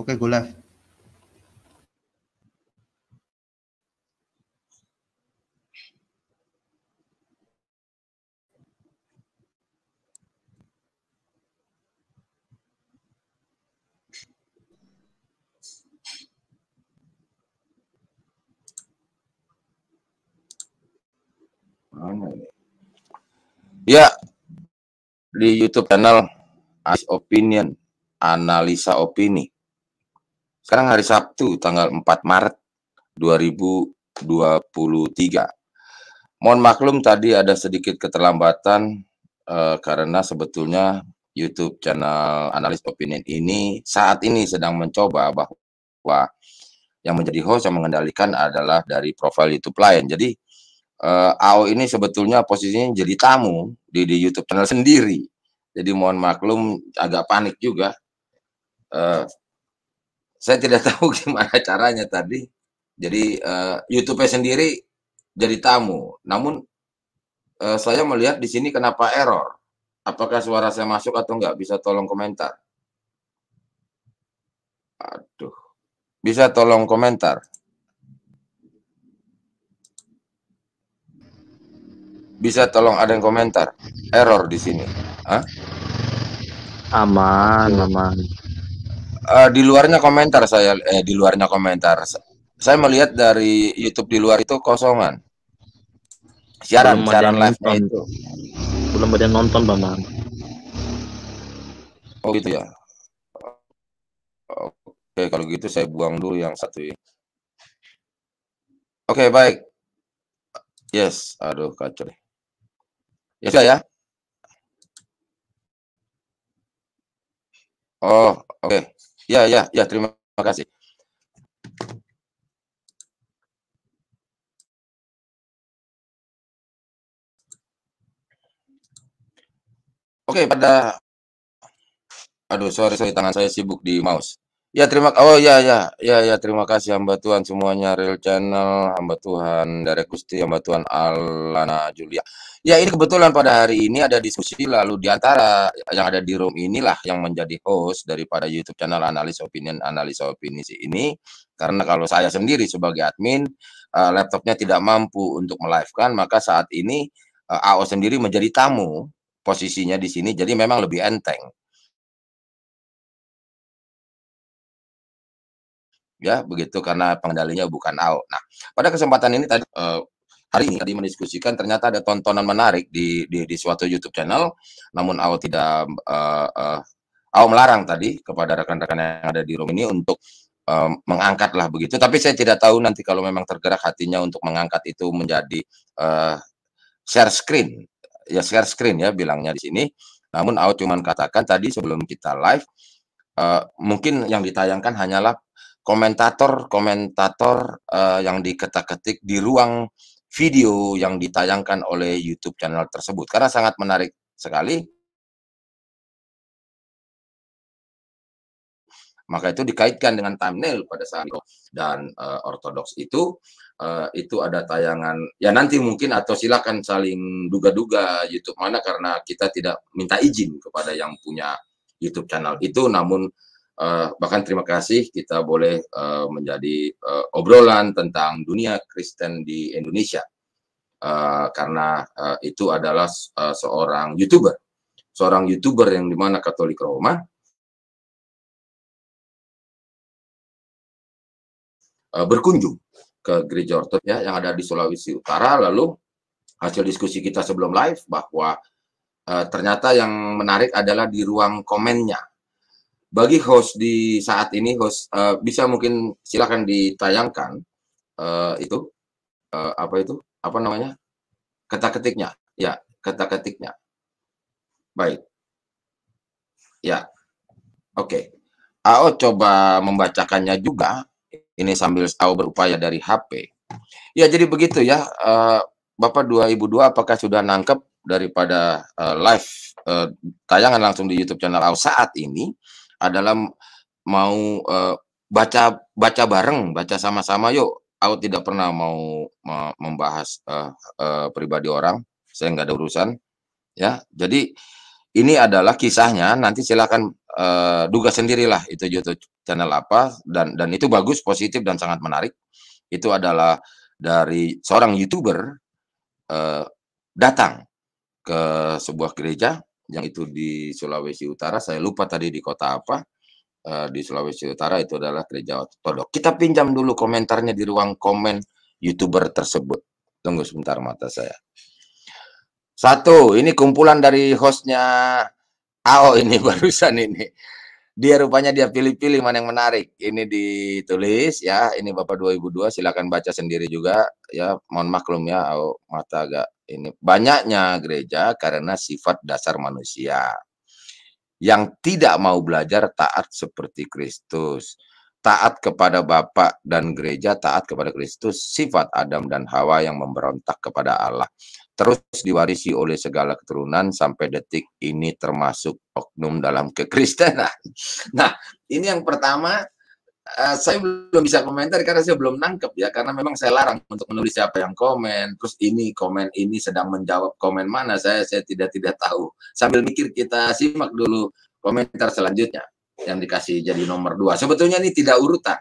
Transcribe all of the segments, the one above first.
Oke, okay, go live. Ya, di YouTube channel As Opinion, analisa opini. Sekarang hari Sabtu tanggal 4 Maret 2023. Mohon maklum tadi ada sedikit keterlambatan eh, karena sebetulnya YouTube channel Analis Opinion ini saat ini sedang mencoba bahwa yang menjadi host yang mengendalikan adalah dari profil YouTube lain. Jadi eh, AO ini sebetulnya posisinya jadi tamu di, di YouTube channel sendiri. Jadi mohon maklum agak panik juga. Eh, saya tidak tahu gimana caranya tadi. Jadi uh, eh, youtube sendiri jadi tamu. Namun uh, saya melihat di sini kenapa error? Apakah suara saya masuk atau enggak? Bisa tolong komentar. Aduh. Bisa tolong komentar. Bisa tolong ada yang komentar. Error di sini. Hah? Aman, aman. Eh, di luarnya komentar saya eh di luarnya komentar. Saya melihat dari YouTube di luar itu kosongan. Siaran belum siaran live nonton. itu. Belum ada yang nonton, Bang. Oh gitu ya. Oke, kalau gitu saya buang dulu yang satu ini. Ya. Oke, baik. Yes, aduh kacau deh. Yes, ya, ya. Oh, oke. Okay. Ya, ya, ya, terima kasih. Oke, okay, pada aduh sorry sorry tangan saya sibuk di mouse. Ya terima oh ya ya ya ya terima kasih hamba Tuhan semuanya real channel hamba Tuhan dari Gusti hamba Tuhan Alana Julia. Ya ini kebetulan pada hari ini ada diskusi lalu diantara yang ada di room inilah yang menjadi host daripada YouTube channel analis opinion analis opini ini karena kalau saya sendiri sebagai admin eh, laptopnya tidak mampu untuk melive kan maka saat ini uh, eh, AO sendiri menjadi tamu posisinya di sini jadi memang lebih enteng ya begitu karena pengendalinya bukan AO. Nah, pada kesempatan ini tadi eh, hari ini tadi mendiskusikan ternyata ada tontonan menarik di di, di suatu YouTube channel, namun AO tidak eh, eh, AO melarang tadi kepada rekan-rekan yang ada di room ini untuk eh, mengangkat lah begitu. Tapi saya tidak tahu nanti kalau memang tergerak hatinya untuk mengangkat itu menjadi eh, share screen, ya share screen ya bilangnya di sini. Namun AO cuma katakan tadi sebelum kita live. Uh, mungkin yang ditayangkan hanyalah komentator-komentator uh, eh, yang diketak-ketik di ruang video yang ditayangkan oleh YouTube channel tersebut karena sangat menarik sekali. Maka itu dikaitkan dengan thumbnail pada saat dan uh, ortodoks itu uh, itu ada tayangan ya nanti mungkin atau silakan saling duga-duga YouTube mana karena kita tidak minta izin kepada yang punya YouTube channel itu namun uh, bahkan terima kasih kita boleh uh, menjadi uh, obrolan tentang dunia Kristen di Indonesia uh, karena uh, itu adalah uh, seorang youtuber seorang youtuber yang dimana Katolik Roma berkunjung ke gereja Ortodoks ya, yang ada di Sulawesi Utara lalu hasil diskusi kita sebelum live bahwa uh, ternyata yang menarik adalah di ruang komennya bagi host di saat ini host uh, bisa mungkin silakan ditayangkan uh, itu uh, apa itu apa namanya kata ketiknya ya kata ketiknya baik ya oke okay. Ao coba membacakannya juga ini sambil Ao berupaya dari HP ya jadi begitu ya uh, Bapak dua apakah sudah nangkep daripada uh, live uh, tayangan langsung di YouTube channel Ao saat ini adalah mau uh, baca baca bareng, baca sama-sama yuk. Aku tidak pernah mau membahas uh, uh, pribadi orang, saya nggak ada urusan. Ya, jadi ini adalah kisahnya. Nanti silakan uh, duga sendirilah itu YouTube channel apa dan dan itu bagus, positif dan sangat menarik. Itu adalah dari seorang youtuber uh, datang ke sebuah gereja yang itu di Sulawesi Utara, saya lupa tadi di kota apa, eh, di Sulawesi Utara itu adalah gereja Ortodok. Kita pinjam dulu komentarnya di ruang komen YouTuber tersebut. Tunggu sebentar mata saya. Satu, ini kumpulan dari hostnya AO ini barusan ini. Dia rupanya dia pilih-pilih mana yang menarik. Ini ditulis ya, ini Bapak 2002 silakan baca sendiri juga ya. Mohon maklum ya AO mata agak ini banyaknya gereja karena sifat dasar manusia yang tidak mau belajar taat seperti Kristus. Taat kepada Bapa dan gereja taat kepada Kristus, sifat Adam dan Hawa yang memberontak kepada Allah terus diwarisi oleh segala keturunan sampai detik ini termasuk oknum dalam kekristenan. Nah, ini yang pertama Eh, saya belum bisa komentar karena saya belum nangkep ya karena memang saya larang untuk menulis siapa yang komen terus ini komen ini sedang menjawab komen mana saya saya tidak tidak tahu sambil mikir kita simak dulu komentar selanjutnya yang dikasih jadi nomor dua sebetulnya ini tidak urutan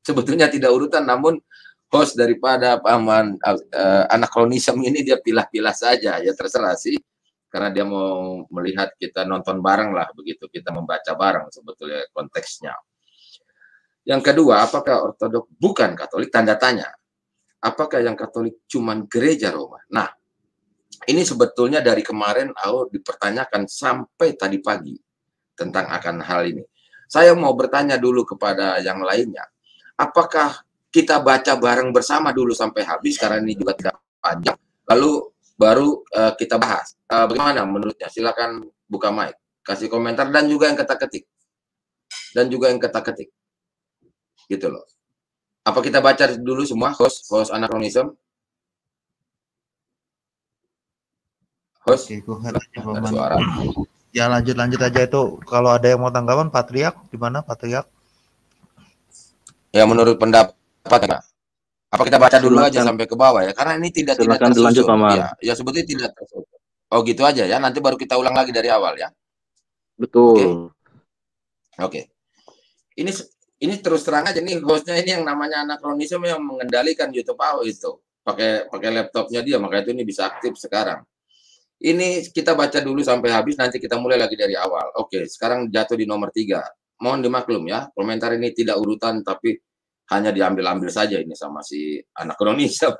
sebetulnya tidak urutan namun host daripada paman uh, eh, anakronisme ini dia pilah-pilah saja ya terserah sih karena dia mau melihat kita nonton bareng lah begitu kita membaca bareng sebetulnya konteksnya. Yang kedua, apakah Ortodok bukan Katolik? Tanda tanya. Apakah yang Katolik cuma gereja Roma? Nah, ini sebetulnya dari kemarin aku dipertanyakan sampai tadi pagi tentang akan hal ini. Saya mau bertanya dulu kepada yang lainnya. Apakah kita baca bareng bersama dulu sampai habis karena ini juga tidak panjang. Lalu baru uh, kita bahas. Uh, bagaimana menurutnya? Silakan buka mic, kasih komentar dan juga yang kata ketik. Dan juga yang kata ketik gitu loh. Apa kita baca dulu semua host host anakronism? Host. Oke, suara. Ya lanjut lanjut aja itu kalau ada yang mau tanggapan Patriak gimana Patriak? Ya menurut pendapat apa kita baca dulu silakan. aja sampai ke bawah ya karena ini tidak silakan tidak dilanjut sama. Ya, ya sebetulnya tidak tersusun. Oh gitu aja ya nanti baru kita ulang lagi dari awal ya. Betul. Oke. Okay. Okay. Ini ini terus terang aja nih hostnya ini yang namanya anak anakronisme yang mengendalikan YouTube AO itu pakai pakai laptopnya dia makanya itu ini bisa aktif sekarang ini kita baca dulu sampai habis nanti kita mulai lagi dari awal oke sekarang jatuh di nomor tiga mohon dimaklum ya komentar ini tidak urutan tapi hanya diambil-ambil saja ini sama si anak anakronisme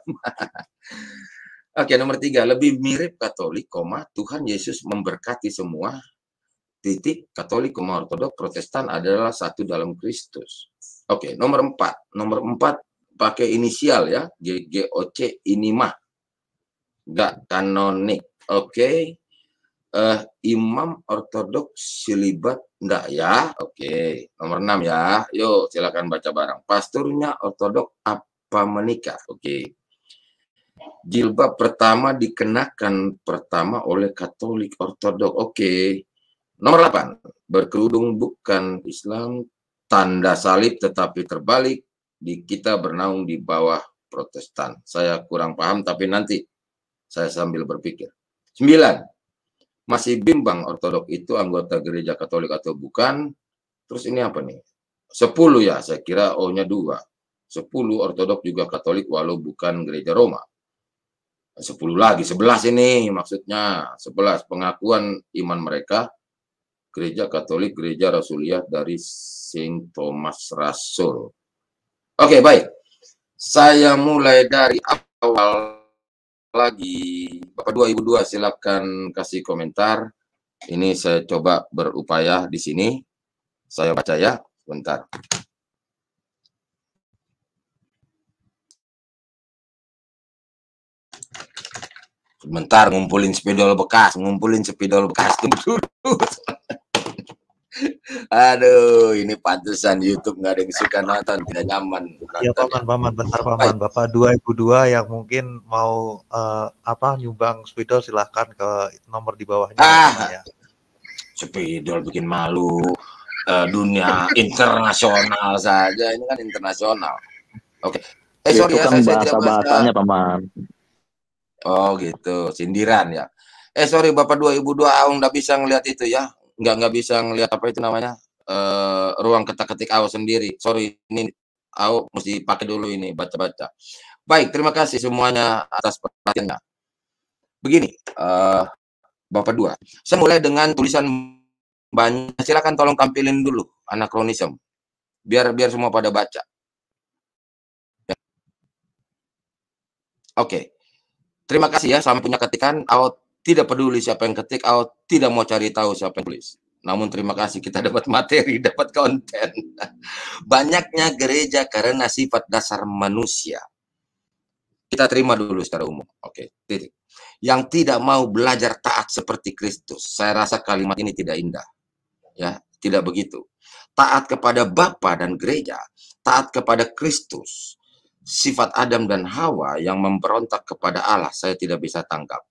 oke nomor tiga lebih mirip Katolik, koma Tuhan Yesus memberkati semua kritik Katolik, Koma Ortodok, Protestan adalah satu dalam Kristus. Oke, okay, nomor empat. Nomor empat pakai inisial ya, GGOC mah Gak kanonik. Oke. Okay. Uh, eh, imam Ortodok Silibat enggak ya? Oke, okay. nomor enam ya. Yuk, silakan baca barang. Pasturnya Ortodok apa menikah? Oke. Okay. Jilbab pertama dikenakan pertama oleh Katolik Ortodok. Oke. Okay Nomor 8, berkerudung bukan Islam, tanda salib tetapi terbalik, di kita bernaung di bawah protestan. Saya kurang paham tapi nanti saya sambil berpikir. 9. Masih bimbang ortodok itu anggota gereja katolik atau bukan. Terus ini apa nih? 10 ya, saya kira O-nya 2. 10 ortodok juga katolik walau bukan gereja Roma. 10 lagi, 11 ini maksudnya. 11 pengakuan iman mereka Gereja Katolik Gereja Rasuliah dari Saint Thomas Rasul. Oke, baik. Saya mulai dari awal lagi. Bapak dua ibu dua silakan kasih komentar. Ini saya coba berupaya di sini. Saya baca ya, bentar. Sebentar ngumpulin spidol bekas, ngumpulin spidol bekas dulu. Aduh, ini pantesan YouTube nggak ada yang suka nonton, tidak nyaman. Nonton. Ya paman, paman, bentar paman, bapak dua ibu dua yang mungkin mau uh, apa nyumbang spidol silahkan ke nomor di bawahnya. Ah, ya. spidol bikin malu uh, dunia internasional saja, ini kan internasional. Oke, okay. eh sorry Itu ya, kan saya bahasa bahasanya paman. Oh gitu, sindiran ya. Eh sorry bapak dua dua, Aung nggak bisa ngelihat itu ya nggak nggak bisa ngelihat apa itu namanya uh, ruang ketak-ketik awal sendiri. Sorry, ini awal mesti pakai dulu ini baca-baca. Baik, terima kasih semuanya atas perhatiannya. Begini, uh, Bapak dua, saya mulai dengan tulisan banyak. Silakan tolong tampilin dulu anakronisme, biar biar semua pada baca. Ya. Oke, okay. terima kasih ya. Sampai punya ketikan out tidak peduli siapa yang ketik out, tidak mau cari tahu siapa yang tulis. Namun terima kasih kita dapat materi, dapat konten. Banyaknya gereja karena sifat dasar manusia. Kita terima dulu secara umum. Oke, titik. Yang tidak mau belajar taat seperti Kristus. Saya rasa kalimat ini tidak indah. Ya, tidak begitu. Taat kepada Bapa dan gereja, taat kepada Kristus. Sifat Adam dan Hawa yang memberontak kepada Allah, saya tidak bisa tangkap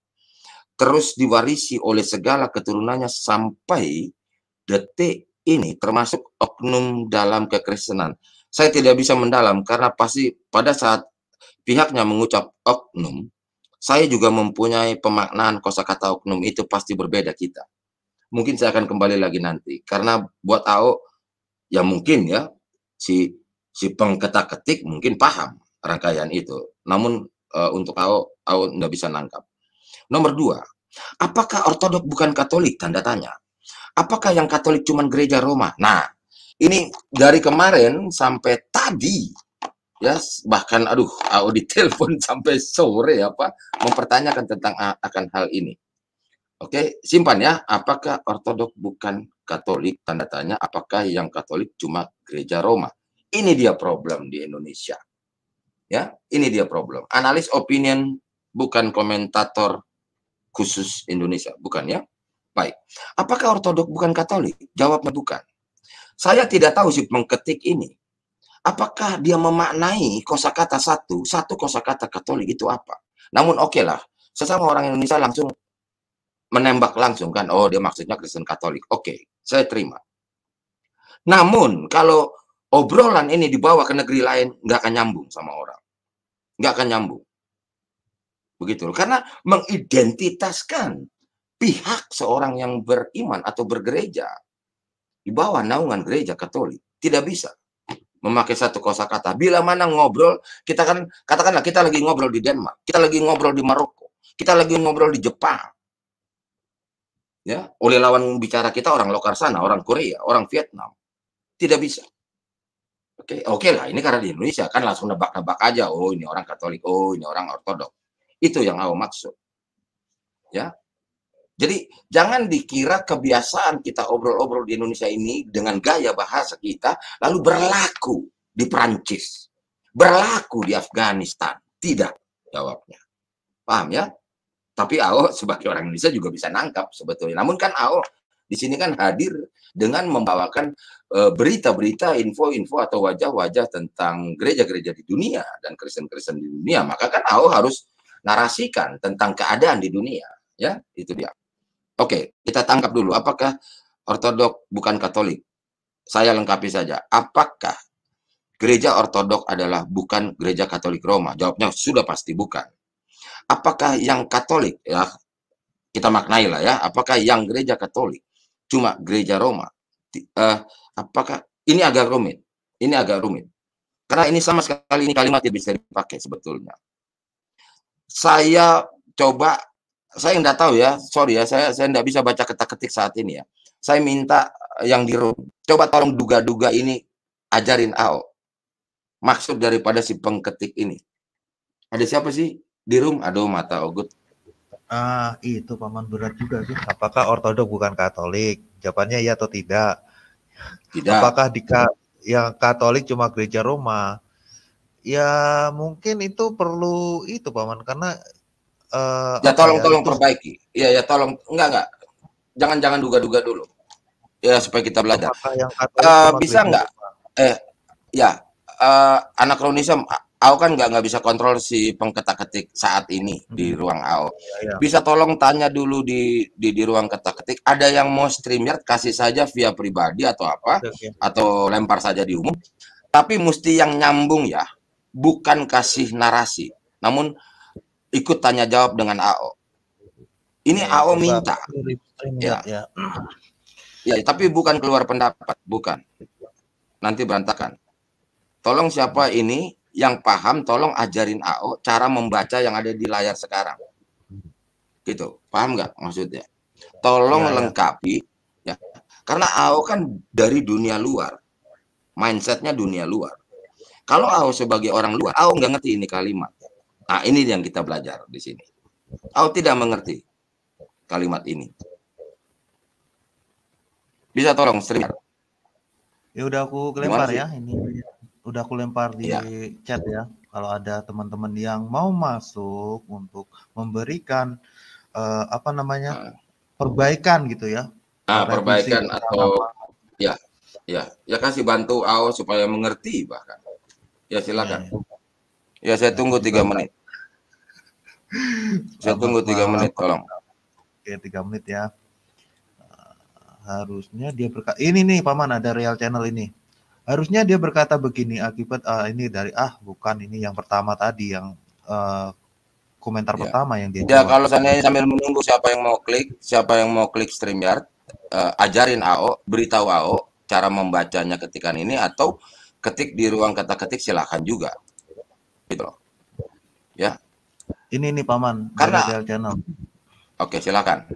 terus diwarisi oleh segala keturunannya sampai detik ini termasuk oknum dalam kekristenan. Saya tidak bisa mendalam karena pasti pada saat pihaknya mengucap oknum, saya juga mempunyai pemaknaan kosakata oknum itu pasti berbeda kita. Mungkin saya akan kembali lagi nanti karena buat AO ya mungkin ya si si pengketak-ketik mungkin paham rangkaian itu. Namun uh, untuk AO AO tidak bisa nangkap. Nomor dua, apakah Ortodok bukan Katolik? Tanda tanya. Apakah yang Katolik cuma gereja Roma? Nah, ini dari kemarin sampai tadi, ya bahkan aduh, di telepon sampai sore apa ya, mempertanyakan tentang akan hal ini. Oke, simpan ya. Apakah Ortodok bukan Katolik? Tanda tanya. Apakah yang Katolik cuma gereja Roma? Ini dia problem di Indonesia. Ya, ini dia problem. Analis opinion bukan komentator khusus Indonesia, bukan ya? Baik. Apakah ortodok bukan Katolik? Jawabnya bukan. Saya tidak tahu sih mengketik ini. Apakah dia memaknai kosakata satu, satu kosakata Katolik itu apa? Namun oke okay lah, sesama orang Indonesia langsung menembak langsung kan, oh dia maksudnya Kristen Katolik. Oke, okay, saya terima. Namun kalau obrolan ini dibawa ke negeri lain, nggak akan nyambung sama orang. Nggak akan nyambung. Begitu. Karena mengidentitaskan pihak seorang yang beriman atau bergereja di bawah naungan gereja Katolik tidak bisa memakai satu kosakata. Bila mana ngobrol, kita kan katakanlah kita lagi ngobrol di Denmark, kita lagi ngobrol di Maroko, kita lagi ngobrol di Jepang. Ya, oleh lawan bicara kita orang lokal sana, orang Korea, orang Vietnam. Tidak bisa. Oke, okay, oke okay lah ini karena di Indonesia kan langsung nebak-nebak aja. Oh, ini orang Katolik, oh, ini orang Ortodok. Itu yang aku maksud. Ya. Jadi jangan dikira kebiasaan kita obrol-obrol di Indonesia ini dengan gaya bahasa kita lalu berlaku di Perancis, berlaku di Afghanistan. Tidak jawabnya. Paham ya? Tapi AO sebagai orang Indonesia juga bisa nangkap sebetulnya. Namun kan AO di sini kan hadir dengan membawakan eh, berita-berita, info-info atau wajah-wajah tentang gereja-gereja di dunia dan Kristen-Kristen di dunia. Maka kan AO harus narasikan tentang keadaan di dunia, ya, itu dia. Oke, kita tangkap dulu apakah Ortodok bukan Katolik. Saya lengkapi saja. Apakah gereja Ortodok adalah bukan gereja Katolik Roma? Jawabnya sudah pasti bukan. Apakah yang Katolik ya kita maknai lah ya. Apakah yang gereja Katolik cuma gereja Roma? Uh, apakah ini agak rumit? Ini agak rumit. Karena ini sama sekali ini kalimat tidak bisa dipakai sebetulnya saya coba saya nggak tahu ya, sorry ya, saya saya nggak bisa baca ketak-ketik saat ini ya. Saya minta yang di room, coba tolong duga-duga ini ajarin Ao. Maksud daripada si pengketik ini. Ada siapa sih di room? Aduh mata ogut. Ah, itu paman berat juga sih. Apakah ortodok bukan Katolik? Jawabannya iya atau tidak. Tidak. Apakah di yang Katolik cuma gereja Roma? ya mungkin itu perlu itu paman karena uh, ya tolong ya, tolong itu... perbaiki ya ya tolong enggak enggak jangan jangan duga-duga dulu ya supaya kita belajar yang uh, bisa nggak eh ya uh, eh, anakronisme Aku kan nggak nggak bisa kontrol si pengketak-ketik saat ini hmm. di ruang AO. Ya, ya. Bisa tolong tanya dulu di di, di ruang ketak-ketik. Ada yang mau streamer kasih saja via pribadi atau apa, atau lempar saja di umum. Tapi mesti yang nyambung ya bukan kasih narasi, namun ikut tanya jawab dengan AO. Ini ya, AO minta. Ya. ya. Ya, tapi bukan keluar pendapat, bukan. Nanti berantakan. Tolong siapa ini yang paham tolong ajarin AO cara membaca yang ada di layar sekarang. Gitu. Paham nggak maksudnya? Tolong ya, ya. lengkapi ya. Karena AO kan dari dunia luar. Mindsetnya dunia luar kalau aw sebagai orang luar, aw nggak ngerti ini kalimat. Nah, ini yang kita belajar di sini. Aw tidak mengerti kalimat ini. Bisa tolong streamer. Ya udah aku lempar ya ini. Udah aku lempar di ya. chat ya. Kalau ada teman-teman yang mau masuk untuk memberikan uh, apa namanya? Nah. perbaikan gitu ya. Nah, perbaikan atau ya. Ya, ya kasih bantu aw supaya mengerti bahkan. Ya silakan. Nah. Ya saya tunggu tiga menit. Saya tunggu tiga menit, tolong. Oke, tiga menit ya. Eh, harusnya dia berkata ini nih paman ada real channel ini. Harusnya dia berkata begini akibat uh, ini dari ah bukan ini yang pertama tadi yang uh, komentar ya. pertama yang dia. Ya kalau seandainya sambil menunggu siapa yang mau klik, siapa yang mau klik StreamYard, uh, ajarin AO, beritahu AO cara membacanya ketikan ini atau ketik di ruang kata ketik silahkan juga gitu loh ya ini nih paman karena dari channel oke silahkan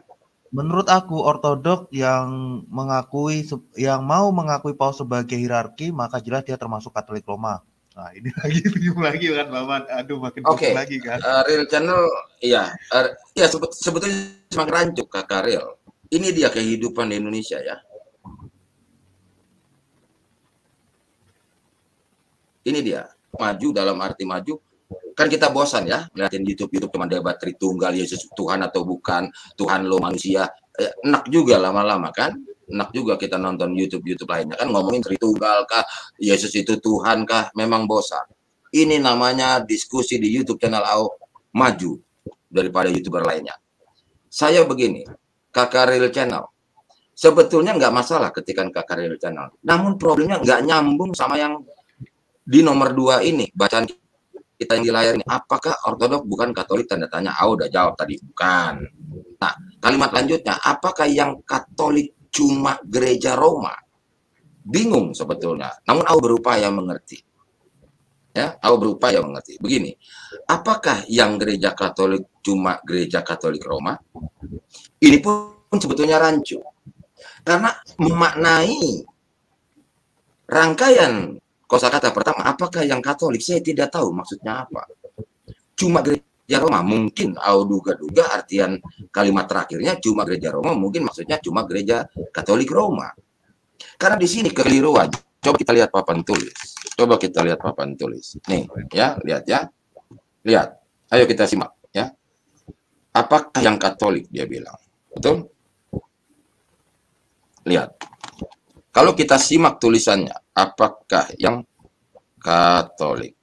menurut aku ortodok yang mengakui yang mau mengakui paus sebagai hierarki maka jelas dia termasuk Katolik Roma nah ini lagi bingung lagi kan paman aduh makin okay. lagi kan uh, real channel iya uh, ya sebetulnya semakin rancu kakak real ini dia kehidupan di Indonesia ya ini dia maju dalam arti maju kan kita bosan ya ngeliatin YouTube YouTube cuma debat Tritunggal Yesus Tuhan atau bukan Tuhan lo manusia eh, enak juga lama-lama kan enak juga kita nonton YouTube YouTube lainnya kan ngomongin Tritunggal kah Yesus itu Tuhan kah memang bosan ini namanya diskusi di YouTube channel AO maju daripada youtuber lainnya saya begini kakak real channel sebetulnya nggak masalah ketika kakak real channel namun problemnya nggak nyambung sama yang di nomor dua ini bacaan kita yang di layar ini apakah ortodok bukan katolik tanda tanya ah oh, udah jawab tadi bukan nah kalimat lanjutnya apakah yang katolik cuma gereja Roma bingung sebetulnya namun aku berupaya mengerti ya aku berupaya mengerti begini apakah yang gereja katolik cuma gereja katolik Roma ini pun sebetulnya rancu karena memaknai rangkaian Kosa kata pertama apakah yang Katolik saya tidak tahu maksudnya apa cuma gereja Roma mungkin aku duga-duga artian kalimat terakhirnya cuma gereja Roma mungkin maksudnya cuma gereja Katolik Roma karena di sini keliruan coba kita lihat papan tulis coba kita lihat papan tulis nih ya lihat ya lihat ayo kita simak ya apakah yang Katolik dia bilang betul lihat kalau kita simak tulisannya, apakah yang Katolik?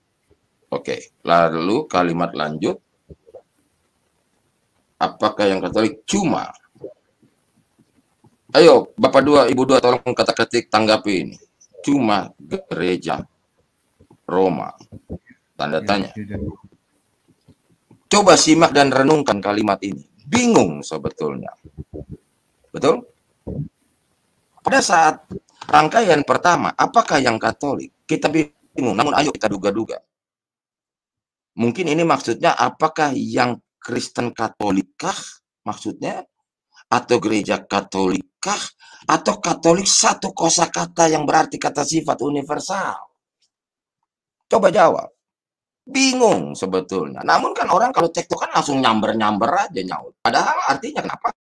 Oke, lalu kalimat lanjut. Apakah yang Katolik cuma? Ayo, Bapak dua, Ibu dua, tolong kata ketik tanggapi ini. Cuma gereja Roma. Tanda ya, tanya. Coba simak dan renungkan kalimat ini. Bingung sebetulnya. Betul? Pada saat rangkaian pertama, apakah yang Katolik? Kita bingung, namun ayo kita duga-duga. Mungkin ini maksudnya apakah yang Kristen Katolikkah maksudnya? Atau gereja Katolikkah? Atau Katolik satu kosa kata yang berarti kata sifat universal? Coba jawab. Bingung sebetulnya. Namun kan orang kalau cek itu kan langsung nyamber-nyamber aja nyaut. Padahal artinya kenapa?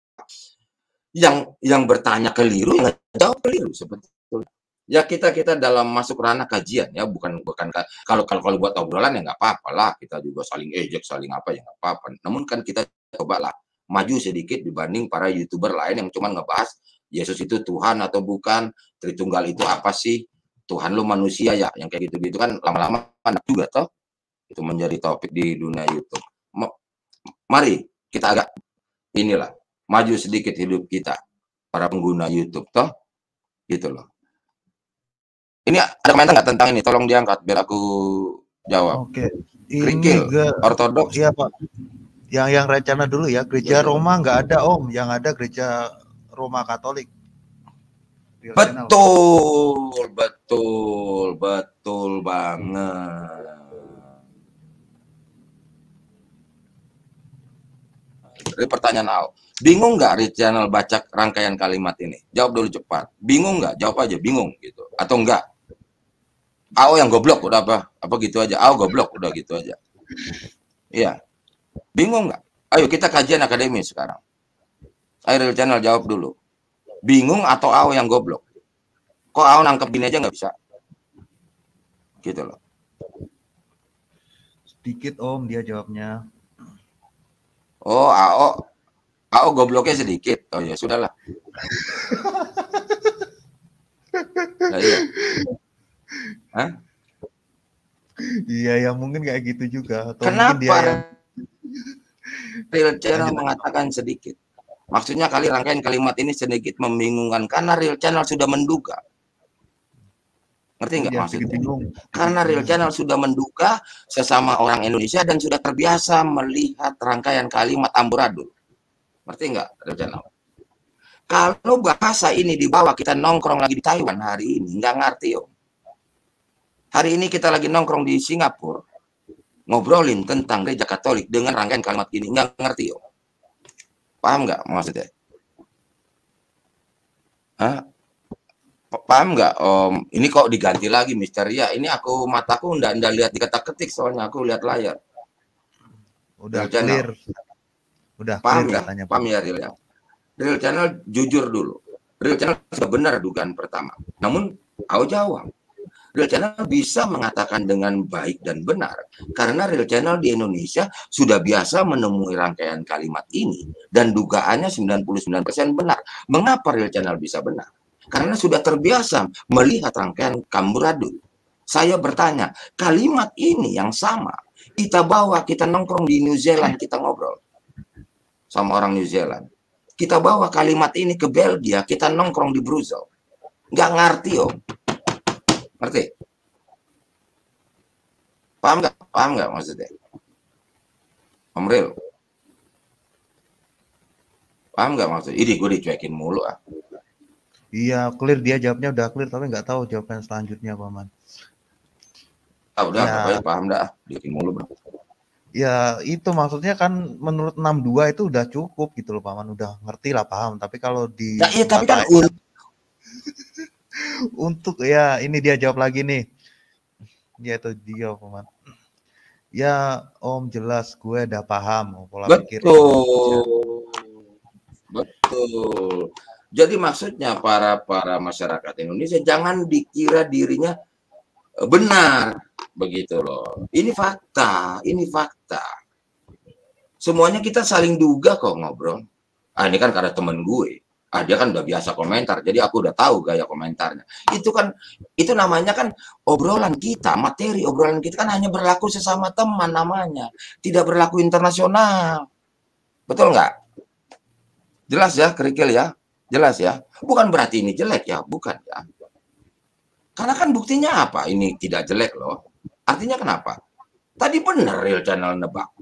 yang yang bertanya keliru nggak jawab keliru sebetulnya ya kita kita dalam masuk ranah kajian ya bukan bukan kalau kalau kalau buat obrolan ya nggak apa-apa lah kita juga saling ejek saling apa ya nggak apa-apa namun kan kita coba lah maju sedikit dibanding para youtuber lain yang cuma ngebahas Yesus itu Tuhan atau bukan Tritunggal itu apa sih Tuhan lu manusia ya yang kayak gitu-gitu kan lama-lama juga toh itu menjadi topik di dunia YouTube. Mari kita agak inilah maju sedikit hidup kita para pengguna YouTube toh gitu loh ini ada komentar nggak tentang ini tolong diangkat biar aku jawab oke ini ortodoks ya pak yang yang rencana dulu ya gereja ya, Roma nggak ada om yang ada gereja Roma Katolik betul betul betul banget Jadi pertanyaan awal Bingung nggak Channel baca rangkaian kalimat ini? Jawab dulu cepat. Bingung nggak? Jawab aja bingung gitu. Atau enggak? Ao yang goblok udah apa? Apa gitu aja. Ao goblok udah gitu aja. Iya. Bingung nggak? Ayo kita kajian akademis sekarang. Ayo Rich Channel jawab dulu. Bingung atau Ao yang goblok? Kok Ao nangkep gini aja nggak bisa? Gitu loh. Sedikit Om dia jawabnya. Oh, Ao Oh gobloknya sedikit. Oh ya sudahlah. nah, iya. Hah? Iya ya mungkin kayak gitu juga. Atau Kenapa? Dia yang... Real channel mengatakan sedikit. Maksudnya kali rangkaian kalimat ini sedikit membingungkan karena real channel sudah menduga. Ngerti nggak ya, maksudnya? Karena real channel sudah menduga sesama orang Indonesia dan sudah terbiasa melihat rangkaian kalimat amburadul. Ngerti nggak, Rejano? Kalau bahasa ini dibawa kita nongkrong lagi di Taiwan hari ini, nggak ngerti yo. Hari ini kita lagi nongkrong di Singapura, ngobrolin tentang gereja Katolik dengan rangkaian kalimat ini, nggak ngerti yo. Paham nggak maksudnya? Hah? Paham nggak om? Ini kok diganti lagi misteria. Ya, ini aku mataku ndak ndak lihat ketak ketik soalnya aku lihat layar. Udah Rejano. Udah paham nggak? Tanya, paham ya Real ya. Real Channel jujur dulu. Real Channel sebenar dugaan pertama. Namun kau jawab. Real Channel bisa mengatakan dengan baik dan benar karena Real Channel di Indonesia sudah biasa menemui rangkaian kalimat ini dan dugaannya 99% benar. Mengapa Real Channel bisa benar? Karena sudah terbiasa melihat rangkaian Kamuradu. Saya bertanya, kalimat ini yang sama kita bawa, kita nongkrong di New Zealand, kita ngobrol sama orang New Zealand. Kita bawa kalimat ini ke Belgia, kita nongkrong di Brussel. Nggak ngerti, Om. Ngerti? Paham nggak? Paham nggak maksudnya? Om Ril? Paham nggak maksudnya? Ini gue dicuekin mulu ah. Iya, clear dia jawabnya udah clear, tapi nggak tahu jawaban selanjutnya, Paman. Ah, udah, ya. pokoknya paham dah. Dicuekin mulu, Bang ya itu maksudnya kan menurut 62 itu udah cukup gitu loh paman udah ngerti lah paham tapi kalau di nah, iya, tapi kan un untuk ya ini dia jawab lagi nih dia itu dia paman ya om jelas gue udah paham pola betul. pikir betul jadi maksudnya para para masyarakat Indonesia jangan dikira dirinya benar begitu loh. Ini fakta, ini fakta. Semuanya kita saling duga kok ngobrol. Ah ini kan karena temen gue. Ah dia kan udah biasa komentar, jadi aku udah tahu gaya komentarnya. Itu kan itu namanya kan obrolan kita, materi obrolan kita kan hanya berlaku sesama teman namanya, tidak berlaku internasional. Betul nggak? Jelas ya kerikil ya, jelas ya. Bukan berarti ini jelek ya, bukan ya. Karena kan buktinya apa? Ini tidak jelek loh. Artinya kenapa? Tadi benar real channel nebak.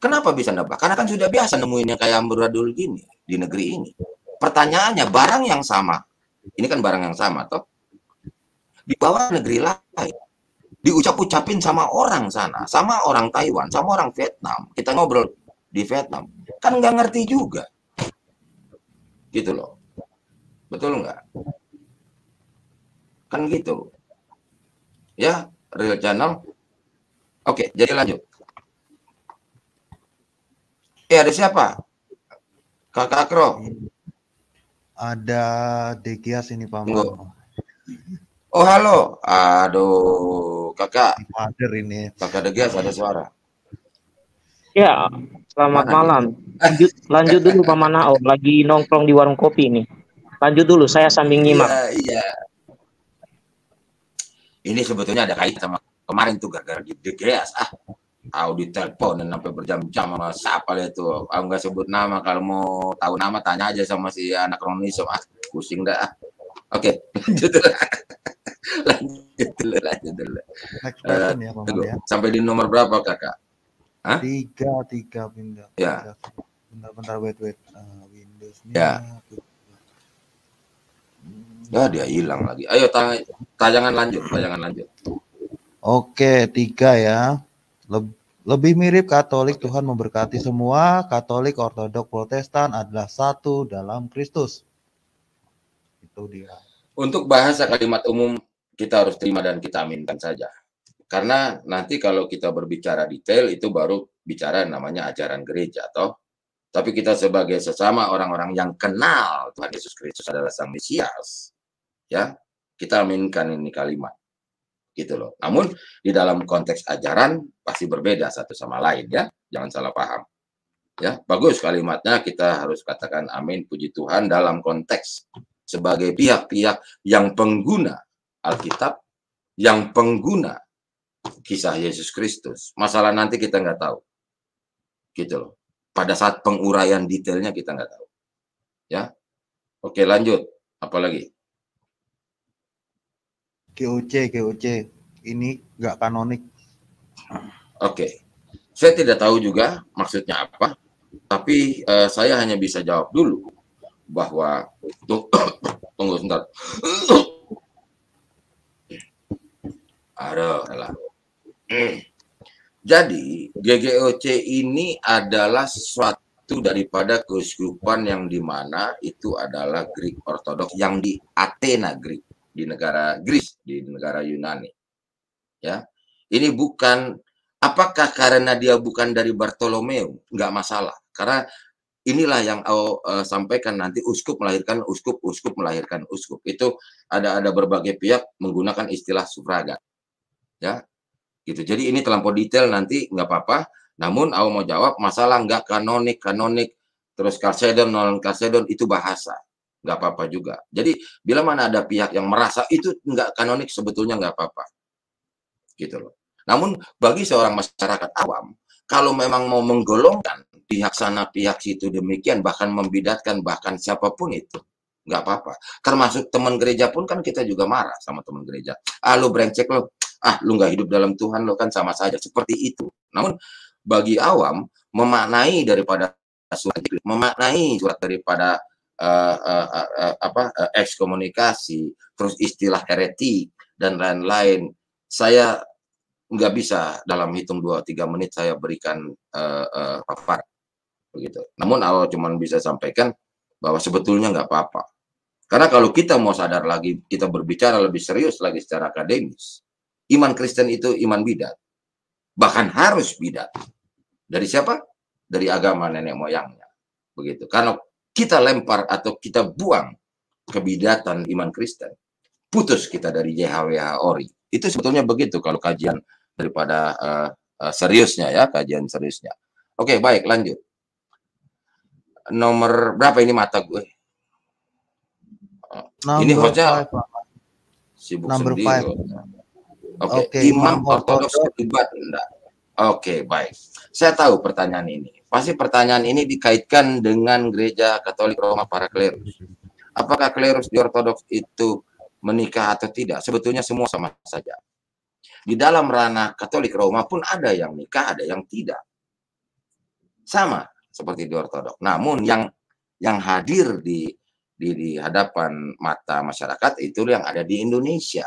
Kenapa bisa nebak? Karena kan sudah biasa nemuin yang kayak amburadul gini di negeri ini. Pertanyaannya, barang yang sama. Ini kan barang yang sama, toh. Di bawah negeri lain. Diucap-ucapin sama orang sana, sama orang Taiwan, sama orang Vietnam. Kita ngobrol di Vietnam. Kan nggak ngerti juga. Gitu loh. Betul nggak? Kan gitu. Ya, real channel. Oke, jadi lanjut. Eh, ada siapa? Kakak kro Ada Dekias ini Pak. Enggak. Oh halo, aduh kakak. Father ini. Kakak Degias ada suara. Ya, selamat Mana malam. Lanjut, lanjut dulu Pak Manao, lagi nongkrong di warung kopi ini. Lanjut dulu, saya sambil nyimak. Iya, iya. Ini sebetulnya ada kaitan sama kemarin tuh gara-gara di DGS ah tahu ditelepon dan sampai berjam-jam sama siapa itu aku nggak sebut nama kalau mau tahu nama tanya aja sama si anak sama ah pusing dah ah. oke okay. lanjut dulu lanjut dulu uh, ya, eh, ya. sampai di nomor berapa kakak Hah? tiga tiga pindah ya bentar bentar wait wait uh, eh, Windows ya Ya dia hilang lagi. Ayo tayangan lanjut, tayangan lanjut. Oke, tiga ya. Leb lebih mirip Katolik Tuhan memberkati semua, Katolik, Ortodok, Protestan adalah satu dalam Kristus. Itu dia. Untuk bahasa kalimat umum kita harus terima dan kita aminkan saja. Karena nanti kalau kita berbicara detail itu baru bicara namanya ajaran gereja atau tapi kita sebagai sesama orang-orang yang kenal Tuhan Yesus Kristus adalah Sang Mesias, ya kita aminkan ini kalimat gitu loh namun di dalam konteks ajaran pasti berbeda satu sama lain ya jangan salah paham ya bagus kalimatnya kita harus katakan amin puji Tuhan dalam konteks sebagai pihak-pihak yang pengguna Alkitab yang pengguna kisah Yesus Kristus masalah nanti kita nggak tahu gitu loh pada saat penguraian detailnya kita nggak tahu ya oke lanjut apalagi GOC, GOC. Ini nggak kanonik. Oke. Okay. Saya tidak tahu juga maksudnya apa, tapi uh, saya hanya bisa jawab dulu bahwa tunggu sebentar. Aduh, Jadi GGOC ini adalah sesuatu daripada keuskupan yang dimana itu adalah Greek Orthodox yang di Athena Greek di negara Greece, di negara Yunani. Ya. Ini bukan apakah karena dia bukan dari Bartolomeo, nggak masalah. Karena inilah yang aku uh, oh, eh, sampaikan nanti uskup melahirkan uskup, uskup melahirkan uskup. Itu ada ada berbagai pihak menggunakan istilah sufragan. Ya. Gitu. Jadi ini terlampau detail nanti nggak apa-apa. Namun aku mau jawab masalah nggak kanonik, kanonik, terus kalsedon, non kalsedon itu bahasa nggak apa-apa juga. Jadi bila mana ada pihak yang merasa itu nggak kanonik sebetulnya nggak apa-apa, gitu loh. Namun bagi seorang masyarakat awam, kalau memang mau menggolongkan pihak sana pihak situ demikian bahkan membidatkan bahkan siapapun itu nggak apa-apa. Termasuk teman gereja pun kan kita juga marah sama teman gereja. Ah lu brengsek lo, ah lu nggak hidup dalam Tuhan lo kan sama saja seperti itu. Namun bagi awam memaknai daripada surat memaknai surat daripada uh, uh, uh, apa uh, ekskomunikasi, terus istilah heretik dan lain-lain. Saya nggak bisa dalam hitung 2-3 menit saya berikan uh, uh, begitu. Namun allah cuma bisa sampaikan bahwa sebetulnya nggak apa-apa. Karena kalau kita mau sadar lagi, kita berbicara lebih serius lagi secara akademis. Iman Kristen itu iman bidat. Bahkan harus bidat. Dari siapa? Dari agama nenek moyangnya. Begitu. Karena kita lempar atau kita buang kebidatan iman Kristen. Putus kita dari JHWH ORI. Itu sebetulnya begitu kalau kajian daripada uh, uh, seriusnya ya, kajian seriusnya. Oke, baik lanjut. Nomor berapa ini mata gue? Number ini hostnya sibuk Number sendiri. Oke, okay. okay, Imam Ortodoks terlibat Oke, okay, baik. Saya tahu pertanyaan ini. Pasti pertanyaan ini dikaitkan dengan gereja Katolik Roma para klerus. Apakah klerus di Ortodoks itu menikah atau tidak? Sebetulnya semua sama saja. Di dalam ranah Katolik Roma pun ada yang nikah, ada yang tidak. Sama seperti di Ortodoks. Namun yang yang hadir di di, di hadapan mata masyarakat itu yang ada di Indonesia.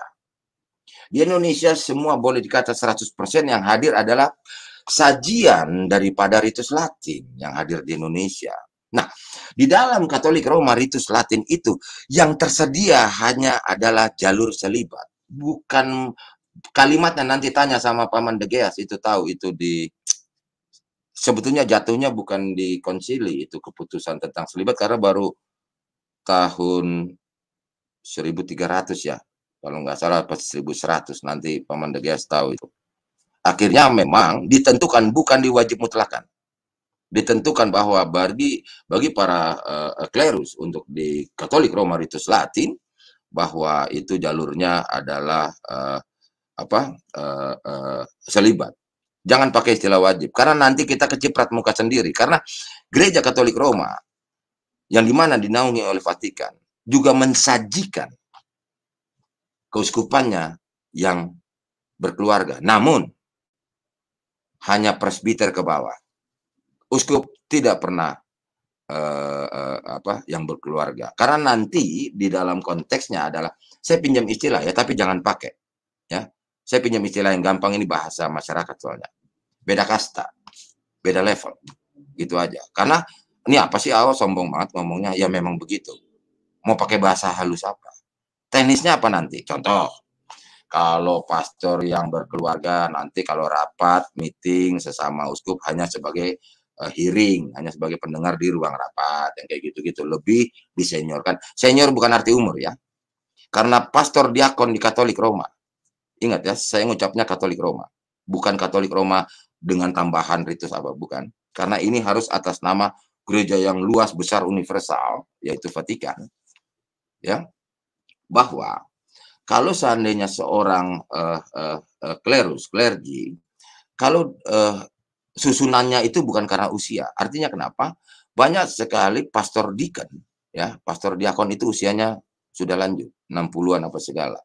Di Indonesia semua boleh dikata 100% yang hadir adalah sajian daripada ritus Latin yang hadir di Indonesia. Nah, di dalam Katolik Roma ritus Latin itu yang tersedia hanya adalah jalur selibat, bukan kalimatnya nanti tanya sama Paman Geas itu tahu itu di sebetulnya jatuhnya bukan di konsili itu keputusan tentang selibat karena baru tahun 1300 ya kalau nggak salah pas 1100 nanti Paman Geas tahu itu Akhirnya memang ditentukan bukan diwajib mutlakan. Ditentukan bahwa bagi bagi para uh, klerus untuk di Katolik Roma Ritus Latin bahwa itu jalurnya adalah uh, apa uh, uh, selibat. Jangan pakai istilah wajib karena nanti kita keciprat muka sendiri karena gereja Katolik Roma yang dimana dinaungi oleh Vatikan juga mensajikan keuskupannya yang berkeluarga. Namun hanya presbiter ke bawah. Uskup tidak pernah eh, eh, apa yang berkeluarga. Karena nanti di dalam konteksnya adalah saya pinjam istilah ya, tapi jangan pakai. Ya, saya pinjam istilah yang gampang ini bahasa masyarakat soalnya. Beda kasta, beda level, gitu aja. Karena ini apa sih awal sombong banget ngomongnya? Ya memang begitu. Mau pakai bahasa halus apa? Teknisnya apa nanti? Contoh, kalau pastor yang berkeluarga nanti kalau rapat, meeting sesama uskup hanya sebagai uh, hearing, hanya sebagai pendengar di ruang rapat yang kayak gitu-gitu. Lebih disenyorkan Senior bukan arti umur ya. Karena pastor diakon di Katolik Roma. Ingat ya, saya ngucapnya Katolik Roma. Bukan Katolik Roma dengan tambahan ritus apa bukan. Karena ini harus atas nama gereja yang luas besar universal yaitu Vatikan. Ya. Bahwa kalau seandainya seorang uh, uh, uh, klerus, klergi, kalau uh, susunannya itu bukan karena usia, artinya kenapa? Banyak sekali pastor deacon, ya, pastor diakon itu usianya sudah lanjut, 60-an apa segala.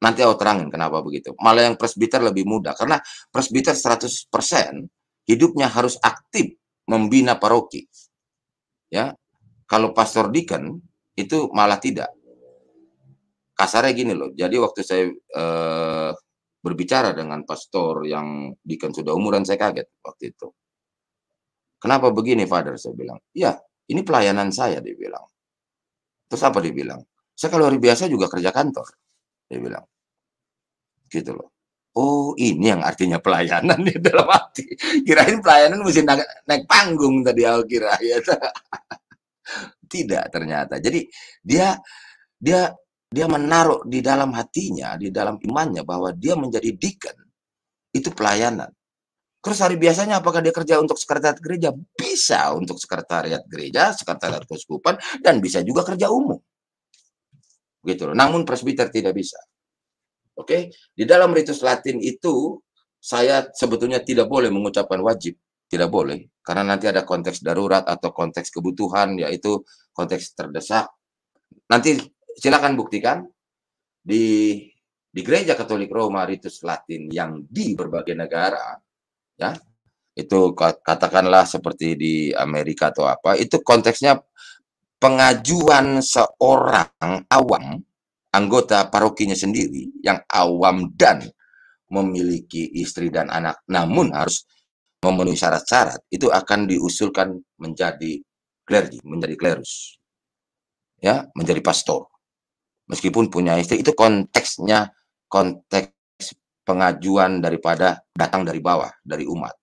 Nanti aku terangin kenapa begitu. Malah yang presbiter lebih muda, karena presbiter 100% hidupnya harus aktif membina paroki. Ya, kalau pastor deacon itu malah tidak kasarnya gini loh. Jadi waktu saya eh, berbicara dengan pastor yang bikin sudah umuran saya kaget waktu itu. Kenapa begini, Father? Saya bilang, ya ini pelayanan saya, dia bilang. Terus apa dia bilang? Saya kalau hari biasa juga kerja kantor, dia bilang. Gitu loh. Oh, ini yang artinya pelayanan di dalam hati. Kirain pelayanan mesti naik, naik panggung tadi aku kira ya. Tidak ternyata. Jadi dia dia dia menaruh di dalam hatinya, di dalam imannya bahwa dia menjadi deacon itu pelayanan. Terus hari biasanya apakah dia kerja untuk sekretariat gereja? Bisa untuk sekretariat gereja, sekretariat keuskupan, dan bisa juga kerja umum. Begitu loh. Namun presbiter tidak bisa. Oke, di dalam ritus Latin itu saya sebetulnya tidak boleh mengucapkan wajib, tidak boleh karena nanti ada konteks darurat atau konteks kebutuhan yaitu konteks terdesak. Nanti silakan buktikan di di gereja Katolik Roma ritus Latin yang di berbagai negara ya itu katakanlah seperti di Amerika atau apa itu konteksnya pengajuan seorang awam anggota parokinya sendiri yang awam dan memiliki istri dan anak namun harus memenuhi syarat-syarat itu akan diusulkan menjadi clergy menjadi klerus ya menjadi pastor meskipun punya istri itu konteksnya konteks pengajuan daripada datang dari bawah dari umat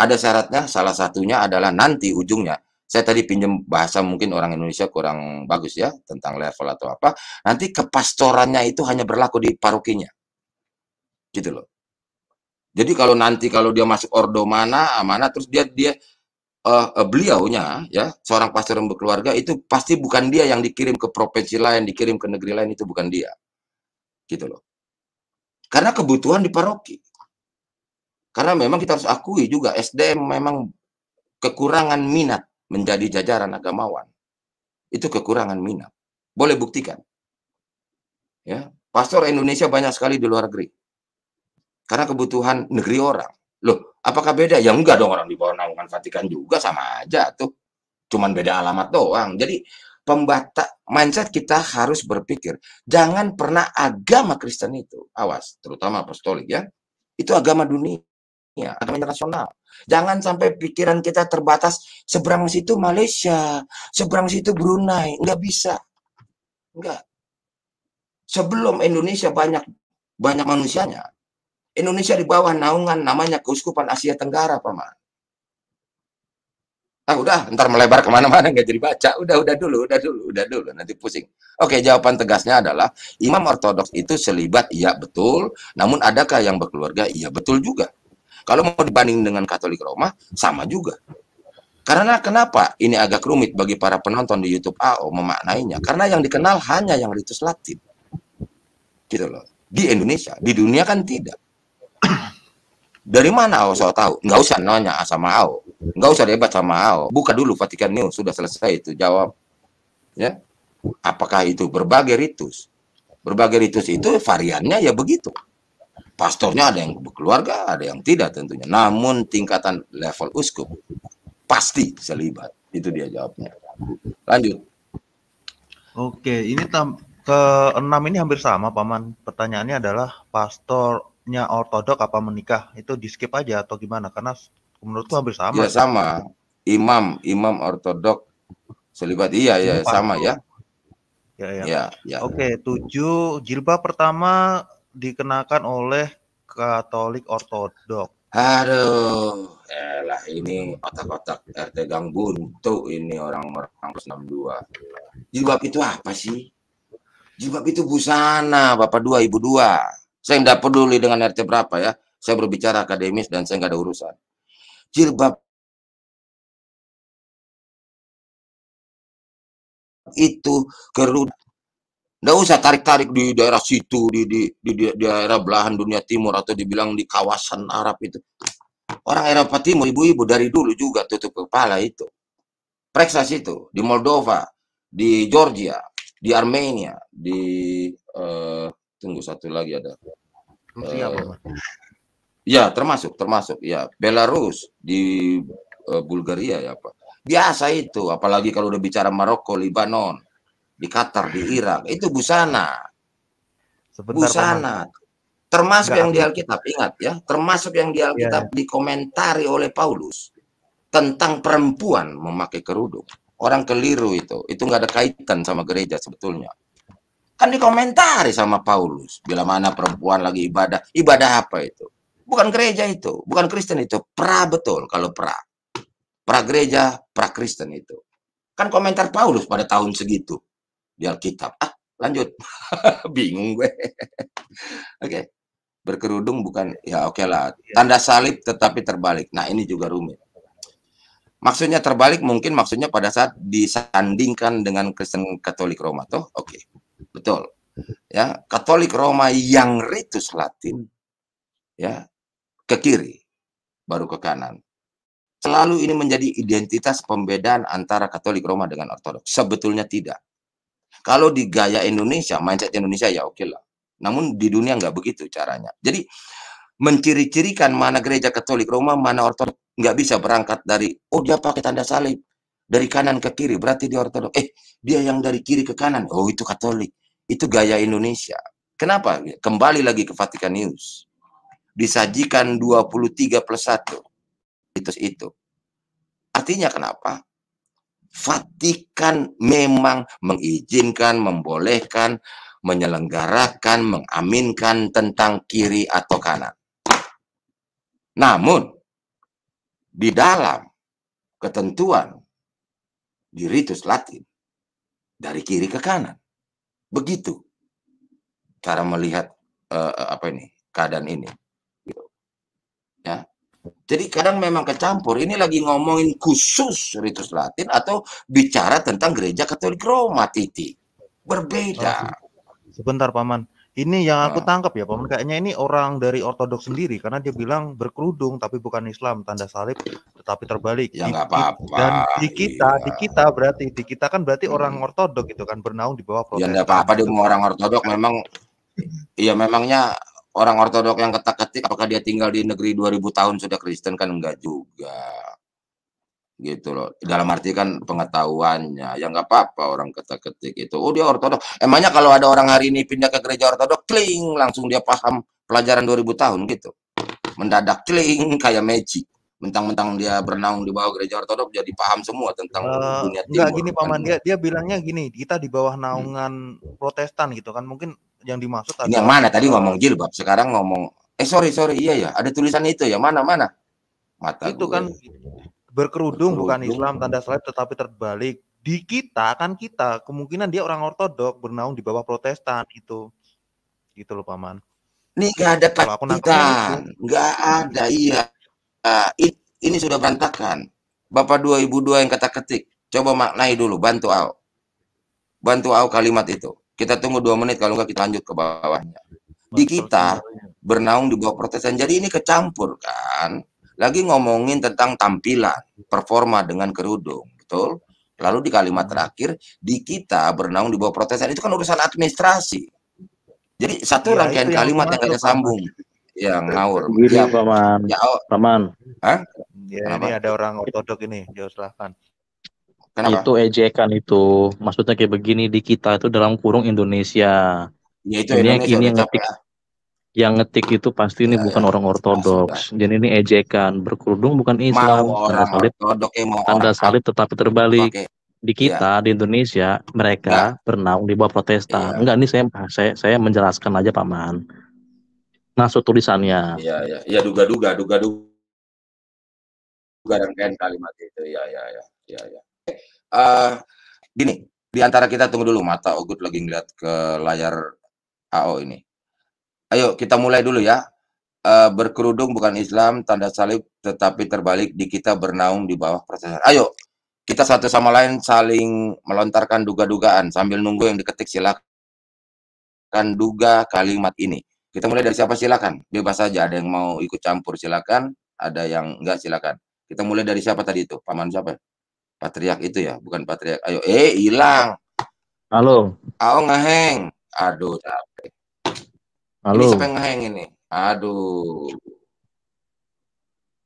ada syaratnya salah satunya adalah nanti ujungnya saya tadi pinjam bahasa mungkin orang Indonesia kurang bagus ya tentang level atau apa nanti kepastorannya itu hanya berlaku di parokinya gitu loh jadi kalau nanti kalau dia masuk ordo mana, mana terus dia dia uh, beliaunya ya seorang pastor yang berkeluarga itu pasti bukan dia yang dikirim ke provinsi lain, dikirim ke negeri lain itu bukan dia. Gitu loh. Karena kebutuhan di paroki. Karena memang kita harus akui juga SDM memang kekurangan minat menjadi jajaran agamawan. Itu kekurangan minat. Boleh buktikan. Ya, pastor Indonesia banyak sekali di luar negeri. Karena kebutuhan negeri orang. Loh, Apakah beda? Ya enggak dong orang di bawah naungan Vatikan juga sama aja tuh. Cuman beda alamat doang. Jadi pembata mindset kita harus berpikir jangan pernah agama Kristen itu awas terutama apostolik ya itu agama dunia agama internasional jangan sampai pikiran kita terbatas seberang situ Malaysia seberang situ Brunei nggak bisa nggak sebelum Indonesia banyak banyak manusianya Indonesia di bawah naungan namanya Keuskupan Asia Tenggara, Pak Ma. Ah, udah, ntar melebar kemana-mana, nggak jadi baca. Udah, udah dulu, udah dulu, udah dulu, nanti pusing. Oke, jawaban tegasnya adalah, Imam Ortodoks itu selibat, iya betul. Namun adakah yang berkeluarga? Iya betul juga. Kalau mau dibanding dengan Katolik Roma, sama juga. Karena kenapa ini agak rumit bagi para penonton di YouTube AO ah, oh, memaknainya? Karena yang dikenal hanya yang ritus Latin. Gitu loh. Di Indonesia, di dunia kan tidak. Dari mana Ao so tahu? Nggak usah nanya sama Ao. Nggak usah debat sama Ao. Buka dulu Vatikan News, sudah selesai itu jawab. Ya. Apakah itu berbagai ritus? Berbagai ritus itu variannya ya begitu. Pastornya ada yang berkeluarga, ada yang tidak tentunya. Namun tingkatan level uskup pasti selibat. Itu dia jawabnya. Lanjut. Oke, ini tam ke enam ini hampir sama, paman. Pertanyaannya adalah pastor hidupnya ortodok apa menikah itu di skip aja atau gimana? Karena menurutku hampir sama. Ya sama. Imam, imam ortodok selibat iya ya sama ya. Ya ya. ya, ya. Oke, tujuh jilbab pertama dikenakan oleh Katolik Ortodok. Aduh, elah ini otak-otak RT Gang Buntu ini orang-orang 62. Jilbab itu apa sih? Jilbab itu busana, Bapak dua, Ibu dua. Saya tidak peduli dengan RT berapa ya. Saya berbicara akademis dan saya nggak ada urusan. Jilbab itu kerut. Nggak usah tarik-tarik di daerah situ, di, di, di, di daerah belahan dunia timur, atau dibilang di kawasan Arab itu. Orang Eropa Timur, ibu-ibu dari dulu juga tutup kepala itu. Preksa situ di Moldova, di Georgia, di Armenia, di eh, tunggu satu lagi ada. Rusia uh, apa? Eh, ya termasuk termasuk ya Belarus di uh, Bulgaria ya Pak. Biasa itu apalagi kalau udah bicara Maroko, Lebanon, di Qatar, di Irak itu busana. Sebentar, busana. Termasuk Enggak. yang di Alkitab ingat ya, termasuk yang di iya, Alkitab ya. dikomentari oleh Paulus tentang perempuan memakai kerudung. Orang keliru itu, itu nggak ada kaitan sama gereja sebetulnya. Kan dikomentari sama Paulus. Bila mana perempuan lagi ibadah. Ibadah apa itu? Bukan gereja itu. Bukan Kristen itu. Pra betul kalau pra. Pra gereja, pra Kristen itu. Kan komentar Paulus pada tahun segitu. Di Alkitab. Ah, lanjut. Bingung gue. Oke. Okay berkerudung bukan ya oke okay lah iya. tanda salib tetapi terbalik nah ini juga rumit Maksudnya terbalik mungkin maksudnya pada saat disandingkan dengan Kristen Katolik Roma toh? Oke. Okay. Betul. Ya, Katolik Roma yang ritus Latin ya, ke kiri baru ke kanan. Selalu ini menjadi identitas pembedaan antara Katolik Roma dengan Ortodoks. Sebetulnya tidak. Kalau di gaya Indonesia, mindset Indonesia ya oke okay lah. Namun di dunia nggak begitu caranya. Jadi menciri-cirikan mana gereja Katolik Roma, mana Ortodok Nggak bisa berangkat dari, oh dia pakai tanda salib. Dari kanan ke kiri, berarti dia Ortodok Eh, dia yang dari kiri ke kanan, oh itu Katolik. Itu gaya Indonesia. Kenapa? Kembali lagi ke Vatikan News. Disajikan 23 plus 1. Itu itu. Artinya kenapa? Vatikan memang mengizinkan, membolehkan, menyelenggarakan, mengaminkan tentang kiri atau kanan. Namun, di dalam ketentuan di ritus Latin, dari kiri ke kanan. Begitu cara melihat uh, apa ini keadaan ini. Ya, jadi kadang memang kecampur. Ini lagi ngomongin khusus ritus Latin atau bicara tentang gereja Katolik Roma, titik Berbeda. Sebentar, Paman. Ini yang aku tangkap ya, paman kayaknya ini orang dari ortodoks sendiri karena dia bilang berkerudung tapi bukan Islam, tanda salib tetapi terbalik. Ya nggak apa-apa. Dan di kita, iya. di kita berarti di kita kan berarti hmm. orang ortodok gitu kan bernaung di bawah ya, protestan. Ya nggak apa-apa dia mau orang ortodok memang iya memangnya orang ortodok yang ketak-ketik apakah dia tinggal di negeri 2000 tahun sudah Kristen kan enggak juga gitu loh dalam arti kan pengetahuannya ya nggak apa-apa orang ketik-ketik itu oh dia ortodok emangnya kalau ada orang hari ini pindah ke gereja ortodok kling langsung dia paham pelajaran 2000 tahun gitu mendadak kling kayak magic mentang-mentang dia bernaung di bawah gereja ortodok jadi paham semua tentang uh, dunia timur. Enggak gini paman kan? dia dia bilangnya gini kita di bawah hmm. naungan hmm. Protestan gitu kan mungkin yang dimaksud ini yang mana tadi eh, ngomong jilbab sekarang ngomong eh sorry sorry iya ya ada tulisan itu ya mana mana mata itu gue. kan berkerudung, bukan Islam tanda salib tetapi terbalik di kita kan kita kemungkinan dia orang ortodok bernaung di bawah Protestan itu gitu loh paman ini gak ada kita gitu. nggak ada iya uh, it, ini sudah berantakan bapak dua ibu dua yang kata ketik coba maknai dulu bantu au bantu au kalimat itu kita tunggu dua menit kalau nggak kita lanjut ke bawahnya di kita bernaung di bawah Protestan jadi ini kecampur kan lagi ngomongin tentang tampilan, performa dengan kerudung, betul? Lalu di kalimat hmm. terakhir, di kita bernaung di bawah protesan itu kan urusan administrasi. Jadi satu ya, rangkaian kalimat yang ada sambung yang ngawur. Gini, ya, paman. Ya, oh. paman. Hah? Ya, Kenapa? ini ada orang ortodok ini, jauh silahkan. Kenapa? Itu ejekan itu. Maksudnya kayak begini di kita itu dalam kurung Indonesia. Ya itu Indonesia. Ini yang ini yang ngetik yang ngetik itu pasti ini ya, bukan ya, orang ortodoks. Jadi ini ejekan, berkerudung bukan Islam, tanda salib, tanda salib tetapi terbalik. Okay. Di iya. kita ya. di Indonesia mereka ya. bernaung di bawah Protestan. Ya. Enggak, ini saya saya saya menjelaskan aja Pak Man. Masuk tulisannya. Iya, iya, iya duga-duga, duga-duga. dan lain kalimat itu. Iya, iya, iya, iya, iya. Uh, gini, di antara kita tunggu dulu mata Ogut lagi ngeliat ke layar AO ini Ayo kita mulai dulu ya. Uh, berkerudung bukan Islam, tanda salib tetapi terbalik di kita bernaung di bawah proses. Ayo kita satu sama lain saling melontarkan duga-dugaan sambil nunggu yang diketik silakan duga kalimat ini. Kita mulai dari siapa silakan. Bebas saja ada yang mau ikut campur silakan, ada yang enggak silakan. Kita mulai dari siapa tadi itu? Paman siapa? Patriak itu ya, bukan patriak. Ayo, eh hilang. Halo. Aong ngeheng. Aduh, capek. Halo. Ini siapa yang ngeheng ini? Aduh.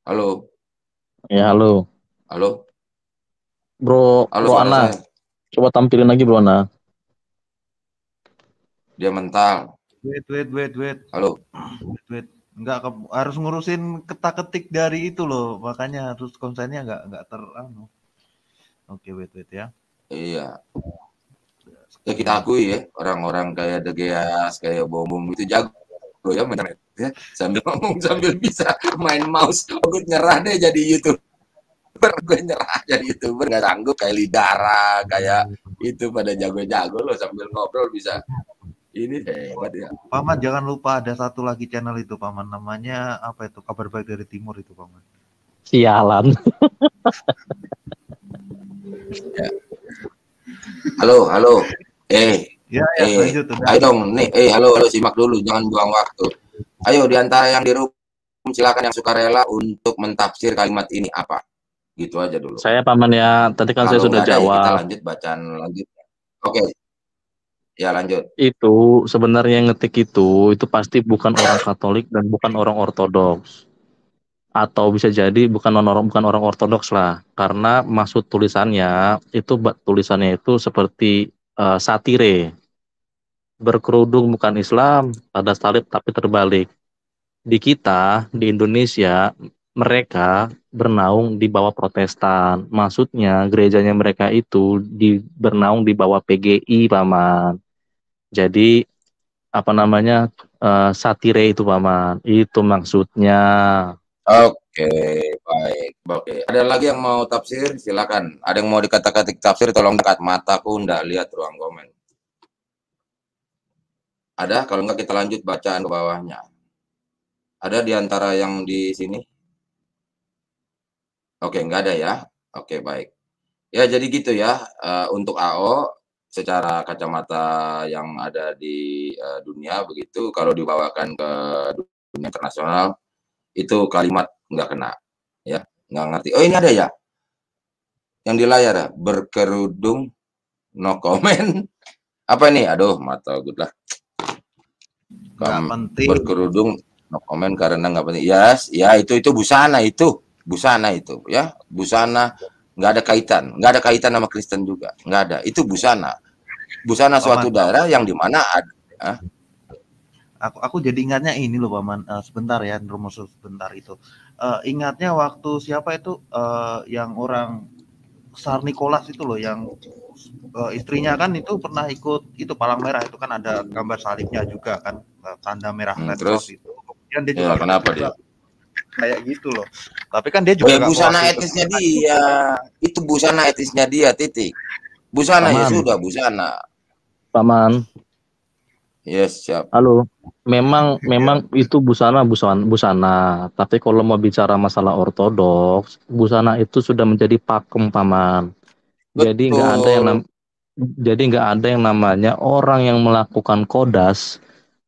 Halo. Ya, halo. Halo. Bro, halo, Bro Ana. Saya. Coba tampilin lagi Bro Ana. Dia mental. Wait, wait, wait, wait. Halo. Wait, wait. Enggak harus ngurusin ketak-ketik dari itu loh, makanya harus konsennya enggak enggak ter anu. Oke, okay, wait, wait ya. Iya ya kita akui ya orang-orang kayak degas Geas, kayak Bombom itu jago ya ya sambil ngomong sambil bisa main mouse oh, gue nyerah deh jadi youtuber gue nyerah jadi youtuber nggak sanggup kayak lidara kayak itu pada jago-jago loh sambil ngobrol bisa ini hebat ya paman jangan lupa ada satu lagi channel itu paman namanya apa itu kabar baik dari timur itu paman sialan ya. halo halo Eh, ya, ya, eh, lanjut, ayo dong, nih, eh, halo, halo, simak dulu, jangan buang waktu. Ayo, diantara yang di room, silakan yang suka rela untuk mentafsir kalimat ini apa. Gitu aja dulu. Saya paman ya, tadi kan saya sudah ada, ya, jawab. Kita lanjut bacaan lanjut. Oke. Okay. Ya lanjut. Itu sebenarnya yang ngetik itu, itu pasti bukan orang Katolik dan bukan orang Ortodoks atau bisa jadi bukan orang bukan orang ortodoks lah karena maksud tulisannya itu tulisannya itu seperti uh, satire berkerudung bukan Islam pada salib tapi terbalik di kita di Indonesia mereka bernaung di bawah Protestan maksudnya gerejanya mereka itu di bernaung di bawah PGI paman jadi apa namanya uh, satire itu paman itu maksudnya oke Oke, baik. Oke. Ada lagi yang mau tafsir? Silakan. Ada yang mau dikata-katik tafsir tolong dekat mataku ndak lihat ruang komen. Ada? Kalau nggak kita lanjut bacaan ke bawahnya. Ada di antara yang di sini? Oke, nggak ada ya. Oke, baik. Ya, jadi gitu ya. Uh, untuk AO secara kacamata yang ada di uh, dunia begitu kalau dibawakan ke dunia internasional itu kalimat nggak kena ya nggak ngerti oh ini ada ya yang di layar ya berkerudung no comment apa ini aduh mata good lah penting. berkerudung no comment karena nggak penting yes ya itu itu busana itu busana itu ya busana nggak ada kaitan nggak ada kaitan sama Kristen juga nggak ada itu busana busana suatu paman. daerah yang dimana ada ya. aku aku jadi ingatnya ini loh paman uh, sebentar ya rumus sebentar itu uh, ingatnya waktu siapa itu uh, yang orang Sar Nicholas itu loh yang uh, istrinya kan itu pernah ikut itu palang merah itu kan ada gambar salibnya juga kan tanda merah hmm, terus itu kemudian dia ya, juga kenapa dia kayak gitu loh tapi kan dia juga ya, busana etisnya dia itu busana etisnya dia titik busana ya Paman. ya sudah busana Paman Yes, siap. Halo. Memang memang itu busana busana busana, tapi kalau mau bicara masalah ortodoks, busana itu sudah menjadi pakem paman. Betul. Jadi enggak ada yang jadi nggak ada yang namanya orang yang melakukan kodas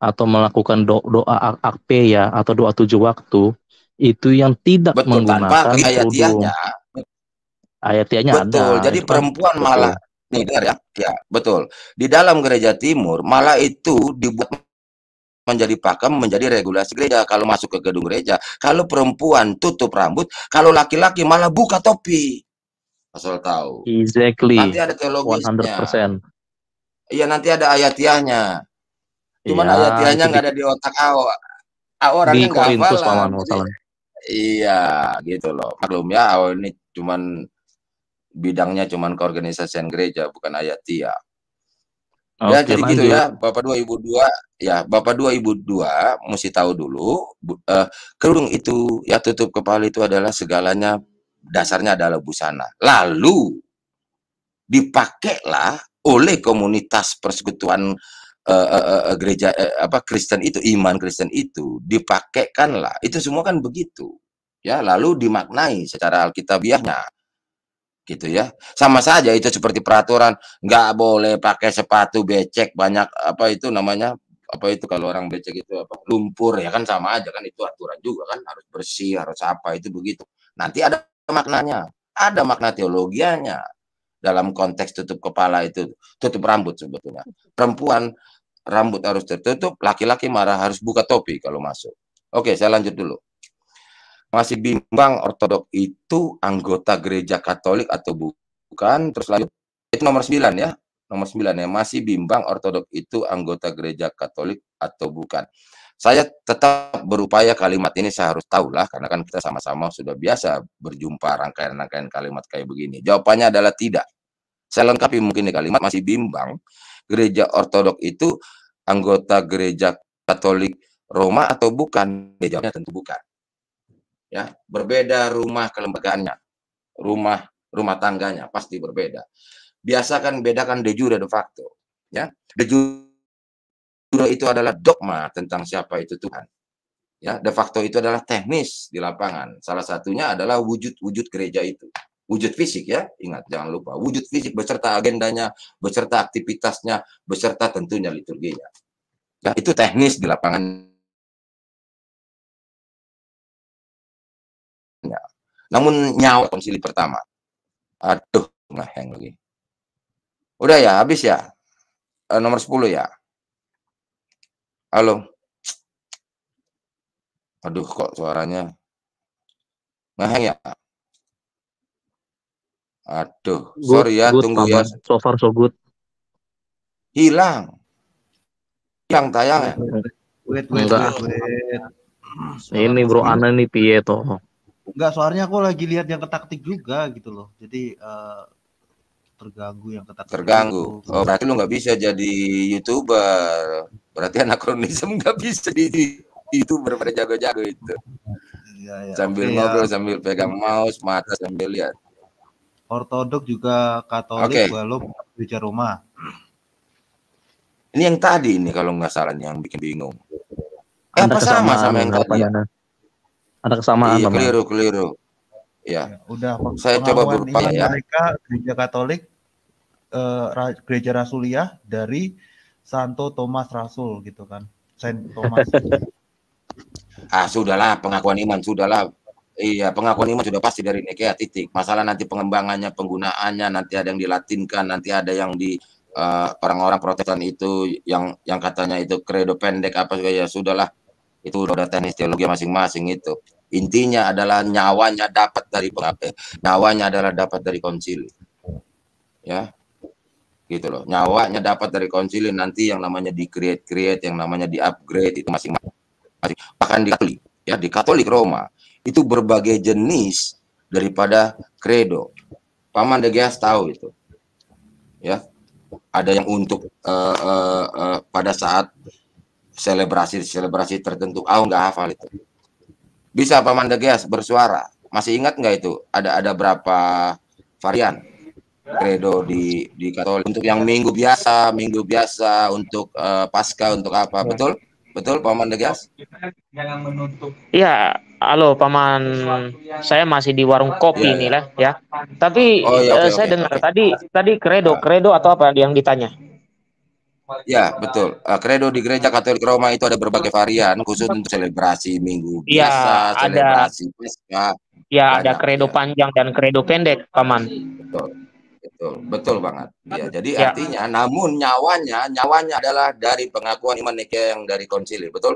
atau melakukan do, doa akpe ya atau doa tujuh waktu itu yang tidak Betul, menggunakan ayatnya Ayatnya ayatnya ada. Betul. Jadi kan perempuan malah dengar ya. Ya, betul. Di dalam gereja timur malah itu dibuat menjadi pakem menjadi regulasi gereja kalau masuk ke gedung gereja kalau perempuan tutup rambut kalau laki-laki malah buka topi asal tahu exactly nanti ada teologisnya 100% iya nanti ada ayatiahnya cuman ya, ayatiahnya nggak ada di otak awak orangnya di Korintus paman iya gitu loh maklum ya awal ini cuman bidangnya cuman keorganisasian gereja bukan ayat ya. Okay, ya jadi gitu ya Bapak dua Ibu dua ya Bapak dua Ibu dua mesti tahu dulu uh, kerudung itu ya tutup kepala itu adalah segalanya dasarnya adalah busana. Lalu dipakailah oleh komunitas persekutuan uh, uh, uh, gereja uh, apa Kristen itu iman Kristen itu dipakaikanlah itu semua kan begitu ya lalu dimaknai secara alkitabiahnya gitu ya sama saja itu seperti peraturan nggak boleh pakai sepatu becek banyak apa itu namanya apa itu kalau orang becek itu apa lumpur ya kan sama aja kan itu aturan juga kan harus bersih harus apa itu begitu nanti ada maknanya ada makna teologianya dalam konteks tutup kepala itu tutup rambut sebetulnya perempuan rambut harus tertutup laki-laki marah harus buka topi kalau masuk oke saya lanjut dulu masih bimbang ortodok itu anggota gereja Katolik atau bukan. Terus lanjut itu nomor 9 ya. Nomor 9 ya, masih bimbang ortodok itu anggota gereja Katolik atau bukan. Saya tetap berupaya kalimat ini saya harus tahulah karena kan kita sama-sama sudah biasa berjumpa rangkaian-rangkaian kalimat kayak begini. Jawabannya adalah tidak. Saya lengkapi mungkin di kalimat masih bimbang gereja ortodok itu anggota gereja Katolik Roma atau bukan? Ya, jawabnya tentu bukan ya berbeda rumah kelembagaannya rumah rumah tangganya pasti berbeda biasakan bedakan de jure de facto ya de jure itu adalah dogma tentang siapa itu Tuhan ya de facto itu adalah teknis di lapangan salah satunya adalah wujud-wujud gereja itu wujud fisik ya ingat jangan lupa wujud fisik beserta agendanya beserta aktivitasnya beserta tentunya liturginya ya, itu teknis di lapangan Namun nyawa konsili pertama. Aduh, ngeheng lagi. Udah ya, habis ya. E, nomor 10 ya. Halo. Aduh, kok suaranya ngeheng ya? Aduh, good, sorry ya, good, tunggu ya. So far so good. Hilang. yang tayang ya? Wait, wait, wait. Ini bro Ana nih Pieto. Enggak, soalnya aku lagi lihat yang ketaktik juga gitu loh. Jadi uh, terganggu yang ketaktik. Terganggu. Oh, berarti lu nggak bisa jadi YouTuber. Berarti anak anakronisme nggak bisa di YouTuber pada jago-jago itu. Iya, iya. Ya, ya. Sambil okay, ngobrol, ya. sambil pegang mouse, mata sambil lihat. Ortodok juga Katolik okay. walaupun bicara rumah. Ini yang tadi ini kalau nggak salah yang bikin bingung. Eh, apa sama sama yang tadi? Ada kesamaan. Iya, keliru, ya. keliru. Ya. ya udah. Saya coba berupa Ya. Mereka gereja Katolik, eh, gereja Rasuliah dari Santo Thomas Rasul gitu kan. Saint Thomas. ah sudahlah pengakuan iman sudahlah Iya, pengakuan iman sudah pasti dari Nikea titik. Masalah nanti pengembangannya, penggunaannya, nanti ada yang dilatinkan, nanti ada yang di eh, orang-orang uh, orang -orang Protestan itu yang yang katanya itu kredo pendek apa ya sudahlah. Itu udah teknis teologi masing-masing itu. Intinya adalah nyawanya dapat dari berapa eh, nyawanya adalah dapat dari konsili. Ya. Gitu loh. Nyawanya dapat dari konsili nanti yang namanya di create create yang namanya di upgrade itu masing-masing. Bahkan di Katolik, ya di Katolik Roma itu berbagai jenis daripada credo Paman De Geas tahu itu. Ya. Ada yang untuk uh, uh, uh, pada saat selebrasi selebrasi tertentu. ah oh, nggak hafal itu bisa Pak Mandegas bersuara. Masih ingat nggak itu? Ada ada berapa varian kredo di di Katolik untuk yang minggu biasa, minggu biasa untuk uh, eh, Pasca untuk apa? Ya. Betul? Betul Paman Degas? Iya, halo Paman. Saya masih di warung iya, kopi ya, lah ya. Tapi oh, iya, okay, eh, saya okay. dengar tadi tadi kredo, kredo atau apa yang ditanya? Ya, betul. kredo eh, di gereja Katolik Roma itu ada berbagai varian khusus untuk selebrasi minggu iya, biasa, ada, selebrasi Pasca. Ya, ada kredo ya. panjang dan kredo pendek, Paman. Betul. Betul, betul banget. Ya, jadi ya. artinya namun nyawanya, nyawanya adalah dari pengakuan iman Nike yang dari konsili, betul?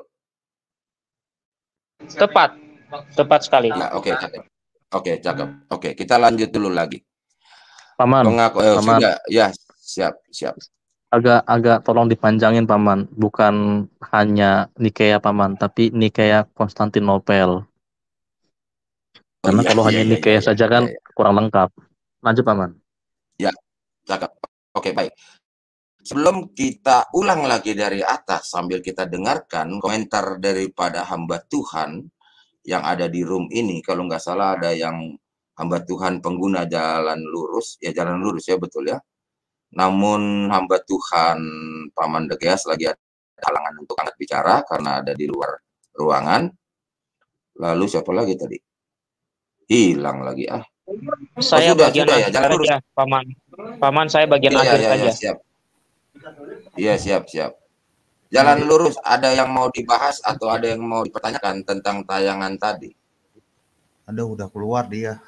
Tepat. Tepat sekali. Nah, oke, okay, Oke, okay, cakep. Oke, okay, kita lanjut dulu lagi. Paman. Pengaku, eh, Paman. Sudah, ya, siap, siap agak agak tolong dipanjangin paman, bukan hanya Nikea paman, tapi Nikea Konstantinopel. Oh, Karena iya, kalau iya, hanya iya, Nikea iya, saja kan iya, kan iya. kurang lengkap. Lanjut paman. Ya, cakap. Oke baik. Sebelum kita ulang lagi dari atas sambil kita dengarkan komentar daripada hamba Tuhan yang ada di room ini, kalau nggak salah ada yang hamba Tuhan pengguna jalan lurus, ya jalan lurus ya betul ya. Namun hamba Tuhan Paman degas lagi ada halangan untuk angkat bicara karena ada di luar ruangan. Lalu siapa lagi tadi? Hilang lagi ah. Oh, saya oh, sudah, bagian sudah, ya, akhir ya. Jangan aja, Paman. Paman saya bagian iya, akhir iya, saja. Iya, siap. Iya, siap, siap. Jalan iya. lurus, ada yang mau dibahas atau ada yang mau dipertanyakan tentang tayangan tadi? Ada udah keluar dia.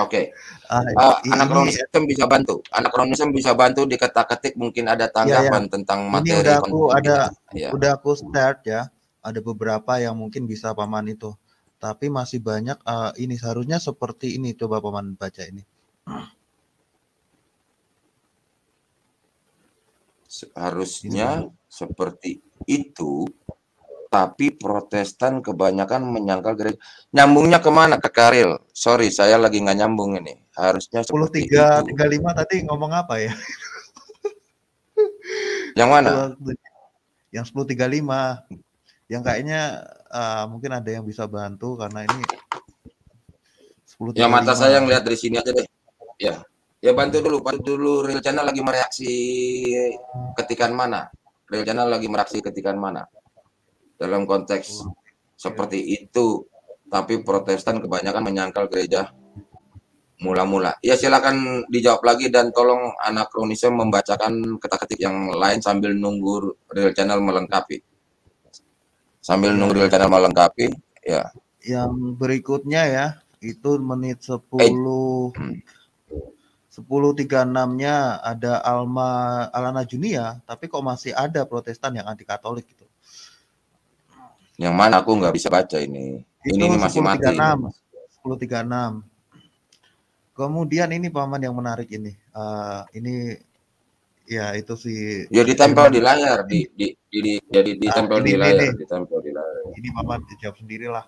Oke, Ah, ah, iya. Anak uh, ini, bisa bantu. Anak Anakronism bisa bantu di ketik mungkin ada tanggapan iya, iya. ya, ya. tentang materi. Ini udah aku ada, ya. udah aku start ya. Ada beberapa yang mungkin bisa paman itu, tapi masih banyak uh, ini seharusnya seperti ini. Coba paman baca ini. Seharusnya ini. seperti itu tapi Protestan kebanyakan menyangkal gereja. Nyambungnya kemana ke Karil? Sorry, saya lagi nggak nyambung ini. Harusnya 10 3 tiga lima tadi ngomong apa ya? yang mana? Yang tiga lima. Yang kayaknya uh, mungkin ada yang bisa bantu karena ini 10 35. Ya mata saya yang lihat dari sini aja deh. Ya. Ya bantu dulu, bantu dulu Real Channel lagi mereaksi ketikan mana? Real Channel lagi mereaksi ketikan mana? dalam konteks oh, seperti itu. Tapi Protestan kebanyakan menyangkal gereja mula-mula. Ya silakan dijawab lagi dan tolong anak anakronisme membacakan kata-ketik yang lain sambil nunggu real channel melengkapi. Sambil nunggu real channel melengkapi, ya. Yang berikutnya ya, itu menit 10 eh. hmm. 10.36-nya ada Alma Alana Junia, tapi kok masih ada Protestan yang anti Katolik gitu. Yang mana aku nggak bisa baca ini. Itu ini, ini masih 10, mati. 1036. tiga enam. Kemudian ini paman yang menarik ini. Uh, ini ya itu si ya ditempel di layar di di di, di jadi ya, ditempel nah, di layar ini, ditempel di layar ini paman jawab sendirilah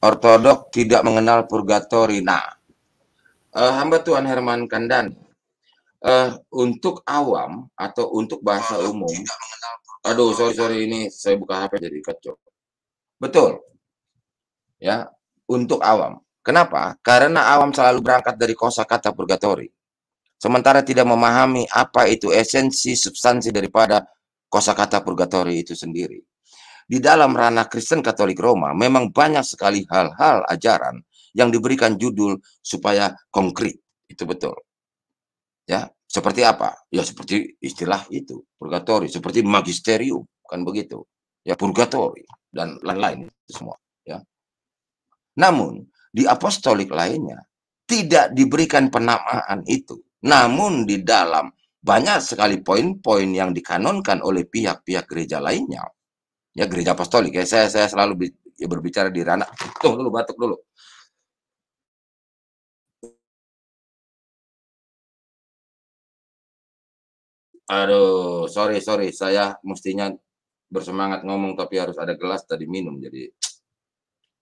ortodok tidak mengenal purgatori nah uh, hamba Tuhan Herman Kandan. uh, untuk awam atau untuk bahasa umum Aduh, sorry sorry ini saya buka HP jadi kacau. Betul. Ya, untuk awam. Kenapa? Karena awam selalu berangkat dari kosakata purgatori. Sementara tidak memahami apa itu esensi substansi daripada kosakata purgatori itu sendiri. Di dalam ranah Kristen Katolik Roma memang banyak sekali hal-hal ajaran yang diberikan judul supaya konkret. Itu betul. Ya, seperti apa? Ya seperti istilah itu, purgatori. Seperti magisterium, kan begitu. Ya purgatori dan lain-lain itu semua. Ya. Namun di apostolik lainnya tidak diberikan penamaan itu. Namun di dalam banyak sekali poin-poin yang dikanonkan oleh pihak-pihak gereja lainnya. Ya gereja apostolik ya. Saya saya selalu ya, berbicara di ranah. Tuh dulu batuk dulu. Aduh, sorry, sorry. Saya mestinya bersemangat ngomong tapi harus ada gelas tadi minum. Jadi,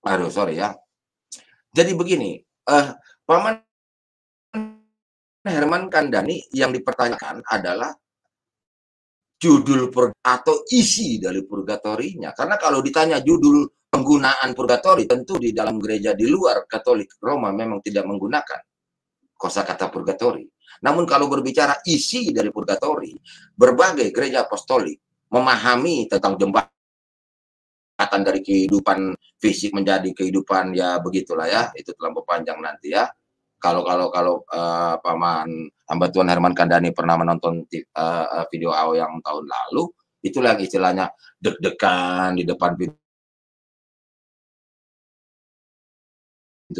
aduh, sorry ya. Jadi begini, uh, Paman Herman Kandani yang dipertanyakan adalah judul atau isi dari purgatorinya. Karena kalau ditanya judul penggunaan purgatori, tentu di dalam gereja di luar Katolik Roma memang tidak menggunakan kosa kata purgatori. Namun kalau berbicara isi dari purgatori, berbagai gereja apostolik memahami tentang jembatan dari kehidupan fisik menjadi kehidupan ya begitulah ya, itu terlalu panjang nanti ya. Kalau kalau kalau uh, paman hamba Tuhan Herman Kandani pernah menonton uh, video AO yang tahun lalu, itu yang istilahnya deg-degan di depan pintu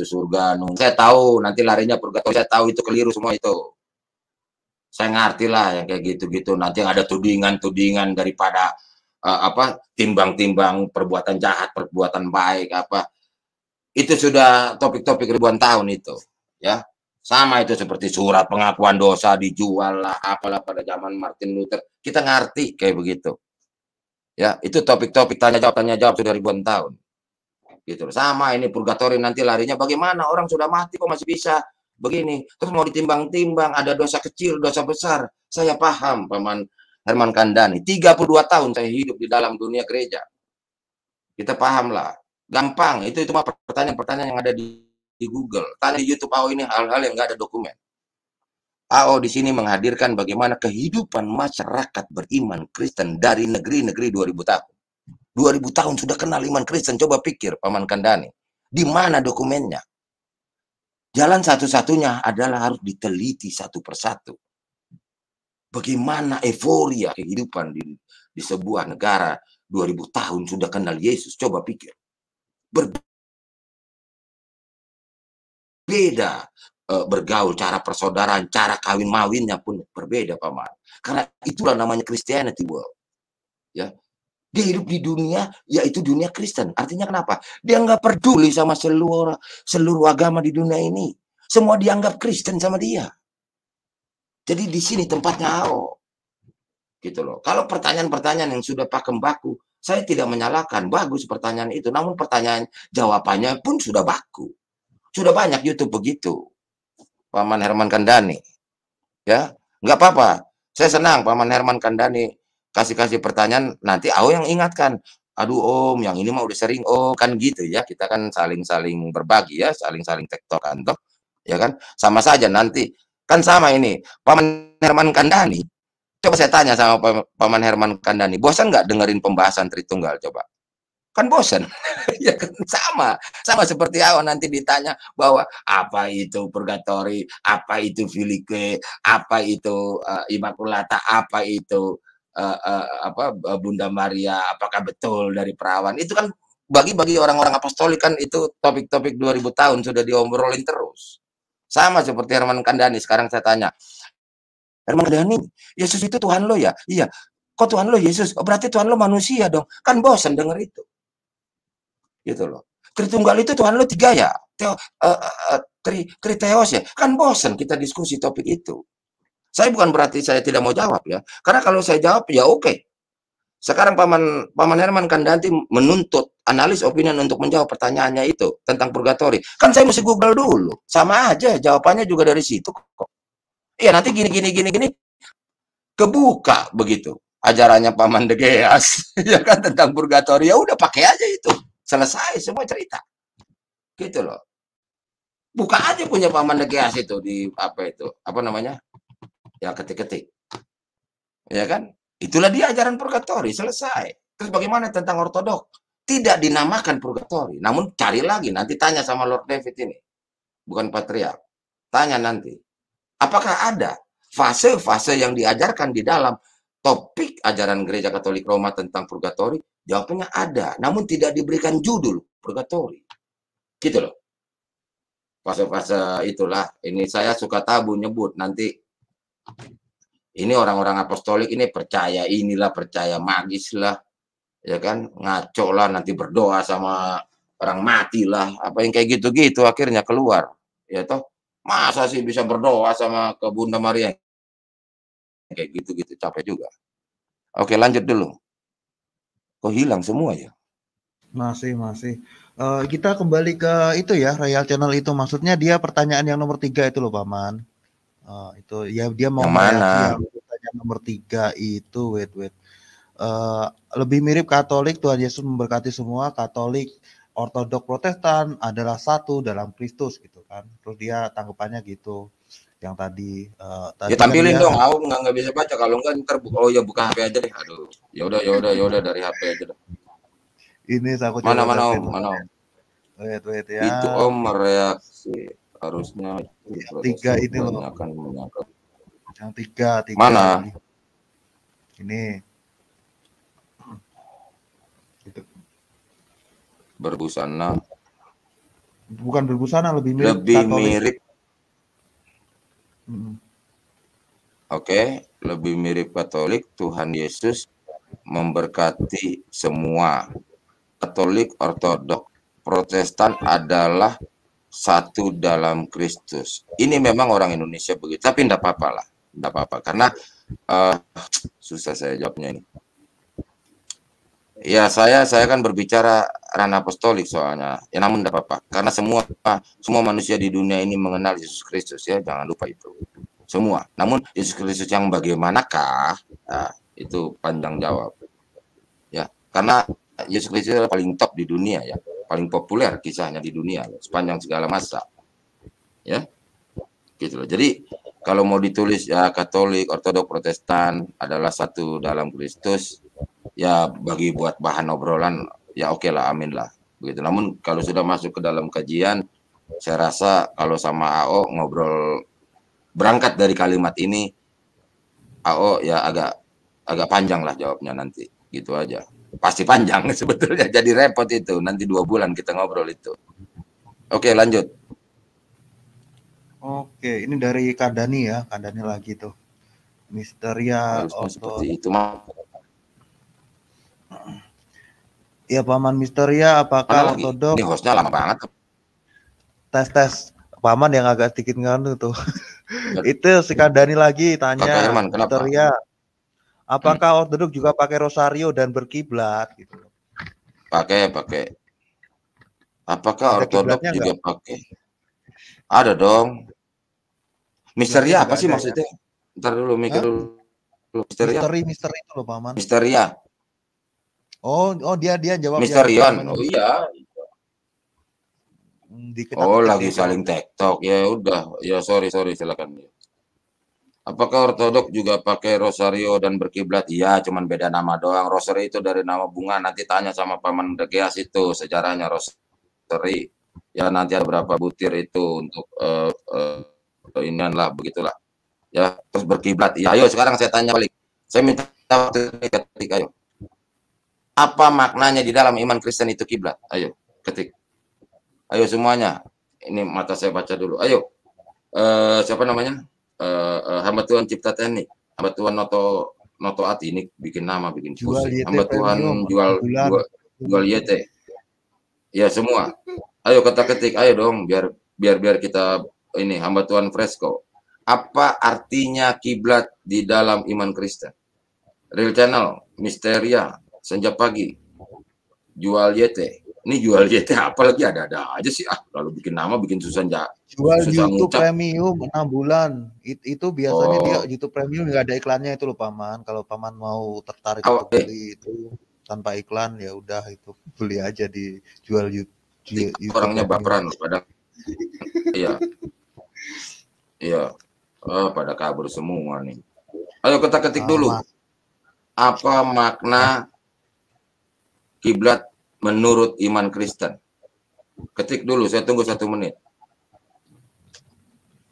surga. Nung. Saya tahu nanti larinya purgatori. Saya tahu itu keliru semua itu saya ngerti lah ya kayak gitu-gitu nanti ada tudingan-tudingan daripada uh, apa timbang-timbang perbuatan jahat perbuatan baik apa itu sudah topik-topik ribuan tahun itu ya sama itu seperti surat pengakuan dosa dijual lah apalah pada zaman Martin Luther kita ngerti kayak begitu ya itu topik-topik tanya jawab tanya jawab sudah ribuan tahun gitu sama ini purgatori nanti larinya bagaimana orang sudah mati kok masih bisa begini terus mau ditimbang-timbang ada dosa kecil dosa besar saya paham paman Herman Kandani 32 tahun saya hidup di dalam dunia gereja kita paham lah, gampang itu itu mah pertanyaan-pertanyaan yang ada di, di Google tanya di YouTube AO ini hal-hal yang nggak ada dokumen AO di sini menghadirkan bagaimana kehidupan masyarakat beriman Kristen dari negeri-negeri 2000 tahun 2000 tahun sudah kenal iman Kristen coba pikir paman Kandani di mana dokumennya Jalan satu-satunya adalah harus diteliti satu persatu. Bagaimana euforia kehidupan di, di sebuah negara 2000 tahun sudah kenal Yesus. Coba pikir. Berbeda eh, bergaul, cara persaudaraan, cara kawin mawinnya pun berbeda, paman. Karena itulah namanya Christianity world. Ya, dia hidup di dunia, yaitu dunia Kristen. Artinya kenapa? Dia nggak peduli sama seluruh seluruh agama di dunia ini. Semua dianggap Kristen sama dia. Jadi di sini tempatnya Ao. Gitu loh. Kalau pertanyaan-pertanyaan yang sudah pakem baku, saya tidak menyalahkan. Bagus pertanyaan itu. Namun pertanyaan jawabannya pun sudah baku. Sudah banyak YouTube begitu. Paman Herman Kandani. Ya, nggak apa-apa. Saya senang Paman Herman Kandani kasih-kasih pertanyaan nanti aku yang ingatkan aduh om yang ini mah udah sering om kan gitu ya kita kan saling-saling berbagi ya saling-saling tektokan toh ya kan sama saja nanti kan sama ini paman Herman Kandani coba saya tanya sama paman Herman Kandani bosan nggak dengerin pembahasan Tritunggal coba kan bosan ya kan sama sama seperti awal nanti ditanya bahwa apa itu purgatory apa itu filike apa itu uh, eh, imakulata apa itu uh, uh, apa eh, Bunda Maria apakah betul dari perawan itu kan bagi bagi orang-orang apostolik kan itu topik-topik 2000 tahun sudah diobrolin terus sama seperti Herman Kandani sekarang saya tanya Herman Kandani Yesus itu Tuhan lo ya iya kok Tuhan lo Yesus oh, berarti Tuhan lo manusia dong kan bosen denger itu gitu loh Tritunggal itu Tuhan lo tiga ya Teo, uh, uh, tri, teos ya kan bosen kita diskusi topik itu saya bukan berarti saya tidak mau jawab ya. Karena kalau saya jawab ya oke. Sekarang paman paman Herman Kandanti menuntut analis opini untuk menjawab pertanyaannya itu tentang purgatori. Kan saya mesti Google dulu. Sama aja jawabannya juga dari situ kok. Iya nanti gini gini gini gini kebuka begitu ajarannya paman Degeas ya kan tentang purgatori ya udah pakai aja itu selesai semua cerita gitu loh buka aja punya paman Degeas itu di apa itu apa namanya ya ketik-ketik. Ya kan? Itulah dia ajaran purgatori, selesai. Terus bagaimana tentang ortodok? Tidak dinamakan purgatori, namun cari lagi nanti tanya sama Lord David ini. Bukan patriark. Tanya nanti. Apakah ada fase-fase yang diajarkan di dalam topik ajaran gereja Katolik Roma tentang purgatori? Jawabannya ada, namun tidak diberikan judul purgatori. Gitu loh. Fase-fase itulah. Ini saya suka tabu nyebut nanti ini orang-orang apostolik ini percaya inilah, percaya magis lah, ya kan, ngaco lah, nanti berdoa sama orang mati lah, apa yang kayak gitu-gitu akhirnya keluar, ya toh. Masa sih bisa berdoa sama ke Bunda Maria? Kayak gitu-gitu capek juga. Oke, lanjut dulu. Kok hilang semua ya? Masih, masih. Uh, kita kembali ke itu ya, Royal Channel itu. Maksudnya dia pertanyaan yang nomor tiga itu loh, Paman. Uh, itu ya dia mau mana? Ya, nomor tiga itu wait wait. Uh, lebih mirip Katolik Tuhan Yesus memberkati semua Katolik Ortodok Protestan adalah satu dalam Kristus gitu kan. Terus dia tanggapannya gitu yang tadi. Uh, tadi ya kan tampilin kan dong, aku nggak nggak bisa baca kalau nggak ntar buka oh ya buka HP aja deh. Aduh, ya udah ya udah ya udah dari HP aja deh. Ini aku mana mana om, mana om. Wait, wait, ya. Itu om reaksi harusnya gitu, tiga ini loh akan menangkap yang tiga tiga mana ini gitu. berbusana bukan berbusana lebih mirip lebih katolik. mirip hmm. oke okay. lebih mirip katolik Tuhan Yesus memberkati semua katolik ortodok protestan adalah satu dalam Kristus. Ini memang orang Indonesia begitu, tapi tidak apa-apa lah, tidak apa-apa karena uh, susah saya jawabnya ini. Ya saya saya kan berbicara ranah apostolik soalnya, ya namun tidak apa-apa karena semua semua manusia di dunia ini mengenal Yesus Kristus ya jangan lupa itu semua. Namun Yesus Kristus yang bagaimanakah nah, itu panjang jawab ya karena Yesus Kristus adalah paling top di dunia ya paling populer kisahnya di dunia loh, sepanjang segala masa ya gitu loh jadi kalau mau ditulis ya Katolik Ortodok Protestan adalah satu dalam Kristus ya bagi buat bahan obrolan ya oke okay lah amin lah begitu namun kalau sudah masuk ke dalam kajian saya rasa kalau sama AO ngobrol berangkat dari kalimat ini AO ya agak agak panjang lah jawabnya nanti gitu aja pasti panjang sebetulnya jadi repot itu nanti dua bulan kita ngobrol itu oke lanjut oke ini dari Kadani ya Kadani lagi tuh Misteria ya, seperti itu mah. Ya Paman Misteria ya, apakah ortodok? Ini hostnya lama banget. Tes tes Paman yang agak sedikit nggak tuh. itu si Kadani lagi tanya Herman, Misteria. Kenapa? Ya. Apakah Ortodok juga pakai rosario dan berkiblat gitu? Pakai, pakai. Apakah Ada Ortodok juga enggak? pakai? Ada dong. Misteria apa sih ya? maksudnya? Ya? Ntar dulu mikir Hah? dulu. Misteri, misteri, misteri itu loh paman. Misteria. Oh, oh dia dia jawab. Misterion. oh iya. Hmm, oh lagi saling tektok ya udah ya sorry sorry silakan. Ya. Apakah ortodok juga pakai rosario dan berkiblat? Iya, cuman beda nama doang. Rosario itu dari nama bunga. Nanti tanya sama paman Dekias itu sejarahnya rosario. Ya nanti ada berapa butir itu untuk uh, eh, uh, eh, inian lah begitulah. Ya terus berkiblat. Iya, ayo sekarang saya tanya balik. Saya minta waktu ketik, ayo. Apa maknanya di dalam iman Kristen itu kiblat? Ayo ketik. Ayo semuanya. Ini mata saya baca dulu. Ayo. Uh, siapa namanya? eh, eh, hamba Tuhan cipta teknik, hamba Tuhan noto noto ati ini bikin nama bikin pusing hamba Tuhan jual jual, jual yete ya semua ayo kata ketik ayo dong biar biar biar kita ini hamba Tuhan fresco apa artinya kiblat di dalam iman Kristen real channel misteria senja pagi jual yete ini jual JT apa lagi ada-ada aja sih ah lalu bikin nama bikin susah ja, jual susan YouTube ngucap. premium enam bulan It, itu biasanya oh. dia YouTube premium nggak ada iklannya itu lo paman kalau paman mau tertarik oh, eh. beli itu tanpa iklan ya udah itu beli aja di jual YouTube, YouTube orangnya baperan pada iya iya oh, pada kabur semua nih ayo kita ketik ah, dulu apa makna kiblat menurut iman Kristen. Ketik dulu, saya tunggu satu menit.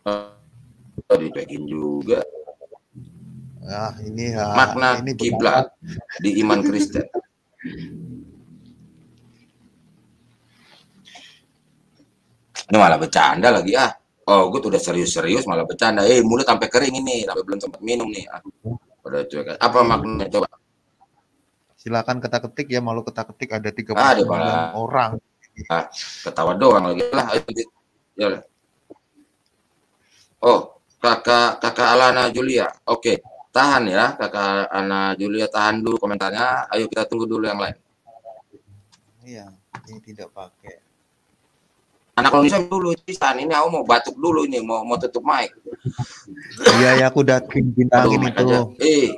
Uh, dipekin juga. Nah, ini uh, makna ini kiblat di iman Kristen. ini malah bercanda lagi ah. Oh, gue udah serius-serius malah bercanda. Eh, hey, mulut sampai kering ini, sampai belum sempat minum nih. Ah. Udah cuek. Apa maknanya coba? silakan kata ketik ya malu kata ketik ada 39 ah, orang. Ah, ketawa doang lagi lah. Ya. Oh, kakak kakak Alana Julia. Oke, okay. tahan ya kakak Alana Julia tahan dulu komentarnya. Ayo kita tunggu dulu yang lain. Iya, ini tidak pakai. Anak kalau bisa dulu Tristan ini aku mau batuk dulu ini mau mau tutup mic. Iya ya aku udah bintangin itu. Eh,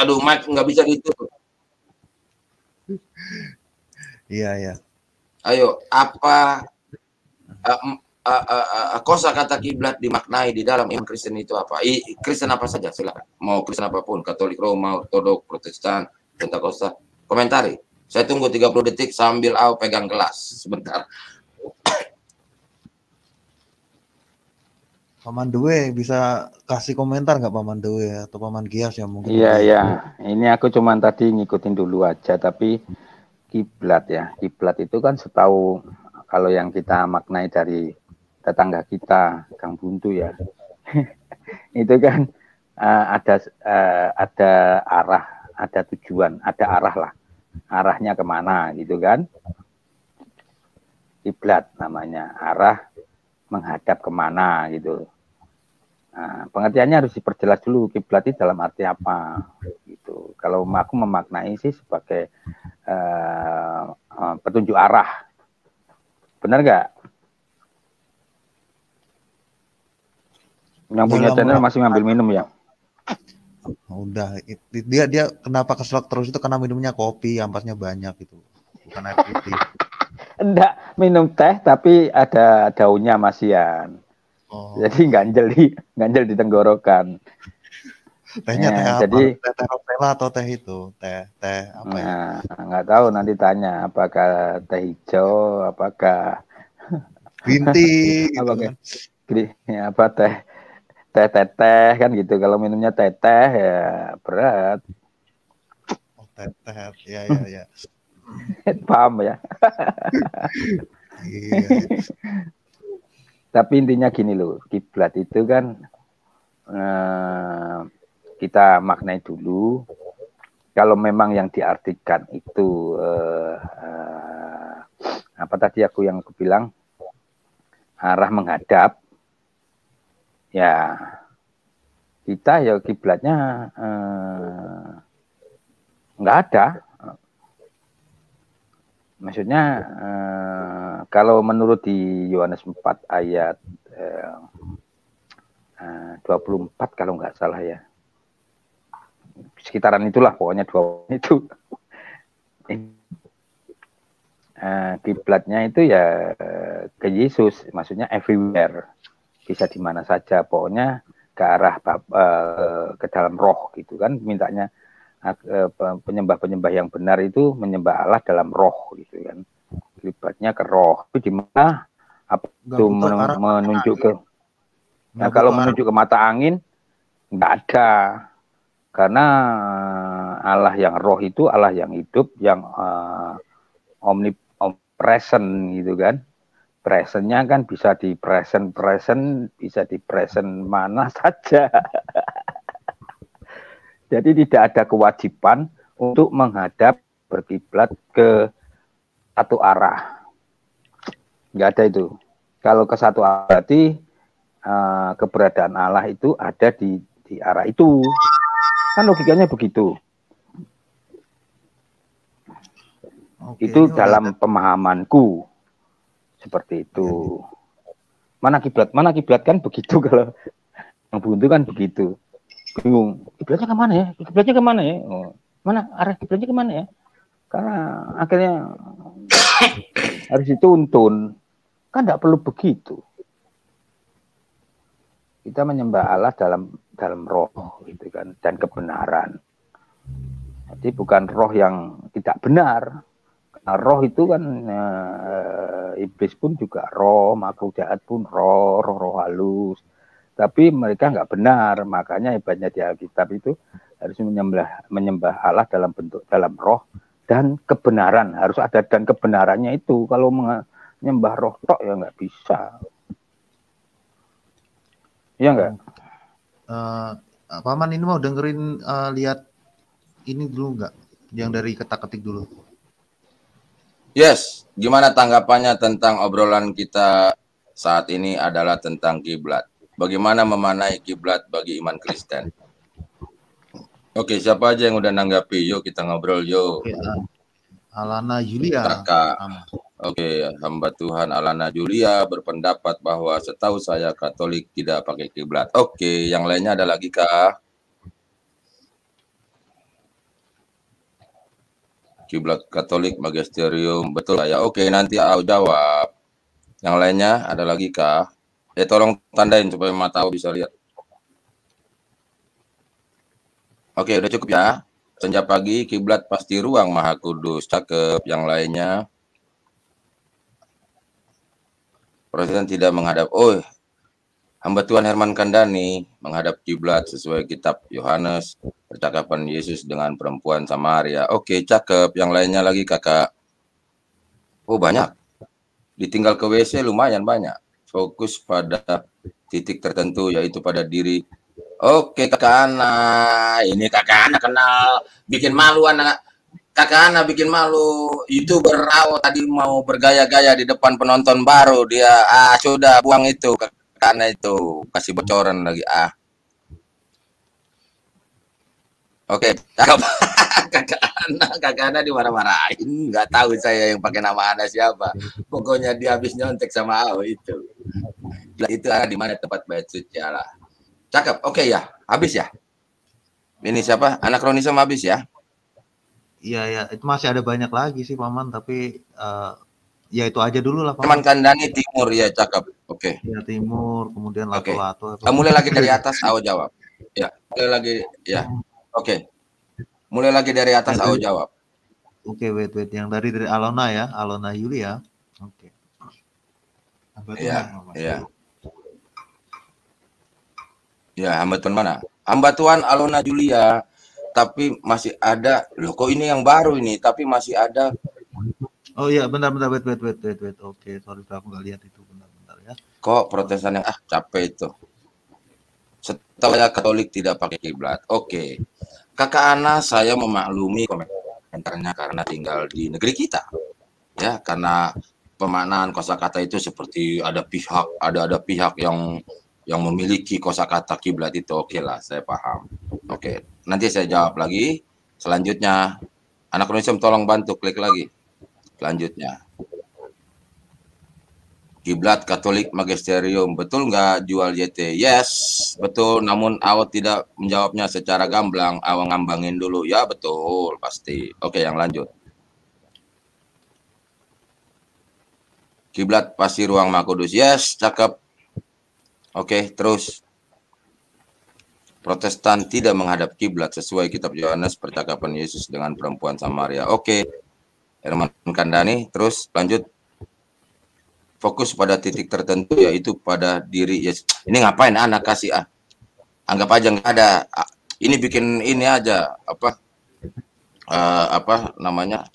aduh mic nggak bisa gitu. Iya ya. Ayo, apa uh, uh, uh, uh, kosa kata kiblat dimaknai di dalam iman Kristen itu apa? I, Kristen apa saja silakan. Mau Kristen apapun, Katolik Roma, Ortodok, Protestan, Pentakosta. Komentari. Saya tunggu 30 detik sambil aku pegang gelas sebentar. Paman Dewe bisa kasih komentar nggak Paman Dewe atau Paman Gias yang mungkin? Iya iya, ini aku cuman tadi ngikutin dulu aja tapi kiblat ya. Kiblat itu kan setahu kalau yang kita maknai dari tetangga kita Kang Buntu ya. itu kan uh, ada uh, ada arah, ada tujuan, ada arah lah. Arahnya kemana gitu kan? Kiblat namanya, arah menghadap kemana gitu Nah, pengertiannya harus diperjelas dulu kiblat itu dalam arti apa gitu. Kalau aku memaknai sih sebagai uh, uh, petunjuk arah. Benar enggak? Yang punya channel masih ngambil minum ya? Udah, dia dia kenapa keselak terus itu karena minumnya kopi, ampasnya banyak gitu. Bukan air putih. Enggak, minum teh tapi ada daunnya masian. Oh. Jadi ganjel di ganjel di tenggorokan. Tehnya teh nah, apa? Jadi, teh terapela atau teh itu? Teh teh apa ya? nah, Nggak tahu nanti tanya apakah teh hijau, apakah binti gitu kan? ya, apa teh teh teh teh kan gitu. Kalau minumnya teh teh ya berat. Oh, teh teh ya ya ya. Paham ya. iya. iya tapi intinya gini loh kiblat itu kan eh, kita maknai dulu kalau memang yang diartikan itu eh, eh, apa tadi aku yang aku bilang arah menghadap ya kita ya kiblatnya eh, nggak ada Maksudnya eh, kalau menurut di Yohanes 4 ayat eh, 24 eh, kalau nggak salah ya. Sekitaran itulah pokoknya dua itu. Eh, kiblatnya itu ya eh, ke Yesus, maksudnya everywhere, bisa di mana saja, pokoknya ke arah eh, ke dalam roh gitu kan, mintanya E, penyembah-penyembah yang benar itu menyembah Allah dalam roh gitu kan libatnya ke roh tapi di mana apa itu menunjuk ke nah kalau menunjuk ke mata angin nggak ada karena e, Allah yang roh itu Allah yang hidup yang uh, omnipresent gitu kan presentnya kan bisa di present present bisa di present mana saja jadi tidak ada kewajiban untuk menghadap berkiblat ke satu arah. Enggak ada itu. Kalau ke satu arah berarti uh, keberadaan Allah itu ada di di arah itu. Kan logikanya begitu. Oke, itu dalam pemahamanku seperti itu. Mana kiblat? Mana kiblat kan begitu kalau yang buntu kan begitu bingung kiblatnya kemana ya kiblatnya kemana ya oh, mana arah kiblatnya kemana ya karena akhirnya harus dituntun kan tidak perlu begitu kita menyembah Allah dalam dalam roh gitu kan dan kebenaran jadi bukan roh yang tidak benar karena roh itu kan e, iblis pun juga roh makhluk jahat pun roh roh roh halus tapi mereka nggak benar. Makanya hebatnya di Alkitab itu harus menyembah menyembah Allah dalam bentuk dalam roh dan kebenaran harus ada dan kebenarannya itu kalau menyembah roh tok ya nggak bisa. ya nggak? Uh, eh, Paman ini mau dengerin uh, lihat ini dulu nggak? Yang dari ketak-ketik dulu. Yes, gimana tanggapannya tentang obrolan kita saat ini adalah tentang kiblat? bagaimana memanai kiblat bagi iman Kristen. Oke, siapa aja yang udah nanggapi? Yuk kita ngobrol, yuk. Ah. Alana Julia. Oke, Oke, hamba Tuhan Alana Julia berpendapat bahwa setahu saya Katolik tidak pakai kiblat. Oke, yang lainnya ada lagi kah? Kiblat Katolik Magisterium, betul ya? Oke, nanti aku jawab. Yang lainnya ada lagi kah? Ya tolong tandain supaya Mama tahu bisa lihat. Oke, udah cukup ya. Senja pagi, kiblat pasti ruang maha kudus. Cakep. Yang lainnya. presiden tidak menghadap. Oh, hamba Tuhan Herman Kandani menghadap kiblat sesuai kitab Yohanes. Percakapan Yesus dengan perempuan Samaria. Oke, cakep. Yang lainnya lagi kakak. Oh, banyak. Ditinggal ke WC lumayan banyak fokus pada titik tertentu yaitu pada diri. Oke kakak Ana, ini kakak Ana kenal, bikin malu anak. Kakak Ana bikin malu, itu berau tadi mau bergaya-gaya di depan penonton baru dia ah sudah buang itu kakak Ana itu kasih bocoran lagi ah. Oke, okay. kakak Ana, kakak Ana dimarah-marahin. Nggak tahu saya yang pakai nama Ana siapa. Pokoknya dia habis nyontek sama Ao itu. Itu ada di mana tempat bayat suci Allah. Cakep, oke okay, ya, habis ya. Ini siapa? Anakronisme habis ya? Iya ya, itu masih ada banyak lagi sih paman, tapi uh, ya itu aja dulu lah paman. Teman Kandani Timur ya, cakep. Oke. Okay. Ya Timur, kemudian Lato-Lato. Okay. Mulai lagi dari atas, Ao jawab. Ya, mulai lagi ya. Hmm Oke. Mulai lagi dari atas aku jawab. Oke, okay, wait wait yang dari dari Alona ya, Alona Yulia. Ya. Oke. Okay. Iya. Iya. Ya, hambatan mana? Tuhan Alona Julia, tapi masih ada. Loh, kok ini yang baru ini, tapi masih ada. Oh iya, benar-benar. wait wait wait wait wait. Oke, okay, sorry aku nggak lihat itu Benar-benar ya. Kok protesan yang ah capek itu saya Katolik tidak pakai kiblat. Oke. Okay. Kakak Ana saya memaklumi komentarnya karena tinggal di negeri kita. Ya, karena pemaknaan kosakata itu seperti ada pihak ada ada pihak yang yang memiliki kosakata kiblat itu oke okay lah saya paham oke okay. nanti saya jawab lagi selanjutnya anak Indonesia tolong bantu klik lagi selanjutnya Kiblat Katolik Magisterium betul nggak jual JT? Yes, betul. Namun awal tidak menjawabnya secara gamblang, awal ngambangin dulu ya betul pasti. Oke, yang lanjut. Kiblat pasti ruang makudus. Yes, cakep. Oke, terus. Protestan tidak menghadap kiblat sesuai kitab Yohanes percakapan Yesus dengan perempuan Samaria. Oke. Herman Kandani, terus lanjut fokus pada titik tertentu yaitu pada diri ya ini ngapain anak ah, kasih ah anggap aja nggak ada ah, ini bikin ini aja apa uh, apa namanya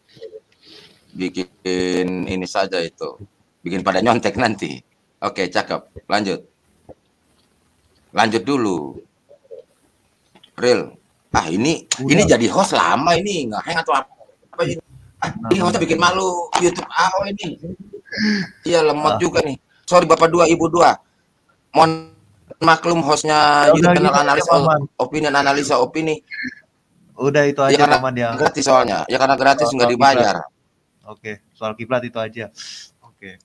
bikin ini saja itu bikin pada nyontek nanti oke cakep lanjut lanjut dulu real ah ini ini jadi host lama ini nggak atau apa, apa ini ini nah. bikin malu YouTube AO ah, oh, ini. Iya lemot nah. juga nih. Sorry Bapak dua, Ibu dua. Mohon maklum hostnya ya, YouTube channel analis dan analisa opini. Udah itu aja ya, karena ya. Gratis soalnya. Ya karena gratis soal nggak dibayar. Oke, soal kiblat itu aja. Oke.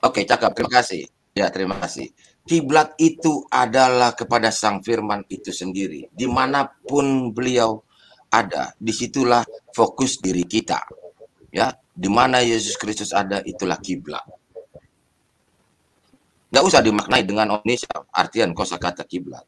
Oke, cakap. Terima kasih. Ya, terima kasih kiblat itu adalah kepada sang firman itu sendiri. Dimanapun beliau ada, disitulah fokus diri kita. Ya, di mana Yesus Kristus ada, itulah kiblat. Gak usah dimaknai dengan Indonesia, artian kosa kata kiblat.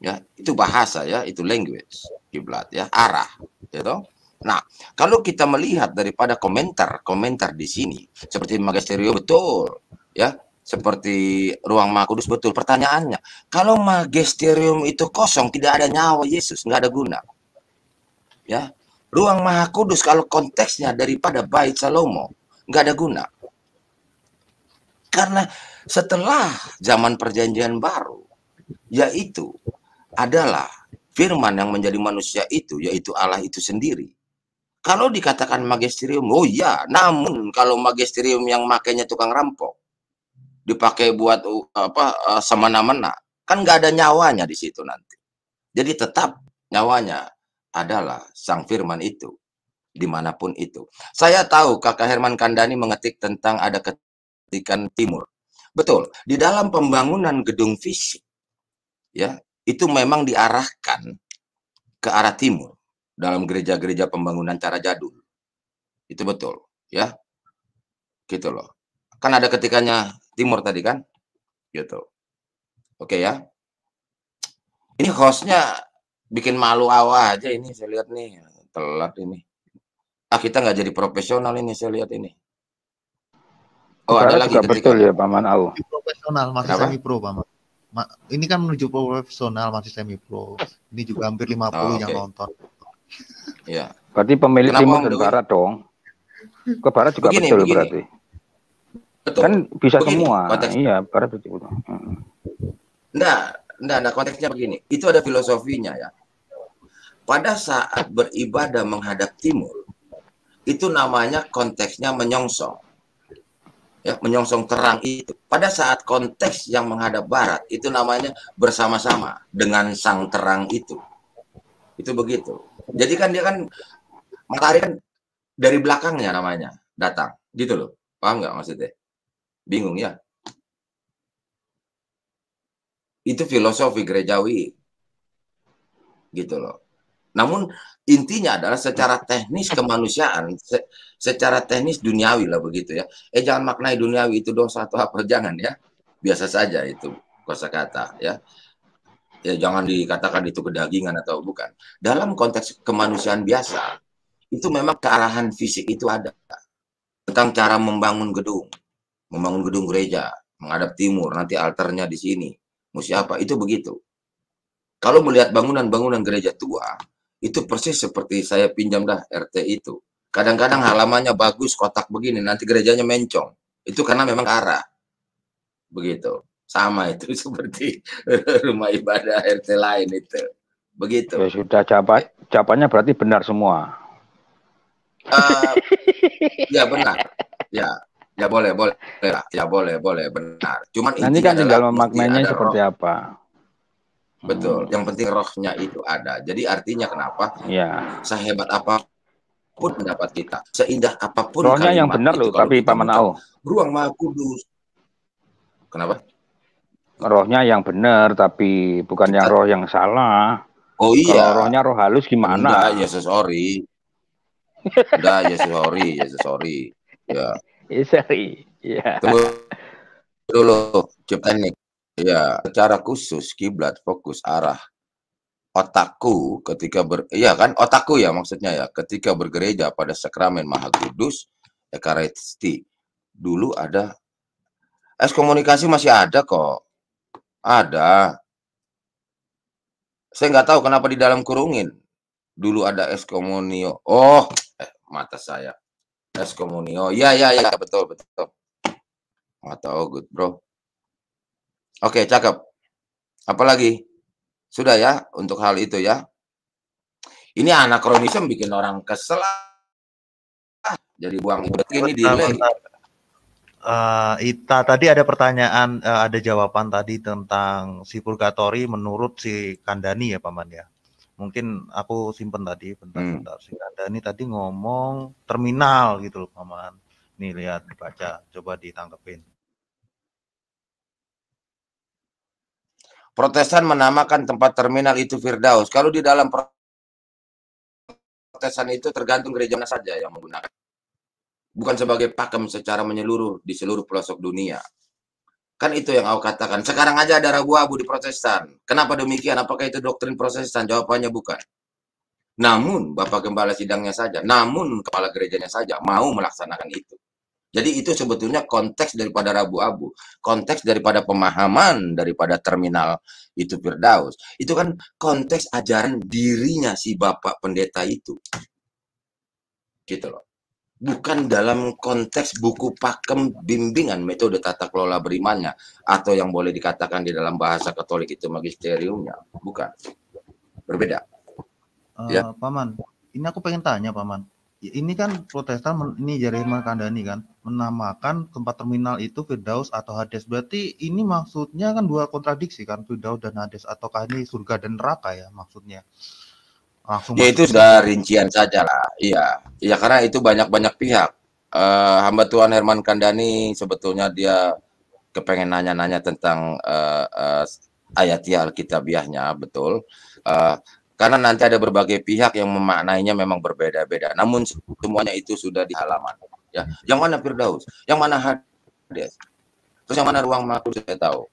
Ya, itu bahasa ya, itu language kiblat ya, arah. You ya Nah, kalau kita melihat daripada komentar-komentar di sini, seperti Magisterio betul, ya, seperti ruang Maha Kudus betul. Pertanyaannya, kalau magisterium itu kosong, tidak ada nyawa Yesus, nggak ada guna ya ruang maha kudus kalau konteksnya daripada bait Salomo nggak ada guna karena setelah zaman perjanjian baru yaitu adalah firman yang menjadi manusia itu yaitu Allah itu sendiri kalau dikatakan magisterium, oh ya, namun kalau magisterium yang makainya tukang rampok, dipakai buat uh, apa uh, semena-mena, kan nggak ada nyawanya di situ nanti. Jadi tetap nyawanya adalah sang firman itu dimanapun itu. Saya tahu kakak Herman Kandani mengetik tentang ada ketikan timur. Betul, di dalam pembangunan gedung fisik, ya itu memang diarahkan ke arah timur dalam gereja-gereja pembangunan cara jadul. Itu betul, ya. Gitu loh. Kan ada ketikannya timur tadi kan? Gitu. Oke ya. Ini hostnya bikin malu awal aja ini saya lihat nih telat ini ah kita nggak jadi profesional ini saya lihat ini oh ada lagi ketika... betul ya paman Au profesional masih Kenapa? semi pro paman Ma ini kan menuju profesional masih semi pro ini juga hampir 50 oh, okay. yang nonton ya berarti pemilih timur dan barat dong ke barat juga begini, betul begini. berarti betul. kan bisa begini, semua konteks. iya barat tujuh betul. Hmm. nah Nah, nah konteksnya begini, itu ada filosofinya ya pada saat beribadah menghadap timur itu namanya konteksnya menyongsong ya menyongsong terang itu pada saat konteks yang menghadap barat itu namanya bersama-sama dengan sang terang itu itu begitu jadi kan dia kan matahari kan dari belakangnya namanya datang gitu loh paham nggak maksudnya bingung ya itu filosofi gerejawi gitu loh namun intinya adalah secara teknis kemanusiaan, se secara teknis duniawi lah begitu ya. Eh jangan maknai duniawi itu dosa atau apa jangan ya. Biasa saja itu kosakata ya. Ya jangan dikatakan itu kedagingan atau bukan. Dalam konteks kemanusiaan biasa itu memang kearahan fisik itu ada tentang cara membangun gedung, membangun gedung gereja menghadap timur, nanti altarnya di sini, mau siapa, itu begitu. Kalau melihat bangunan-bangunan gereja tua, itu persis seperti saya pinjam dah RT itu. Kadang-kadang halamannya bagus, kotak begini, nanti gerejanya mencong. Itu karena memang arah. Begitu. Sama itu seperti rumah ibadah RT lain itu. Begitu. Ya sudah, capai jawabannya berarti benar semua. Uh, ya benar. Ya, ya boleh, boleh. Ya, ya boleh, boleh, benar. Cuman nanti kan tinggal memaknainya seperti apa Betul. Hmm. Yang penting rohnya itu ada. Jadi artinya kenapa? Ya. Sehebat apa pun pendapat kita, seindah apapun rohnya yang benar loh, tapi pak Ao. Ruang Maha Kudus. Kenapa? Rohnya yang benar, tapi bukan yang roh yang salah. Oh iya. Kalau rohnya roh halus gimana? Enggak, Yesus ya sorry. Enggak, Yesus ya sorry, Yesus sorry. Ya. Yesus sorry. Ya. ya Tunggu dulu, ciptain nih. Ya, secara khusus kiblat, fokus, arah. Otakku ketika ber iya kan otakku ya maksudnya ya, ketika bergereja pada sakramen Maha Kudus Ekaristi. Dulu ada es komunikasi masih ada kok. Ada. Saya nggak tahu kenapa di dalam kurungin. Dulu ada es komunio. Oh, eh, mata saya. es komunio. Ya, ya, ya, betul, betul. Mata oh good, bro. Oke, cakep. Apalagi? Sudah ya untuk hal itu ya. Ini anakronisme bikin orang kesel. Jadi buang udah ini di Uh, Ita tadi ada pertanyaan, uh, ada jawaban tadi tentang si purgatori menurut si Kandani ya paman ya. Mungkin aku simpen tadi bentar-bentar. Hmm. Si Kandani tadi ngomong terminal gitu loh paman. Nih lihat baca, coba ditangkepin. Protestan menamakan tempat terminal itu Firdaus. Kalau di dalam Protestan itu tergantung gereja mana saja yang menggunakan. Bukan sebagai pakem secara menyeluruh di seluruh pelosok dunia. Kan itu yang aku katakan. Sekarang aja ada ragu abu di Protestan. Kenapa demikian? Apakah itu doktrin Protestan? Jawabannya bukan. Namun, Bapak Gembala sidangnya saja, namun kepala gerejanya saja mau melaksanakan itu. Jadi itu sebetulnya konteks daripada rabu-abu, konteks daripada pemahaman daripada terminal itu Firdaus. Itu kan konteks ajaran dirinya si Bapak Pendeta itu. Gitu loh. Bukan dalam konteks buku pakem bimbingan metode tata kelola berimannya atau yang boleh dikatakan di dalam bahasa Katolik itu magisteriumnya, bukan. Berbeda. Uh, ya. Paman, ini aku pengen tanya Paman. Ini kan Protestan ini jari Kandani kan menamakan tempat terminal itu Firdaus atau Hades. Berarti ini maksudnya kan dua kontradiksi kan Firdaus dan Hades ataukah ini surga dan neraka ya maksudnya. Langsung ya itu sudah rincian saja lah. Iya. Ya karena itu banyak-banyak pihak. Uh, hamba Tuhan Herman Kandani sebetulnya dia kepengen nanya-nanya tentang uh, eh, uh, eh, ayat-ayat alkitabiahnya betul. Uh, karena nanti ada berbagai pihak yang memaknainya memang berbeda-beda. Namun semuanya itu sudah di halaman ya yang mana Firdaus yang mana Hades terus yang mana ruang makhluk saya tahu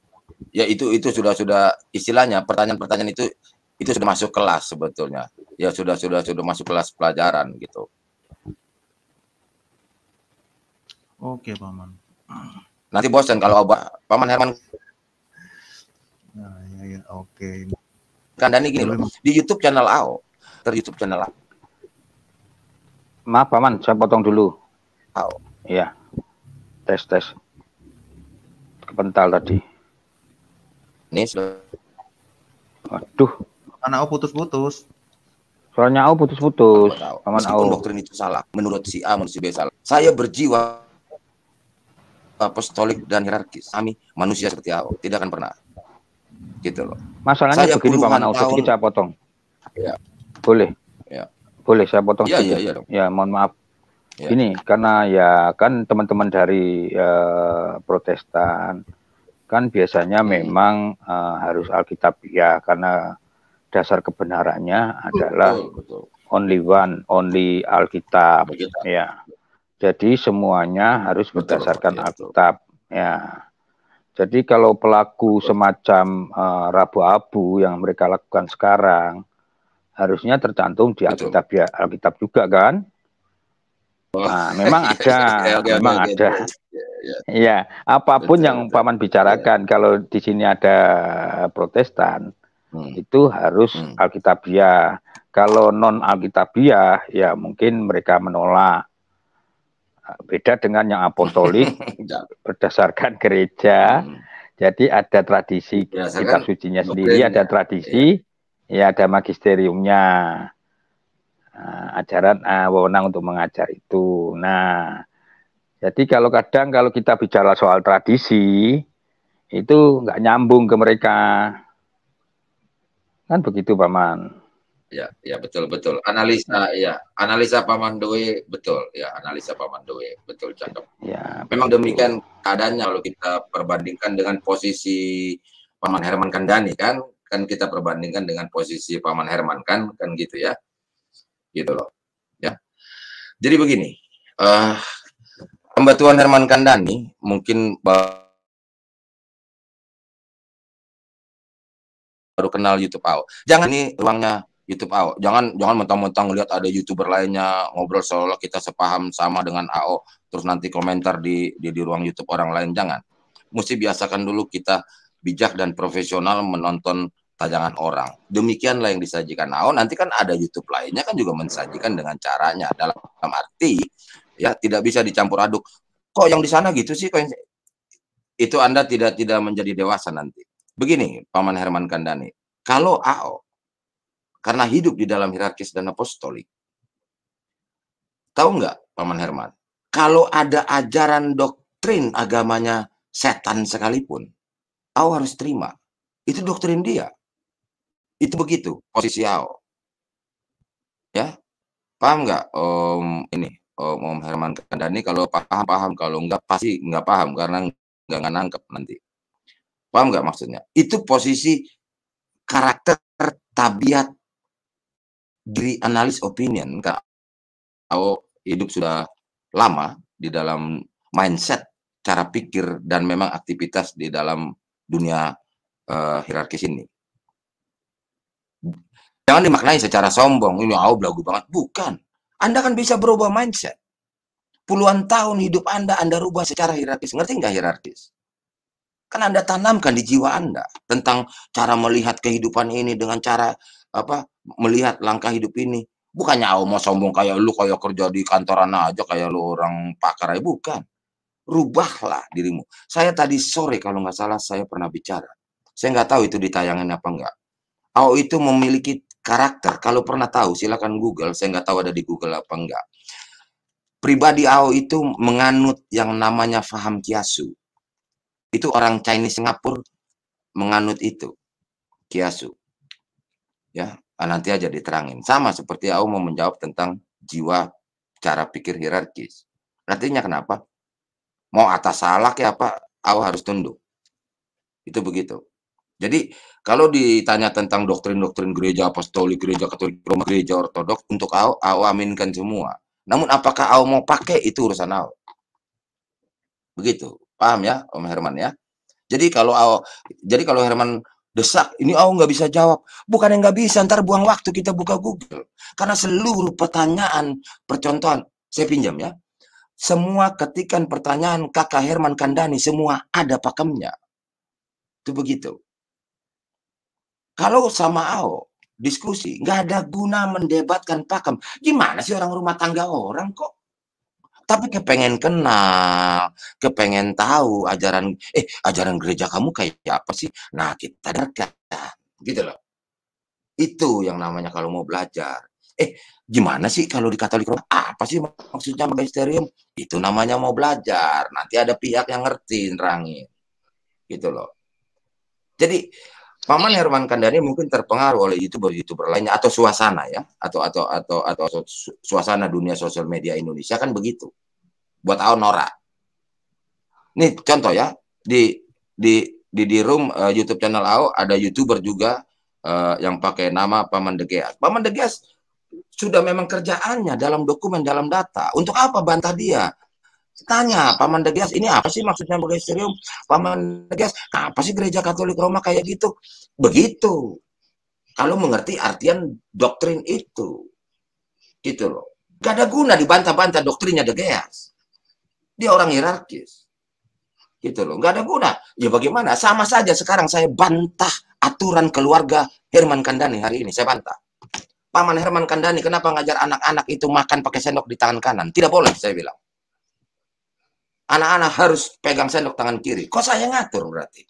ya itu itu sudah sudah istilahnya pertanyaan-pertanyaan itu itu sudah masuk kelas sebetulnya ya sudah sudah sudah masuk kelas pelajaran gitu oke paman nanti bosan kalau obat paman Herman nah, ya, ya, oke kan dan ini gini loh di YouTube channel AO oh. ter YouTube channel AO maaf paman saya potong dulu Oh. Iya. Tes tes. Kepental tadi. Ini sudah. Waduh. aku putus-putus. Soalnya aku putus-putus. Aman Meskipun doktrin itu salah, menurut si A, menurut si B salah. Saya berjiwa apostolik dan hierarkis. Kami manusia seperti aku, tidak akan pernah. Gitu loh. Masalahnya saya begini Pak Manau, tahun... saya potong. Ya. Boleh. Ya. Boleh saya potong. ya, ya, ya, Ya, mohon maaf. Ya. Ini karena ya kan teman-teman dari uh, Protestan kan biasanya memang uh, harus ya karena dasar kebenarannya adalah betul, betul. only one, only Alkitab. betul. Ya, jadi semuanya harus betul, berdasarkan ya, betul, Alkitab. Ya, jadi kalau pelaku semacam uh, Rabu Abu yang mereka lakukan sekarang harusnya tercantum di Alkitab ya Alkitab juga kan? Oh. Nah, memang ada, memang ada. Ya, ya. Iya, apapun Betul. yang paman bicarakan, ya. kalau di sini ada Protestan, hmm. itu harus hmm. Alkitabiah. Kalau non Alkitabiah, ya mungkin mereka menolak. Beda dengan yang apostolik ya. berdasarkan gereja. Hmm. Jadi ada tradisi kitab sucinya sendiri, ada tradisi, ya, ya ada magisteriumnya uh, ah, ajaran uh, ah, wewenang untuk mengajar itu. Nah, jadi kalau kadang kalau kita bicara soal tradisi itu nggak nyambung ke mereka, kan begitu paman? Ya, ya betul betul. Analisa ya, analisa paman Doe betul ya, analisa paman Doe betul cakep. Ya, memang betul. demikian keadaannya kalau kita perbandingkan dengan posisi paman Herman Kandani kan, kan kita perbandingkan dengan posisi paman Herman kan, kan gitu ya gitu loh ya jadi begini uh, hamba Tuhan Herman Kandani mungkin baru kenal YouTube Ao jangan ini ruangnya YouTube AO. Jangan jangan mentang-mentang lihat ada youtuber lainnya ngobrol seolah kita sepaham sama dengan AO terus nanti komentar di di, di ruang YouTube orang lain jangan. Mesti biasakan dulu kita bijak dan profesional menonton tayangan orang. Demikianlah yang disajikan nah, oh, Nanti kan ada YouTube lainnya kan juga mensajikan dengan caranya. Dalam arti ya tidak bisa dicampur aduk. Kok yang di sana gitu sih? Kok yang... Itu Anda tidak tidak menjadi dewasa nanti. Begini, Paman Herman Kandani. Kalau AO karena hidup di dalam hierarkis dan apostolik. Tahu nggak, Paman Herman? Kalau ada ajaran doktrin agamanya setan sekalipun, Ao harus terima. Itu doktrin dia itu begitu posisi Ao. Ya, paham nggak Om ini Om, Om Herman Kandani kalau paham paham kalau nggak pasti nggak paham karena nggak nangkep nanti. Paham nggak maksudnya? Itu posisi karakter tabiat diri analis opinion Kak Ao hidup sudah lama di dalam mindset cara pikir dan memang aktivitas di dalam dunia uh, hierarkis ini. Jangan dimaknai secara sombong, ini oh belagu banget. Bukan. Anda kan bisa berubah mindset. Puluhan tahun hidup Anda, Anda rubah secara hierarkis. Ngerti nggak hierarkis? Kan Anda tanamkan di jiwa Anda tentang cara melihat kehidupan ini dengan cara apa melihat langkah hidup ini. Bukannya oh mau sombong kayak lu kayak kerja di kantoran aja kayak lu orang pakar Bukan. Rubahlah dirimu. Saya tadi sore kalau nggak salah saya pernah bicara. Saya nggak tahu itu ditayangin apa enggak. Aku itu memiliki karakter. Kalau pernah tahu, silakan Google. Saya nggak tahu ada di Google apa enggak. Pribadi Ao itu menganut yang namanya faham kiasu. Itu orang Chinese Singapura menganut itu. Kiasu. Ya, ah, nanti aja diterangin. Sama seperti Ao mau menjawab tentang jiwa cara pikir hierarkis. Artinya kenapa? Mau atas salah ya apa? Ao harus tunduk. Itu begitu. Jadi kalau ditanya tentang doktrin-doktrin gereja apostolik, gereja katolik, Roma, gereja ortodoks, untuk aw, aw aminkan semua. Namun apakah aw mau pakai itu urusan aw? Begitu, paham ya Om Herman ya? Jadi kalau aw, jadi kalau Herman desak, ini aw nggak bisa jawab. Bukan yang nggak bisa, ntar buang waktu kita buka Google. Karena seluruh pertanyaan, percontohan, saya pinjam ya. Semua ketikan pertanyaan kakak Herman Kandani, semua ada pakemnya. Itu begitu. Kalau sama Ahok diskusi, nggak ada guna mendebatkan pakem. Gimana sih orang rumah tangga orang kok? Tapi kepengen kenal, kepengen tahu ajaran, eh ajaran gereja kamu kayak apa sih? Nah kita dekat, gitu loh. Itu yang namanya kalau mau belajar. Eh, gimana sih kalau di Katolik Roma? Apa sih maksudnya magisterium? Itu namanya mau belajar. Nanti ada pihak yang ngerti, nerangin. Gitu loh. Jadi Paman Herman Kandani mungkin terpengaruh oleh youtuber-youtuber lainnya atau suasana ya atau atau atau atau suasana dunia sosial media Indonesia kan begitu. Buat tahu Nora. Nih contoh ya di di di di room uh, YouTube channel Ao ada youtuber juga uh, yang pakai nama Paman Degeas. Paman Degeas sudah memang kerjaannya dalam dokumen dalam data. Untuk apa bantah dia? Tanya, Paman Degas, ini apa sih maksudnya magisterium? Paman Degas, apa sih gereja Katolik Roma kayak gitu? Begitu. Kalau mengerti artian doktrin itu. Gitu loh. Gak ada guna dibantah-bantah doktrinnya Degas. Dia orang hierarkis. Gitu loh. Gak ada guna. Ya bagaimana? Sama saja sekarang saya bantah aturan keluarga Herman Kandani hari ini. Saya bantah. Paman Herman Kandani kenapa ngajar anak-anak itu makan pakai sendok di tangan kanan? Tidak boleh, saya bilang. Anak-anak harus pegang sendok tangan kiri. Kok saya ngatur berarti?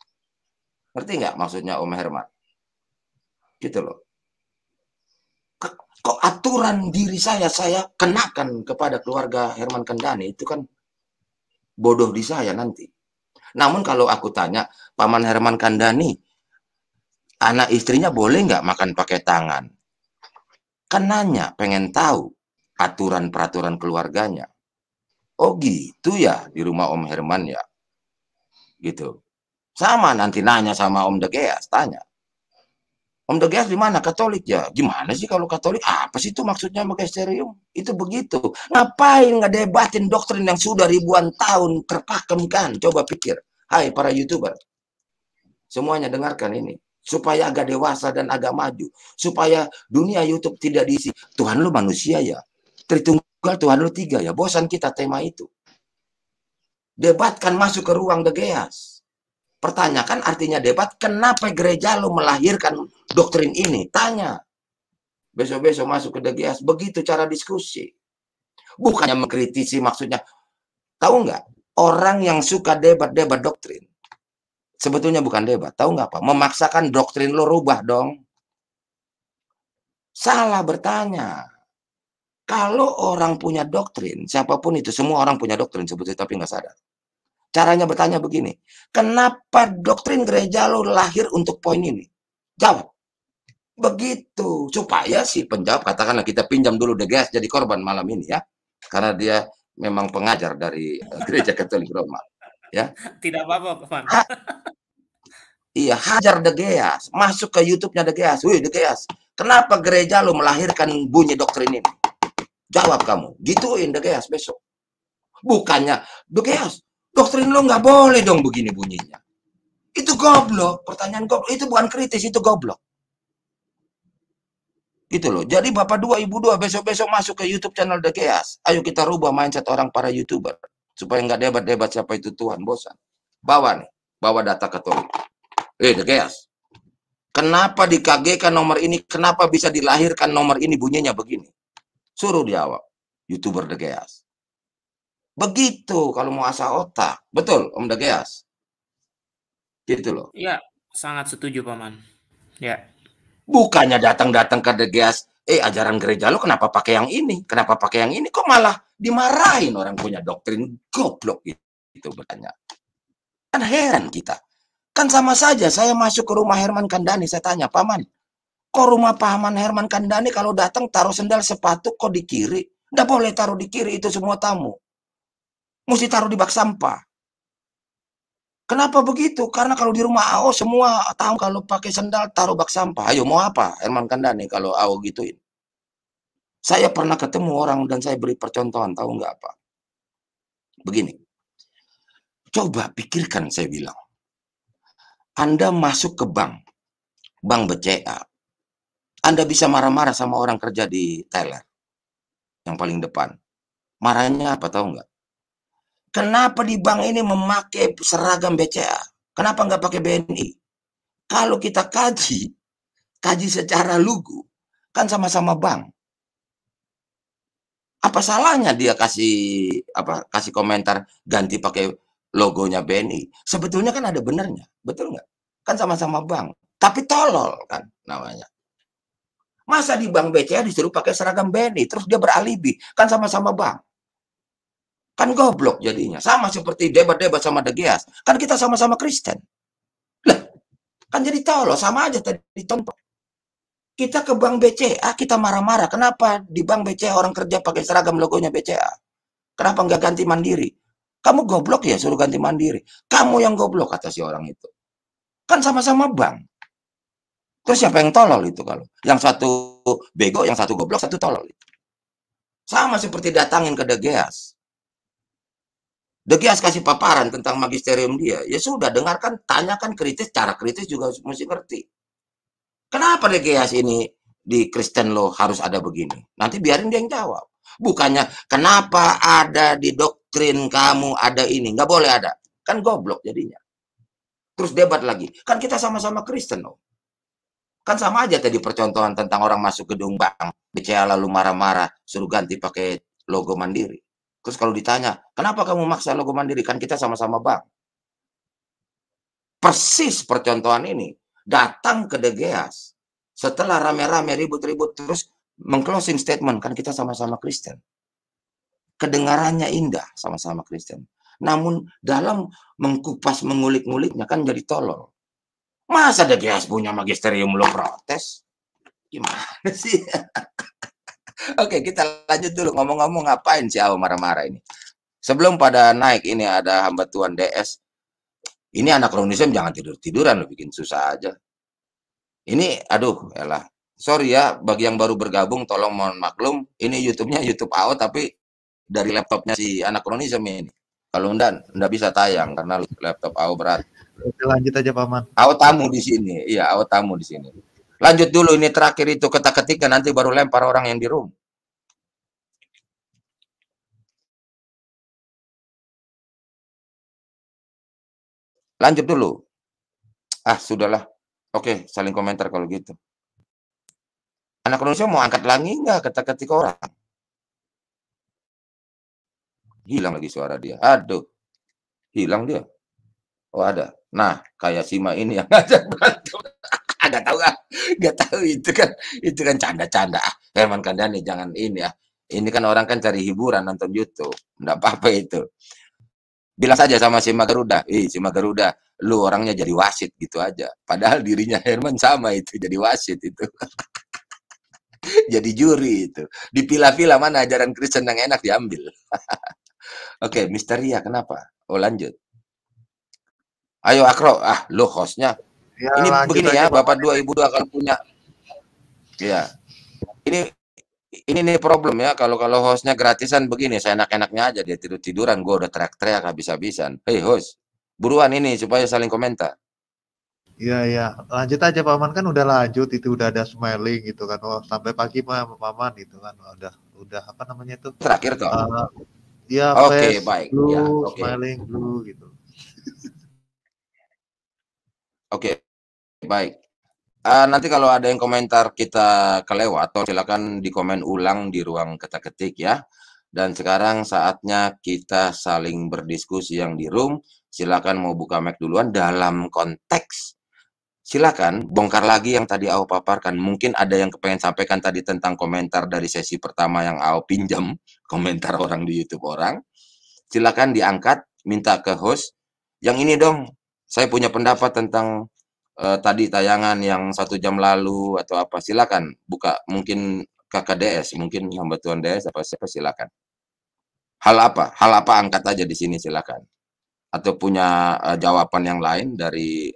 Ngerti nggak maksudnya Om Herman? Gitu loh. Kok aturan diri saya, saya kenakan kepada keluarga Herman Kendani, itu kan bodoh di saya nanti. Namun kalau aku tanya, Paman Herman Kandani, anak istrinya boleh nggak makan pakai tangan? Kenanya, kan pengen tahu aturan peraturan keluarganya. Oh gitu ya di rumah Om Herman ya. Gitu. Sama nanti nanya sama Om Degeas, tanya. Om Degeas di mana? Katolik ya. Gimana sih kalau Katolik? Apa sih itu maksudnya magisterium? Itu begitu. Ngapain ngedebatin doktrin yang sudah ribuan tahun terpakemkan? Coba pikir. Hai para YouTuber. Semuanya dengarkan ini supaya agak dewasa dan agak maju, supaya dunia YouTube tidak diisi. Tuhan lu manusia ya, terhitung tunggal, Tuhan lu tiga. Ya bosan kita tema itu. Debatkan masuk ke ruang degeas. Pertanyakan artinya debat, kenapa gereja lu melahirkan doktrin ini? Tanya. Besok-besok masuk ke degeas. Begitu cara diskusi. Bukannya mengkritisi maksudnya. Tahu nggak? Orang yang suka debat-debat doktrin. Sebetulnya bukan debat. Tahu nggak apa? Memaksakan doktrin lo rubah dong. Salah bertanya. Kalau orang punya doktrin, siapapun itu, semua orang punya doktrin sebetulnya tapi nggak sadar. Caranya bertanya begini, kenapa doktrin gereja lo lahir untuk poin ini? Jawab. Begitu, supaya si penjawab katakanlah kita pinjam dulu The Gas jadi korban malam ini ya. Karena dia memang pengajar dari eh, gereja Katolik Roma. Ya. Tidak apa-apa, Pak. ha Iya, hajar degas, masuk ke YouTube-nya degas. Wih, degas. kenapa gereja lo melahirkan bunyi doktrin ini? Jawab kamu. Gituin Degeas besok. Bukannya, Degeas, doktrin lo nggak boleh dong begini bunyinya. Itu goblok. Pertanyaan goblok. Itu bukan kritis, itu goblok. Itu loh. Jadi Bapak dua, Ibu dua, besok-besok masuk ke YouTube channel Degeas. Ayo kita rubah mindset orang para YouTuber. Supaya nggak debat-debat siapa itu Tuhan. Bosan. Bawa nih. Bawa data ke Katolik. Eh, Degeas. Kenapa di nomor ini? Kenapa bisa dilahirkan nomor ini bunyinya begini? Suruh jawab. Youtuber The Geas. Begitu kalau mau asah otak. Betul, Om The Geas? Gitu loh. ya sangat setuju, Paman. Ya. Bukannya datang-datang ke The Geas, eh ajaran gereja lo kenapa pakai yang ini? Kenapa pakai yang ini? Kok malah dimarahin orang punya doktrin goblok gitu bertanya. Kan heran kita. Kan sama saja saya masuk ke rumah Herman Kandani, saya tanya, Paman, Kok rumah pahaman Herman Kandani kalau datang taruh sendal sepatu kok di kiri? Nggak boleh taruh di kiri itu semua tamu. Mesti taruh di bak sampah. Kenapa begitu? Karena kalau di rumah AO semua tahu kalau pakai sendal taruh bak sampah. Ayo mau apa Herman Kandani kalau AO gituin? Saya pernah ketemu orang dan saya beri percontohan, tahu nggak apa? Begini, coba pikirkan saya bilang. Anda masuk ke bank, bank BCA, anda bisa marah-marah sama orang kerja di teller yang paling depan. Marahnya apa tahu nggak? Kenapa di bank ini memakai seragam BCA? Kenapa nggak pakai BNI? Kalau kita kaji, kaji secara lugu, kan sama-sama bank. Apa salahnya dia kasih apa kasih komentar ganti pakai logonya BNI? Sebetulnya kan ada benernya, betul nggak? Kan sama-sama bank, tapi tolol kan namanya. Masa di bank BCA disuruh pakai seragam BNI, terus dia beralibi. Kan sama-sama bank. Kan goblok jadinya. Sama seperti debat-debat sama Degias. Kan kita sama-sama Kristen. Lah, kan jadi tahu loh, sama aja tadi ditonton. Kita ke bank BCA, kita marah-marah. Kenapa di bank BCA orang kerja pakai seragam logonya BCA? Kenapa nggak ganti mandiri? Kamu goblok ya suruh ganti mandiri. Kamu yang goblok kata si orang itu. Kan sama-sama bank. Terus siapa yang tolol itu kalau? Yang satu bego, yang satu goblok, satu tolol. Sama seperti datangin ke Degeas. Degeas kasih paparan tentang magisterium dia. Ya sudah, dengarkan, tanyakan kritis, cara kritis juga mesti ngerti. Kenapa Degeas ini di Kristen lo harus ada begini? Nanti biarin dia yang jawab. Bukannya kenapa ada di doktrin kamu ada ini. Nggak boleh ada. Kan goblok jadinya. Terus debat lagi. Kan kita sama-sama Kristen loh. Kan sama aja tadi percontohan tentang orang masuk gedung bank, BCA lalu marah-marah, suruh ganti pakai logo mandiri. Terus kalau ditanya, kenapa kamu maksa logo mandiri? Kan kita sama-sama bank. Persis percontohan ini datang ke Degeas setelah rame-rame ribut-ribut terus mengclosing statement kan kita sama-sama Kristen. Kedengarannya indah sama-sama Kristen. Namun dalam mengkupas mengulik-nguliknya kan jadi tolol. Masa DGS punya magisterium lo protes? Gimana sih? Oke, kita lanjut dulu ngomong-ngomong ngapain sih Aho marah-marah ini. Sebelum pada naik ini ada hamba Tuhan DS. Ini anak anakronisme jangan tidur-tiduran lo bikin susah aja. Ini aduh elah. Sorry ya bagi yang baru bergabung tolong mohon maklum. Ini YouTube-nya YouTube AO tapi dari laptopnya si anak anakronisme ini. Kalau enggak, enggak bisa tayang karena laptop AO berat. Oke, lanjut aja paman. Awat tamu di sini, iya awat tamu di sini. Lanjut dulu ini terakhir itu ketak ketika nanti baru lempar orang yang di room. Lanjut dulu. Ah, sudahlah. Oke, saling komentar kalau gitu. Anak Indonesia mau angkat lagi nggak ketika-ketika orang? Hilang lagi suara dia. Aduh, hilang dia. Oh ada. Nah, kayak Sima ini yang ngajak berantem. Gak tahu ah, nggak tahu itu kan, itu kan canda-canda. Ah, Herman Kandani jangan ini ah. Ini kan orang kan cari hiburan nonton YouTube, nggak apa-apa itu. Bilang saja sama Sima Garuda, ih Sima Garuda, lu orangnya jadi wasit gitu aja. Padahal dirinya Herman sama itu jadi wasit itu. jadi juri itu. Di pila-pila mana ajaran Kristen yang enak diambil. Oke, okay, misteria kenapa? Oh lanjut. Ayo akro, ah lo hostnya. Ya, ini begini ya, Bapak, dua Ibu dua akan punya. Ya, ini ini nih problem ya kalau kalau hostnya gratisan begini, saya enak-enaknya aja dia tidur tiduran, gue udah teriak-teriak habis-habisan. hei host, buruan ini supaya saling komentar. Iya iya, lanjut aja paman kan udah lanjut itu udah ada smiling gitu kan, oh, sampai pagi mah paman gitu kan, oh, udah udah apa namanya itu Terakhir toh. Eh, uh, ya, Oke okay, baik. Blue, ya, okay. smiling blue gitu. Oke, okay, baik. Uh, nanti kalau ada yang komentar kita kelewat, atau silakan dikomen ulang di ruang ketik-ketik ya. Dan sekarang saatnya kita saling berdiskusi yang di room. Silakan mau buka mic duluan dalam konteks. Silakan bongkar lagi yang tadi Aau paparkan. Mungkin ada yang kepengen sampaikan tadi tentang komentar dari sesi pertama yang Aau pinjam, komentar orang di YouTube orang. Silakan diangkat, minta ke host. Yang ini dong, saya punya pendapat tentang uh, tadi tayangan yang satu jam lalu atau apa silakan buka mungkin KKDS mungkin hamba Tuhan DS apa siapa silakan hal apa hal apa angkat aja di sini silakan atau punya uh, jawaban yang lain dari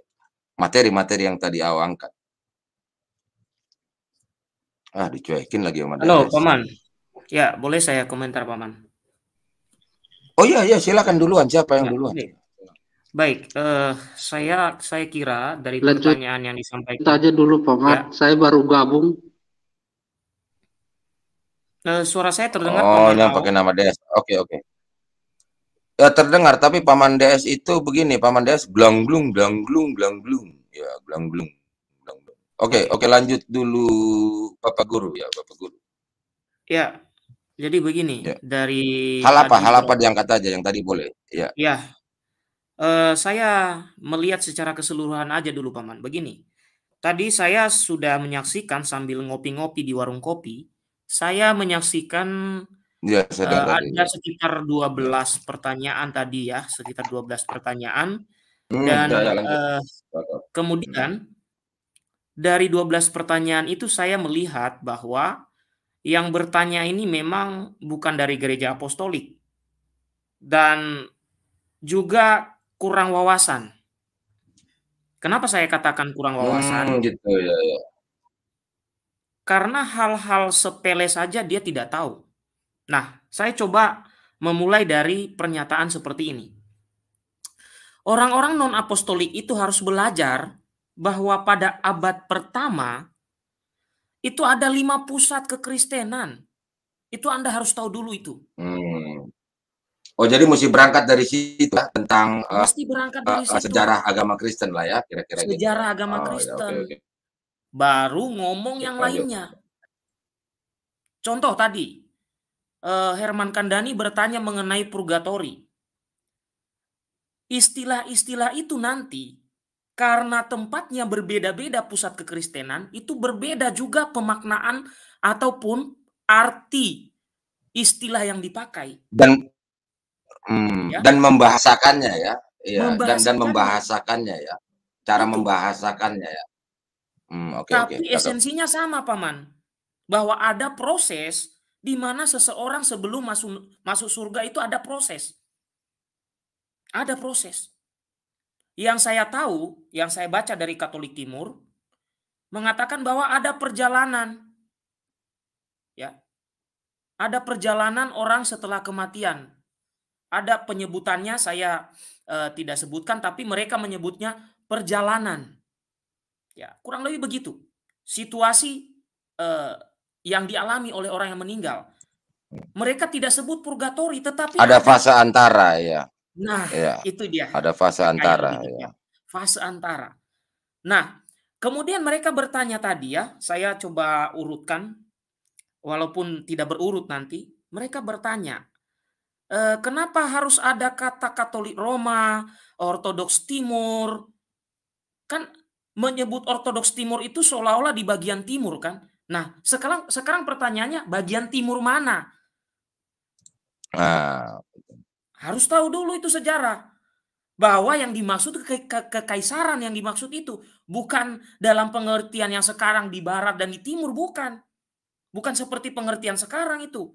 materi-materi yang tadi awal angkat ah dicuekin lagi Om Halo Paman ya boleh saya komentar Paman Oh iya iya silakan duluan siapa yang ya, duluan ini. Baik, uh, saya saya kira dari Lanjut. pertanyaan yang disampaikan. Kita aja dulu, Mat. Ya. Saya baru gabung. Uh, suara saya terdengar. Oh, yang pakai nama DS. Oke, okay, oke. Okay. Eh, ya terdengar, tapi paman DS itu begini, paman DS blung blang blung. ya blang blung. Oke, okay, oke okay, lanjut dulu Bapak Guru ya, Bapak Guru. Ya, jadi begini ya. dari hal apa hal apa diangkat aja yang tadi boleh ya ya Eh, saya melihat secara keseluruhan aja dulu paman. Begini, tadi saya sudah menyaksikan sambil ngopi-ngopi di warung kopi, saya menyaksikan ya, saya uh, ada sekitar 12 pertanyaan tadi ya, sekitar 12 pertanyaan hmm, dan ya, uh, kemudian hmm. dari 12 pertanyaan itu saya melihat bahwa yang bertanya ini memang bukan dari gereja apostolik dan juga kurang wawasan. Kenapa saya katakan kurang hmm, wawasan? Hmm, gitu ya, ya, Karena hal-hal sepele saja dia tidak tahu. Nah, saya coba memulai dari pernyataan seperti ini. Orang-orang non-apostolik itu harus belajar bahwa pada abad pertama itu ada lima pusat kekristenan. Itu Anda harus tahu dulu itu. Hmm. Oh jadi mesti berangkat dari situ ya, tentang eh, mesti berangkat dari uh, situ. sejarah agama Kristen lah ya kira-kira. Gitu. Sejarah gitu. agama oh, ya, Kristen. Ya, okay, okay. Baru ngomong yang lanjut. lainnya. Contoh tadi uh, Herman Kandani bertanya mengenai purgatori. Istilah-istilah itu nanti karena tempatnya berbeda-beda pusat kekristenan itu berbeda juga pemaknaan ataupun arti istilah yang dipakai. Dan Hmm, ya? Dan membahasakannya ya. Iya, dan dan membahasakannya ya. Cara itu. membahasakannya ya. Hmm, okay, Tapi okay. esensinya sama, Paman. Bahwa ada proses di mana seseorang sebelum masuk masuk surga itu ada proses. Ada proses. Yang saya tahu, yang saya baca dari Katolik Timur mengatakan bahwa ada perjalanan. Ya. Ada perjalanan orang setelah kematian ada penyebutannya saya eh, tidak sebutkan tapi mereka menyebutnya perjalanan. Ya, kurang lebih begitu. Situasi eh, yang dialami oleh orang yang meninggal. Mereka tidak sebut purgatori tetapi ada, ada fase antara ya. Nah, ya. itu dia. Ada fase antara ya. Fase antara. Nah, kemudian mereka bertanya tadi ya, saya coba urutkan walaupun tidak berurut nanti, mereka bertanya, Eh, kenapa harus ada kata Katolik Roma, Ortodoks Timur? Kan menyebut Ortodoks Timur itu seolah-olah di bagian timur kan? Nah, sekarang sekarang pertanyaannya bagian timur mana? Ah. Harus tahu dulu itu sejarah bahwa yang dimaksud ke, ke, kekaisaran yang dimaksud itu bukan dalam pengertian yang sekarang di barat dan di timur bukan. Bukan seperti pengertian sekarang itu.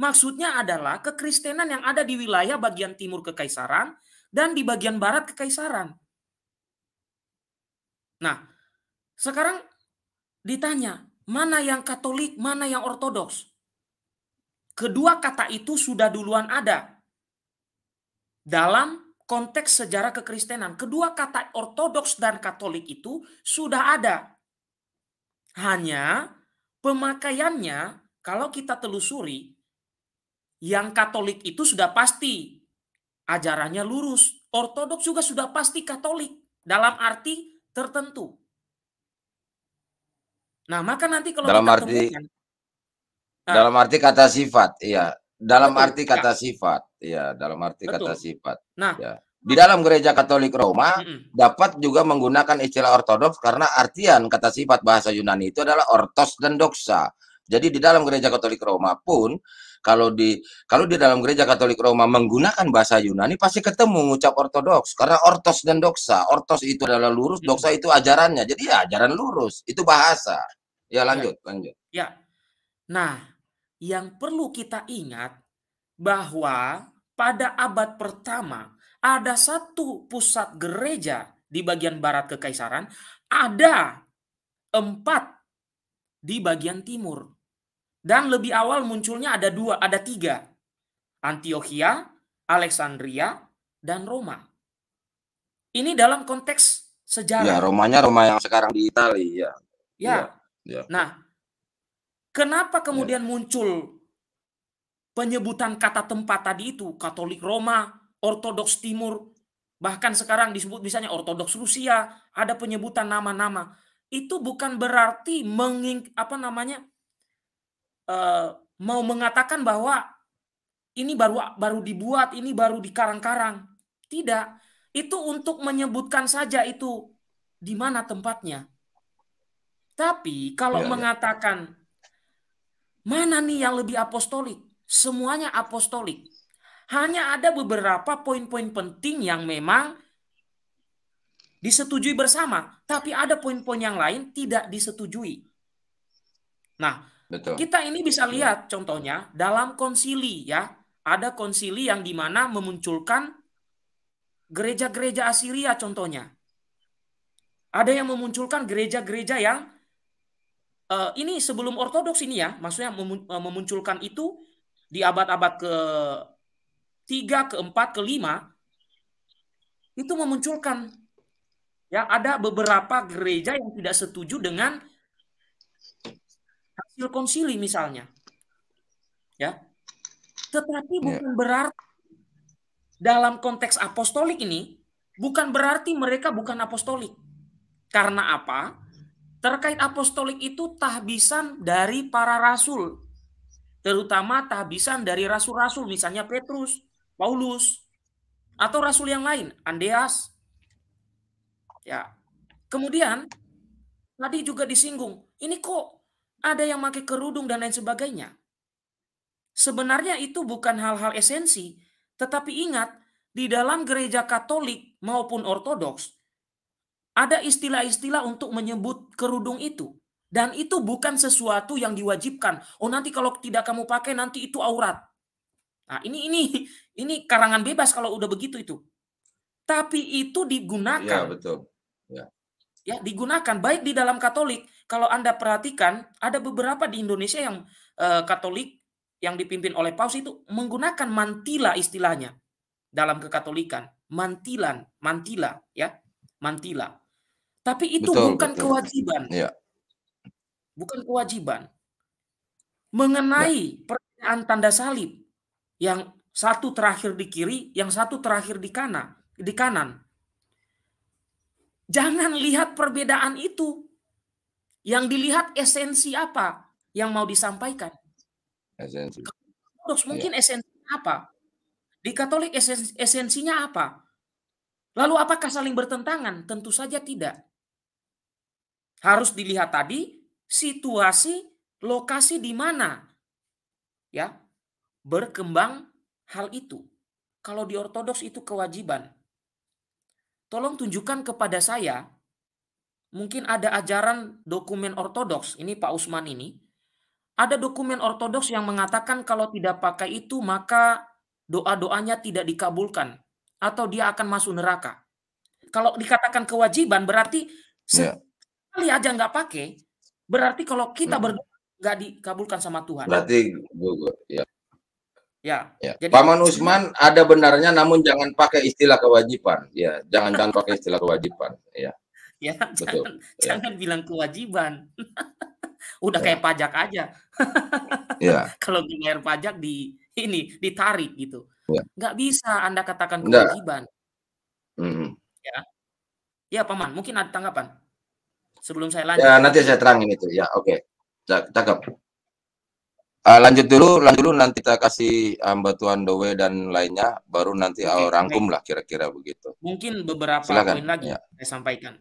Maksudnya adalah kekristenan yang ada di wilayah bagian timur kekaisaran dan di bagian barat kekaisaran. Nah, sekarang ditanya, mana yang Katolik, mana yang Ortodoks? Kedua kata itu sudah duluan ada dalam konteks sejarah kekristenan. Kedua kata Ortodoks dan Katolik itu sudah ada. Hanya pemakaiannya kalau kita telusuri yang Katolik itu sudah pasti ajarannya lurus. Ortodoks juga sudah pasti Katolik dalam arti tertentu. Nah, maka nanti kalau dalam arti temukan, dalam arti kata sifat, iya. Dalam betul, arti kata ya. sifat, iya, dalam arti betul. kata sifat. Nah, ya. di dalam gereja Katolik Roma mm -mm. dapat juga menggunakan istilah ortodoks karena artian kata sifat bahasa Yunani itu adalah ortos dan doksa. Jadi di dalam gereja Katolik Roma pun kalau di kalau di dalam gereja Katolik Roma menggunakan bahasa Yunani pasti ketemu ucap ortodoks karena ortos dan doksa. Ortos itu adalah lurus, hmm. doksa itu ajarannya. Jadi ya ajaran lurus, itu bahasa. Ya lanjut, ya. lanjut. Ya. Nah, yang perlu kita ingat bahwa pada abad pertama ada satu pusat gereja di bagian barat kekaisaran, ada empat di bagian timur. Dan lebih awal munculnya ada dua, ada tiga. Antioquia, Alexandria, dan Roma. Ini dalam konteks sejarah. Ya, Romanya Roma yang sekarang di Italia. Ya. Ya. ya. Nah, kenapa kemudian ya. muncul penyebutan kata tempat tadi itu Katolik Roma, Ortodoks Timur, bahkan sekarang disebut misalnya Ortodoks Rusia, ada penyebutan nama-nama. Itu bukan berarti menging apa namanya Eh, mau mengatakan bahwa ini baru baru dibuat, ini baru dikarang-karang. Tidak, itu untuk menyebutkan saja itu di mana tempatnya. Tapi kalau ya, mengatakan mana nih yang lebih apostolik? Semuanya apostolik. Hanya ada beberapa poin-poin penting yang memang disetujui bersama, tapi ada poin-poin yang lain tidak disetujui. Nah, Betul. Kita ini bisa lihat contohnya dalam konsili ya. Ada konsili yang dimana memunculkan gereja-gereja Assyria contohnya. Ada yang memunculkan gereja-gereja yang uh, ini sebelum ortodoks ini ya, maksudnya eh, memunculkan itu di abad-abad ke 3, ke 4, ke 5 itu memunculkan ya ada beberapa gereja yang tidak setuju dengan hasil konsili misalnya. Ya. Tetapi ya. bukan berarti dalam konteks apostolik ini bukan berarti mereka bukan apostolik. Karena apa? Terkait apostolik itu tahbisan dari para rasul. Terutama tahbisan dari rasul-rasul misalnya Petrus, Paulus, atau rasul yang lain, Andreas. Ya. Kemudian tadi juga disinggung, ini kok ada yang pakai kerudung dan lain sebagainya. Sebenarnya itu bukan hal-hal esensi, tetapi ingat di dalam gereja Katolik maupun Ortodoks ada istilah-istilah untuk menyebut kerudung itu dan itu bukan sesuatu yang diwajibkan. Oh nanti kalau tidak kamu pakai nanti itu aurat. Nah, ini ini ini karangan bebas kalau udah begitu itu. Tapi itu iya, digunakan. Ya, betul. Ya ya digunakan baik di dalam Katolik. Kalau Anda perhatikan ada beberapa di Indonesia yang e, Katolik yang dipimpin oleh Paus itu menggunakan mantila istilahnya dalam kekatolikan, mantilan, mantila ya, mantila. Tapi itu betul, bukan betul. kewajiban. Ya. Bukan kewajiban. Mengenai ya. pernyataan tanda salib yang satu terakhir di kiri, yang satu terakhir di kanan, di kanan. Jangan lihat perbedaan itu. Yang dilihat esensi apa yang mau disampaikan. Esensi. Katolik, iya. mungkin ya. esensi apa? Di Katolik esensi, esensinya apa? Lalu apakah saling bertentangan? Tentu saja tidak. Harus dilihat tadi situasi, lokasi di mana ya berkembang hal itu. Kalau di Ortodoks itu kewajiban tolong tunjukkan kepada saya mungkin ada ajaran dokumen ortodoks ini Pak Usman ini ada dokumen ortodoks yang mengatakan kalau tidak pakai itu maka doa-doanya tidak dikabulkan atau dia akan masuk neraka. Kalau dikatakan kewajiban berarti yeah. sekali aja nggak pakai berarti kalau kita hmm. berdoa nggak dikabulkan sama Tuhan. Berarti ya. Ya. ya. Jadi, Paman Usman ada benarnya, namun jangan pakai istilah kewajiban. Ya, jangan jangan pakai istilah kewajiban. Ya. Ya, Betul. jangan, ya. jangan bilang kewajiban. Udah ya. kayak pajak aja. ya. Kalau bayar pajak di ini ditarik gitu. Ya. Nggak bisa Anda katakan kewajiban. Mm -hmm. Ya. Ya, Paman, mungkin ada tanggapan. Sebelum saya ya, lanjut. Ya, nanti saya terangin itu. Ya, oke. Okay. Cakep. Uh, lanjut dulu, lanjut dulu nanti kita kasih um, eh, batuan dowe dan lainnya, baru nanti okay, eh, rangkum okay. lah kira-kira begitu. Mungkin beberapa Silakan. poin lagi ya. saya sampaikan.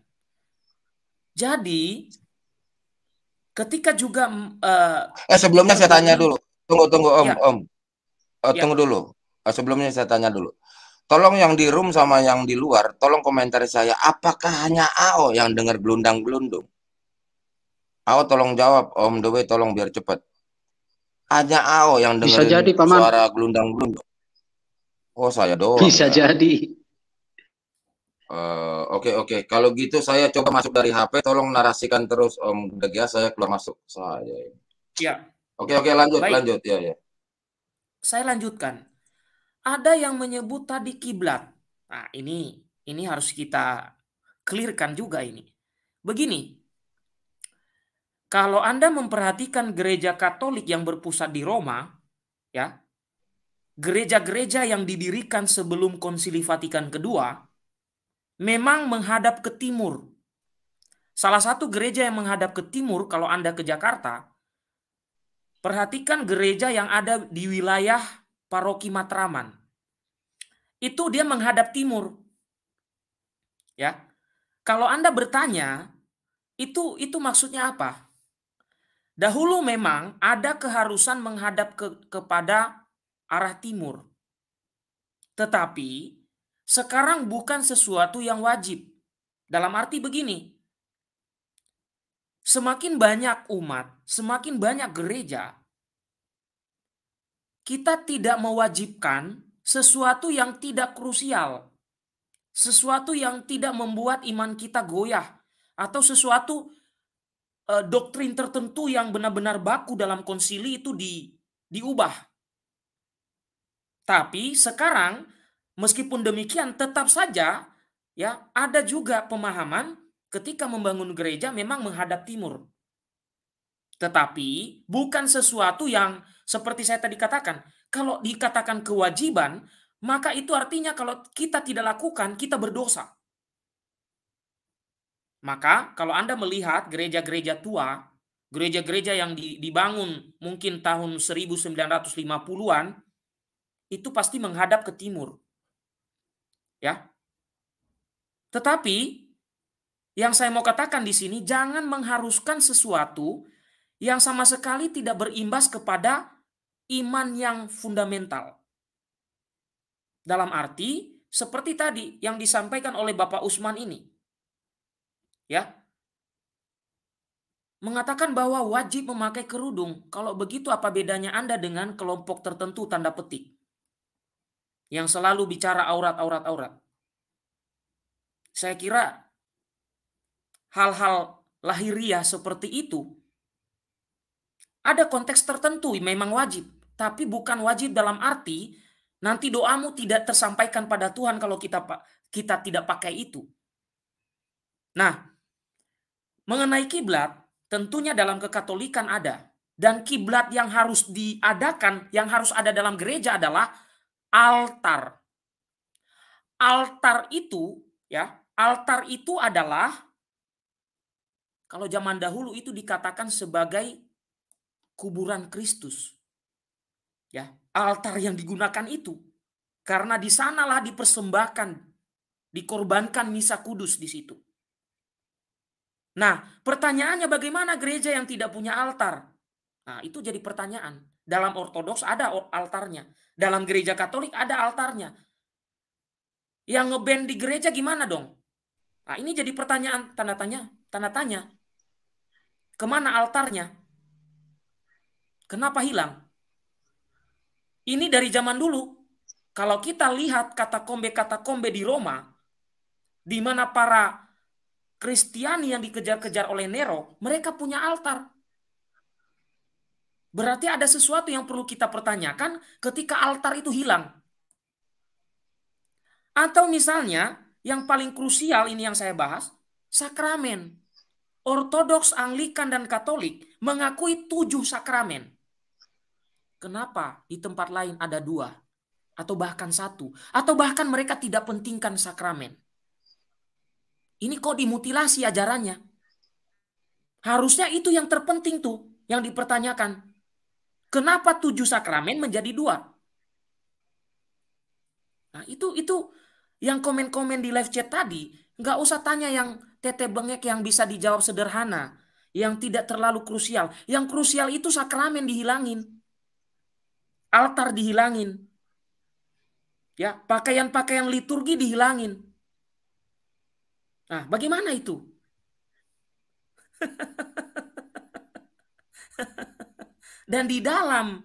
Jadi ketika juga uh, eh sebelumnya saya tanya dulu, tunggu tunggu om ya. om, uh, ya. tunggu dulu. Uh, sebelumnya saya tanya dulu. Tolong yang di room sama yang di luar, tolong komentar saya. Apakah hanya AO yang dengar gelundang gelundung? AO tolong jawab, Om Dowe tolong biar cepat. Hanya Ao yang dengar jadi, Paman. suara gelundang gelundung. Oh saya doang. Bisa ya. jadi. Eh, oke uh, oke okay, okay. kalau gitu saya coba masuk dari HP. Tolong narasikan terus Om Degia. Saya keluar masuk. Saya. Ya. Oke okay, oke okay, lanjut Baik. lanjut ya ya. Saya lanjutkan. Ada yang menyebut tadi kiblat. Nah ini ini harus kita clearkan juga ini. Begini, kalau Anda memperhatikan gereja Katolik yang berpusat di Roma, ya, gereja-gereja yang didirikan sebelum Konsili Vatikan kedua memang menghadap ke timur. Salah satu gereja yang menghadap ke timur kalau Anda ke Jakarta, perhatikan gereja yang ada di wilayah Paroki Matraman. Itu dia menghadap timur. Ya. Kalau Anda bertanya, itu itu maksudnya apa? Dahulu memang ada keharusan menghadap ke, kepada arah timur. Tetapi sekarang bukan sesuatu yang wajib. Dalam arti begini, semakin banyak umat, semakin banyak gereja, kita tidak mewajibkan sesuatu yang tidak krusial, sesuatu yang tidak membuat iman kita goyah, atau sesuatu Eh, doktrin tertentu yang benar-benar baku dalam konsili itu di diubah. Tapi sekarang meskipun demikian tetap saja ya ada juga pemahaman ketika membangun gereja memang menghadap timur. Tetapi bukan sesuatu yang seperti saya tadi katakan, kalau dikatakan kewajiban, maka itu artinya kalau kita tidak lakukan kita berdosa. Maka kalau Anda melihat gereja-gereja tua, gereja-gereja yang dibangun mungkin tahun 1950-an itu pasti menghadap ke timur. Ya. Tetapi yang saya mau katakan di sini jangan mengharuskan sesuatu yang sama sekali tidak berimbas kepada iman yang fundamental. Dalam arti seperti tadi yang disampaikan oleh Bapak Usman ini ya mengatakan bahwa wajib memakai kerudung. Kalau begitu apa bedanya Anda dengan kelompok tertentu tanda petik yang selalu bicara aurat-aurat aurat? Saya kira hal-hal lahiriah seperti itu ada konteks tertentu memang wajib, tapi bukan wajib dalam arti nanti doamu tidak tersampaikan pada Tuhan kalau kita kita tidak pakai itu. Nah, Mengenai kiblat, tentunya dalam kekatolikan ada. Dan kiblat yang harus diadakan, yang harus ada dalam gereja adalah altar. Altar itu, ya, altar itu adalah kalau zaman dahulu itu dikatakan sebagai kuburan Kristus. Ya, altar yang digunakan itu karena di sanalah dipersembahkan, dikorbankan misa kudus di situ. Nah, pertanyaannya bagaimana gereja yang tidak punya altar? Nah, itu jadi pertanyaan. Dalam Ortodoks ada altarnya. Dalam gereja Katolik ada altarnya. Yang ngeband di gereja gimana dong? Nah, ini jadi pertanyaan tanda tanya, tanda tanya. Kemana altarnya? Kenapa hilang? Ini dari zaman dulu. Kalau kita lihat kata kombe kata kombe di Roma, di mana para Kristiani yang dikejar-kejar oleh Nero, mereka punya altar. Berarti ada sesuatu yang perlu kita pertanyakan ketika altar itu hilang. Atau misalnya, yang paling krusial ini yang saya bahas, sakramen. Ortodoks, Anglikan, dan Katolik mengakui tujuh sakramen. Kenapa di tempat lain ada dua? Atau bahkan satu? Atau bahkan mereka tidak pentingkan sakramen? Ini kok dimutilasi ajarannya? Harusnya itu yang terpenting tuh yang dipertanyakan. Kenapa tujuh sakramen menjadi dua? Nah itu itu yang komen-komen di live chat tadi nggak usah tanya yang tete bengek yang bisa dijawab sederhana, yang tidak terlalu krusial. Yang krusial itu sakramen dihilangin, altar dihilangin, ya pakaian-pakaian liturgi dihilangin Nah, bagaimana itu? Dan di dalam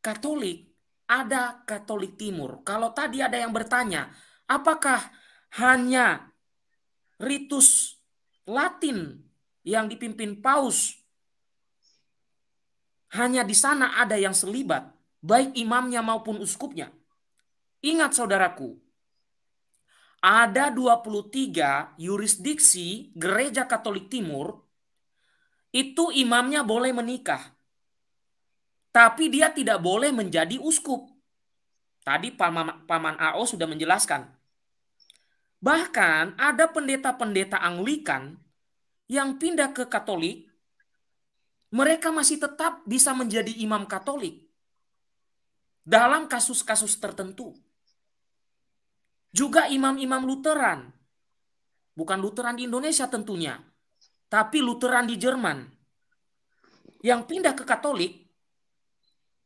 Katolik ada Katolik Timur. Kalau tadi ada yang bertanya, apakah hanya ritus Latin yang dipimpin Paus hanya di sana ada yang selibat, baik imamnya maupun uskupnya. Ingat saudaraku, ada 23 yurisdiksi gereja Katolik Timur itu imamnya boleh menikah. Tapi dia tidak boleh menjadi uskup. Tadi Paman, Paman AO sudah menjelaskan. Bahkan ada pendeta-pendeta Anglikan yang pindah ke Katolik, mereka masih tetap bisa menjadi imam Katolik dalam kasus-kasus tertentu. Juga imam-imam Lutheran. Bukan Lutheran di Indonesia tentunya, tapi Lutheran di Jerman. Yang pindah ke Katolik,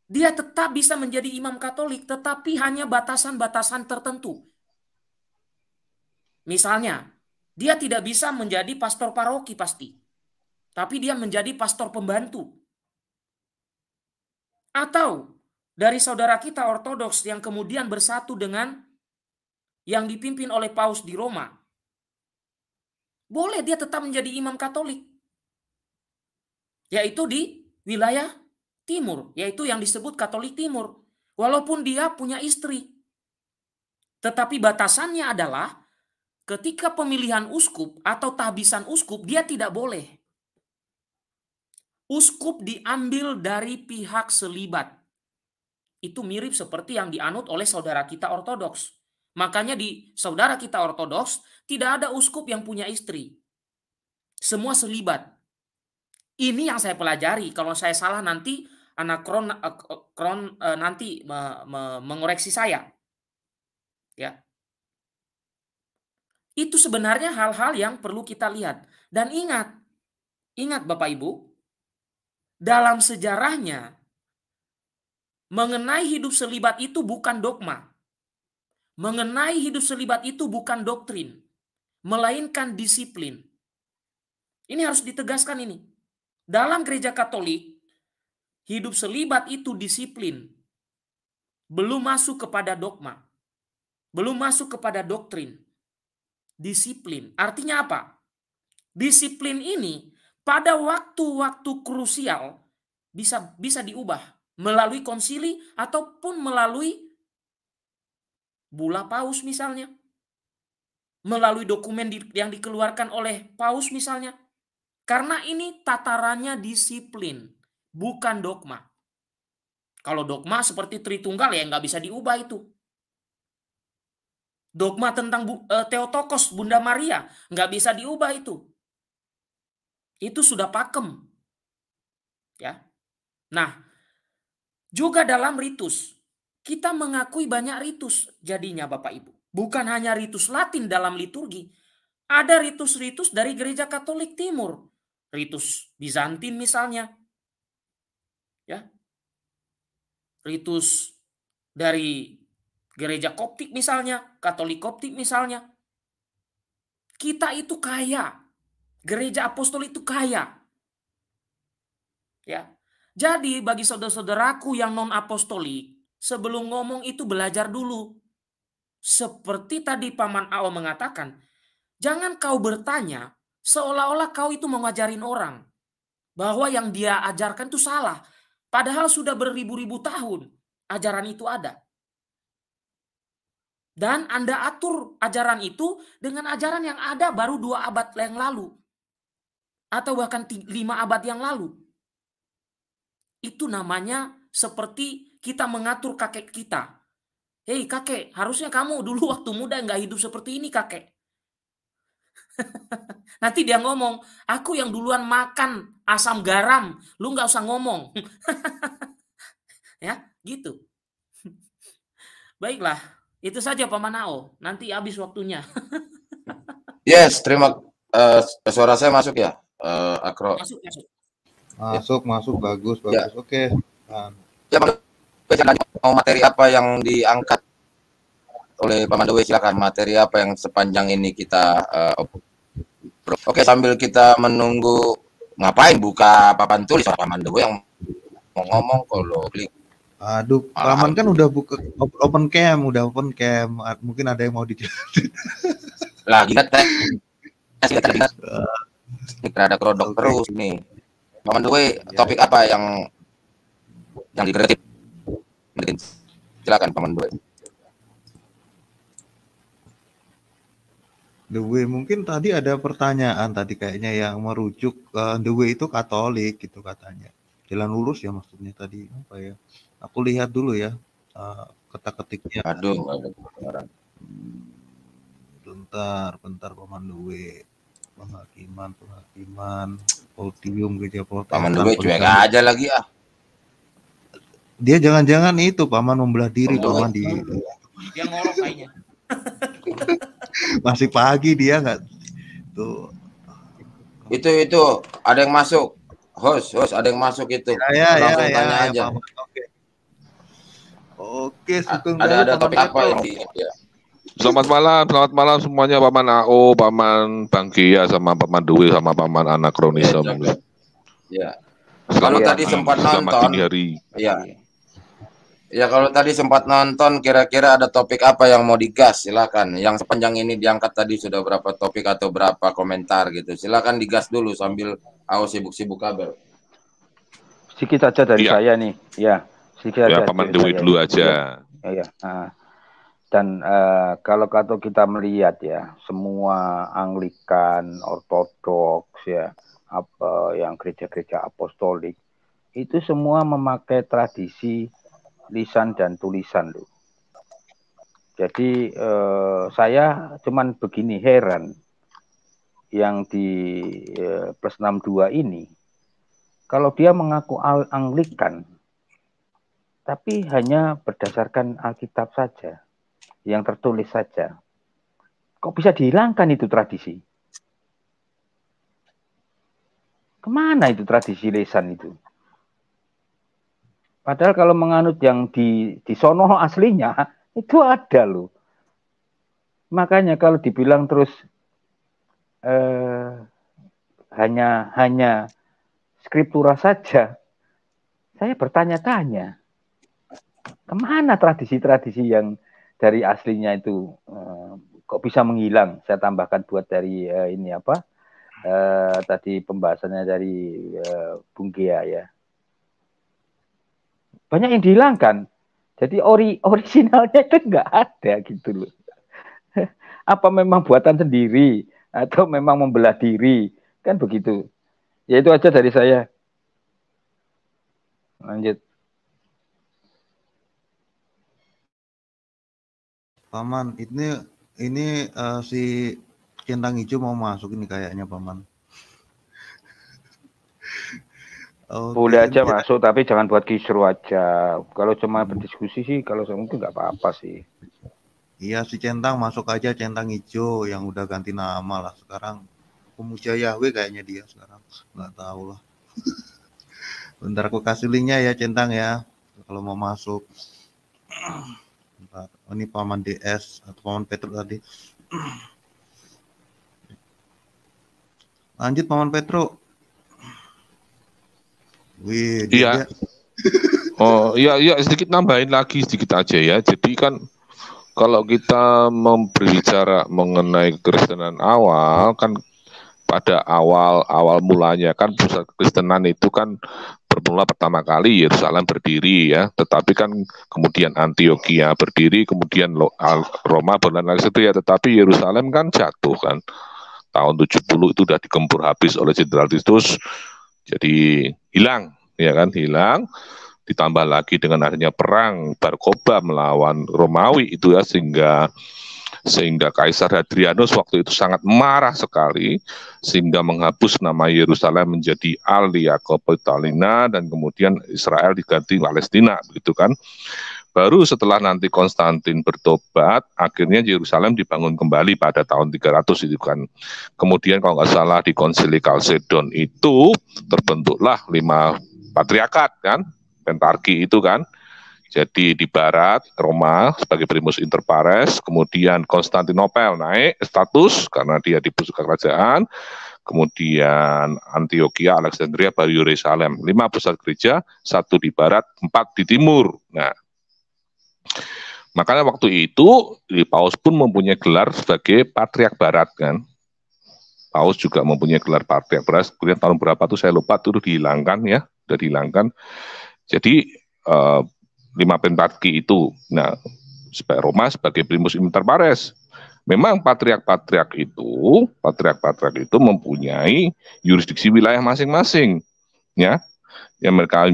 dia tetap bisa menjadi imam Katolik, tetapi hanya batasan-batasan tertentu. Misalnya, dia tidak bisa menjadi pastor paroki pasti, tapi dia menjadi pastor pembantu. Atau dari saudara kita Ortodoks yang kemudian bersatu dengan yang dipimpin oleh Paus di Roma, boleh dia tetap menjadi imam Katolik, yaitu di wilayah timur, yaitu yang disebut Katolik Timur, walaupun dia punya istri. Tetapi batasannya adalah ketika pemilihan uskup atau tahbisan uskup, dia tidak boleh. Uskup diambil dari pihak selibat. Itu mirip seperti yang dianut oleh saudara kita Ortodoks Makanya di saudara kita Ortodoks tidak ada uskup yang punya istri. Semua selibat. Ini yang saya pelajari. Kalau saya salah nanti kron, eh, kron eh, nanti me, me, mengoreksi saya. Ya. Itu sebenarnya hal-hal yang perlu kita lihat. Dan ingat, ingat Bapak Ibu, dalam sejarahnya mengenai hidup selibat itu bukan dogma mengenai hidup selibat itu bukan doktrin, melainkan disiplin. Ini harus ditegaskan ini. Dalam gereja Katolik, hidup selibat itu disiplin. Belum masuk kepada dogma. Belum masuk kepada doktrin. Disiplin. Artinya apa? Disiplin ini pada waktu-waktu krusial bisa bisa diubah melalui konsili ataupun melalui Bula Paus misalnya, melalui dokumen yang dikeluarkan oleh Paus misalnya. Karena ini tatarannya disiplin, bukan dogma. Kalau dogma seperti Tritunggal ya nggak bisa diubah itu. Dogma tentang eh, teotokos Bunda Maria nggak bisa diubah itu. Itu sudah pakem. Ya. Nah, juga dalam ritus kita mengakui banyak ritus jadinya Bapak Ibu. Bukan hanya ritus Latin dalam liturgi, ada ritus-ritus dari gereja Katolik Timur, ritus Bizantin misalnya. Ya. Ritus dari gereja Koptik misalnya, Katolik Koptik misalnya. Kita itu kaya. Gereja apostol itu kaya. Ya. Jadi bagi saudara-saudaraku yang non apostolik, sebelum ngomong itu belajar dulu. Seperti tadi Paman Ao mengatakan, jangan kau bertanya seolah-olah kau itu mengajarin orang bahwa yang dia ajarkan itu salah. Padahal sudah beribu-ribu tahun ajaran itu ada. Dan Anda atur ajaran itu dengan ajaran yang ada baru dua abad yang lalu. Atau bahkan lima abad yang lalu. Itu namanya seperti kita mengatur kakek kita. Hei kakek, harusnya kamu dulu waktu muda nggak hidup seperti ini kakek. Nanti dia ngomong, aku yang duluan makan asam garam, lu nggak usah ngomong. ya, gitu. Baiklah, itu saja paman Manao. Nanti habis waktunya. yes, terima uh, suara saya masuk ya, uh, Akro. Masuk, masuk. Masuk, ya. masuk, bagus, ya. bagus. Nah. Ya. Oke. Okay. Um. Ya, mau materi apa yang diangkat oleh Pak Mandowi silakan materi apa yang sepanjang ini kita uh, oke sambil kita menunggu ngapain buka papan tulis Pak Mandowi yang mau ngomong kalau klik Aduh, Rahman kan udah buka open cam, udah open cam. Mungkin ada yang mau dijelasin. lagi kita tes. Kita ada kerodok okay. terus nih. Paman iya. topik apa yang yang dikritik? mungkin silakan paman dua The Way mungkin tadi ada pertanyaan tadi kayaknya yang merujuk uh, The Way itu Katolik gitu katanya jalan lurus ya maksudnya tadi apa ya aku lihat dulu ya uh, eh, kata ketiknya aduh bentar bentar paman The Way penghakiman penghakiman podium gereja Protestan paman The Way cuek aja lagi ah dia jangan-jangan itu paman membelah diri oh, paman oh, di. Dia ngorok kayaknya. Masih pagi dia nggak tuh. Itu itu ada yang masuk. Host, host ada yang masuk itu. Ya ya, ya Langsung ya, tanya ya, aja. Paman. Oke. Oke, A- ada ada topik apa yang di ya. Selamat malam, selamat malam semuanya Paman AO, Paman Bangkia sama Paman Dwi sama Paman Anakronisme. Ya. ya. ya. Selamat Kalau tadi ah, sempat nonton. Hari. Ya. Ya kalau tadi sempat nonton kira-kira ada topik apa yang mau digas silakan. Yang sepanjang ini diangkat tadi sudah berapa topik atau berapa komentar gitu. Silakan digas dulu sambil aku sibuk-sibuk kabel. Sedikit aja dari ya. saya nih. Ya, sedikit ya, aja. Paman saya dulu aja. Ya, ya. dan uh, kalau kata kita melihat ya semua Anglikan, Ortodoks ya, apa yang gereja-gereja apostolik itu semua memakai tradisi lisan dan tulisan loh. Jadi eh, saya cuman begini heran yang di eh, plus 62 ini kalau dia mengaku al Anglikan tapi hanya berdasarkan Alkitab saja yang tertulis saja. Kok bisa dihilangkan itu tradisi? Kemana itu tradisi lesan itu? Padahal kalau menganut yang di di sono aslinya itu ada loh. Makanya kalau dibilang terus eh, hanya hanya skriptura saja, saya bertanya-tanya kemana tradisi-tradisi yang dari aslinya itu eh, kok bisa menghilang? Saya tambahkan buat dari eh, ini apa eh, tadi pembahasannya dari eh, Bung Gia ya banyak yang dihilangkan. Jadi ori orisinalnya itu nggak ada gitu loh. Apa memang buatan sendiri atau memang membelah diri kan begitu. Ya itu aja dari saya. Lanjut. Paman, ini ini uh, si centang hijau mau masuk ini kayaknya paman. Okay. Boleh aja masuk, tapi jangan buat kisru aja. Kalau cuma berdiskusi sih, kalau saya mungkin nggak apa-apa sih. Iya, si Centang masuk aja Centang Hijau yang udah ganti nama lah sekarang. Pemuja Yahweh kayaknya dia sekarang. Nggak tahu lah. Bentar aku kasih linknya ya Centang ya. Kalau mau masuk. Bentar. Oh, ini Paman DS atau Paman Petrus tadi. Lanjut Paman Petrus. Wih, iya. oh, iya iya sedikit nambahin lagi sedikit aja ya. Jadi kan kalau kita membicara mengenai kekristenan awal kan pada awal awal mulanya kan pusat kekristenan itu kan bermula pertama kali Yerusalem berdiri ya, tetapi kan kemudian Antioquia berdiri, kemudian Roma dan itu ya, tetapi Yerusalem kan jatuh kan tahun 70 itu sudah dikempur habis oleh Jenderal Titus jadi hilang, ya kan hilang. Ditambah lagi dengan adanya perang Barkoba melawan Romawi itu ya sehingga sehingga Kaisar Hadrianus waktu itu sangat marah sekali sehingga menghapus nama Yerusalem menjadi Alia Capitolina dan kemudian Israel diganti Palestina begitu kan Baru setelah nanti Konstantin bertobat, akhirnya Yerusalem dibangun kembali pada tahun 300 itu kan. Kemudian kalau nggak salah di Konsili Kalsedon itu terbentuklah lima patriarkat kan, pentarki itu kan. Jadi di barat Roma sebagai primus inter pares, kemudian Konstantinopel naik status karena dia di pusat kerajaan, kemudian Antioquia, Alexandria, baru Yerusalem. Lima pusat gereja, satu di barat, empat di timur. Nah, Makanya waktu itu di Paus pun mempunyai gelar sebagai Patriark Barat kan. Paus juga mempunyai gelar Patriark Barat. Kemudian tahun berapa tuh saya lupa tuh dihilangkan ya, sudah dihilangkan. Jadi eh, lima pentarki itu, nah sebagai Roma sebagai primus inter pares. Memang patriak patriark itu, patriak patriark itu mempunyai yurisdiksi wilayah masing-masing, ya. Yang mereka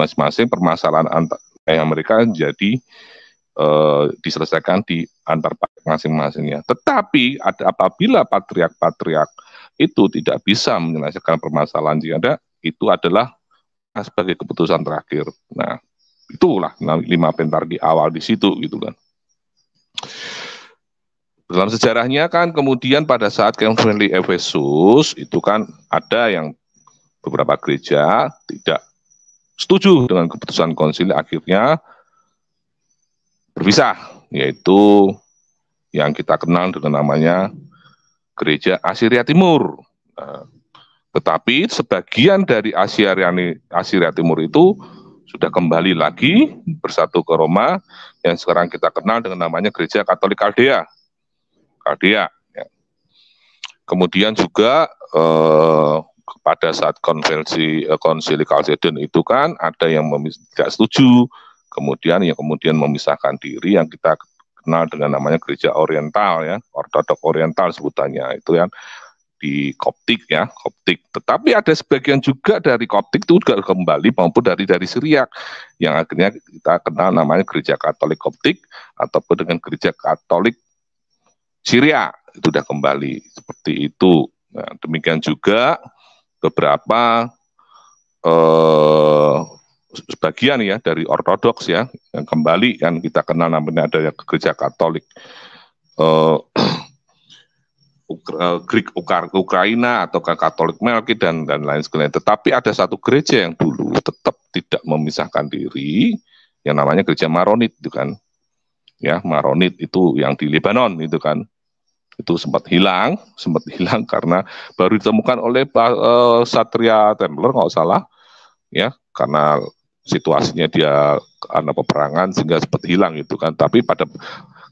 masing-masing permasalahan antara eh, yang mereka jadi uh, diselesaikan di antar masing-masingnya. Tetapi ada apabila patriark-patriark itu tidak bisa menyelesaikan permasalahan yang ada, itu adalah sebagai keputusan terakhir. Nah, itulah nah, lima pentar di awal di situ gitu kan. Dalam sejarahnya kan kemudian pada saat Friendly Efesus itu kan ada yang beberapa gereja tidak setuju dengan keputusan konsili akhirnya berpisah, yaitu yang kita kenal dengan namanya Gereja Asiria Timur. Nah, tetapi sebagian dari Asiriani, Asiria Timur itu sudah kembali lagi bersatu ke Roma yang sekarang kita kenal dengan namanya Gereja Katolik Kaldea. Kaldea. Ya. Kemudian juga eh, pada saat konvensi eh, konsili Kalsedon itu kan ada yang tidak setuju, kemudian yang kemudian memisahkan diri yang kita kenal dengan namanya gereja oriental ya ortodok oriental sebutannya itu yang di Koptik ya, Koptik. Tetapi ada sebagian juga dari Koptik itu juga kembali maupun dari dari Syriak yang akhirnya kita kenal namanya Gereja Katolik Koptik ataupun dengan Gereja Katolik Syria itu sudah kembali seperti itu. Nah, demikian juga beberapa eh, sebagian ya dari ortodoks ya yang kembali kan kita kenal namanya ada gereja Katolik eh, eh, Greek Ukra Ukraina atau Katolik Melki dan dan lain sebagainya. Tetapi ada satu gereja yang dulu tetap tidak memisahkan diri yang namanya gereja Maronit itu kan. Ya, Maronit itu yang di Lebanon itu kan. Itu sempat hilang, sempat hilang karena baru ditemukan oleh uh, Satria Templer kalau salah ya karena situasinya dia karena peperangan sehingga sempat hilang gitu kan tapi pada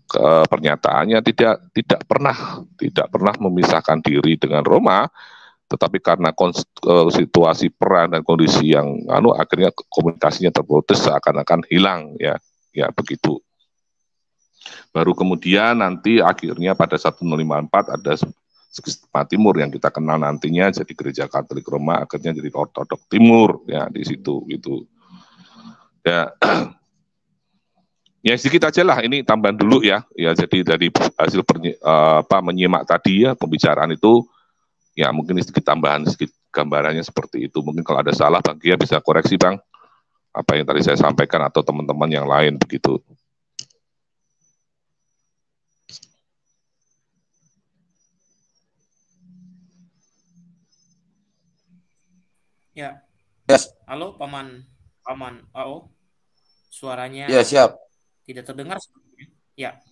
ke, pernyataannya tidak tidak pernah tidak pernah memisahkan diri dengan Roma tetapi karena ke, situasi peran dan kondisi yang anu akhirnya komunikasinya terputus seakan-akan hilang ya ya begitu baru kemudian nanti akhirnya pada 1054 ada Skisma Timur yang kita kenal nantinya jadi gereja Katolik Roma akhirnya jadi Ortodok Timur ya di situ gitu Ya. Ya sedikit aja lah ini tambahan dulu ya. Ya jadi dari hasil pernyi, eh, apa menyimak tadi ya pembicaraan itu ya mungkin sedikit tambahan sedikit gambarannya seperti itu. Mungkin kalau ada salah Bang Kia bisa koreksi Bang apa yang tadi saya sampaikan atau teman-teman yang lain begitu. Ya. Yes. Halo Paman Aman. Oh, suaranya. Ya siap. Tidak terdengar. Ya.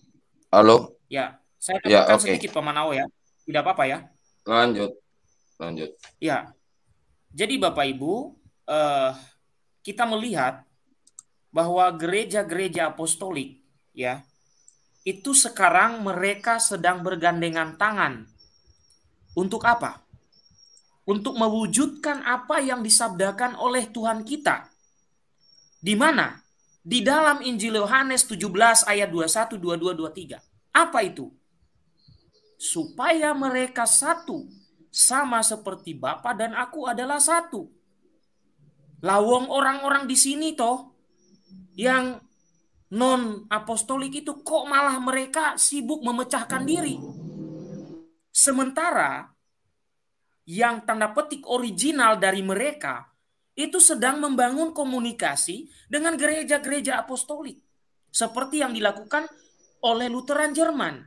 Halo. Ya, saya ya, okay. sedikit paman Ao ya. Tidak apa-apa ya. Lanjut, lanjut. Ya, jadi Bapak Ibu, eh, kita melihat bahwa gereja-gereja apostolik ya itu sekarang mereka sedang bergandengan tangan untuk apa? Untuk mewujudkan apa yang disabdakan oleh Tuhan kita di mana? Di dalam Injil Yohanes 17 ayat 21, 22, 23. Apa itu? Supaya mereka satu, sama seperti Bapa dan aku adalah satu. Lawong orang-orang di sini toh yang non apostolik itu kok malah mereka sibuk memecahkan diri. Sementara yang tanda petik original dari mereka itu sedang membangun komunikasi dengan gereja-gereja apostolik. Seperti yang dilakukan oleh Lutheran Jerman.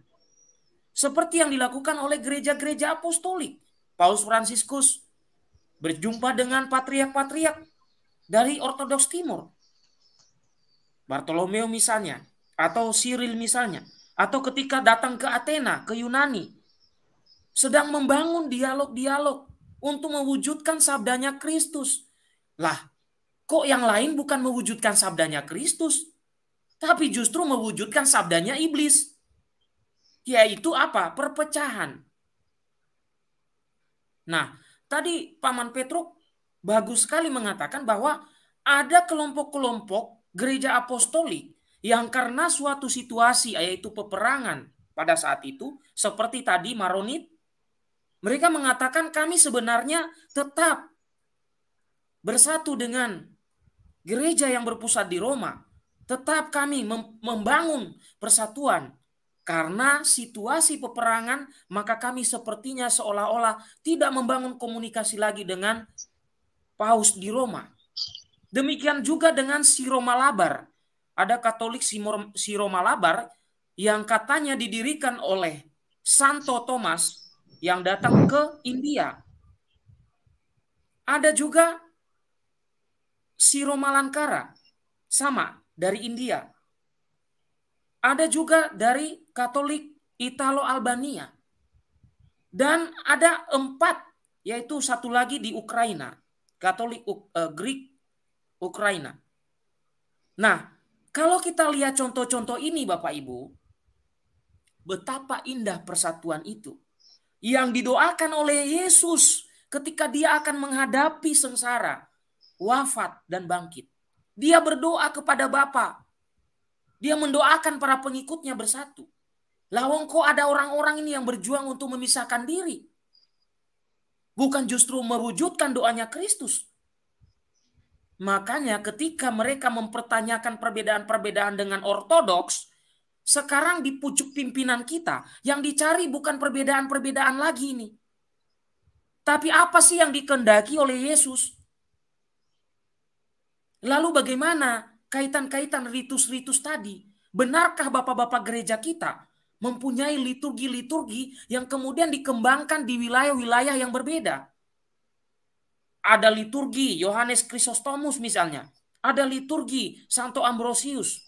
Seperti yang dilakukan oleh gereja-gereja apostolik. Paus Fransiskus berjumpa dengan patriak-patriak dari Ortodoks Timur. Bartolomeo misalnya, atau Cyril misalnya, atau ketika datang ke Athena, ke Yunani, sedang membangun dialog-dialog untuk mewujudkan sabdanya Kristus lah, kok yang lain bukan mewujudkan sabdanya Kristus, tapi justru mewujudkan sabdanya iblis. Yaitu apa? Perpecahan. Nah, tadi Paman Petruk bagus sekali mengatakan bahwa ada kelompok-kelompok gereja apostolik yang karena suatu situasi yaitu peperangan pada saat itu seperti tadi Maronit mereka mengatakan kami sebenarnya tetap bersatu dengan gereja yang berpusat di Roma, tetap kami membangun persatuan karena situasi peperangan, maka kami sepertinya seolah-olah tidak membangun komunikasi lagi dengan paus di Roma. Demikian juga dengan si Roma Labar. Ada Katolik si Roma Labar yang katanya didirikan oleh Santo Thomas yang datang ke India. Ada juga Malankara, sama dari India. Ada juga dari Katolik Italo Albania. Dan ada empat, yaitu satu lagi di Ukraina. Katolik uh, Greek Ukraina. Nah, kalau kita lihat contoh-contoh ini Bapak Ibu, betapa indah persatuan itu. Yang didoakan oleh Yesus ketika dia akan menghadapi sengsara wafat dan bangkit. Dia berdoa kepada Bapa. Dia mendoakan para pengikutnya bersatu. Lawang kok ada orang-orang ini yang berjuang untuk memisahkan diri. Bukan justru mewujudkan doanya Kristus. Makanya ketika mereka mempertanyakan perbedaan-perbedaan dengan ortodoks, sekarang di pucuk pimpinan kita yang dicari bukan perbedaan-perbedaan lagi ini. Tapi apa sih yang dikendaki oleh Yesus? Lalu bagaimana kaitan-kaitan ritus-ritus tadi? Benarkah bapak-bapak gereja kita mempunyai liturgi-liturgi yang kemudian dikembangkan di wilayah-wilayah yang berbeda? Ada liturgi Yohanes Krisostomus misalnya, ada liturgi Santo Ambrosius.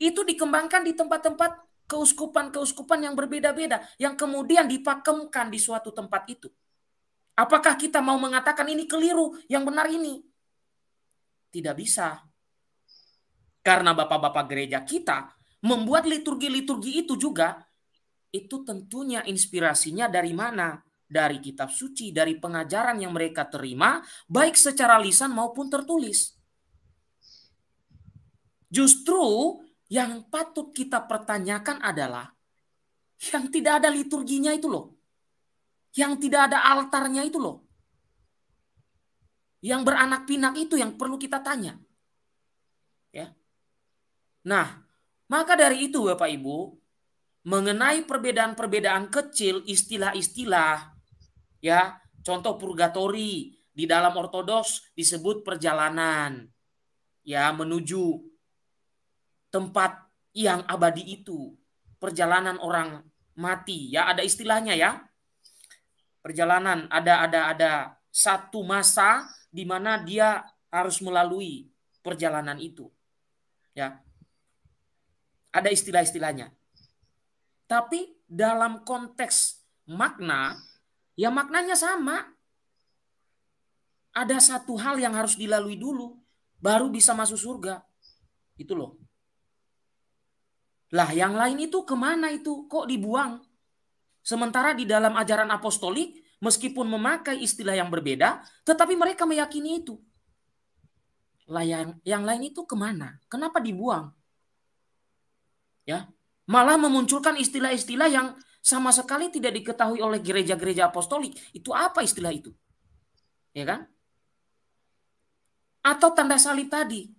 Itu dikembangkan di tempat-tempat keuskupan-keuskupan yang berbeda-beda yang kemudian dipakemkan di suatu tempat itu. Apakah kita mau mengatakan ini keliru, yang benar ini? Tidak bisa. Karena bapak-bapak gereja kita membuat liturgi-liturgi itu juga itu tentunya inspirasinya dari mana? Dari kitab suci, dari pengajaran yang mereka terima, baik secara lisan maupun tertulis. Justru yang patut kita pertanyakan adalah yang tidak ada liturginya itu loh. Yang tidak ada altarnya itu loh yang beranak pinak itu yang perlu kita tanya. Ya. Nah, maka dari itu Bapak Ibu, mengenai perbedaan-perbedaan kecil istilah-istilah ya, contoh purgatori di dalam ortodoks disebut perjalanan ya menuju tempat yang abadi itu, perjalanan orang mati ya ada istilahnya ya. Perjalanan ada ada ada satu masa di mana dia harus melalui perjalanan itu. Ya. Ada istilah-istilahnya. Tapi dalam konteks makna, ya maknanya sama. Ada satu hal yang harus dilalui dulu, baru bisa masuk surga. Itu loh. Lah yang lain itu kemana itu? Kok dibuang? Sementara di dalam ajaran apostolik, meskipun memakai istilah yang berbeda, tetapi mereka meyakini itu. Lah yang, yang lain itu kemana? Kenapa dibuang? Ya, malah memunculkan istilah-istilah yang sama sekali tidak diketahui oleh gereja-gereja apostolik. Itu apa istilah itu? Ya kan? Atau tanda salib tadi.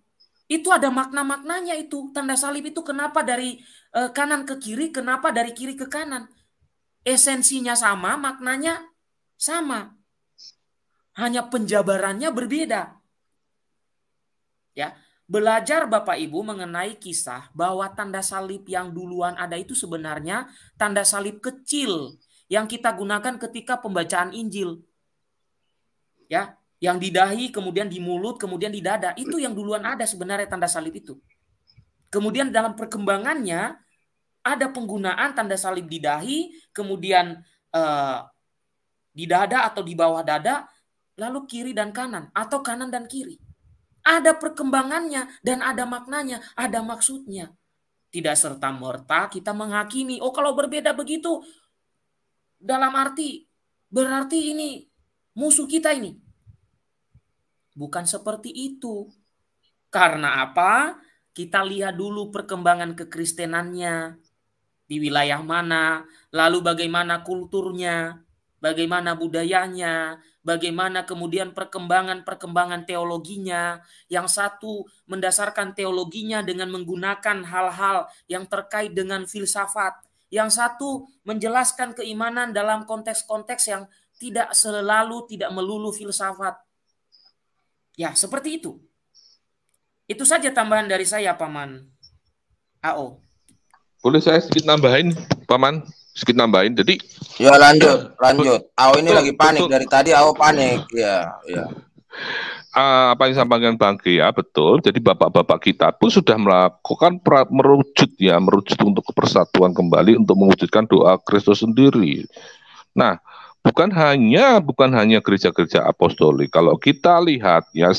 Itu ada makna-maknanya itu. Tanda salib itu kenapa dari eh, kanan ke kiri, kenapa dari kiri ke kanan. Esensinya sama, maknanya sama. Hanya penjabarannya berbeda. Ya, belajar Bapak Ibu mengenai kisah bahwa tanda salib yang duluan ada itu sebenarnya tanda salib kecil yang kita gunakan ketika pembacaan Injil. Ya, yang di dahi kemudian di mulut kemudian di dada itu yang duluan ada sebenarnya tanda salib itu. Kemudian dalam perkembangannya ada penggunaan tanda salib di dahi, kemudian eh, di dada atau di bawah dada, lalu kiri dan kanan atau kanan dan kiri. Ada perkembangannya dan ada maknanya, ada maksudnya. Tidak serta merta kita menghakimi, oh kalau berbeda begitu dalam arti berarti ini musuh kita ini. Bukan seperti itu. Karena apa? Kita lihat dulu perkembangan kekristenannya di wilayah mana, lalu bagaimana kulturnya, bagaimana budayanya, bagaimana kemudian perkembangan-perkembangan teologinya. Yang satu mendasarkan teologinya dengan menggunakan hal-hal yang terkait dengan filsafat. Yang satu menjelaskan keimanan dalam konteks-konteks yang tidak selalu tidak melulu filsafat. Ya, seperti itu. Itu saja tambahan dari saya, Paman. AO. Boleh saya sedikit nambahin, Paman? sedikit nambahin. Jadi ya lanjut, lanjut. Aw ini betul, lagi panik betul. dari tadi Aw panik. Ya, ya. Uh, apa yang sampaikan Bang ya betul. Jadi bapak-bapak kita pun sudah melakukan pra, merujut ya, merujut untuk kepersatuan kembali untuk mewujudkan doa Kristus sendiri. Nah, bukan hanya bukan hanya gereja-gereja apostolik. Kalau kita lihat ya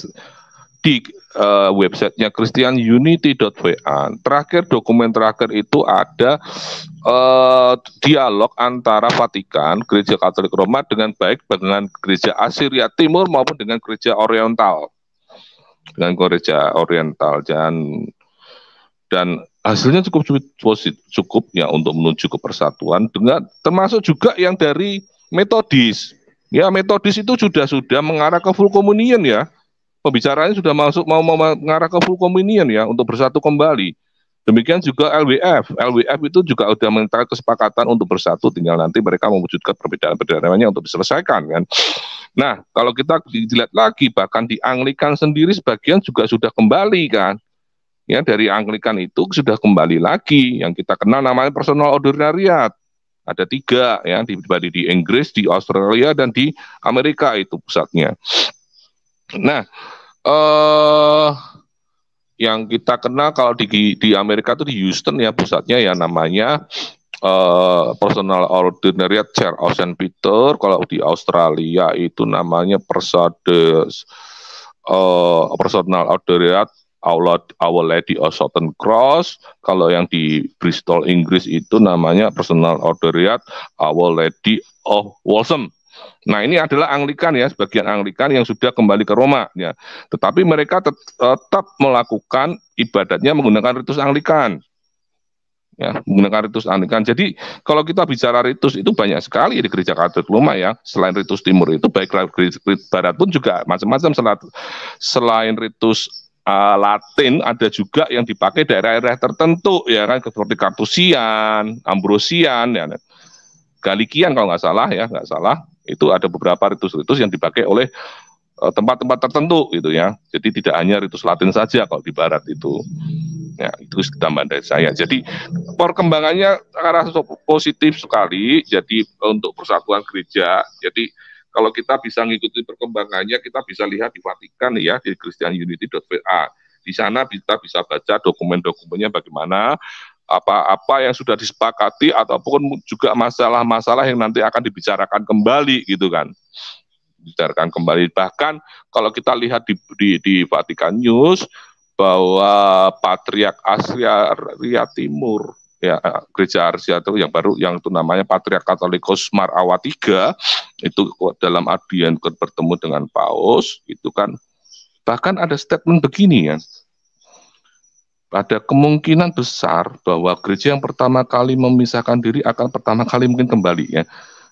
di uh, websitenya christianunity.va. Terakhir dokumen terakhir itu ada uh, dialog antara Vatikan, Gereja Katolik Roma dengan baik dengan Gereja Asiria Timur maupun dengan Gereja Oriental, dengan Gereja Oriental dan dan hasilnya cukup cukup ya untuk menuju ke persatuan dengan termasuk juga yang dari metodis. Ya, metodis itu sudah sudah mengarah ke full communion ya pembicaraannya sudah masuk mau, mau mengarah ke full communion ya untuk bersatu kembali. Demikian juga LWF. LWF itu juga sudah minta kesepakatan untuk bersatu, tinggal nanti mereka mewujudkan perbedaan-perbedaannya untuk diselesaikan kan. Nah, kalau kita dilihat lagi, bahkan di Anglikan sendiri sebagian juga sudah kembali kan. Ya, dari Anglikan itu sudah kembali lagi yang kita kenal namanya personal ordinariat. Ada tiga ya, di, di Inggris, di Australia, dan di Amerika itu pusatnya. Nah, eh yang kita kenal kalau di di Amerika itu di Houston ya pusatnya ya namanya Uh, personal ordinary Chair of St. Peter, kalau di Australia itu namanya Persades uh, eh, Personal Ordinariat Our Lady of Southern Cross, kalau yang di Bristol Inggris itu namanya Personal ordinary Our Lady of Walsham. Nah, ini adalah Anglikan ya, sebagian Anglikan yang sudah kembali ke Roma ya. Tetapi mereka e, tetap melakukan ibadatnya menggunakan ritus Anglikan. Ya, menggunakan ritus Anglikan. Jadi, kalau kita bicara ritus itu banyak sekali di gereja Katolik Roma ya. Selain ritus timur itu baik gereja barat pun juga macam-macam selain ritus uh, Latin ada juga yang dipakai daerah-daerah tertentu ya kan seperti Kartusian, Ambrosian ya. Kan. Galikian kalau nggak salah ya nggak salah itu ada beberapa ritus-ritus yang dipakai oleh eh, tempat-tempat tertentu gitu ya. Jadi tidak hanya ritus Latin saja kalau di Barat itu. Ya, itu tambahan dari saya. Jadi perkembangannya arah positif sekali. Jadi eh, untuk persatuan gereja. Jadi kalau kita bisa mengikuti perkembangannya, kita bisa lihat di Vatikan ya di christianunity.va. Di sana kita bisa baca dokumen-dokumennya bagaimana apa-apa yang sudah disepakati ataupun juga masalah-masalah yang nanti akan dibicarakan kembali gitu kan dibicarakan kembali bahkan kalau kita lihat di di, di Vatikan News bahwa Patriark Asia Ria Timur ya eh, gereja Asia itu yang baru yang itu namanya Patriark Katolikus Marawa III itu dalam adian bertemu dengan Paus itu kan bahkan ada statement begini ya ada kemungkinan besar bahwa gereja yang pertama kali memisahkan diri akan pertama kali mungkin kembali ya.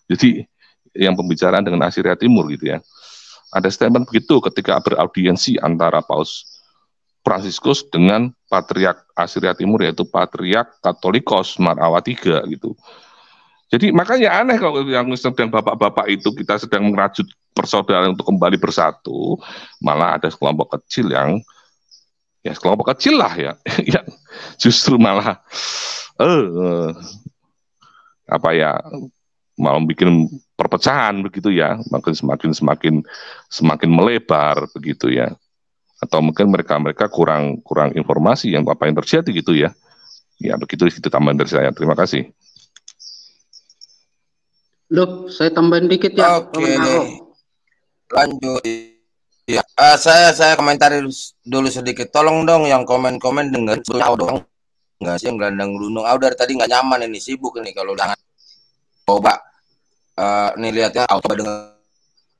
Jadi yang pembicaraan dengan Asiria Timur gitu ya. Ada statement begitu ketika beraudiensi antara Paus Fransiskus dengan Patriark Asiria Timur yaitu Patriark Katolikos Marawa III gitu. Jadi makanya aneh kalau yang sedang bapak-bapak itu kita sedang merajut persaudaraan untuk kembali bersatu, malah ada sekelompok kecil yang ya kelompok kecil lah ya yang justru malah eh apa ya malah bikin perpecahan begitu ya makin semakin semakin semakin melebar begitu ya atau mungkin mereka mereka kurang kurang informasi yang apa yang terjadi gitu ya ya begitu itu tambahan dari saya terima kasih Loh, saya tambahin dikit ya. Oke. Okay. Lanjut iya uh, saya saya komentari dulu sedikit. Tolong dong yang komen-komen dengar suara dong. Enggak sih yang gelandang gunung. Aku dari tadi nggak nyaman ini sibuk ini kalau jangan coba uh, eh, nih ya, auto dengar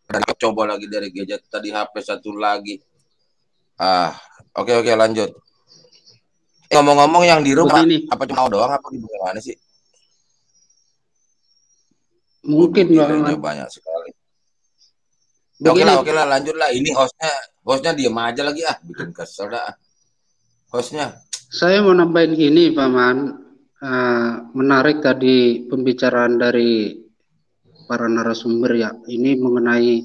dari coba lagi dari gadget tadi HP satu lagi. Ah, oke okay, oke okay, lanjut. Eh, ngomong-ngomong yang di rumah Begini. apa cuma doang apa di gimana sih? Mungkin banyak sekali. Oke lah, oke lah, lanjut lah. Ini hostnya, hostnya diem aja lagi ah, bikin kesel dah. Ah. Hostnya. Saya mau nambahin gini, paman. Uh, menarik tadi pembicaraan dari para narasumber ya. Ini mengenai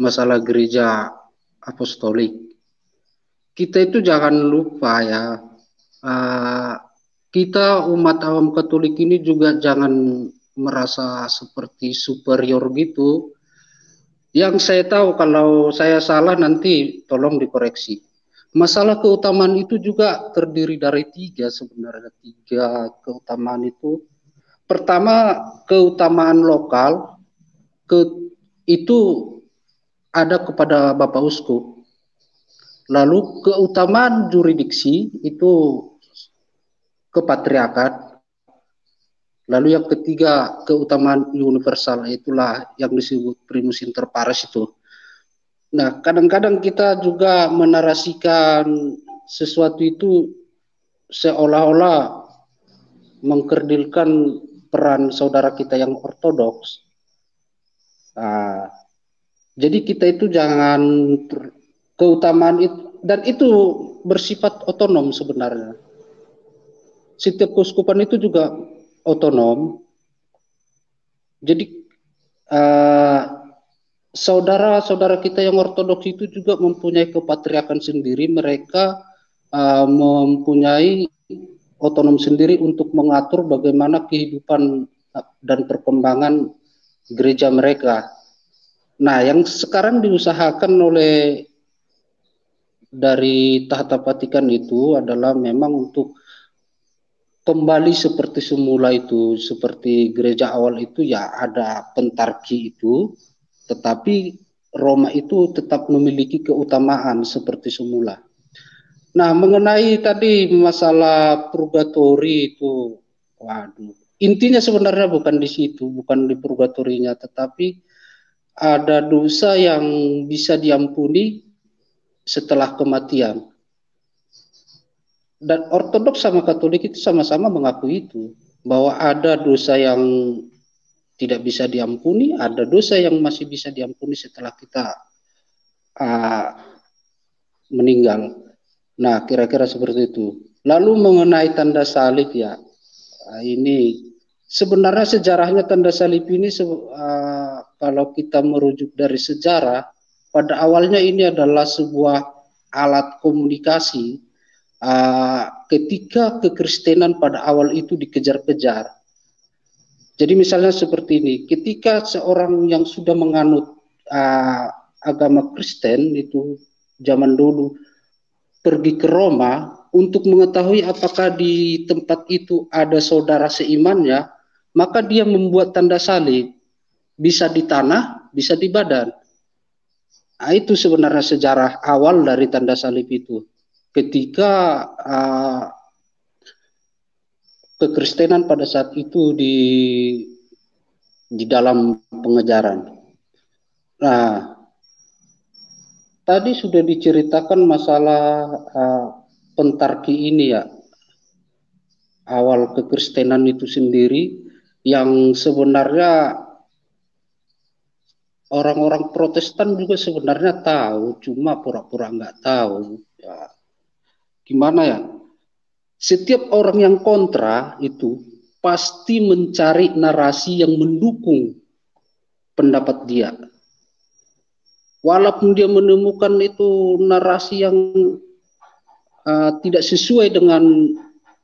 masalah gereja apostolik. Kita itu jangan lupa ya. Uh, kita umat awam Katolik ini juga jangan merasa seperti superior gitu yang saya tahu kalau saya salah nanti tolong dikoreksi. Masalah keutamaan itu juga terdiri dari tiga sebenarnya tiga keutamaan itu. Pertama keutamaan lokal ke, itu ada kepada Bapak Uskup. Lalu keutamaan juridiksi itu kepatriakan. Lalu yang ketiga, keutamaan universal itulah yang disebut primus inter pares itu. Nah, kadang-kadang kita juga menarasikan sesuatu itu seolah-olah mengkerdilkan peran saudara kita yang ortodoks. Nah, jadi kita itu jangan keutamaan itu dan itu bersifat otonom sebenarnya. Setiap keuskupan itu juga otonom. Jadi saudara eh, saudara-saudara kita yang ortodoks itu juga mempunyai kepatriakan sendiri. Mereka uh, mempunyai otonom sendiri untuk mengatur bagaimana kehidupan dan perkembangan gereja mereka. Nah, yang sekarang diusahakan oleh dari tahta patikan itu adalah memang untuk kembali seperti semula itu, seperti gereja awal itu ya ada pentarki itu, tetapi Roma itu tetap memiliki keutamaan seperti semula. Nah, mengenai tadi masalah purgatori itu, waduh, intinya sebenarnya bukan di situ, bukan di purgatorinya, tetapi ada dosa yang bisa diampuni setelah kematian dan Ortodoks sama Katolik itu sama-sama mengakui itu bahwa ada dosa yang tidak bisa diampuni, ada dosa yang masih bisa diampuni setelah kita uh, meninggal. Nah, kira-kira seperti itu. Lalu mengenai tanda salib ya, ah, ini sebenarnya sejarahnya tanda salib ini uh, kalau kita merujuk dari sejarah, pada awalnya ini adalah sebuah alat komunikasi uh, ketika kekristenan pada awal itu dikejar-kejar. Jadi misalnya seperti ini, ketika seorang yang sudah menganut uh, agama Kristen itu zaman dulu pergi ke Roma untuk mengetahui apakah di tempat itu ada saudara seimannya, maka dia membuat tanda salib bisa di tanah, bisa di badan. Nah, itu sebenarnya sejarah awal dari tanda salib itu ketika uh, kekristenan pada saat itu di di dalam pengejaran. Nah, tadi sudah diceritakan masalah uh, pentarki ini ya. Awal kekristenan itu sendiri yang sebenarnya orang-orang Protestan juga sebenarnya tahu, cuma pura-pura nggak tahu. Ya gimana ya? Setiap orang yang kontra itu pasti mencari narasi yang mendukung pendapat dia. Walaupun dia menemukan itu narasi yang uh, tidak sesuai dengan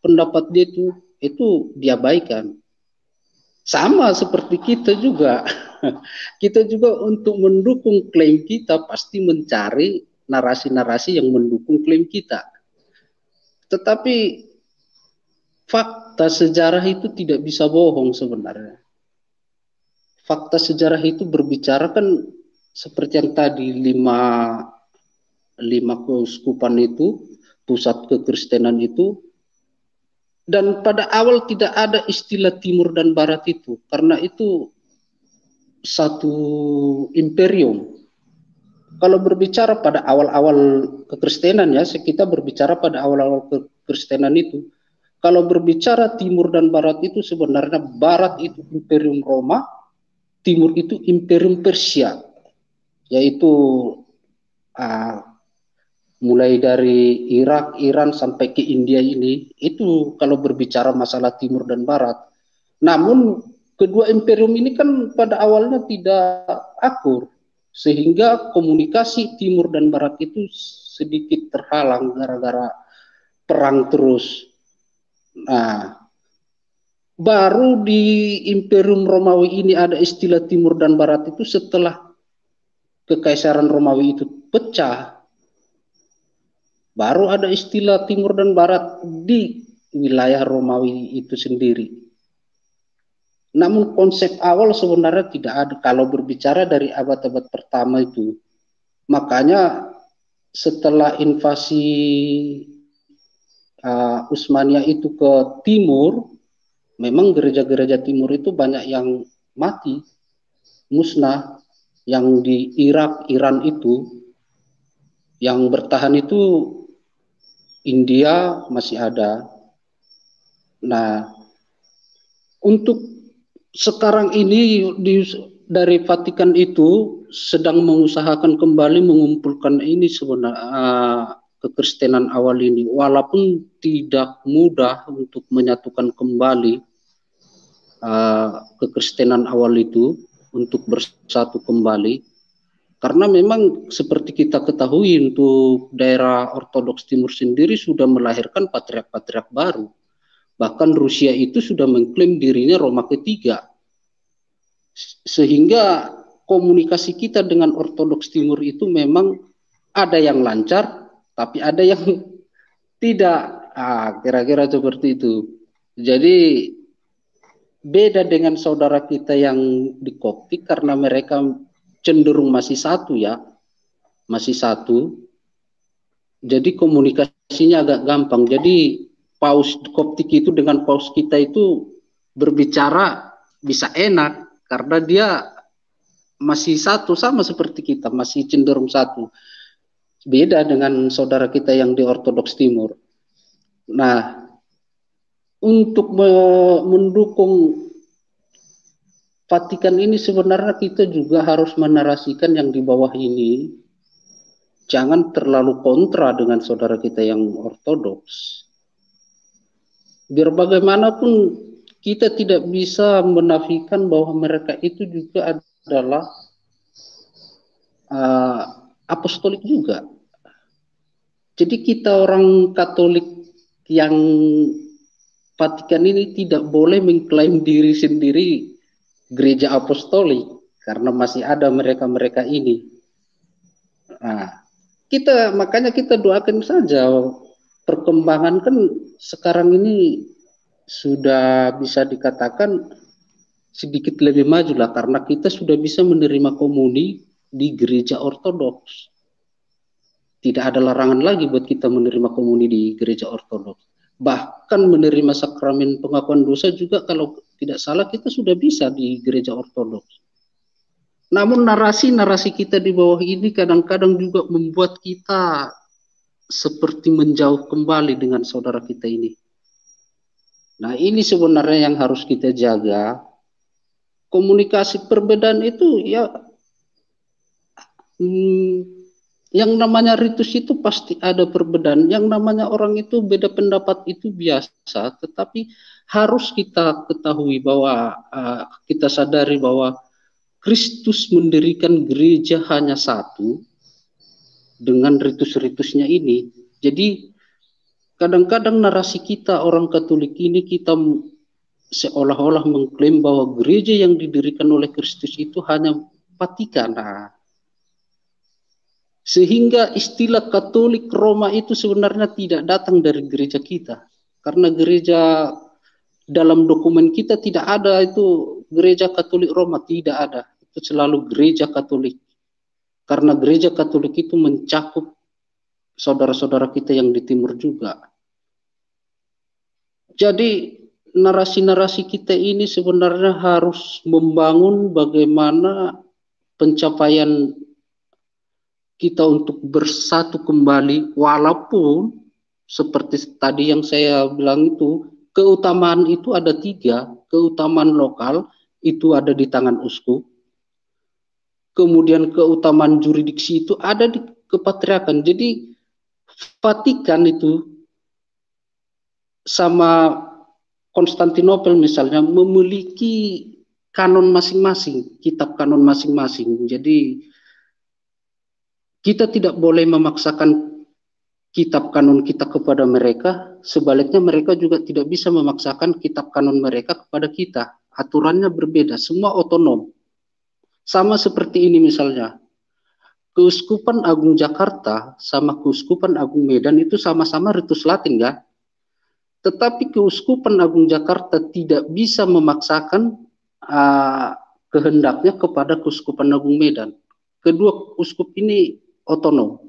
pendapat dia itu, itu diabaikan. Sama seperti kita juga. kita juga untuk mendukung klaim kita pasti mencari narasi-narasi yang mendukung klaim kita. Tetapi fakta sejarah itu tidak bisa bohong sebenarnya. Fakta sejarah itu berbicara kan seperti yang tadi lima lima keuskupan itu pusat kekristenan itu dan pada awal tidak ada istilah timur dan barat itu karena itu satu imperium kalau berbicara pada awal-awal kekristenan ya, kita berbicara pada awal-awal kekristenan itu, kalau berbicara timur dan barat itu sebenarnya barat itu imperium Roma, timur itu imperium Persia, yaitu uh, mulai dari Irak, Iran sampai ke India ini itu kalau berbicara masalah timur dan barat. Namun kedua imperium ini kan pada awalnya tidak akur sehingga komunikasi timur dan barat itu sedikit terhalang gara-gara perang terus. Nah, baru di Imperium Romawi ini ada istilah timur dan barat itu setelah kekaisaran Romawi itu pecah. Baru ada istilah timur dan barat di wilayah Romawi itu sendiri. Namun konsep awal sebenarnya tidak ada kalau berbicara dari abad-abad pertama itu. Makanya setelah invasi uh, Usmania itu ke timur, memang gereja-gereja timur itu banyak yang mati, musnah, yang di Irak, Iran itu, yang bertahan itu India masih ada. Nah, untuk sekarang ini di, dari Vatikan itu sedang mengusahakan kembali mengumpulkan ini sebenarnya uh, kekristenan awal ini walaupun tidak mudah untuk menyatukan kembali uh, kekristenan awal itu untuk bersatu kembali karena memang seperti kita ketahui untuk daerah ortodoks timur sendiri sudah melahirkan patriark-patriark baru Bahkan Rusia itu sudah mengklaim dirinya Roma ketiga. Sehingga komunikasi kita dengan Ortodoks Timur itu memang ada yang lancar, tapi ada yang tidak. Ah, kira-kira seperti itu. Jadi beda dengan saudara kita yang di Koptik karena mereka cenderung masih satu ya, masih satu. Jadi komunikasinya agak gampang. Jadi paus koptik itu dengan paus kita itu berbicara bisa enak karena dia masih satu sama seperti kita masih cenderung satu beda dengan saudara kita yang di Ortodoks Timur. Nah, untuk mendukung Vatikan ini sebenarnya kita juga harus menarasikan yang di bawah ini jangan terlalu kontra dengan saudara kita yang ortodoks biar bagaimanapun kita tidak bisa menafikan bahwa mereka itu juga adalah uh, apostolik juga. Jadi kita orang Katolik yang patikan ini tidak boleh mengklaim diri sendiri gereja apostolik karena masih ada mereka-mereka ini. Nah, kita makanya kita doakan saja perkembangan kan sekarang ini sudah bisa dikatakan sedikit lebih maju lah karena kita sudah bisa menerima komuni di gereja ortodoks. Tidak ada larangan lagi buat kita menerima komuni di gereja ortodoks. Bahkan menerima sakramen pengakuan dosa juga kalau tidak salah kita sudah bisa di gereja ortodoks. Namun narasi-narasi kita di bawah ini kadang-kadang juga membuat kita seperti menjauh kembali dengan saudara kita ini. Nah, ini sebenarnya yang harus kita jaga. Komunikasi perbedaan itu ya hmm, yang namanya ritus itu pasti ada perbedaan. Yang namanya orang itu beda pendapat itu biasa, tetapi harus kita ketahui bahwa uh, kita sadari bahwa Kristus mendirikan gereja hanya satu, dengan ritus-ritusnya ini. Jadi kadang-kadang narasi kita orang Katolik ini kita seolah-olah mengklaim bahwa gereja yang didirikan oleh Kristus itu hanya Vatikan. Nah, sehingga istilah Katolik Roma itu sebenarnya tidak datang dari gereja kita. Karena gereja dalam dokumen kita tidak ada itu gereja Katolik Roma, tidak ada. Itu selalu gereja Katolik. Karena gereja Katolik itu mencakup saudara-saudara kita yang di timur juga. Jadi narasi-narasi kita ini sebenarnya harus membangun bagaimana pencapaian kita untuk bersatu kembali walaupun seperti tadi yang saya bilang itu keutamaan itu ada tiga keutamaan lokal itu ada di tangan uskup kemudian keutamaan juridiksi itu ada di kepatriakan. Jadi Vatikan itu sama Konstantinopel misalnya memiliki kanon masing-masing, kitab kanon masing-masing. Jadi kita tidak boleh memaksakan kitab kanon kita kepada mereka, sebaliknya mereka juga tidak bisa memaksakan kitab kanon mereka kepada kita. Aturannya berbeda, semua otonom. Sama seperti ini misalnya. Keuskupan Agung Jakarta sama Keuskupan Agung Medan itu sama-sama ritus Latin ya. Tetapi Keuskupan Agung Jakarta tidak bisa memaksakan uh, kehendaknya kepada Keuskupan Agung Medan. Kedua uskup ini otonom.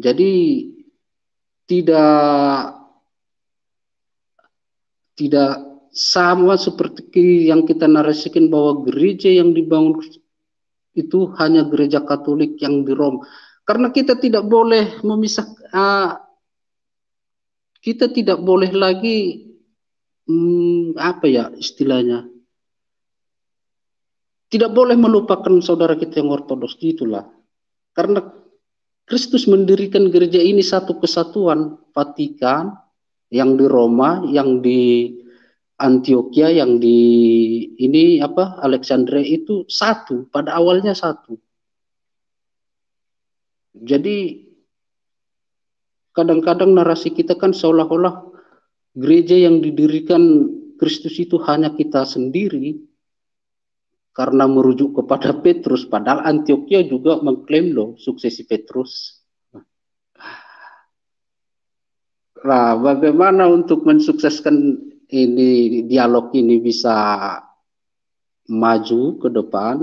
Jadi tidak tidak sama seperti yang kita narasikan bahwa gereja yang dibangun itu hanya gereja Katolik yang di Rom. Karena kita tidak boleh memisah uh, kita tidak boleh lagi hmm, apa ya istilahnya? Tidak boleh melupakan saudara kita yang ortodoks itulah. Karena Kristus mendirikan gereja ini satu kesatuan Vatikan yang di Roma, yang di Antioquia yang di ini apa Alexandria itu satu pada awalnya satu. Jadi kadang-kadang narasi kita kan seolah-olah gereja yang didirikan Kristus itu hanya kita sendiri karena merujuk kepada Petrus padahal Antioquia juga mengklaim loh suksesi Petrus. Nah, bagaimana untuk mensukseskan ini dialog ini bisa maju ke depan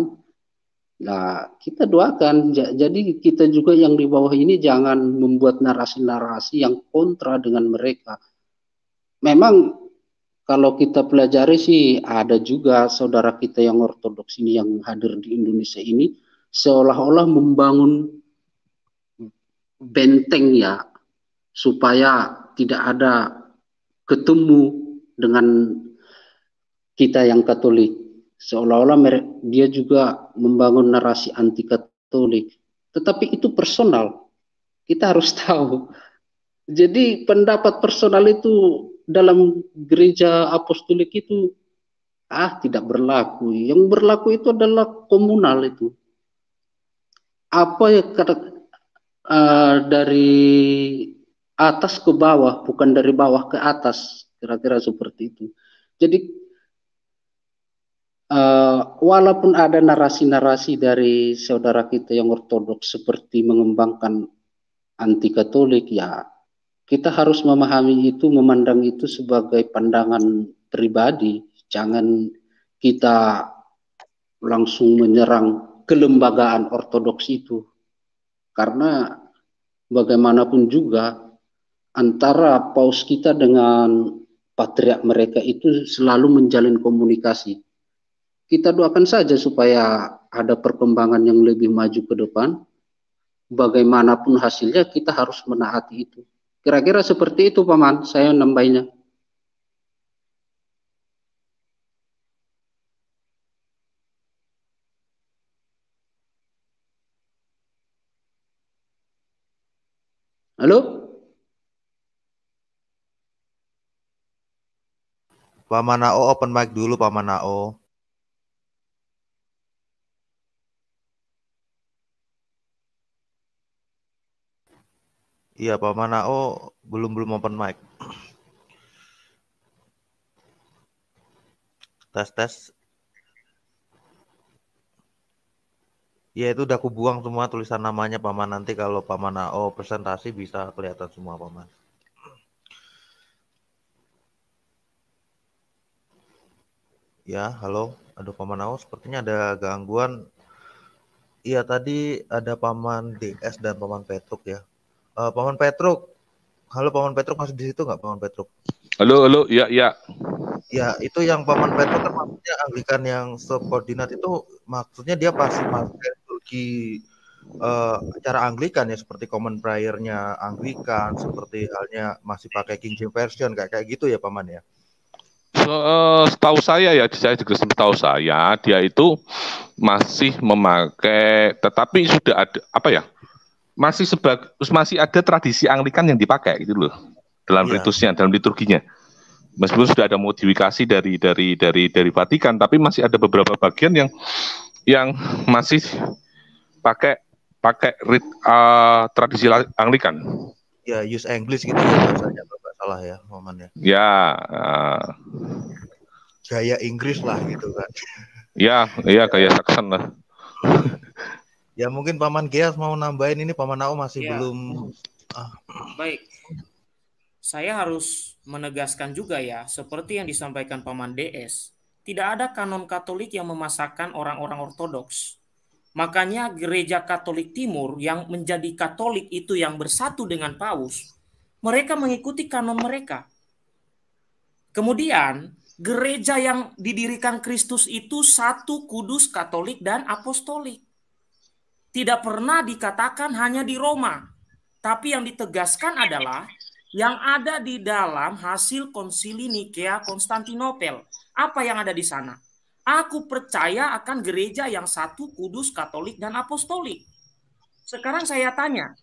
nah kita doakan jadi kita juga yang di bawah ini jangan membuat narasi-narasi yang kontra dengan mereka memang kalau kita pelajari sih ada juga saudara kita yang ortodoks ini yang hadir di Indonesia ini seolah-olah membangun benteng ya supaya tidak ada ketemu dengan kita yang Katolik. Seolah-olah dia juga membangun narasi anti Katolik. Tetapi itu personal. Kita harus tahu. Jadi pendapat personal itu dalam gereja apostolik itu ah tidak berlaku. Yang berlaku itu adalah komunal itu. Apa yang kata uh, dari atas ke bawah, bukan dari bawah ke atas kira-kira seperti itu. Jadi uh, walaupun ada narasi-narasi dari saudara kita yang ortodoks seperti mengembangkan anti Katolik, ya kita harus memahami itu, memandang itu sebagai pandangan pribadi, jangan kita langsung menyerang kelembagaan ortodoks itu. Karena bagaimanapun juga antara paus kita dengan patriak mereka itu selalu menjalin komunikasi. Kita doakan saja supaya ada perkembangan yang lebih maju ke depan. Bagaimanapun hasilnya kita harus menaati itu. Kira-kira seperti itu Paman, saya Halo? Halo? Paman Nao open mic dulu Paman Nao. Iya Paman Nao belum belum open mic. Tes tes. Ya itu udah kubuang semua tulisan namanya Paman nanti kalau Paman Nao presentasi bisa kelihatan semua Paman. Ya, halo. Aduh, Paman Aos, sepertinya ada gangguan. Iya, tadi ada Paman DS dan Paman Petruk ya. Uh, Paman Petruk, halo Paman Petruk masih di situ nggak Paman Petruk? Halo, halo, iya, iya. Ya, itu yang Paman Petruk kan maksudnya Anglikan yang subordinat itu maksudnya dia pasti pakai liturgi uh, eh, acara Anglikan ya seperti common prayernya nya Anglikan, seperti halnya masih pakai King James Version kayak kayak gitu ya Paman ya. Eh, setahu saya ya, saya juga setahu saya dia itu masih memakai, tetapi sudah ada apa ya? Masih sebagai masih ada tradisi Anglikan yang dipakai gitu loh dalam yeah. ritusnya, dalam liturginya. Meskipun sudah ada modifikasi dari dari dari dari Vatikan, tapi masih ada beberapa bagian yang yang masih pakai pakai rit, uh, tradisi Anglikan. Ya, yeah, use English gitu ya bahasanya, Bapak salah ya momennya. Ya. Uh, gaya Inggris lah gitu kan. Ya, iya kayak Saxon lah. ya mungkin Paman Gias mau nambahin ini Paman Nao masih ya. belum. Ah. Baik. Saya harus menegaskan juga ya, seperti yang disampaikan Paman DS, tidak ada kanon Katolik yang memasakkan orang-orang Ortodoks. Makanya gereja Katolik Timur yang menjadi Katolik itu yang bersatu dengan Paus mereka mengikuti kanon mereka. Kemudian gereja yang didirikan Kristus itu satu kudus Katolik dan Apostolik. Tidak pernah dikatakan hanya di Roma, tapi yang ditegaskan adalah yang ada di dalam hasil konsili Nikea Konstantinopel. Apa yang ada di sana? Aku percaya akan gereja yang satu kudus Katolik dan Apostolik. Sekarang saya tanya,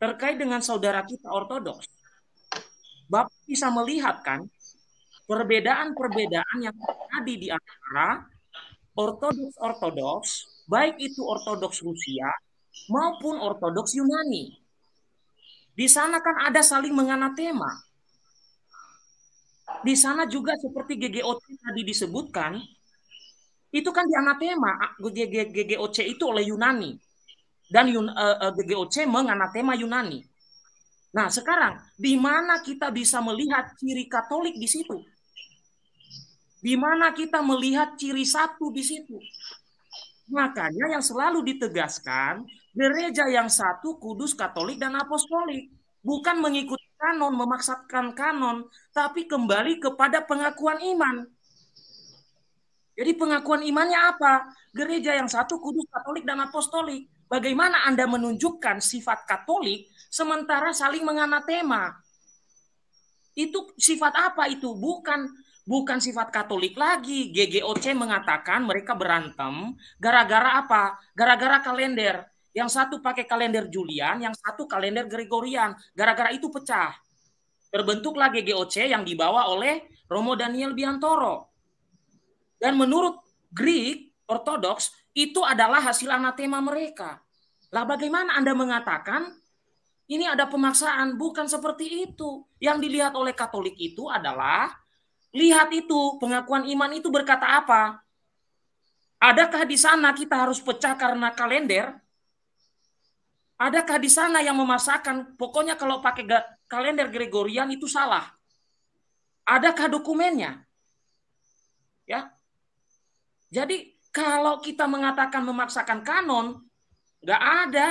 terkait dengan saudara kita Ortodoks, Bapak bisa melihat kan perbedaan-perbedaan yang tadi di antara Ortodoks-Ortodoks, baik itu Ortodoks Rusia maupun Ortodoks Yunani. Di sana kan ada saling menganatema. Di sana juga seperti GGOc tadi disebutkan, itu kan di dianatema GGOC itu oleh Yunani dan Yun, uh, eh, tema eh, menganatema Yunani. Nah, sekarang di mana kita bisa melihat ciri Katolik di situ? Di mana kita melihat ciri satu di situ? Makanya yang selalu ditegaskan, gereja yang satu kudus Katolik dan Apostolik, bukan mengikuti kanon, memaksakan kanon, tapi kembali kepada pengakuan iman. Jadi pengakuan imannya apa? Gereja yang satu kudus Katolik dan Apostolik Bagaimana Anda menunjukkan sifat Katolik sementara saling menganatema? Itu sifat apa itu? Bukan bukan sifat Katolik lagi. GGOC mengatakan mereka berantem gara-gara apa? Gara-gara kalender. Yang satu pakai kalender Julian, yang satu kalender Gregorian. Gara-gara itu pecah. Terbentuklah GGOC yang dibawa oleh Romo Daniel Biantoro. Dan menurut Greek Ortodoks, itu adalah hasil anatema mereka. Lah bagaimana Anda mengatakan ini ada pemaksaan? Bukan seperti itu. Yang dilihat oleh Katolik itu adalah lihat itu pengakuan iman itu berkata apa? Adakah di sana kita harus pecah karena kalender? Adakah di sana yang memasakkan? Pokoknya kalau pakai kalender Gregorian itu salah. Adakah dokumennya? Ya. Jadi kalau kita mengatakan memaksakan kanon, nggak ada.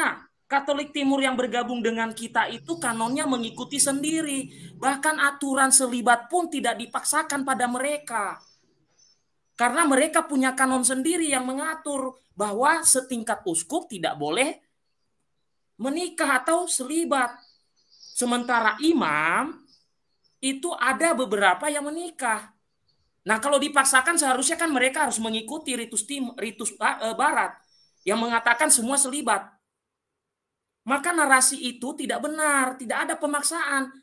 Katolik Timur yang bergabung dengan kita itu kanonnya mengikuti sendiri. Bahkan aturan selibat pun tidak dipaksakan pada mereka. Karena mereka punya kanon sendiri yang mengatur bahwa setingkat uskup tidak boleh menikah atau selibat. Sementara imam itu ada beberapa yang menikah. Nah, kalau dipaksakan seharusnya kan mereka harus mengikuti ritus tim ritus ah, eh, barat yang mengatakan semua selibat. Maka narasi itu tidak benar, tidak ada pemaksaan.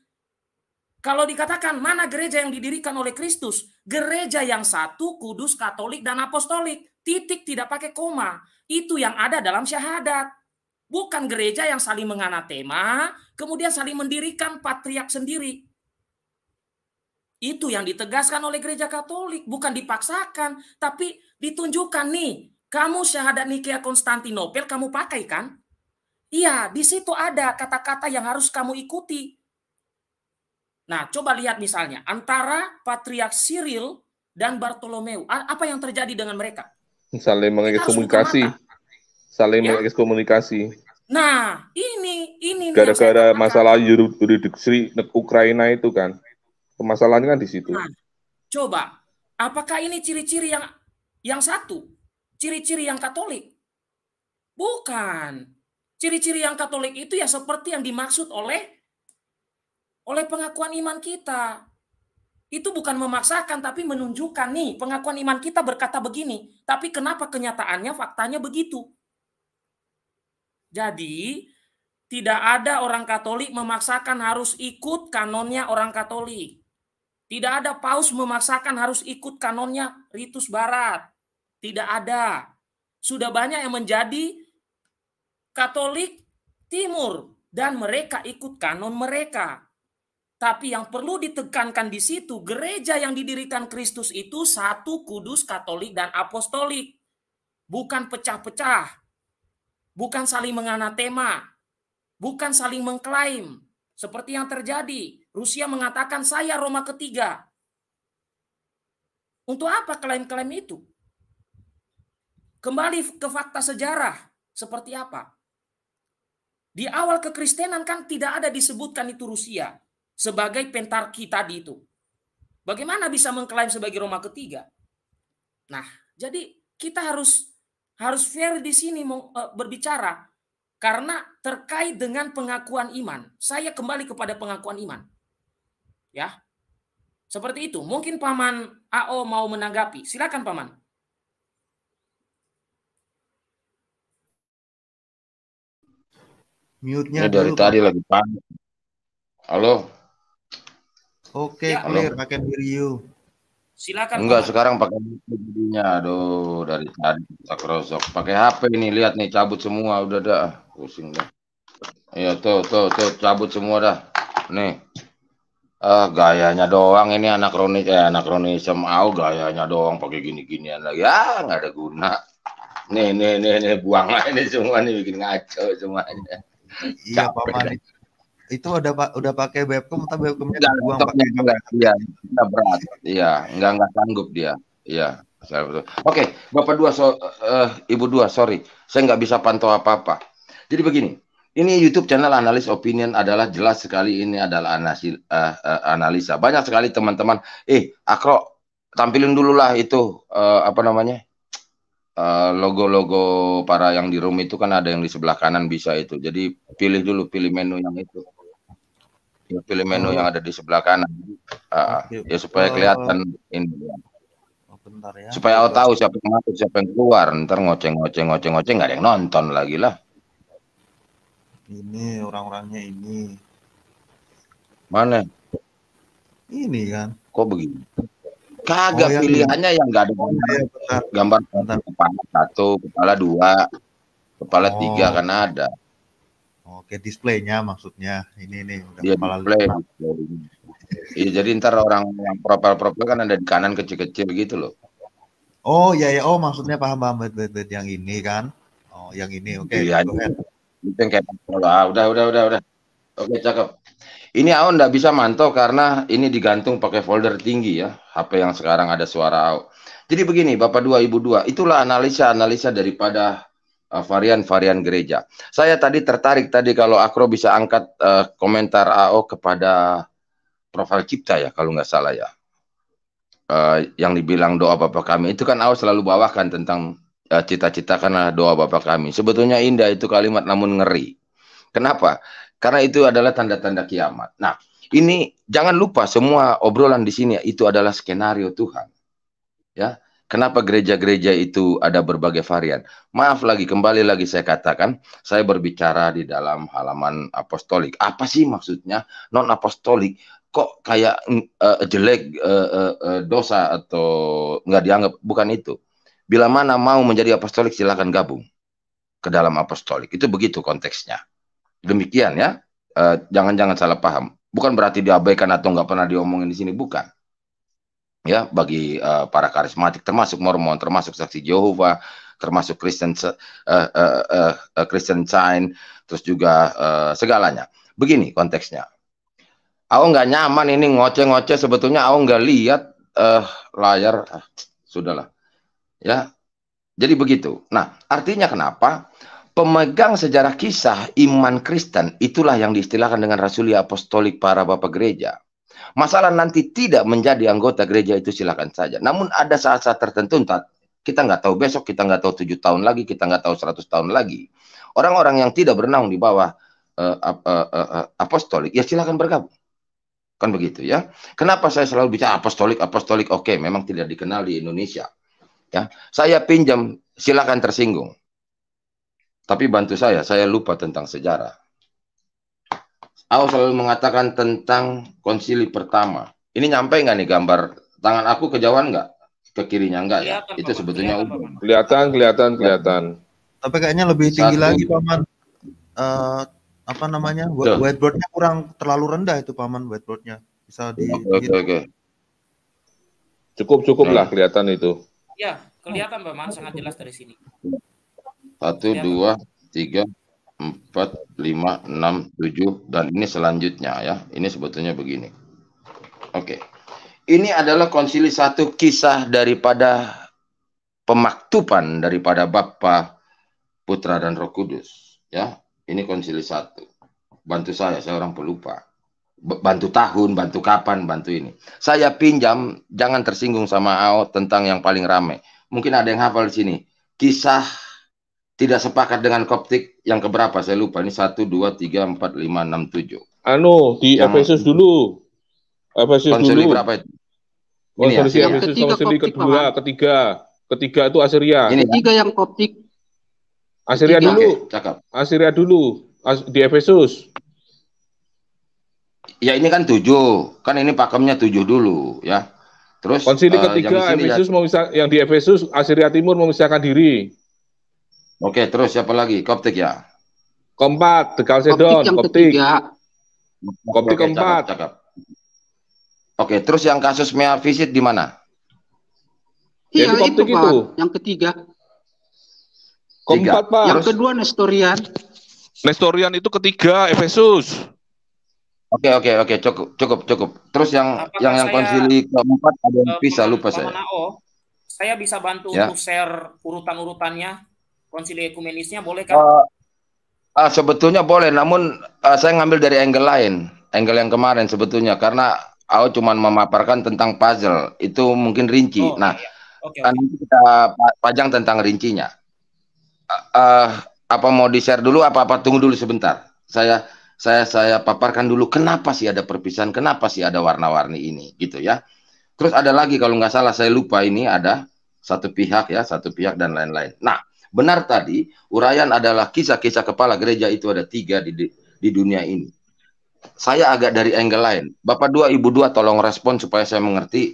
Kalau dikatakan mana gereja yang didirikan oleh Kristus? Gereja yang satu, Kudus, Katolik dan Apostolik. Titik tidak pakai koma. Itu yang ada dalam syahadat. Bukan gereja yang saling menganatema, kemudian saling mendirikan patriak sendiri. Itu yang ditegaskan oleh gereja Katolik, bukan dipaksakan, tapi ditunjukkan nih. Kamu syahadat Nikea Konstantinopel kamu pakai kan? Iya, di situ ada kata-kata yang harus kamu ikuti. Nah, coba lihat misalnya antara Patriark Cyril dan Bartolomeu, apa yang terjadi dengan mereka? Saling komunikasi, Saling ya? komunikasi. Nah, ini ini gara-gara masalah yuridiksi Ukraina itu kan. Permasalahannya kan di situ. Nah, coba, apakah ini ciri-ciri yang yang satu? Ciri-ciri yang Katolik? Bukan. Ciri-ciri yang Katolik itu ya seperti yang dimaksud oleh oleh pengakuan iman kita. Itu bukan memaksakan tapi menunjukkan nih pengakuan iman kita berkata begini, tapi kenapa kenyataannya faktanya begitu? Jadi, tidak ada orang Katolik memaksakan harus ikut kanonnya orang Katolik. Tidak ada paus memaksakan harus ikut kanonnya ritus barat. Tidak ada. Sudah banyak yang menjadi Katolik Timur dan mereka ikut kanon mereka. Tapi yang perlu ditekankan di situ, gereja yang didirikan Kristus itu satu kudus Katolik dan Apostolik. Bukan pecah-pecah. Bukan saling menganatema. Bukan saling mengklaim. Seperti yang terjadi Rusia mengatakan saya Roma ketiga. Untuk apa klaim-klaim itu? Kembali ke fakta sejarah seperti apa? Di awal kekristenan kan tidak ada disebutkan itu Rusia sebagai pentarki tadi itu. Bagaimana bisa mengklaim sebagai Roma ketiga? Nah, jadi kita harus harus fair di sini e, berbicara karena terkait dengan pengakuan iman. Saya kembali kepada pengakuan iman Ya. Seperti itu. Mungkin paman AO mau menanggapi. Silakan paman. Mute-nya Ini dari dulu, tadi lagi pan. Halo. Oke, ya. clear Halo. pakai video. Silakan. Enggak, paman. sekarang pakai videonya. Aduh, dari tadi tak rosok. Pakai HP ini, lihat nih cabut semua udah dah. Pusing dah. Iya, tuh, tuh, tuh cabut semua dah. Nih. Uh, gayanya doang ini anak kronis eh anak kronis semau oh, gayanya doang pakai gini-ginian lagi. Ya, nggak ada guna. Nih, nih, nih, nih buang lah ini semua nih bikin ngaco semuanya. Iya, Pak Itu udah udah pakai webcam tapi webcamnya nggak buang pakai enggak. Iya, nggak berat. Iya, enggak enggak sanggup dia. Iya, saya betul. Oke, Bapak dua so, uh, Ibu dua, sorry. Saya nggak bisa pantau apa-apa. Jadi begini, ini YouTube channel analis opinion adalah jelas sekali ini adalah uh, uh, analisa. Banyak sekali teman-teman. Eh, Akro, tampilin dulu lah itu uh, apa namanya logo-logo uh, para yang di room itu kan ada yang di sebelah kanan bisa itu. Jadi pilih dulu, pilih menu yang itu. Pilih menu oh. yang ada di sebelah kanan. Uh, ah, ah. okay. Ya supaya kelihatan uh, ini. Oh, ya. Supaya aku tahu siapa yang masuk, siapa yang keluar. Ntar ngoceng-ngoceng, ngoceng-ngoceng nggak ada yang nonton lagi lah ini orang-orangnya ini mana ini kan kok begini kagak oh, pilihannya yang enggak ada oh, iya, gambar, ya, gambar bentar. kepala satu kepala dua kepala oh. tiga kan ada oke displaynya maksudnya ini nih udah ya, kepala display, display. Iya jadi ntar orang yang profil-profil kan ada di kanan kecil-kecil gitu loh oh ya ya oh maksudnya paham paham bet, bet, yang ini kan oh yang ini oke iya, okay bintang kayak ah, Udah, udah, udah, udah. Oke, cakep. Ini Aon nggak bisa mantau karena ini digantung pakai folder tinggi ya. HP yang sekarang ada suara Aon. Jadi begini, Bapak dua, Ibu dua. Itulah analisa-analisa daripada eh, varian-varian uh, gereja. Saya tadi tertarik tadi kalau Akro bisa angkat uh, komentar AO kepada profil Cipta ya, kalau nggak salah ya. Uh, yang dibilang doa Bapak kami. Itu kan AO selalu bawakan tentang Eh, cita-citakanlah doa bapak kami. Sebetulnya indah itu kalimat namun ngeri. Kenapa? Karena itu adalah tanda-tanda kiamat. Nah, ini jangan lupa semua obrolan di sini itu adalah skenario Tuhan. Ya, kenapa gereja-gereja itu ada berbagai varian? Maaf lagi kembali lagi saya katakan, saya berbicara di dalam halaman apostolik. Apa sih maksudnya non apostolik? Kok kayak uh, jelek uh, uh, dosa atau nggak dianggap? Bukan itu Bila mana mau menjadi apostolik silahkan gabung ke dalam apostolik. Itu begitu konteksnya. Demikian ya. Eh, jangan-jangan e, salah paham. Bukan berarti diabaikan atau nggak pernah diomongin di sini, bukan. Ya, bagi e, para karismatik termasuk Mormon, termasuk Saksi Jehovah, termasuk Kristen uh, uh, uh, Kristen Sign, terus juga uh, segalanya. Begini konteksnya. Aku nggak nyaman ini ngoceh-ngoceh sebetulnya aku nggak lihat uh, layar. Ah, sudahlah. Ya. Jadi begitu. Nah, artinya kenapa pemegang sejarah kisah iman Kristen itulah yang diistilahkan dengan rasuli apostolik para bapak gereja. Masalah nanti tidak menjadi anggota gereja itu silakan saja. Namun ada saat-saat tertentu entah kita nggak tahu besok, kita nggak tahu tujuh tahun lagi, kita nggak tahu seratus tahun lagi. Orang-orang yang tidak bernaung di bawah uh, uh, uh, uh, apostolik, ya silakan bergabung. Kan begitu ya. Kenapa saya selalu bicara apostolik, apostolik? Oke, memang tidak dikenal di Indonesia. Ya, saya pinjam, silakan tersinggung. Tapi bantu saya, saya lupa tentang sejarah. Aku selalu mengatakan tentang konsili pertama. Ini nyampe nggak nih gambar tangan aku kejauhan nggak? Ke kirinya nggak ya? Kelihatan, Itu sebetulnya kelihatan, kelihatan, kelihatan, kelihatan. Tapi kayaknya lebih tinggi lagi, Paman. Uh, apa namanya? Whiteboardnya kurang terlalu rendah itu, Paman, whiteboardnya. Bisa di... okay, okay, Cukup, cukup lah hmm. kelihatan itu. Ya, kelihatan Pak Man sangat jelas dari sini. Satu, iya, dua, tiga, empat, lima, enam, tujuh, dan ini selanjutnya ya. Ini sebetulnya begini. Oke. Ini adalah konsili satu kisah daripada pemaktupan daripada Bapa, Putra, dan Roh Kudus. Ya, ini konsili satu. Bantu saya, saya orang pelupa bantu tahun, bantu kapan, bantu ini. Saya pinjam, jangan tersinggung sama AO tentang yang paling rame. Mungkin ada yang hafal di sini. Kisah tidak sepakat dengan koptik yang keberapa? Saya lupa. Ini satu, dua, tiga, empat, lima, enam, tujuh. Anu, di Efesus dulu. Efesus dulu. berapa itu? Oh, ini ya? yang ketiga konsili kedua, ketiga. Ketiga itu Assyria. Ini ya? ketiga yang koptik. Asyria ketiga. dulu. Okay, cakap. Asyria dulu. As di Efesus ya ini kan tujuh, kan ini pakemnya tujuh dulu ya. Terus konsili eh, ketiga Efesus ya, memisah, yang di Efesus Asiria Timur memisahkan diri. Oke, terus siapa lagi? Koptik ya. Keempat, Tegal Sedon, Koptik. Koptik, Koptik keempat. Cakep, cakep. Oke, terus yang kasus mea visit di mana? Iya, Yaitu itu, Pak. Itu. Yang ketiga. Keempat, Pak. Yang kedua Nestorian. Nestorian itu ketiga Efesus. Oke oke oke cukup cukup cukup. Terus yang Apakah yang yang konsili keempat ada yang bisa lupa saya. O, saya bisa bantu ya. untuk share urutan urutannya konsili ekumenisnya boleh kan? Uh, uh, sebetulnya boleh, namun uh, saya ngambil dari angle lain, angle yang kemarin sebetulnya karena Aku cuma memaparkan tentang puzzle itu mungkin rinci. Oh, nah, iya. okay, iya. okay. Kan nanti kita pajang tentang rincinya. Uh, uh, apa mau di share dulu? Apa apa tunggu dulu sebentar. Saya saya saya paparkan dulu kenapa sih ada perpisahan, kenapa sih ada warna-warni ini gitu ya. Terus ada lagi kalau nggak salah saya lupa ini ada satu pihak ya, satu pihak dan lain-lain. Nah, benar tadi uraian adalah kisah-kisah kepala gereja itu ada tiga di di dunia ini. Saya agak dari angle lain. Bapak dua, ibu dua, tolong respon supaya saya mengerti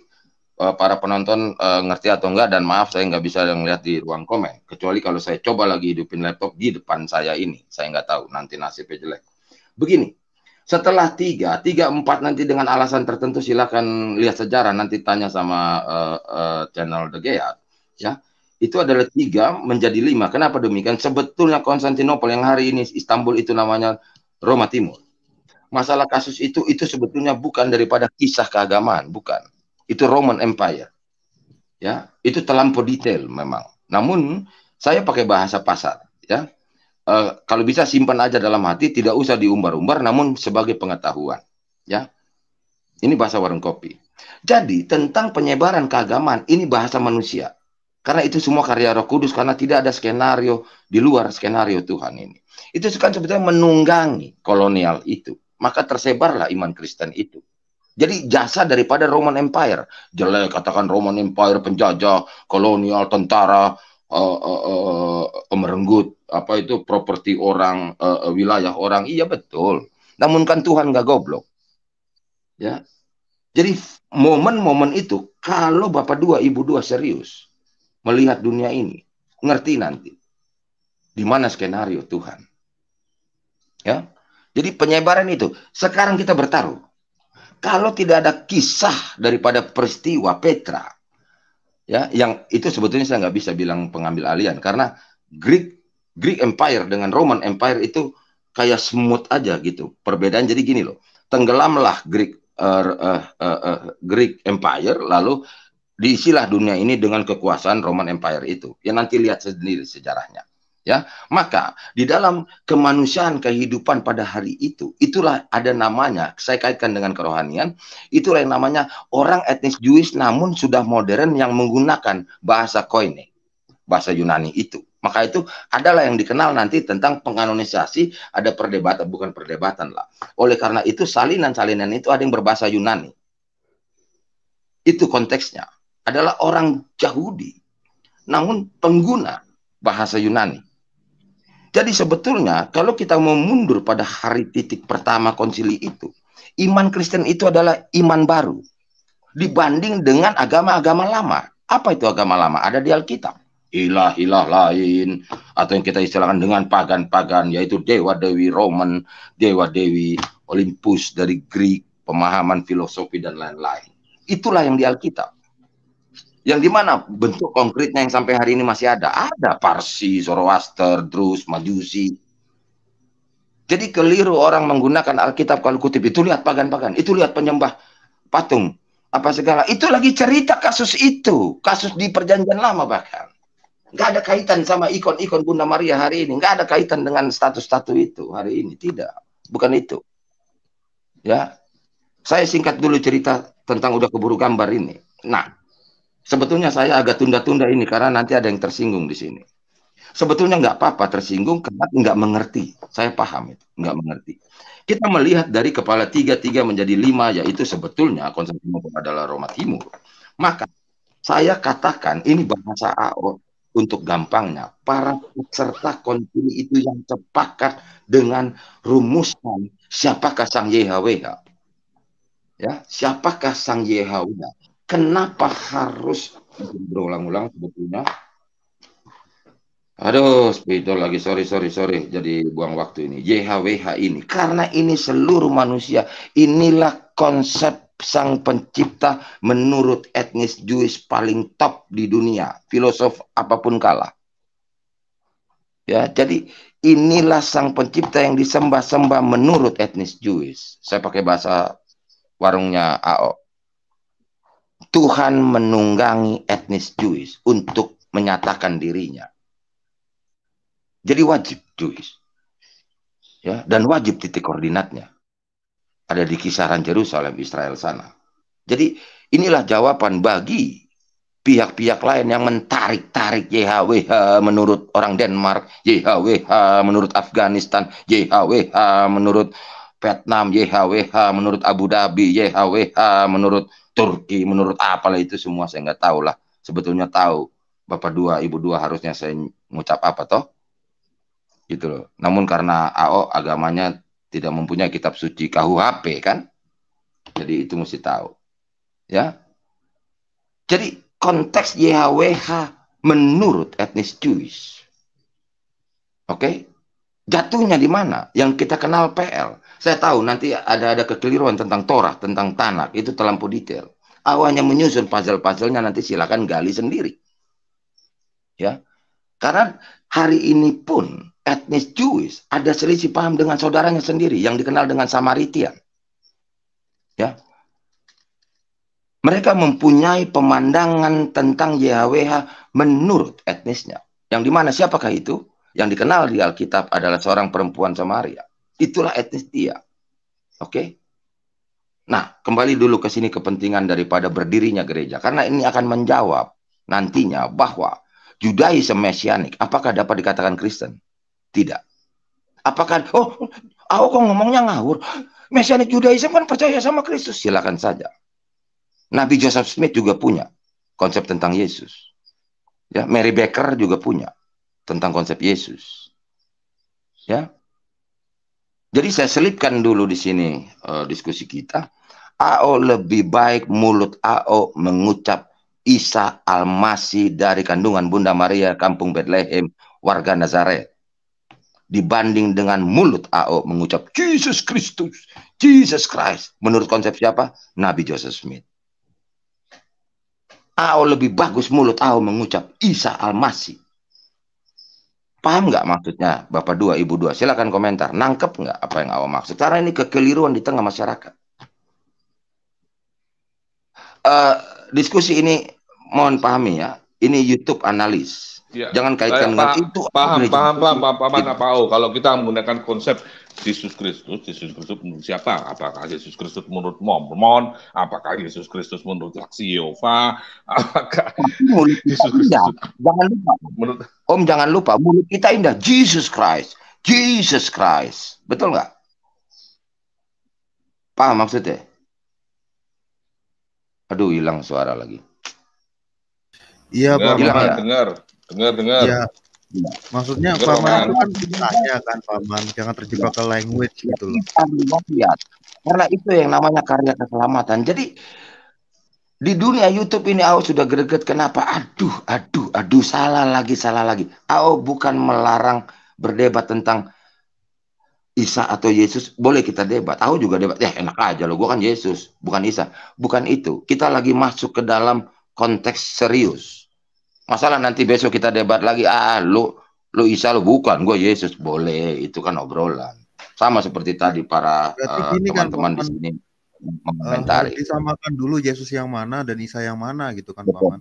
eh, para penonton uh, ngerti atau enggak dan maaf saya nggak bisa melihat di ruang komen kecuali kalau saya coba lagi hidupin laptop di depan saya ini saya nggak tahu nanti nasibnya jelek Begini, setelah tiga, tiga empat nanti dengan alasan tertentu silahkan lihat sejarah nanti tanya sama uh, uh, channel The Geat ya itu adalah tiga menjadi lima. Kenapa demikian? Sebetulnya Konstantinopel yang hari ini Istanbul itu namanya Roma Timur. Masalah kasus itu itu sebetulnya bukan daripada kisah keagamaan, bukan. Itu Roman Empire. Ya, itu terlampau detail memang. Namun saya pakai bahasa pasar, ya uh, kalau bisa simpan aja dalam hati, tidak usah diumbar-umbar, namun sebagai pengetahuan. Ya, ini bahasa warung kopi. Jadi tentang penyebaran keagamaan ini bahasa manusia. Karena itu semua karya Roh Kudus karena tidak ada skenario di luar skenario Tuhan ini. Itu kan sebetulnya menunggangi kolonial itu. Maka tersebarlah iman Kristen itu. Jadi jasa daripada Roman Empire. Jelek katakan Roman Empire penjajah, kolonial, tentara, uh, eh, uh, eh, uh, merenggut apa itu properti orang uh, wilayah orang iya betul namun kan Tuhan nggak goblok ya jadi momen-momen itu kalau bapak dua ibu dua serius melihat dunia ini ngerti nanti di mana skenario Tuhan ya jadi penyebaran itu sekarang kita bertaruh kalau tidak ada kisah daripada peristiwa Petra ya yang itu sebetulnya saya nggak bisa bilang pengambil alian karena Greek Greek Empire dengan Roman Empire itu kayak semut aja gitu. Perbedaan jadi gini loh. Tenggelamlah Greek uh, uh, uh, uh, Greek Empire lalu diisilah dunia ini dengan kekuasaan Roman Empire itu. Ya nanti lihat sendiri sejarahnya. Ya, maka di dalam kemanusiaan kehidupan pada hari itu, itulah ada namanya, saya kaitkan dengan kerohanian, itulah yang namanya orang etnis Jewish namun sudah modern yang menggunakan bahasa koine, bahasa Yunani itu. Maka itu adalah yang dikenal nanti tentang penganonisasi, ada perdebatan, bukan perdebatan lah. Oleh karena itu salinan-salinan itu ada yang berbahasa Yunani. Itu konteksnya. Adalah orang Yahudi, namun pengguna bahasa Yunani. Jadi sebetulnya kalau kita mau mundur pada hari titik pertama konsili itu, iman Kristen itu adalah iman baru dibanding dengan agama-agama lama. Apa itu agama lama? Ada di Alkitab ilah-ilah lain atau yang kita istilahkan dengan pagan-pagan yaitu dewa-dewi Roman, dewa-dewi Olympus dari Greek, pemahaman filosofi dan lain-lain. Itulah yang di Alkitab. Yang dimana bentuk konkretnya yang sampai hari ini masih ada. Ada Parsi, Zoroaster, Drus, Majusi. Jadi keliru orang menggunakan Alkitab kalau kutip. Itu lihat pagan-pagan, itu lihat penyembah patung, apa segala. Itu lagi cerita kasus itu. Kasus di perjanjian lama bahkan nggak ada kaitan sama ikon-ikon Bunda Maria hari ini nggak ada kaitan dengan status status itu hari ini tidak bukan itu ya saya singkat dulu cerita tentang udah keburu gambar ini nah sebetulnya saya agak tunda-tunda ini karena nanti ada yang tersinggung di sini sebetulnya nggak apa-apa tersinggung karena nggak mengerti saya paham itu nggak mengerti kita melihat dari kepala tiga tiga menjadi lima yaitu sebetulnya konsep adalah Roma Timur maka saya katakan ini bahasa AO untuk gampangnya, para peserta konsili itu yang sepakat dengan rumusan siapakah sang YHWH. Ya, siapakah sang YHWH? Kenapa harus berulang-ulang sebetulnya? Aduh, spiritual lagi. Sorry, sorry, sorry. Jadi buang waktu ini. YHWH ini. Karena ini seluruh manusia. Inilah konsep sang pencipta menurut etnis Jewish paling top di dunia, filosof apapun kalah. Ya, jadi inilah sang pencipta yang disembah-sembah menurut etnis Jewish. Saya pakai bahasa warungnya AO. Tuhan menunggangi etnis Jewish untuk menyatakan dirinya. Jadi wajib Jewish. Ya, dan wajib titik koordinatnya ada di kisaran Jerusalem Israel sana. Jadi inilah jawaban bagi pihak-pihak lain yang menarik tarik YHWH menurut orang Denmark, YHWH menurut Afghanistan, YHWH menurut Vietnam, YHWH menurut Abu Dhabi, YHWH menurut Turki, menurut apalah itu semua saya nggak tahu lah. Sebetulnya tahu Bapak dua, Ibu dua harusnya saya ngucap apa toh? Gitu loh. Namun karena AO agamanya tidak mempunyai kitab suci KUHP kan? Jadi itu mesti tahu. Ya. Jadi konteks YHWH menurut etnis Jewish. Oke? Okay? Jatuhnya di mana? Yang kita kenal PL. Saya tahu nanti ada ada kekeliruan tentang Torah, tentang Tanak itu terlampau detail. Awalnya menyusun puzzle-puzzlenya nanti silakan gali sendiri. Ya. Karena hari ini pun etnis Jewish ada selisih paham dengan saudaranya sendiri yang dikenal dengan Samaritian. Ya. Mereka mempunyai pemandangan tentang Yahweh menurut etnisnya. Yang dimana siapakah itu? Yang dikenal di Alkitab adalah seorang perempuan Samaria. Itulah etnis dia. Oke? Nah, kembali dulu ke sini kepentingan daripada berdirinya gereja. Karena ini akan menjawab nantinya bahwa Judaisme Mesianik apakah dapat dikatakan Kristen? Tidak. Apakah, oh, aku kok ngomongnya ngawur. Mesianik Judaism kan percaya sama Kristus. Silakan saja. Nabi Joseph Smith juga punya konsep tentang Yesus. Ya, Mary Baker juga punya tentang konsep Yesus. Ya. Jadi saya selipkan dulu di sini uh, diskusi kita. AO lebih baik mulut AO mengucap Isa Almasih dari kandungan Bunda Maria Kampung Bethlehem warga Nazaret dibanding dengan mulut AO mengucap Jesus Kristus, Jesus Christ. Menurut konsep siapa? Nabi Joseph Smith. AO lebih bagus mulut AO mengucap Isa Almasih. Paham nggak maksudnya Bapak dua, Ibu dua? Silahkan komentar. Nangkep nggak apa yang AO maksud? Karena ini kekeliruan di tengah masyarakat. Uh, diskusi ini mohon pahami ya. Ini YouTube analis Ya, Jangan kaitkan eh, dengan itu. Paham, paham, paham, paham, paham, paham, Kalau kita menggunakan konsep Yesus Kristus, Yesus Kristus menurut siapa? Apakah Yesus Kristus menurut Mormon? Apakah Yesus Kristus menurut Yehova? Apakah mulut Yesus Kristus? Jangan lupa. Menurut... Om jangan lupa, mulut kita indah. Jesus Christ. Jesus Christ. Betul nggak? Paham maksudnya? Aduh, hilang suara lagi. Iya, Pak. Hilang ya. Dengar. Dengar, dengar. Ya. Maksudnya dengar, paman itu kan tanya kan paman, jangan terjebak ke language gitu loh. Karena itu yang namanya karya keselamatan. Jadi di dunia YouTube ini Ao sudah greget kenapa? Aduh, aduh, aduh, salah lagi, salah lagi. Ao bukan melarang berdebat tentang Isa atau Yesus boleh kita debat. Aku juga debat. Ya enak aja lo, gue kan Yesus, bukan Isa. Bukan itu. Kita lagi masuk ke dalam konteks serius. Masalah nanti besok kita debat lagi, ah lu lu Isa lu bukan, gue Yesus boleh, itu kan obrolan. Sama seperti tadi para eh, kan, teman-teman uh, di sini eh, mengomentari. Uh, disamakan dulu Yesus yang mana dan Isa yang mana gitu kan, Betul. Paman.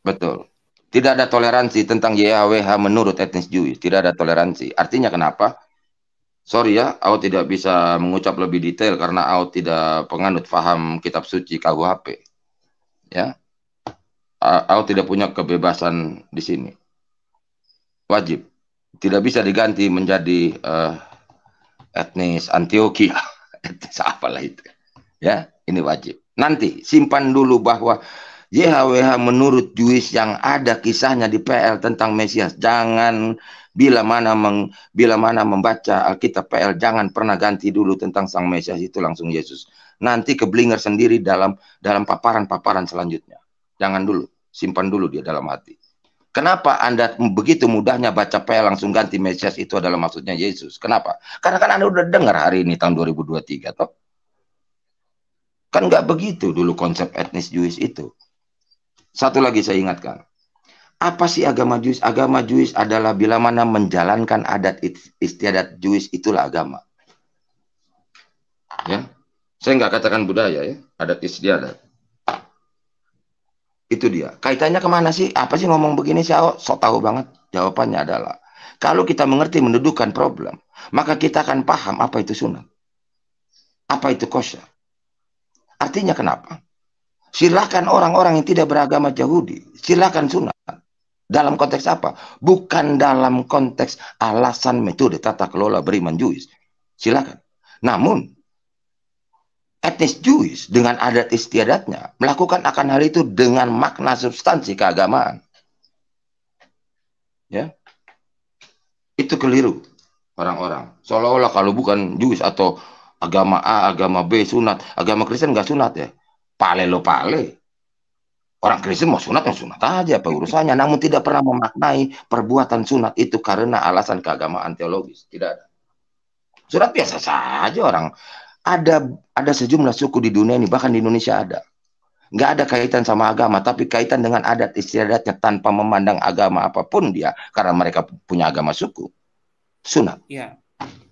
Betul. Tidak ada toleransi tentang YHWH menurut etnis Jewish Tidak ada toleransi. Artinya kenapa? Sorry ya, aku tidak bisa mengucap lebih detail karena aku tidak penganut paham kitab suci KUHP. Ya, aku tidak punya kebebasan di sini. Wajib. Tidak bisa diganti menjadi uh, etnis Antioquia. etnis apalah itu. Ya, ini wajib. Nanti simpan dulu bahwa YHWH menurut Jewish yang ada kisahnya di PL tentang Mesias. Jangan bila mana meng, bila mana membaca Alkitab PL jangan pernah ganti dulu tentang Sang Mesias itu langsung Yesus. Nanti keblinger sendiri dalam dalam paparan-paparan selanjutnya. Jangan dulu, simpan dulu dia dalam hati. Kenapa Anda begitu mudahnya baca pel langsung ganti Mesias itu adalah maksudnya Yesus? Kenapa? Karena kan Anda udah dengar hari ini tahun 2023 toh. Kan nggak begitu dulu konsep etnis Jewish itu. Satu lagi saya ingatkan. Apa sih agama Jewish? Agama Jewish adalah bila mana menjalankan adat istiadat Jewish itulah agama. Ya. Saya nggak katakan budaya ya, adat istiadat. Itu dia. Kaitannya kemana sih? Apa sih ngomong begini sih Oh, So tahu banget. Jawabannya adalah, kalau kita mengerti mendudukan problem, maka kita akan paham apa itu sunnah. Apa itu kosya. Artinya kenapa? Silahkan orang-orang yang tidak beragama Yahudi, silahkan sunnah. Dalam konteks apa? Bukan dalam konteks alasan metode tata kelola beriman juiz. Silakan. Namun etnis Jewish dengan adat istiadatnya melakukan akan hal itu dengan makna substansi keagamaan. Ya. Itu keliru orang-orang. Seolah-olah kalau bukan Jewish atau agama A, agama B sunat, agama Kristen nggak sunat ya. Pale lo pale. Orang Kristen mau sunat mau sunat aja apa urusannya. Namun tidak pernah memaknai perbuatan sunat itu karena alasan keagamaan teologis. Tidak ada. Sunat biasa saja orang ada ada sejumlah suku di dunia ini bahkan di Indonesia ada. Nggak ada kaitan sama agama, tapi kaitan dengan adat istiadatnya tanpa memandang agama apapun dia karena mereka punya agama suku. Sunat. Iya.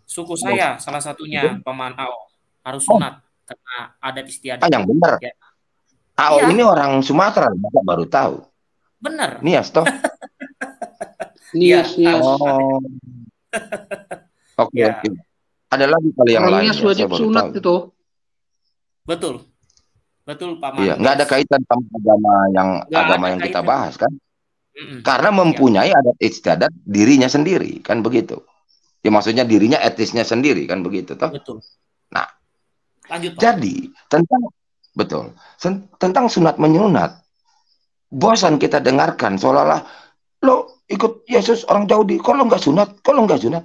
Suku saya oh. salah satunya paman iya. pemanau harus oh. sunat oh. karena adat istiadat. Ah, yang benar. Ya. Ao ya. ini orang Sumatera, Bapak baru tahu. Benar. Nias toh. Nias, iya, Nias. Oh. Oke, iya. oke ada lagi kali yang lain. wajib ya, sunat itu. Betul. Betul Pak Iya, nggak ada kaitan sama agama yang gak agama yang kaitan. kita bahas kan? Mm-mm. Karena iya. mempunyai ya. adat istiadat dirinya sendiri kan begitu. Ya maksudnya dirinya etisnya sendiri kan begitu toh? Betul. Nah. Lanjut Pak. Jadi, tentang betul. Tentang sunat menyunat. Bosan kita dengarkan seolah-olah lo ikut Yesus orang Yahudi, kalau nggak sunat, kalau nggak sunat,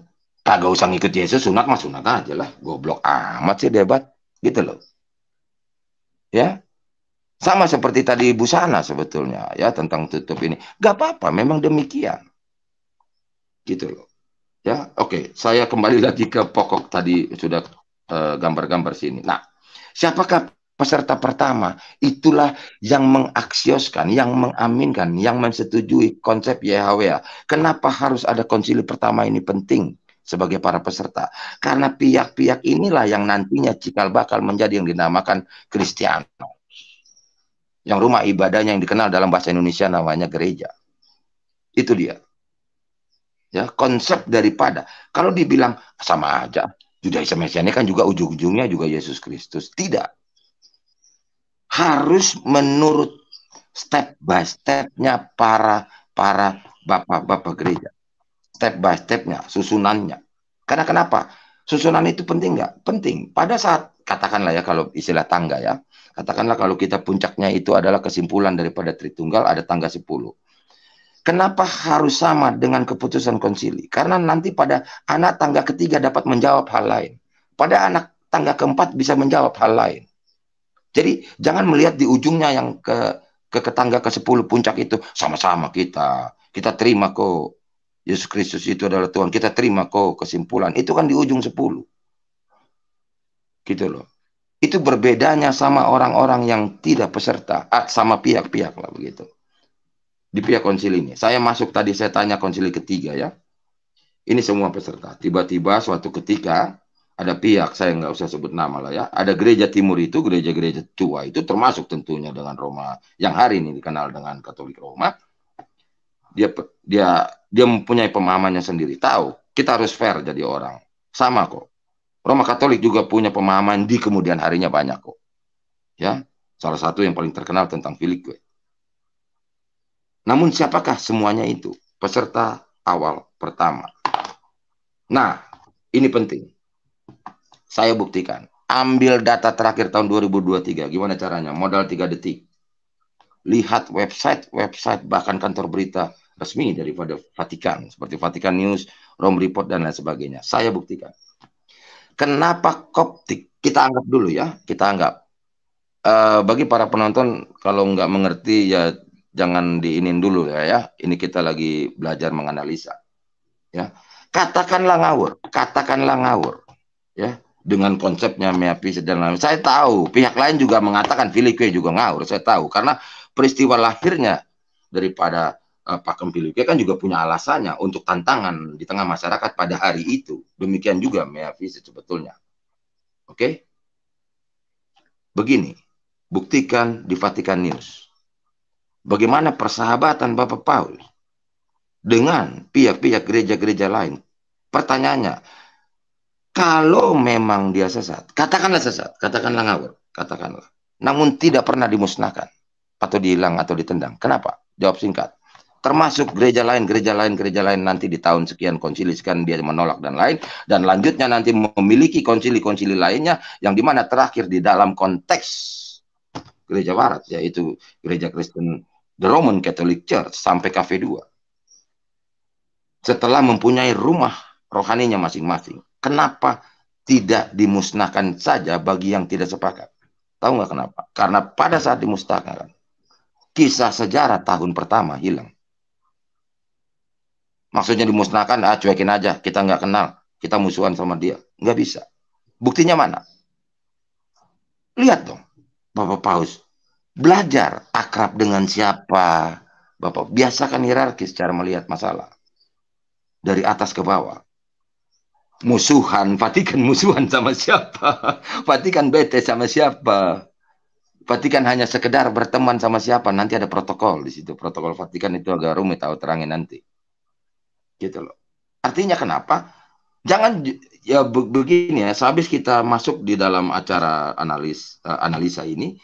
kagak usah ngikut Yesus sunat mas sunat aja lah goblok amat sih debat gitu loh ya sama seperti tadi busana sebetulnya ya tentang tutup ini gak apa-apa memang demikian gitu loh ya oke saya kembali lagi ke pokok tadi sudah eh, gambar-gambar uh, sini nah siapakah peserta pertama itulah yang mengaksioskan, yang mengaminkan, yang menyetujui konsep YHWH. Kenapa harus ada konsili pertama ini penting? sebagai para peserta. Karena pihak-pihak inilah yang nantinya cikal bakal menjadi yang dinamakan Kristiano. Yang rumah ibadahnya yang dikenal dalam bahasa Indonesia namanya gereja. Itu dia. Ya, konsep daripada kalau dibilang sama aja Judaisme Mesianik kan juga ujung-ujungnya juga Yesus Kristus. Tidak. Harus menurut step by stepnya para para bapak-bapak gereja step by stepnya, susunannya. Karena kenapa? Susunan itu penting nggak? Penting. Pada saat katakanlah ya kalau istilah tangga ya, katakanlah kalau kita puncaknya itu adalah kesimpulan daripada Tritunggal ada tangga 10. Kenapa harus sama dengan keputusan konsili? Karena nanti pada anak tangga ketiga dapat menjawab hal lain. Pada anak tangga keempat bisa menjawab hal lain. Jadi jangan melihat di ujungnya yang ke ke, ke tangga ke-10 puncak itu sama-sama kita. Kita terima kok Yesus Kristus itu adalah Tuhan. Kita terima kok kesimpulan. Itu kan di ujung sepuluh, Gitu loh. Itu berbedanya sama orang-orang yang tidak peserta, sama pihak-pihak lah begitu. Di pihak konsili ini. Saya masuk tadi saya tanya konsili ketiga ya. Ini semua peserta. Tiba-tiba suatu ketika ada pihak saya nggak usah sebut nama lah ya ada gereja timur itu gereja-gereja tua itu termasuk tentunya dengan Roma yang hari ini dikenal dengan Katolik Roma dia dia dia mempunyai pemahamannya sendiri. Tahu, kita harus fair jadi orang. Sama kok. Roma Katolik juga punya pemahaman di kemudian harinya banyak kok. Ya, salah satu yang paling terkenal tentang Filipe. Namun siapakah semuanya itu? Peserta awal pertama. Nah, ini penting. Saya buktikan. Ambil data terakhir tahun 2023. Gimana caranya? Modal 3 detik lihat website-website bahkan kantor berita resmi daripada Vatikan seperti Vatikan News, Rome Report dan lain sebagainya. Saya buktikan. Kenapa Koptik? Kita anggap dulu ya, kita anggap. Uh, bagi para penonton kalau nggak mengerti ya jangan diinin dulu ya ya. Ini kita lagi belajar menganalisa. Ya. Katakanlah ngawur, katakanlah ngawur. Ya, dengan konsepnya meapi dan Saya tahu pihak lain juga mengatakan Filikwe juga ngawur. Saya tahu karena peristiwa lahirnya daripada uh, eh, pakem Filipe kan juga punya alasannya untuk tantangan di tengah masyarakat pada hari itu. Demikian juga mea sebetulnya. Oke? Okay? Begini, buktikan di Vatikan News. Bagaimana persahabatan Bapak Paul dengan pihak-pihak gereja-gereja lain. Pertanyaannya, kalau memang dia sesat, katakanlah sesat, katakanlah ngawur, katakanlah. Namun tidak pernah dimusnahkan atau dihilang atau ditendang. Kenapa? Jawab singkat. Termasuk gereja lain, gereja lain, gereja lain nanti di tahun sekian konsili sekian dia menolak dan lain dan lanjutnya nanti memiliki konsili-konsili lainnya yang dimana terakhir di dalam konteks gereja barat yaitu gereja Kristen The Roman Catholic Church sampai KV2. Setelah mempunyai rumah rohaninya masing-masing. Kenapa tidak dimusnahkan saja bagi yang tidak sepakat? Tahu nggak kenapa? Karena pada saat dimusnahkan Kisah sejarah tahun pertama hilang. Maksudnya dimusnahkan, ah cuekin aja, kita nggak kenal, kita musuhan sama dia. Nggak bisa. Buktinya mana? Lihat dong, Bapak Paus. Belajar akrab dengan siapa. Bapak, biasakan hierarkis cara melihat masalah. Dari atas ke bawah. Musuhan, patikan musuhan sama siapa? Patikan bete sama siapa? Vatikan hanya sekedar berteman sama siapa, nanti ada protokol di situ. Protokol Vatikan itu agak rumit, tahu terangin nanti. Gitu loh. Artinya kenapa? Jangan ya begini ya, sehabis kita masuk di dalam acara analis uh, analisa ini,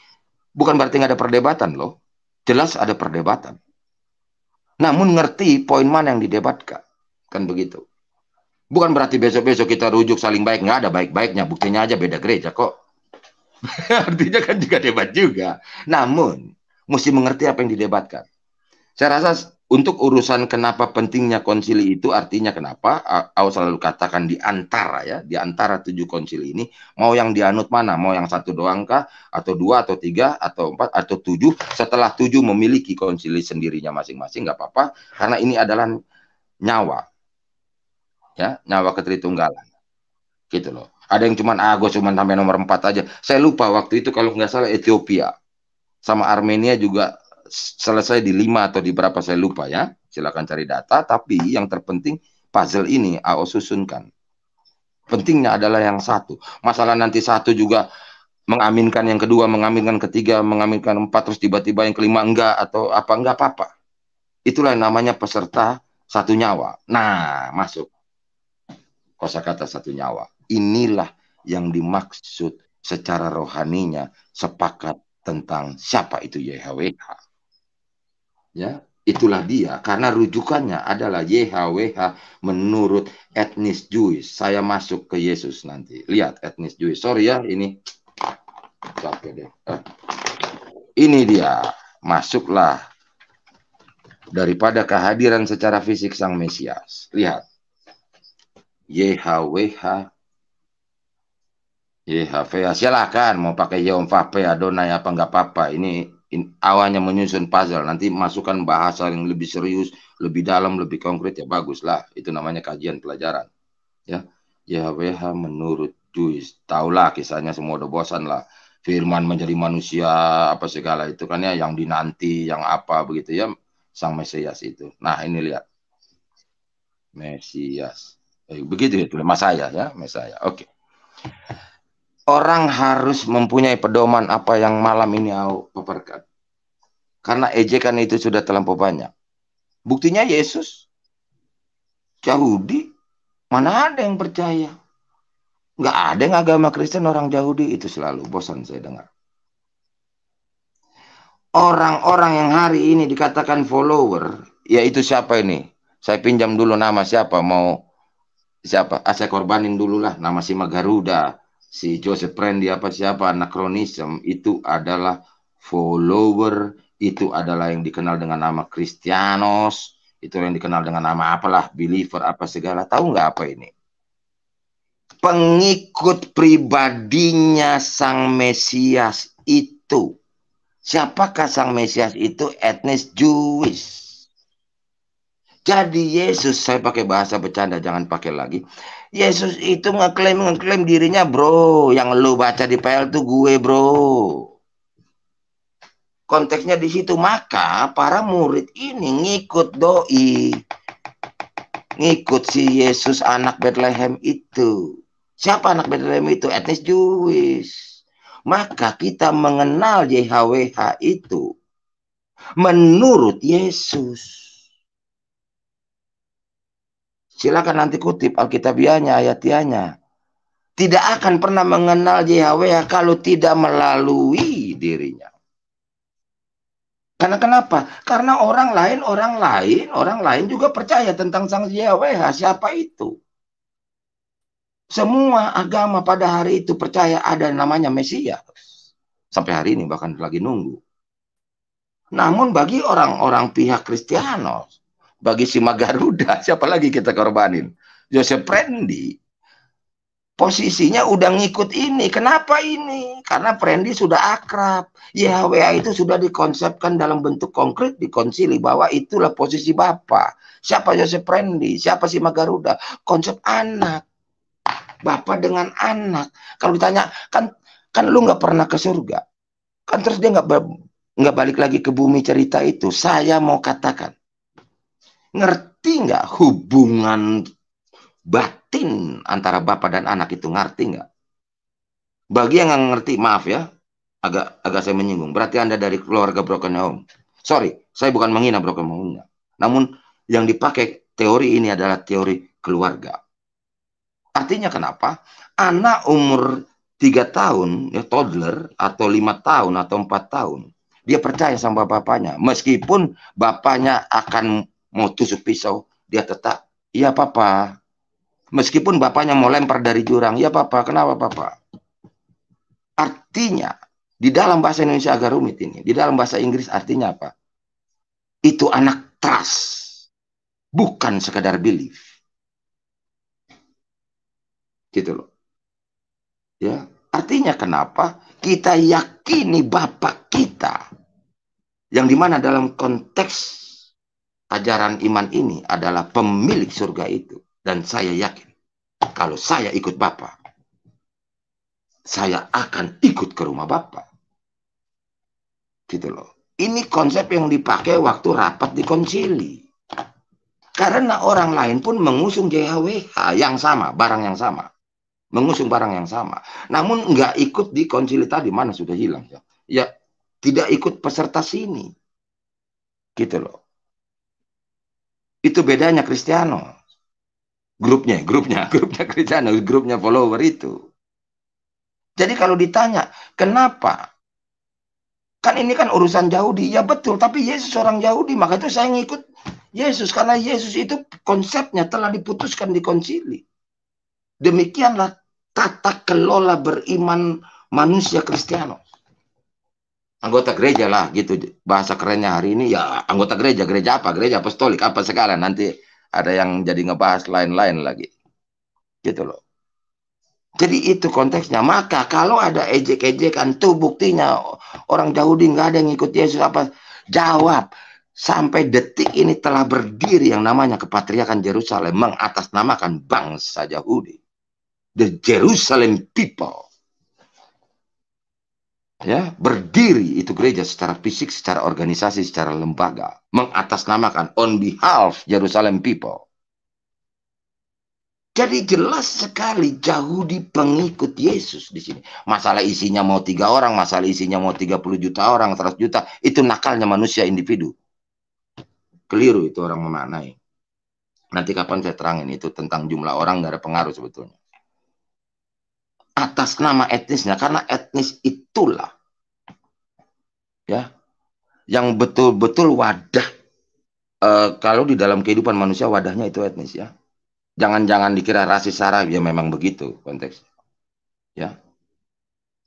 bukan berarti nggak ada perdebatan loh. Jelas ada perdebatan. Namun ngerti poin mana yang didebatkan. Kan begitu. Bukan berarti besok-besok kita rujuk saling baik. Nggak ada baik-baiknya. Buktinya aja beda gereja kok. Artinya kan juga debat juga. Namun, mesti mengerti apa yang didebatkan. Saya rasa untuk urusan kenapa pentingnya konsili itu artinya kenapa aku selalu katakan di antara ya di antara tujuh konsili ini mau yang dianut mana mau yang satu doang kah atau dua atau tiga atau empat atau tujuh setelah tujuh memiliki konsili sendirinya masing-masing nggak apa-apa karena ini adalah nyawa ya nyawa ketritunggalan gitu loh ada yang cuman ah gue cuman sampai nomor 4 aja. Saya lupa waktu itu kalau nggak salah Ethiopia sama Armenia juga selesai di 5 atau di berapa saya lupa ya. Silakan cari data tapi yang terpenting puzzle ini AO susunkan. Pentingnya adalah yang satu. Masalah nanti satu juga mengaminkan yang kedua, mengaminkan ketiga, mengaminkan empat, terus tiba-tiba yang kelima enggak atau apa enggak apa-apa. Itulah yang namanya peserta satu nyawa. Nah, masuk kosakata satu nyawa. Inilah yang dimaksud secara rohaninya sepakat tentang siapa itu YHWH. Ya, itulah dia karena rujukannya adalah YHWH menurut etnis Jewish. Saya masuk ke Yesus nanti. Lihat etnis Jewish. Sorry ya, ini capek deh. Eh, ini dia. Masuklah daripada kehadiran secara fisik Sang Mesias. Lihat. YHWH YHV ya silahkan mau pakai Yeon Fape Adonai apa enggak apa-apa ini in, awalnya menyusun puzzle nanti masukkan bahasa yang lebih serius lebih dalam lebih konkret ya baguslah itu namanya kajian pelajaran ya ya, YHWH ya, menurut Juis taulah kisahnya semua udah bosan lah Firman menjadi manusia apa segala itu kan ya yang dinanti yang apa begitu ya sang Mesias itu nah ini lihat Mesias eh, begitu ya tulis saya ya Mesias oke okay orang harus mempunyai pedoman apa yang malam ini aku paparkan. Karena ejekan itu sudah terlampau banyak. Buktinya Yesus, Yahudi, mana ada yang percaya? Gak ada yang agama Kristen orang Yahudi itu selalu bosan saya dengar. Orang-orang yang hari ini dikatakan follower, yaitu siapa ini? Saya pinjam dulu nama siapa mau siapa? Ah, saya korbanin dulu lah nama si Magaruda, si Joseph Prendi apa siapa anakronism itu adalah follower itu adalah yang dikenal dengan nama Kristianos itu yang dikenal dengan nama apalah believer apa segala tahu nggak apa ini pengikut pribadinya sang Mesias itu siapakah sang Mesias itu etnis Jewish jadi Yesus saya pakai bahasa bercanda jangan pakai lagi Yesus itu ngeklaim ngeklaim dirinya bro yang lu baca di PL tuh gue bro konteksnya di situ maka para murid ini ngikut doi ngikut si Yesus anak Bethlehem itu siapa anak Bethlehem itu etnis Jewish maka kita mengenal YHWH itu menurut Yesus Silakan nanti kutip Alkitabiahnya, ayatianya. Tidak akan pernah mengenal Yahweh kalau tidak melalui dirinya. Karena kenapa? Karena orang lain, orang lain, orang lain juga percaya tentang sang Yahweh. Siapa itu? Semua agama pada hari itu percaya ada namanya Mesias. Sampai hari ini bahkan lagi nunggu. Namun bagi orang-orang pihak Kristianos, bagi si Magaruda siapa lagi kita korbanin? Joseph Prendi. Posisinya udah ngikut ini. Kenapa ini? Karena Prendi sudah akrab. YHWA itu sudah dikonsepkan dalam bentuk konkret di konsili bahwa itulah posisi Bapak. Siapa Joseph Prendi? Siapa si Magaruda Konsep anak. Bapak dengan anak. Kalau ditanya, kan kan lu nggak pernah ke surga. Kan terus dia nggak nggak balik lagi ke bumi cerita itu. Saya mau katakan, Ngerti nggak hubungan batin antara bapak dan anak itu ngerti nggak? Bagi yang nggak ngerti, maaf ya, agak agak saya menyinggung. Berarti anda dari keluarga broken home. Sorry, saya bukan menghina broken home. Namun yang dipakai teori ini adalah teori keluarga. Artinya kenapa? Anak umur tiga tahun, ya toddler, atau lima tahun, atau empat tahun, dia percaya sama bapaknya. Meskipun bapaknya akan mau tusuk pisau, dia tetap, iya papa. Meskipun bapaknya mau lempar dari jurang, iya papa, kenapa papa? Artinya, di dalam bahasa Indonesia agak rumit ini, di dalam bahasa Inggris artinya apa? Itu anak trust, bukan sekadar belief. Gitu loh. Ya, artinya kenapa kita yakini Bapak kita yang dimana dalam konteks ajaran iman ini adalah pemilik surga itu. Dan saya yakin, kalau saya ikut Bapak, saya akan ikut ke rumah Bapak. Gitu loh. Ini konsep yang dipakai waktu rapat di konsili. Karena orang lain pun mengusung JHWH yang sama, barang yang sama. Mengusung barang yang sama. Namun nggak ikut di konsili tadi, mana sudah hilang. Ya, ya tidak ikut peserta sini. Gitu loh itu bedanya Cristiano. Grupnya, grupnya, grupnya Cristiano, grupnya follower itu. Jadi kalau ditanya, kenapa? Kan ini kan urusan Yahudi. Ya betul, tapi Yesus orang Yahudi. Maka itu saya ngikut Yesus. Karena Yesus itu konsepnya telah diputuskan di konsili. Demikianlah tata kelola beriman manusia Kristiano anggota gereja lah gitu bahasa kerennya hari ini ya anggota gereja gereja apa gereja apostolik apa segala nanti ada yang jadi ngebahas lain-lain lagi gitu loh jadi itu konteksnya maka kalau ada ejek-ejekan tuh buktinya orang Yahudi nggak ada yang ikut Yesus apa jawab sampai detik ini telah berdiri yang namanya kepatriakan Yerusalem mengatasnamakan bangsa Yahudi the Jerusalem people ya berdiri itu gereja secara fisik, secara organisasi, secara lembaga, mengatasnamakan on behalf Jerusalem people. Jadi jelas sekali Yahudi pengikut Yesus di sini. Masalah isinya mau tiga orang, masalah isinya mau 30 juta orang, 100 juta, itu nakalnya manusia individu. Keliru itu orang memaknai. Nanti kapan saya terangin itu tentang jumlah orang nggak ada pengaruh sebetulnya atas nama etnisnya karena etnis itulah ya yang betul-betul wadah e, kalau di dalam kehidupan manusia wadahnya itu etnis ya jangan-jangan dikira rasis sarah ya memang begitu konteks ya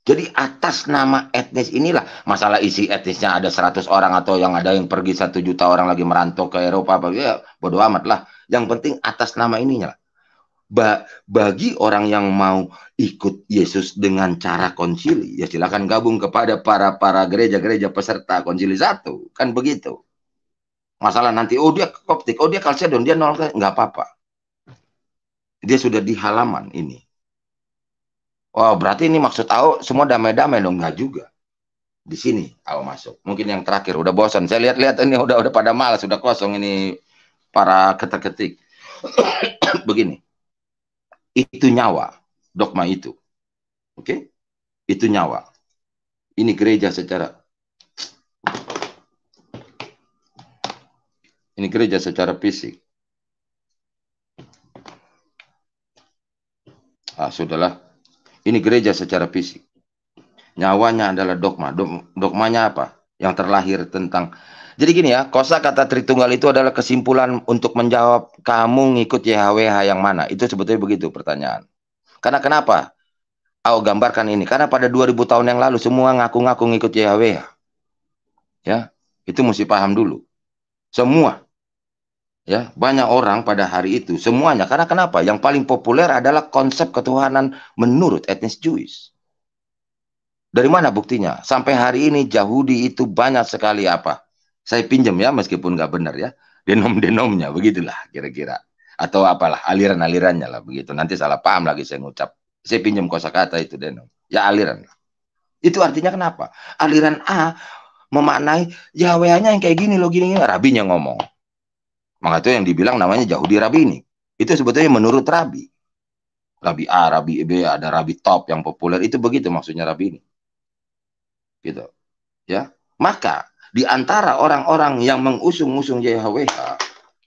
jadi atas nama etnis inilah masalah isi etnisnya ada 100 orang atau yang ada yang pergi satu juta orang lagi merantau ke Eropa apa ya bodo amat lah yang penting atas nama ininya lah ba bagi orang yang mau ikut Yesus dengan cara konsili ya silakan gabung kepada para para gereja-gereja peserta konsili satu kan begitu masalah nanti oh dia koptik oh dia kalsedon dia nol nggak apa-apa dia sudah di halaman ini oh berarti ini maksud tahu oh, semua damai-damai dong nggak juga di sini tahu masuk mungkin yang terakhir udah bosan saya lihat-lihat ini udah udah pada malas sudah kosong ini para ketik ketik begini itu nyawa, dogma itu. Oke? Okay? Itu nyawa. Ini gereja secara Ini gereja secara fisik. Ah, sudahlah. Ini gereja secara fisik. Nyawanya adalah dogma. Dogmanya apa? Yang terlahir tentang jadi gini ya, kosa kata Tritunggal itu adalah kesimpulan untuk menjawab kamu ngikut YHWH yang mana. Itu sebetulnya begitu pertanyaan. Karena kenapa? Aku gambarkan ini. Karena pada 2000 tahun yang lalu semua ngaku-ngaku ngikut YHWH. Ya, itu mesti paham dulu. Semua. Ya, banyak orang pada hari itu semuanya. Karena kenapa? Yang paling populer adalah konsep ketuhanan menurut etnis Jewish. Dari mana buktinya? Sampai hari ini Yahudi itu banyak sekali apa? saya pinjam ya meskipun nggak benar ya denom-denomnya begitulah kira-kira atau apalah aliran-alirannya lah begitu nanti salah paham lagi saya ngucap saya pinjam kosakata itu denom ya aliran lah itu artinya kenapa aliran A memaknai Yahwehnya yang kayak gini loh gini, gini. rabinya ngomong maka itu yang dibilang namanya Yahudi rabi ini itu sebetulnya menurut rabi rabi A rabi B ada rabi top yang populer itu begitu maksudnya rabi ini gitu ya maka di antara orang-orang yang mengusung-usung JHWH,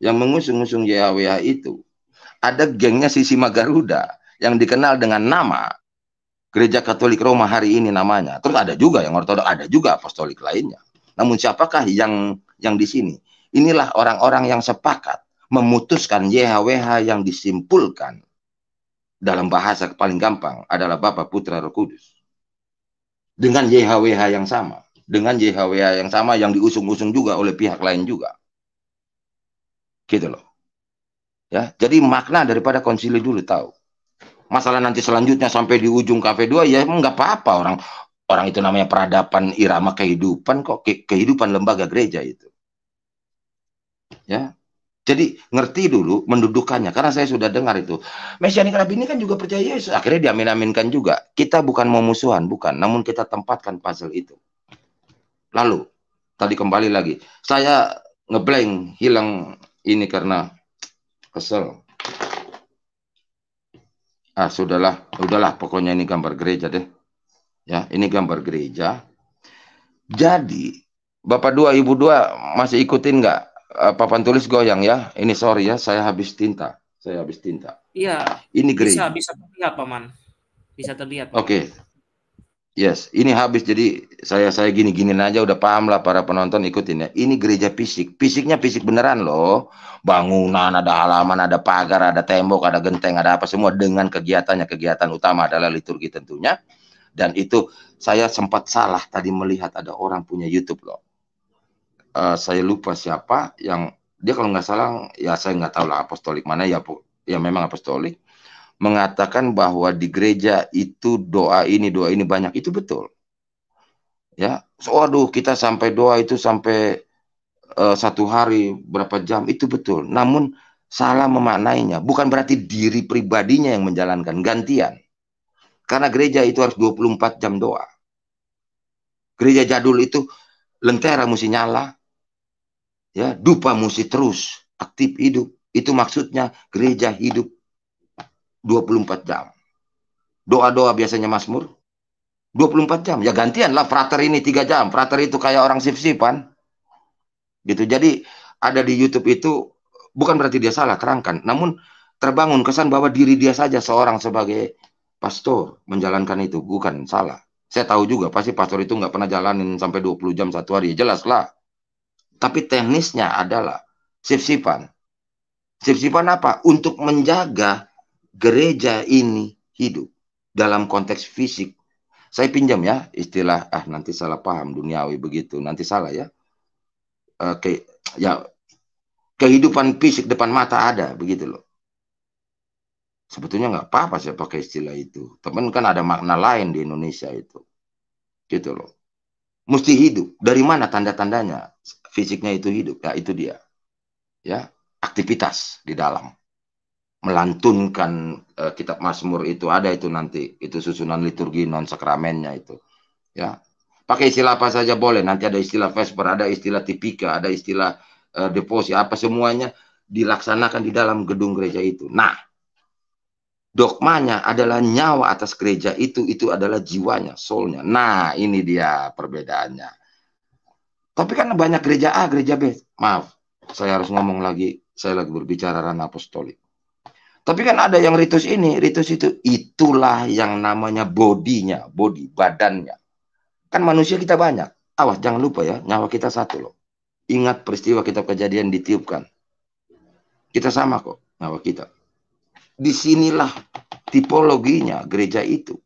yang mengusung-usung JHWH itu, ada gengnya Sisi Magaruda yang dikenal dengan nama Gereja Katolik Roma hari ini namanya. Terus ada juga yang Ortodok, ada juga apostolik lainnya. Namun siapakah yang yang di sini? Inilah orang-orang yang sepakat memutuskan YHWH yang disimpulkan dalam bahasa paling gampang adalah Bapa Putra Roh Kudus. Dengan YHWH yang sama dengan JHWA yang sama yang diusung-usung juga oleh pihak lain juga. Gitu loh. Ya, jadi makna daripada konsili dulu tahu. Masalah nanti selanjutnya sampai di ujung kafe 2 ya nggak apa-apa orang orang itu namanya peradaban irama kehidupan kok ke, kehidupan lembaga gereja itu. Ya. Jadi ngerti dulu mendudukannya karena saya sudah dengar itu. Mesianik Rabi ini kan juga percaya Yesus. Akhirnya dia aminkan juga. Kita bukan memusuhan, bukan. Namun kita tempatkan puzzle itu lalu tadi kembali lagi saya ngeblank hilang ini karena kesel ah sudahlah sudahlah pokoknya ini gambar gereja deh ya ini gambar gereja jadi bapak dua ibu dua masih ikutin nggak eh, papan tulis goyang ya ini sorry ya saya habis tinta saya habis tinta iya ini gereja bisa bisa terlihat paman bisa terlihat oke okay. Yes, ini habis jadi saya saya gini gini aja udah paham lah para penonton ikutin ya. Ini gereja fisik, fisiknya fisik beneran loh. Bangunan ada halaman, ada pagar, ada tembok, ada genteng, ada apa semua dengan kegiatannya kegiatan utama adalah liturgi tentunya. Dan itu saya sempat salah tadi melihat ada orang punya YouTube loh. Uh, saya lupa siapa yang dia kalau nggak salah ya saya nggak tahu lah apostolik mana ya ya memang apostolik mengatakan bahwa di gereja itu doa ini doa ini banyak itu betul ya so, aduh kita sampai doa itu sampai uh, satu hari berapa jam itu betul namun salah memaknainya bukan berarti diri pribadinya yang menjalankan gantian karena gereja itu harus 24 jam doa gereja jadul itu lentera mesti nyala ya dupa mesti terus aktif hidup itu maksudnya gereja hidup 24 jam. Doa-doa biasanya Mazmur 24 jam. Ya gantian lah frater ini 3 jam. Frater itu kayak orang sip-sipan. Gitu. Jadi ada di YouTube itu bukan berarti dia salah, terangkan. Namun terbangun kesan bahwa diri dia saja seorang sebagai pastor menjalankan itu bukan salah. Saya tahu juga pasti pastor itu nggak pernah jalanin sampai 20 jam satu hari, ya jelas lah. Tapi teknisnya adalah sip-sipan. Sip-sipan apa? Untuk menjaga gereja ini hidup dalam konteks fisik. Saya pinjam ya istilah ah nanti salah paham duniawi begitu, nanti salah ya. Oke, eh, ya kehidupan fisik depan mata ada begitu loh. Sebetulnya nggak apa-apa saya pakai istilah itu. temen kan ada makna lain di Indonesia itu. Gitu loh. Mesti hidup. Dari mana tanda-tandanya fisiknya itu hidup? Ya itu dia. Ya, aktivitas di dalam melantunkan uh, kitab Mazmur itu ada itu nanti itu susunan liturgi non sakramennya itu ya pakai istilah apa saja boleh nanti ada istilah vesper ada istilah tipika ada istilah uh, deposi apa semuanya dilaksanakan di dalam gedung gereja itu nah dogmanya adalah nyawa atas gereja itu itu adalah jiwanya soulnya nah ini dia perbedaannya tapi kan banyak gereja A gereja B maaf saya harus ngomong lagi saya lagi berbicara ranah apostolik tapi kan ada yang ritus ini, ritus itu. Itulah yang namanya bodinya, body, badannya. Kan manusia kita banyak. Awas, jangan lupa ya, nyawa kita satu loh. Ingat peristiwa kita kejadian ditiupkan. Kita sama kok, nyawa kita. Disinilah tipologinya gereja itu.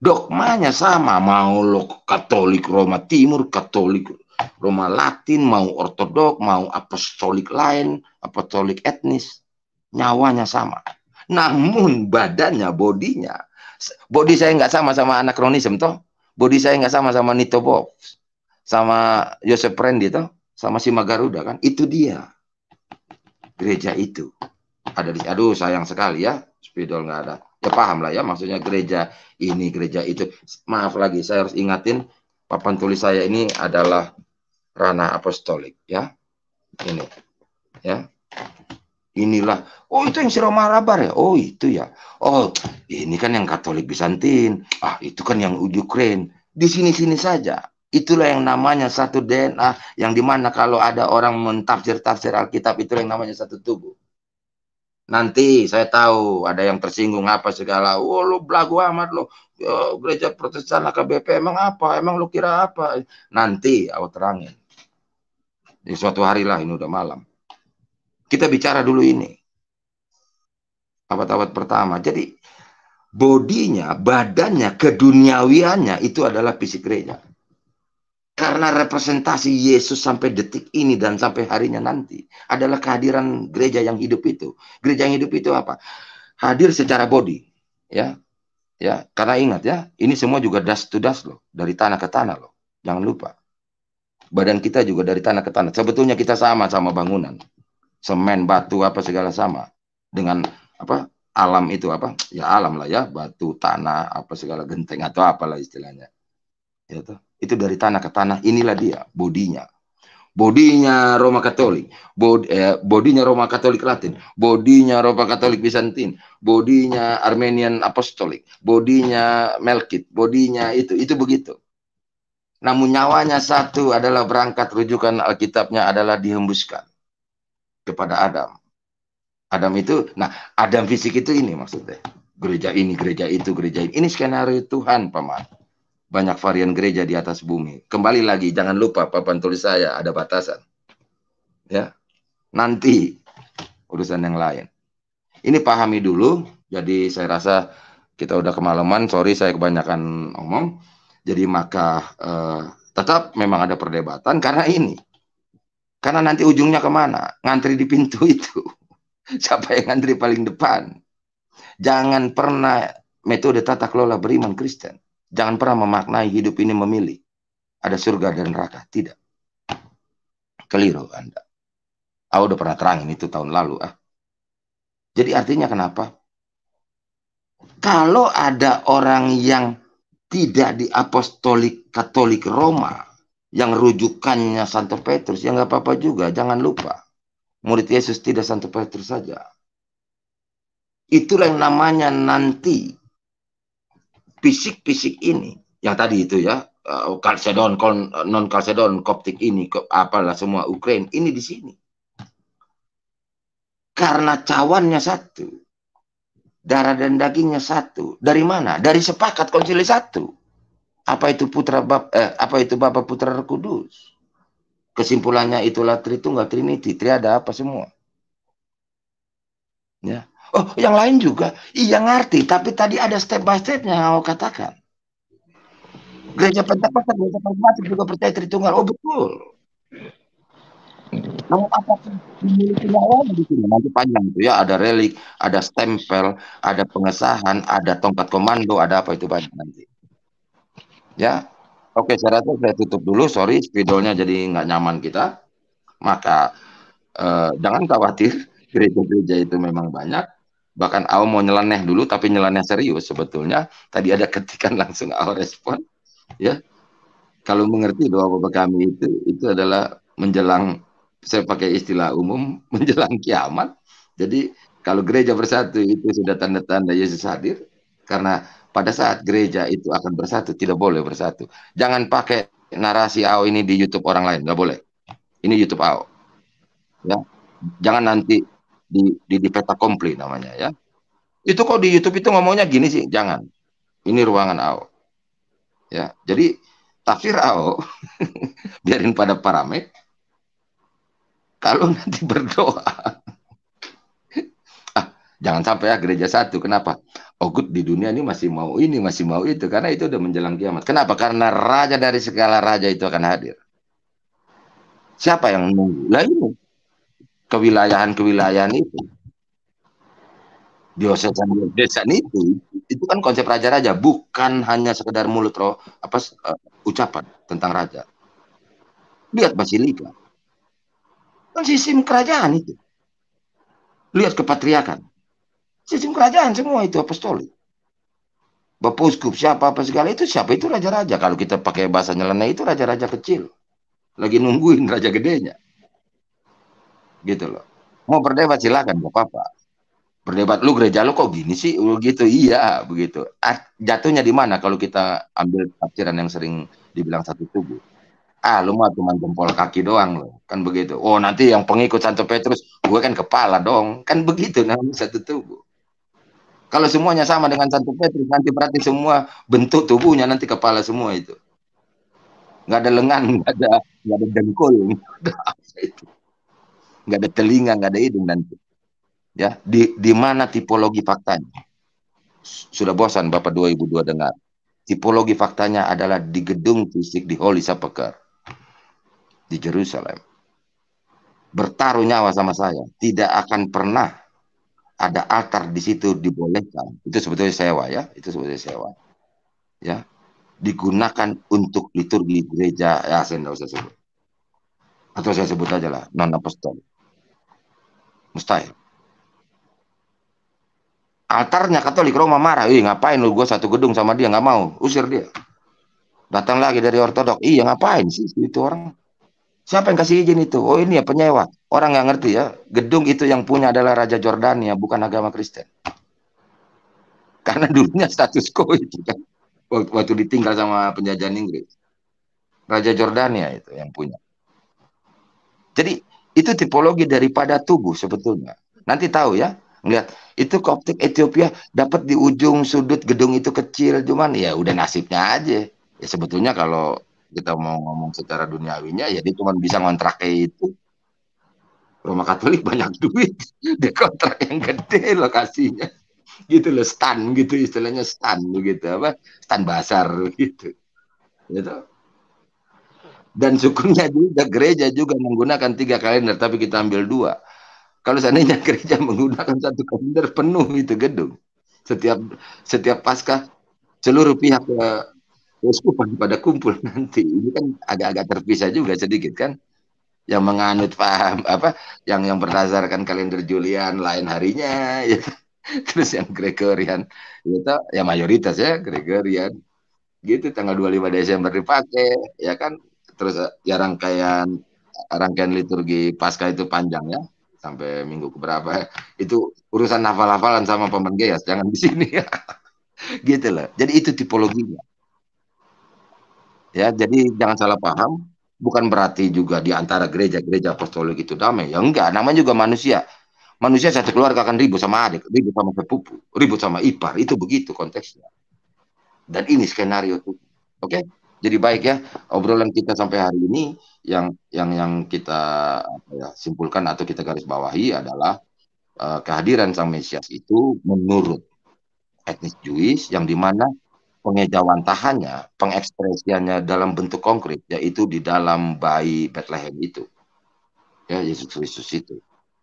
Dogmanya sama, mau lo katolik Roma Timur, katolik Roma Latin, mau ortodok, mau apostolik lain, apostolik etnis nyawanya sama. Namun badannya, bodinya, body saya nggak sama sama anak anakronisme toh, body saya nggak sama sama Nito Bob, sama Joseph Prendi toh, sama si Magaruda kan, itu dia gereja itu ada di aduh sayang sekali ya spidol nggak ada ya paham lah ya maksudnya gereja ini gereja itu maaf lagi saya harus ingatin papan tulis saya ini adalah ranah apostolik ya ini ya inilah Oh itu yang si Roma Rabar ya? Oh itu ya. Oh ini kan yang Katolik Bizantin. Ah itu kan yang Ukraine. Di sini-sini saja. Itulah yang namanya satu DNA yang dimana kalau ada orang mentafsir-tafsir Alkitab itu yang namanya satu tubuh. Nanti saya tahu ada yang tersinggung apa segala. Oh lu belagu amat lo. Ya, gereja protestan KBP emang apa? Emang lu kira apa? Nanti aku terangin. Di suatu hari lah ini udah malam. Kita bicara dulu ini abad-abad pertama. Jadi bodinya, badannya, keduniawiannya itu adalah fisik gereja. Karena representasi Yesus sampai detik ini dan sampai harinya nanti adalah kehadiran gereja yang hidup itu. Gereja yang hidup itu apa? Hadir secara bodi, ya. Ya, karena ingat ya, ini semua juga das to das loh, dari tanah ke tanah loh. Jangan lupa. Badan kita juga dari tanah ke tanah. Sebetulnya kita sama sama bangunan. Semen, batu apa segala sama. Dengan apa alam itu apa ya alam lah ya batu tanah apa segala genteng atau apalah istilahnya ya itu dari tanah ke tanah inilah dia bodinya bodinya Roma Katolik, bod, eh, bodinya Roma Katolik Latin, bodinya Roma Katolik Bizantin, bodinya Armenian Apostolik, bodinya Melkit, bodinya itu, itu begitu. Namun nyawanya satu adalah berangkat rujukan Alkitabnya adalah dihembuskan kepada Adam. Adam itu, nah Adam fisik itu ini maksudnya. Gereja ini, gereja itu, gereja ini. Ini skenario Tuhan, Paman. Banyak varian gereja di atas bumi. Kembali lagi, jangan lupa papan tulis saya ada batasan. Ya, nanti urusan yang lain. Ini pahami dulu. Jadi saya rasa kita udah kemalaman. Sorry saya kebanyakan ngomong. Jadi maka uh, eh, tetap memang ada perdebatan karena ini. Karena nanti ujungnya kemana? Ngantri di pintu itu. Siapa yang ngantri paling depan? Jangan pernah metode tata kelola beriman Kristen. Jangan pernah memaknai hidup ini memilih. Ada surga dan neraka. Tidak. Keliru Anda. Aku ah, udah pernah terangin itu tahun lalu. Ah. Jadi artinya kenapa? Kalau ada orang yang tidak di apostolik katolik Roma, yang rujukannya Santo Petrus, ya nggak apa-apa juga, jangan lupa murid Yesus tidak Santo Petrus saja. Itulah yang namanya nanti fisik-fisik ini yang tadi itu ya Kalsedon, eh, eh, non Kalsedon, Koptik ini, apalah semua Ukraina ini di sini. Karena cawannya satu, darah dan dagingnya satu. Dari mana? Dari sepakat konsili satu. Apa itu putra bab, eh, apa itu Bapa Putra Kudus? kesimpulannya itulah Tritunggal Trinity. Tri ada apa semua? Ya. Oh, yang lain juga. Iya ngerti, tapi tadi ada step by stepnya yang aku katakan. Gereja Pentakosta, gereja pentakosta juga percaya Tritunggal. Oh betul. Namun apakah dimiliki di sini? Nanti panjang itu ya, ada relik, ada stempel, ada pengesahan, ada tongkat komando, ada apa itu banyak nanti. Ya, Oke, saya rasa saya tutup dulu. Sorry, spidolnya jadi nggak nyaman kita. Maka eh, jangan khawatir, gereja-gereja itu memang banyak. Bahkan awal mau nyeleneh dulu, tapi nyeleneh serius sebetulnya. Tadi ada ketikan langsung awal respon. Ya, kalau mengerti doa Bapa kami itu, itu adalah menjelang, saya pakai istilah umum, menjelang kiamat. Jadi kalau gereja bersatu itu sudah tanda-tanda Yesus hadir. Karena pada saat gereja itu akan bersatu tidak boleh bersatu. Jangan pakai narasi AO ini di YouTube orang lain, nggak boleh. Ini YouTube AO. Ya. Jangan nanti di di, di peta komplit namanya ya. Itu kok di YouTube itu ngomongnya gini sih, jangan. Ini ruangan AO. Ya, jadi tafsir AO biarin pada paramet. Kalau nanti berdoa Jangan sampai ya gereja satu. Kenapa? Oh good, di dunia ini masih mau ini, masih mau itu. Karena itu udah menjelang kiamat. Kenapa? Karena raja dari segala raja itu akan hadir. Siapa yang nunggu? Lah ini. Kewilayahan-kewilayahan itu. diosesan desa itu. Itu kan konsep raja-raja. Bukan hanya sekedar mulut roh, apa uh, ucapan tentang raja. Lihat Basilika. Kan sistem kerajaan itu. Lihat kepatriakan Sistem kerajaan semua itu apostolik. Bapak uskup siapa apa segala itu siapa itu raja-raja. Kalau kita pakai bahasa nyeleneh itu raja-raja kecil. Lagi nungguin raja gedenya. Gitu loh. Mau berdebat silakan gak apa-apa. Berdebat lu gereja lu kok gini sih? Lu oh, gitu iya begitu. Ah, jatuhnya di mana kalau kita ambil tafsiran yang sering dibilang satu tubuh? ah lu mah cuma jempol kaki doang loh, kan begitu oh nanti yang pengikut Santo Petrus gue kan kepala dong kan begitu namanya satu tubuh kalau semuanya sama dengan Santo Petrus, nanti berarti semua bentuk tubuhnya nanti kepala semua itu. Nggak ada lengan, nggak ada, nggak ada dengkul, nggak ada Nggak ada telinga, nggak ada hidung nanti. Ya, di, di mana tipologi faktanya? Sudah bosan Bapak 2002 dengar. Tipologi faktanya adalah di gedung fisik di Holy Sepulchre di Jerusalem. Bertaruh nyawa sama saya, tidak akan pernah ada altar di situ dibolehkan. Itu sebetulnya sewa ya, itu sebetulnya sewa. Ya, digunakan untuk liturgi gereja ya saya tidak usah sebut atau saya sebut aja lah non apostol mustahil altarnya Katolik Roma marah ih ngapain lu gue satu gedung sama dia nggak mau usir dia datang lagi dari Ortodok iya ngapain sih itu orang Siapa yang kasih izin itu? Oh ini ya penyewa. Orang nggak ngerti ya. Gedung itu yang punya adalah Raja Jordania, bukan agama Kristen. Karena dulunya status quo itu kan. Waktu ditinggal sama penjajahan Inggris. Raja Jordania itu yang punya. Jadi itu tipologi daripada tubuh sebetulnya. Nanti tahu ya. Ngeliat, itu koptik Ethiopia dapat di ujung sudut gedung itu kecil cuman ya udah nasibnya aja. Ya sebetulnya kalau kita mau ngomong secara duniawinya ya dia cuma bisa ngontraknya itu rumah Katolik banyak duit dia kontrak yang gede lokasinya gitu loh stan gitu istilahnya stan gitu apa stan basar gitu gitu dan syukurnya juga gereja juga menggunakan tiga kalender tapi kita ambil dua kalau seandainya gereja menggunakan satu kalender penuh itu gedung setiap setiap pasca seluruh pihak eh, Sopan pada kumpul nanti. Ini kan agak-agak terpisah juga sedikit kan. Yang menganut paham apa yang yang berdasarkan kalender Julian lain harinya ya. Terus yang Gregorian itu ya, ya mayoritas ya Gregorian. Gitu tanggal 25 Desember dipakai ya kan. Terus ya rangkaian rangkaian liturgi pasca itu panjang ya sampai minggu keberapa itu urusan hafal-hafalan sama pemen jangan di sini ya gitu loh jadi itu tipologinya Ya, jadi jangan salah paham, bukan berarti juga di antara gereja-gereja apostolik itu damai. Ya enggak, namanya juga manusia. Manusia satu keluarga akan ribut sama adik, ribut sama sepupu, ribut sama ipar, itu begitu konteksnya. Dan ini skenario itu. Oke? Okay? Jadi baik ya obrolan kita sampai hari ini yang yang yang kita apa ya, simpulkan atau kita garis bawahi adalah uh, kehadiran Sang Mesias itu menurut etnis Jewish yang dimana pengejawantahannya, pengekspresiannya dalam bentuk konkret, yaitu di dalam bayi Bethlehem itu. Ya, Yesus Kristus itu.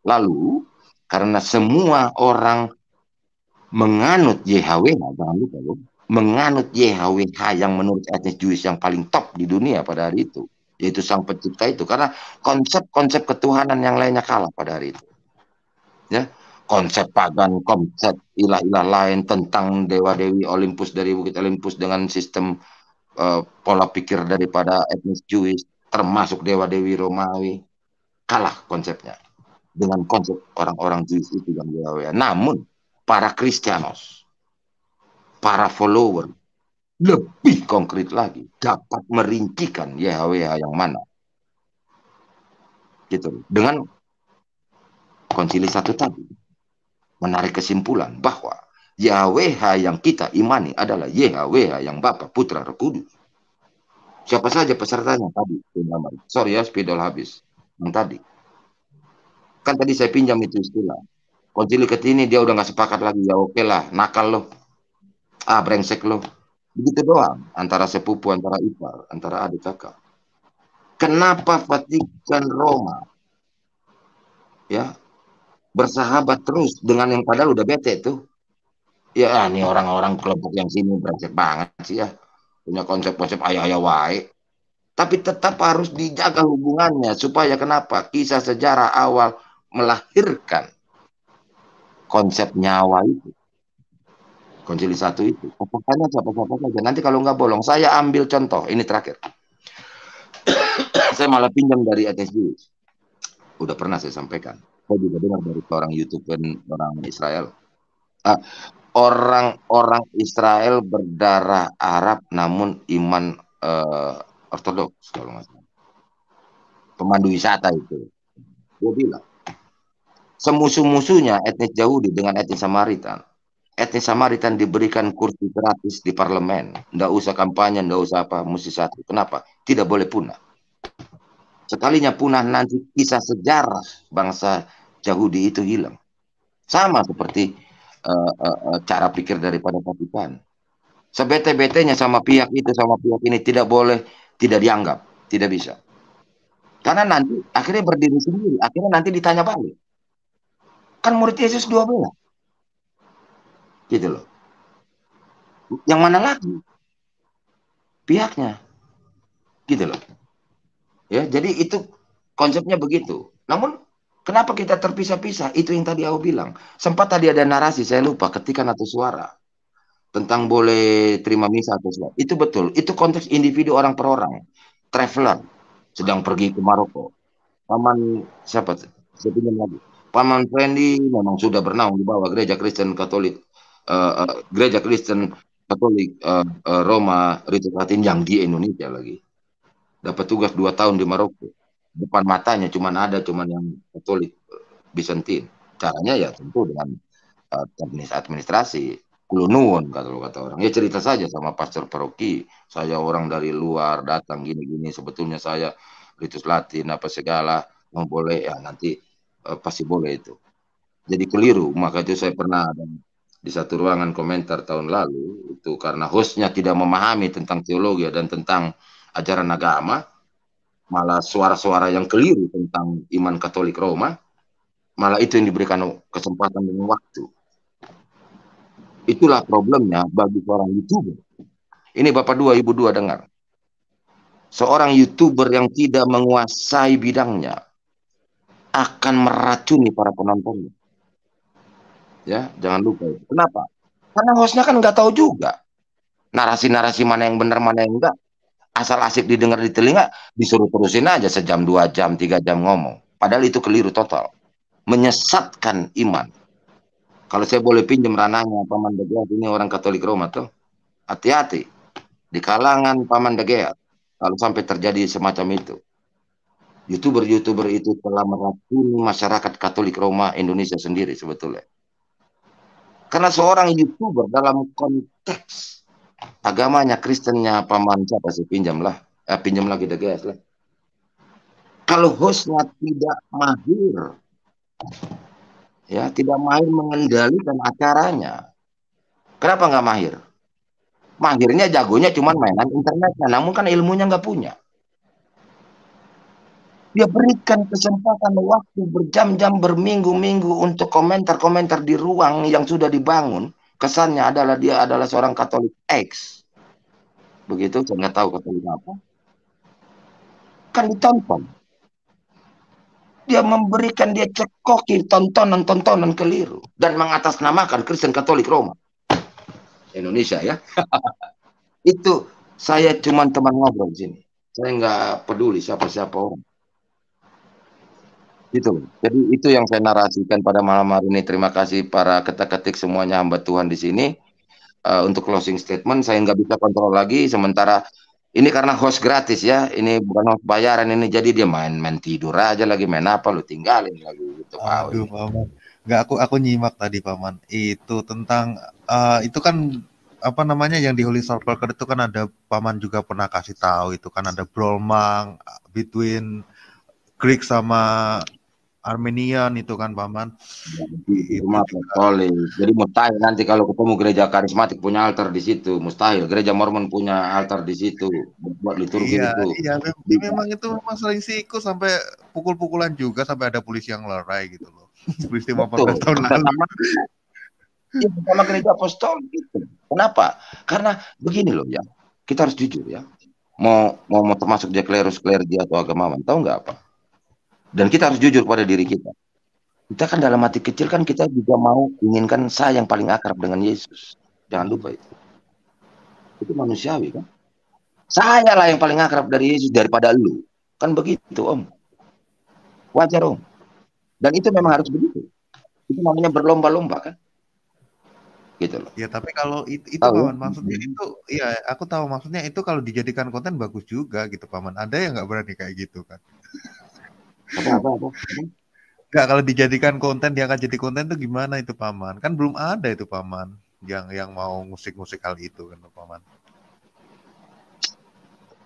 Lalu, karena semua orang menganut YHWH, nah, jangan lupa loh, menganut YHWH yang menurut etnis Jewish yang paling top di dunia pada hari itu, yaitu sang pencipta itu. Karena konsep-konsep ketuhanan yang lainnya kalah pada hari itu. Ya, konsep pagan, konsep ilah-ilah lain tentang dewa-dewi Olympus dari Bukit Olympus dengan sistem uh, pola pikir daripada etnis Jewish termasuk dewa-dewi Romawi kalah konsepnya dengan konsep orang-orang Jewish itu dan dewa. Namun para Kristianos, para follower lebih konkret lagi dapat merincikan Yahweh yang mana. Gitu. Dengan konsili satu tadi menarik kesimpulan bahwa Yahweh yang kita imani adalah Yahweh yang Bapa Putra Roh Kudus. Siapa saja pesertanya tadi? Sorry ya, spidol habis. Yang tadi. Kan tadi saya pinjam itu istilah. Konsili ketini dia udah nggak sepakat lagi. Ya oke lah, nakal loh. Ah, brengsek loh. Begitu doang. Antara sepupu, antara ipar, antara adik kakak. Kenapa Vatikan Roma? Ya, bersahabat terus dengan yang padahal udah bete tuh. Ya ah, ini orang-orang kelompok yang sini brengsek banget sih ya. Punya konsep-konsep ayah-ayah wae. Tapi tetap harus dijaga hubungannya supaya kenapa? Kisah sejarah awal melahirkan konsep nyawa itu. Konsili satu itu. Pokoknya siapa-siapa saja. Nanti kalau nggak bolong, saya ambil contoh. Ini terakhir. saya malah pinjam dari ATSB. Udah pernah saya sampaikan saya juga dengar dari seorang youtuber kan, orang Israel uh, orang-orang Israel berdarah Arab namun iman uh, ortodoks kalau nggak salah pemandu wisata itu gue bilang semusuh-musuhnya etnis Yahudi dengan etnis Samaritan etnis Samaritan diberikan kursi gratis di parlemen nggak usah kampanye nggak usah apa mesti satu kenapa tidak boleh punah sekalinya punah nanti kisah sejarah bangsa Yahudi itu hilang. Sama seperti uh, uh, cara pikir daripada Vatikan. Sebete-betenya sama pihak itu sama pihak ini tidak boleh tidak dianggap, tidak bisa. Karena nanti akhirnya berdiri sendiri, akhirnya nanti ditanya balik. Kan murid Yesus dua belas. Gitu loh. Yang mana lagi? Pihaknya. Gitu loh. Ya, jadi itu konsepnya begitu. Namun Kenapa kita terpisah-pisah? Itu yang tadi aku bilang. Sempat tadi ada narasi, saya lupa ketikan atau suara tentang boleh terima misa atau suara. Itu betul. Itu konteks individu orang per orang. Traveler sedang pergi ke Maroko. Paman siapa? Saya lagi. Paman Fendi memang sudah bernaung di bawah gereja Kristen Katolik, uh, uh, gereja Kristen Katolik uh, uh, Roma Ritu Latin yang di Indonesia lagi. Dapat tugas dua tahun di Maroko depan matanya cuman ada cuman yang Katolik eh, Bizantin. Caranya ya tentu dengan eh, teknis administrasi kulunun kata kata orang ya cerita saja sama pastor paroki saya orang dari luar datang gini-gini sebetulnya saya ritus latin apa segala mau boleh ya nanti eh, pasti boleh itu jadi keliru maka itu saya pernah ada di satu ruangan komentar tahun lalu itu karena hostnya tidak memahami tentang teologi dan tentang ajaran agama malah suara-suara yang keliru tentang iman Katolik Roma, malah itu yang diberikan kesempatan dengan waktu. Itulah problemnya bagi seorang YouTuber. Ini Bapak dua, Ibu dua dengar. Seorang YouTuber yang tidak menguasai bidangnya akan meracuni para penontonnya. Ya, jangan lupa. Kenapa? Karena hostnya kan nggak tahu juga narasi-narasi mana yang benar, mana yang enggak asal asik didengar di telinga disuruh terusin aja sejam dua jam tiga jam ngomong padahal itu keliru total menyesatkan iman kalau saya boleh pinjam ranahnya paman degeat ini orang Katolik Roma tuh hati-hati di kalangan paman degeat kalau sampai terjadi semacam itu youtuber-youtuber itu telah meracuni masyarakat Katolik Roma Indonesia sendiri sebetulnya karena seorang youtuber dalam konteks agamanya Kristennya paman siapa sih pinjam eh, pinjam lagi guys lah kalau hostnya tidak mahir ya tidak mahir mengendalikan acaranya kenapa nggak mahir mahirnya jagonya cuma mainan internetnya namun kan ilmunya nggak punya dia berikan kesempatan waktu berjam-jam berminggu-minggu untuk komentar-komentar di ruang yang sudah dibangun kesannya adalah dia adalah seorang Katolik X. Begitu saya nggak tahu Katolik apa. Kan ditonton. Dia memberikan dia cekoki tontonan-tontonan keliru dan mengatasnamakan Kristen Katolik Roma. Indonesia ya. Itu saya cuma teman ngobrol sini. Saya nggak peduli siapa-siapa orang. Gitu. Jadi itu yang saya narasikan pada malam hari ini. Terima kasih para ketak-ketik semuanya hamba Tuhan di sini. Uh, untuk closing statement saya nggak bisa kontrol lagi sementara ini karena host gratis ya. Ini bukan host bayaran ini jadi dia main-main tidur aja lagi main apa lu tinggalin lagi gitu. Aduh, Paman. Nggak aku aku nyimak tadi, Paman. Itu tentang uh, itu kan apa namanya yang di Holy Circle itu kan ada paman juga pernah kasih tahu itu kan ada Brolmang between Greek sama Armenian itu kan paman. Umat Katolik. Jadi mustahil nanti kalau ketemu gereja karismatik punya altar di situ, mustahil. Gereja Mormon punya altar di situ buat liturgi iya, itu. Iya, memang itu memang sering siku sampai pukul-pukulan juga sampai ada polisi yang lerai gitu loh. Polisi 15 tahun lalu. Iya, sama gereja apostol gitu. Kenapa? Karena begini loh ya. Kita harus jujur ya. Mau mau, mau termasuk dia klerus klerdi atau agama tahu nggak apa? Dan kita harus jujur pada diri kita. Kita kan dalam hati kecil kan kita juga mau inginkan saya yang paling akrab dengan Yesus. Jangan lupa itu. Itu manusiawi kan. Saya lah yang paling akrab dari Yesus daripada lu. Kan begitu om. Wajar om. Dan itu memang harus begitu. Itu namanya berlomba-lomba kan gitu loh. Ya tapi kalau itu, itu ya? paman maksudnya hmm. itu ya aku tahu maksudnya itu kalau dijadikan konten bagus juga gitu paman. Ada yang nggak berani kayak gitu kan? apa apa apa, kalau dijadikan konten dia akan jadi konten tuh gimana itu paman? Kan belum ada itu paman yang yang mau musik-musik hal itu kan paman.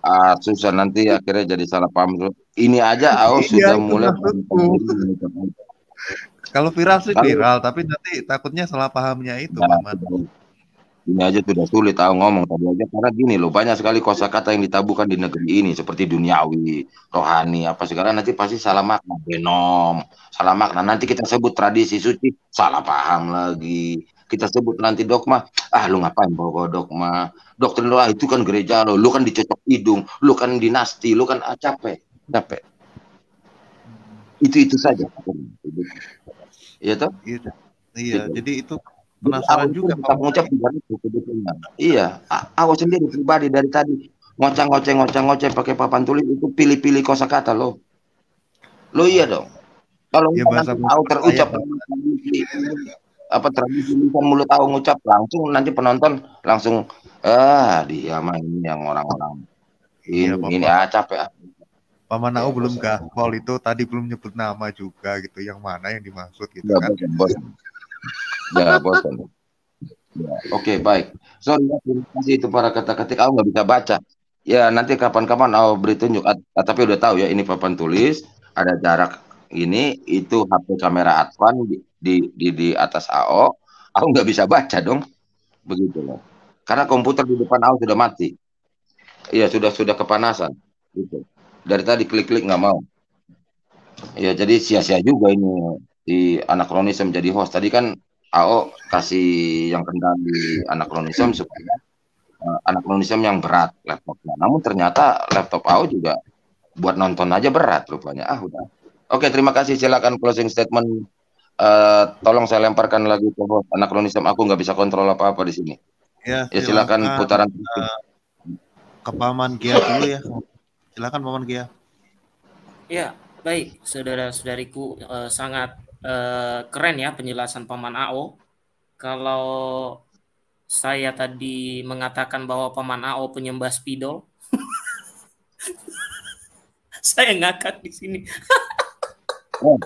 Ah, susah nanti akhirnya jadi salah paham. Ini aja aku oh, iya, sudah mulai. Gitu, kalau viral sih viral, tapi nanti takutnya salah pahamnya itu, nah, Paman. Ini aja sudah sulit tahu ngomong tadi aja karena gini loh banyak sekali kosakata yang ditabukan di negeri ini seperti duniawi, rohani apa segala nanti pasti salah makna genom, salah makna nanti kita sebut tradisi suci salah paham lagi kita sebut nanti dogma ah lu ngapain bawa dogma doktrin lo ah, itu kan gereja lo lu kan dicocok hidung lu kan dinasti lu kan ah, capek capek itu itu saja ya toh iya, iya gitu. jadi itu penasaran aku juga Pak Ngocek iya aku sendiri pribadi dari tadi ngoceng ngoceng ngoceng ngoceng pakai papan tulis itu pilih-pilih kosakata lo lo iya dong kalau ya, bahasa tahu terucap apa tradisi bisa mulut tahu ngucap langsung nanti penonton langsung ah dia mah ini yang orang-orang iya, ini, ya, ini ah capek ah. Paman Nau ya, belum gaspol itu tadi belum nyebut nama juga gitu yang mana yang dimaksud gitu ya, kan. Bos ya bosan. Oke, baik. Sorry, ya, terima kasih itu para kata-kata. Aku nggak bisa baca. Ya, nanti kapan-kapan aku beri tunjuk. tapi udah tahu ya, ini papan tulis, ada jarak ini, itu HP kamera Advan di, di, di, atas AO. Aku nggak bisa baca dong. Begitu loh. Karena komputer di depan aku sudah mati. Iya, sudah sudah kepanasan. Gitu. Dari tadi klik-klik nggak mau. Ya, jadi sia-sia juga ini di anakronisme menjadi host tadi kan AO kasih yang di anakronisme hmm. supaya uh, eh, anakronisme yang berat laptopnya namun ternyata laptop AO juga buat nonton aja berat rupanya ah udah oke terima kasih silakan closing statement uh, tolong saya lemparkan lagi ke host anakronisme aku nggak bisa kontrol apa apa di sini ya, ya silakan, ya, putaran uh, ke paman Gia dulu ya silakan paman Gia ya baik saudara-saudariku eh, sangat Eh, keren ya penjelasan Paman AO. Kalau saya tadi mengatakan bahwa Paman AO penyembah spidol, saya ngakak di sini. Oh.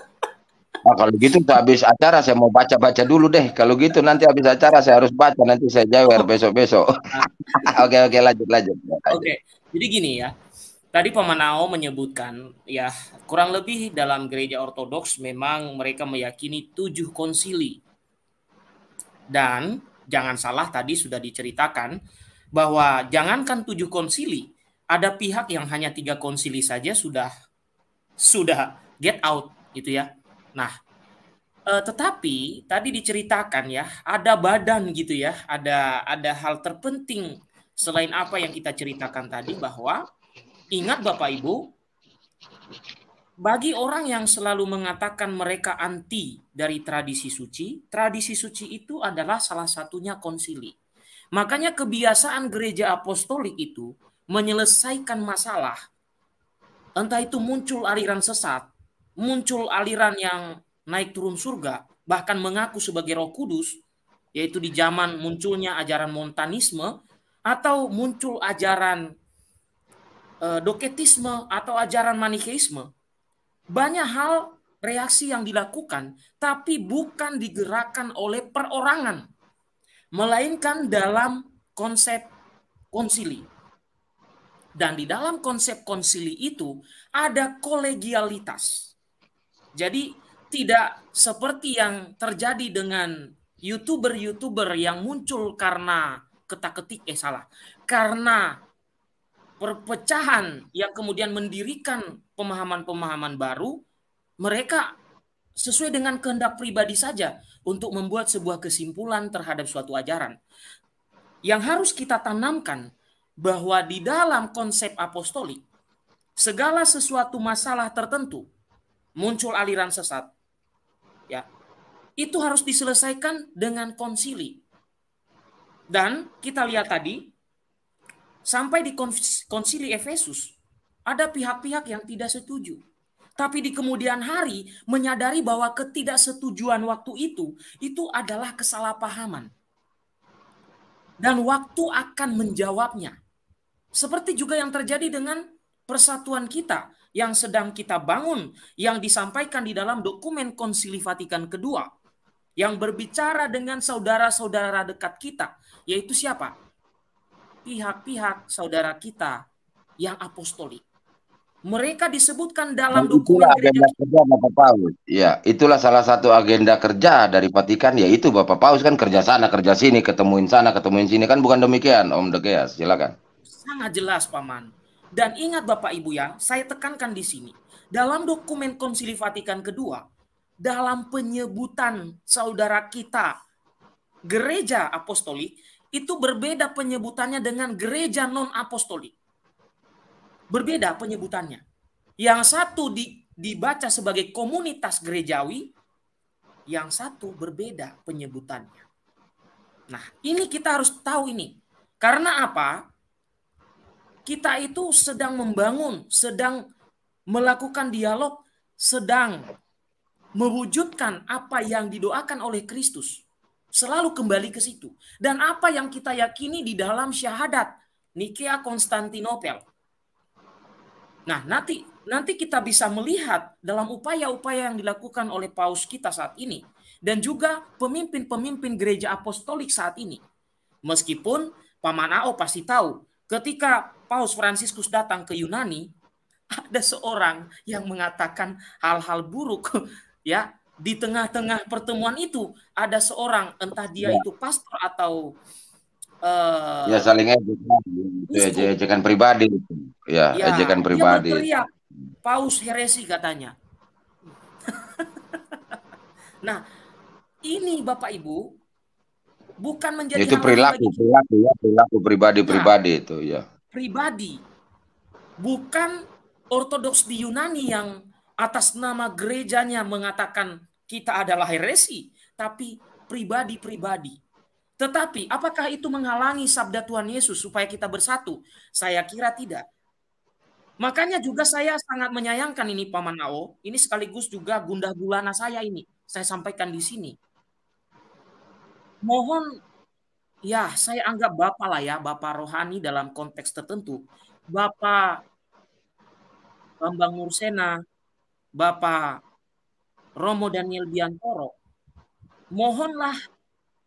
Nah, kalau gitu habis acara saya mau baca-baca dulu deh. Kalau gitu nanti habis acara saya harus baca nanti saya jawab besok-besok. Ah. Oke oke lanjut lanjut. Oke. Okay. Jadi gini ya. Tadi Pemanao menyebutkan, ya kurang lebih dalam gereja ortodoks memang mereka meyakini tujuh konsili. Dan jangan salah tadi sudah diceritakan bahwa jangankan tujuh konsili, ada pihak yang hanya tiga konsili saja sudah sudah get out gitu ya. Nah, eh, tetapi tadi diceritakan ya ada badan gitu ya, ada ada hal terpenting selain apa yang kita ceritakan tadi bahwa Ingat Bapak Ibu, bagi orang yang selalu mengatakan mereka anti dari tradisi suci, tradisi suci itu adalah salah satunya konsili. Makanya kebiasaan gereja apostolik itu menyelesaikan masalah. Entah itu muncul aliran sesat, muncul aliran yang naik turun surga, bahkan mengaku sebagai roh kudus, yaitu di zaman munculnya ajaran montanisme, atau muncul ajaran Eh, doketisme atau ajaran manikeisme, banyak hal reaksi yang dilakukan, tapi bukan digerakkan oleh perorangan, melainkan dalam konsep konsili. Dan di dalam konsep konsili itu ada kolegialitas. Jadi tidak seperti yang terjadi dengan youtuber-youtuber yang muncul karena ketak-ketik eh salah, karena perpecahan yang kemudian mendirikan pemahaman-pemahaman baru, mereka sesuai dengan kehendak pribadi saja untuk membuat sebuah kesimpulan terhadap suatu ajaran. Yang harus kita tanamkan bahwa di dalam konsep apostolik, segala sesuatu masalah tertentu muncul aliran sesat. Ya. Itu harus diselesaikan dengan konsili. Dan kita lihat tadi Sampai di konsili Efesus, ada pihak-pihak yang tidak setuju. Tapi di kemudian hari menyadari bahwa ketidaksetujuan waktu itu, itu adalah kesalahpahaman. Dan waktu akan menjawabnya. Seperti juga yang terjadi dengan persatuan kita yang sedang kita bangun, yang disampaikan di dalam dokumen konsili Vatikan kedua, yang berbicara dengan saudara-saudara dekat kita, yaitu siapa? pihak-pihak saudara kita yang apostolik. Mereka disebutkan dalam Dan nah, dokumen itulah agenda kerja Bapak Paus. Ya, itulah salah satu agenda kerja dari Vatikan yaitu Bapak Paus kan kerja sana kerja sini ketemuin sana ketemuin sini kan bukan demikian Om Degeas silakan. Sangat jelas paman. Dan ingat Bapak Ibu ya, saya tekankan di sini dalam dokumen Konsili Vatikan kedua dalam penyebutan saudara kita gereja apostolik itu berbeda penyebutannya dengan gereja non-apostolik. Berbeda penyebutannya. Yang satu di, dibaca sebagai komunitas gerejawi, yang satu berbeda penyebutannya. Nah, ini kita harus tahu ini. Karena apa? Kita itu sedang membangun, sedang melakukan dialog, sedang mewujudkan apa yang didoakan oleh Kristus. Selalu kembali ke situ. Dan apa yang kita yakini di dalam syahadat Nikea Konstantinopel. Nah, nanti nanti kita bisa melihat dalam upaya-upaya yang dilakukan oleh paus kita saat ini dan juga pemimpin-pemimpin gereja apostolik saat ini. Meskipun Paman Ao pasti tahu ketika Paus Fransiskus datang ke Yunani ada seorang yang mengatakan hal-hal buruk ya di tengah-tengah pertemuan itu ada seorang entah dia ya. itu pastor atau uh, ya saling ejekan gitu, pribadi ya, ya ejekan pribadi dia paus heresi katanya nah ini bapak ibu bukan menjadi itu perilaku perilaku ya perilaku pribadi nah, pribadi itu ya pribadi bukan ortodoks di Yunani yang atas nama gerejanya mengatakan kita adalah heresi, tapi pribadi-pribadi. Tetapi apakah itu menghalangi sabda Tuhan Yesus supaya kita bersatu? Saya kira tidak. Makanya juga saya sangat menyayangkan ini Paman Nao, ini sekaligus juga gundah gulana saya ini. Saya sampaikan di sini. Mohon ya saya anggap Bapak lah ya, Bapak rohani dalam konteks tertentu. Bapak Bambang Mursena, Bapak Romo Daniel Biantoro, mohonlah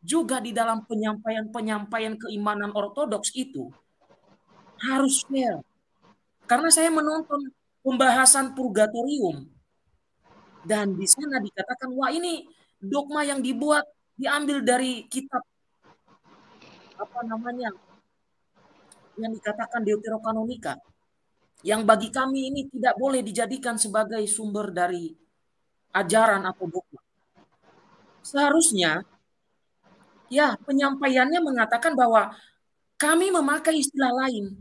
juga di dalam penyampaian-penyampaian keimanan ortodoks itu harus fair. Karena saya menonton pembahasan purgatorium dan di sana dikatakan wah ini dogma yang dibuat diambil dari kitab apa namanya yang dikatakan deuterokanonika yang bagi kami ini tidak boleh dijadikan sebagai sumber dari ajaran atau dogma. Seharusnya, ya penyampaiannya mengatakan bahwa kami memakai istilah lain,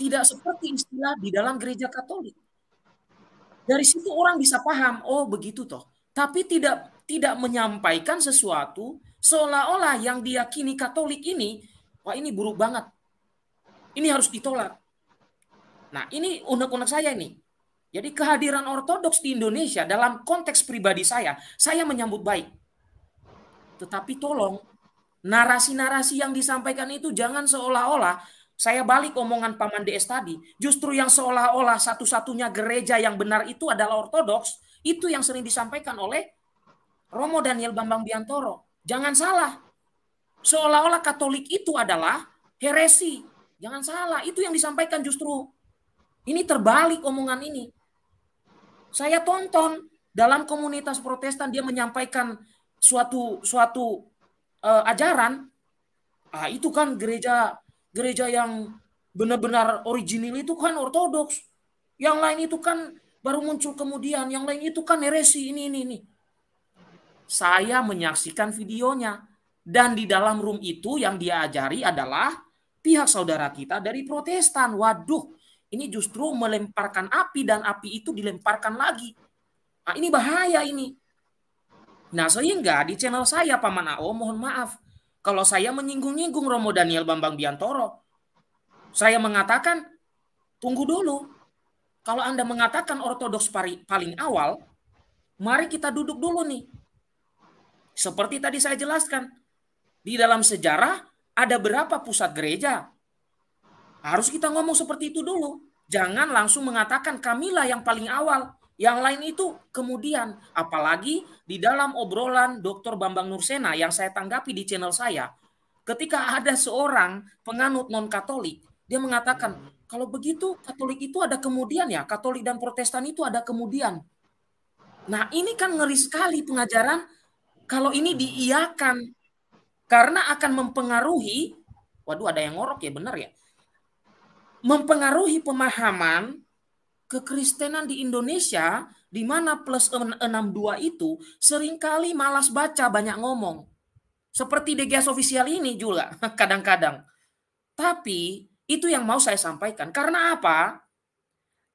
tidak seperti istilah di dalam gereja Katolik. Dari situ orang bisa paham, oh begitu toh. Tapi tidak tidak menyampaikan sesuatu seolah-olah yang diyakini Katolik ini, wah ini buruk banget. Ini harus ditolak Nah, ini unek-unek saya ini Jadi kehadiran Ortodoks di Indonesia dalam konteks pribadi saya, saya menyambut baik. Tetapi tolong narasi-narasi yang disampaikan itu jangan seolah-olah saya balik omongan Paman DS tadi, justru yang seolah-olah satu-satunya gereja yang benar itu adalah Ortodoks, itu yang sering disampaikan oleh Romo Daniel Bambang Biantoro. Jangan salah. Seolah-olah Katolik itu adalah heresi. Jangan salah, itu yang disampaikan justru ini terbalik omongan ini. Saya tonton dalam komunitas Protestan dia menyampaikan suatu suatu uh, ajaran. Ah, itu kan gereja gereja yang benar-benar original itu kan ortodoks. Yang lain itu kan baru muncul kemudian. Yang lain itu kan heresi ini ini ini. Saya menyaksikan videonya dan di dalam room itu yang dia ajari adalah pihak saudara kita dari Protestan. Waduh, ini justru melemparkan api dan api itu dilemparkan lagi. Nah, ini bahaya ini. Nah, sehingga iya di channel saya Paman AO mohon maaf kalau saya menyinggung-nyinggung Romo Daniel Bambang Biantoro. Saya mengatakan tunggu dulu. Kalau Anda mengatakan ortodoks paling awal, mari kita duduk dulu nih. Seperti tadi saya jelaskan, di dalam sejarah ada berapa pusat gereja? Harus kita ngomong seperti itu dulu. Jangan langsung mengatakan kamilah yang paling awal. Yang lain itu kemudian. Apalagi di dalam obrolan Dr. Bambang Nursena yang saya tanggapi di channel saya. Ketika ada seorang penganut non-katolik, dia mengatakan, kalau begitu katolik itu ada kemudian ya, katolik dan protestan itu ada kemudian. Nah ini kan ngeri sekali pengajaran kalau ini diiakan. Karena akan mempengaruhi, waduh ada yang ngorok ya benar ya, mempengaruhi pemahaman kekristenan di Indonesia di mana plus 62 itu seringkali malas baca banyak ngomong. Seperti DGS official ini juga kadang-kadang. Tapi itu yang mau saya sampaikan. Karena apa?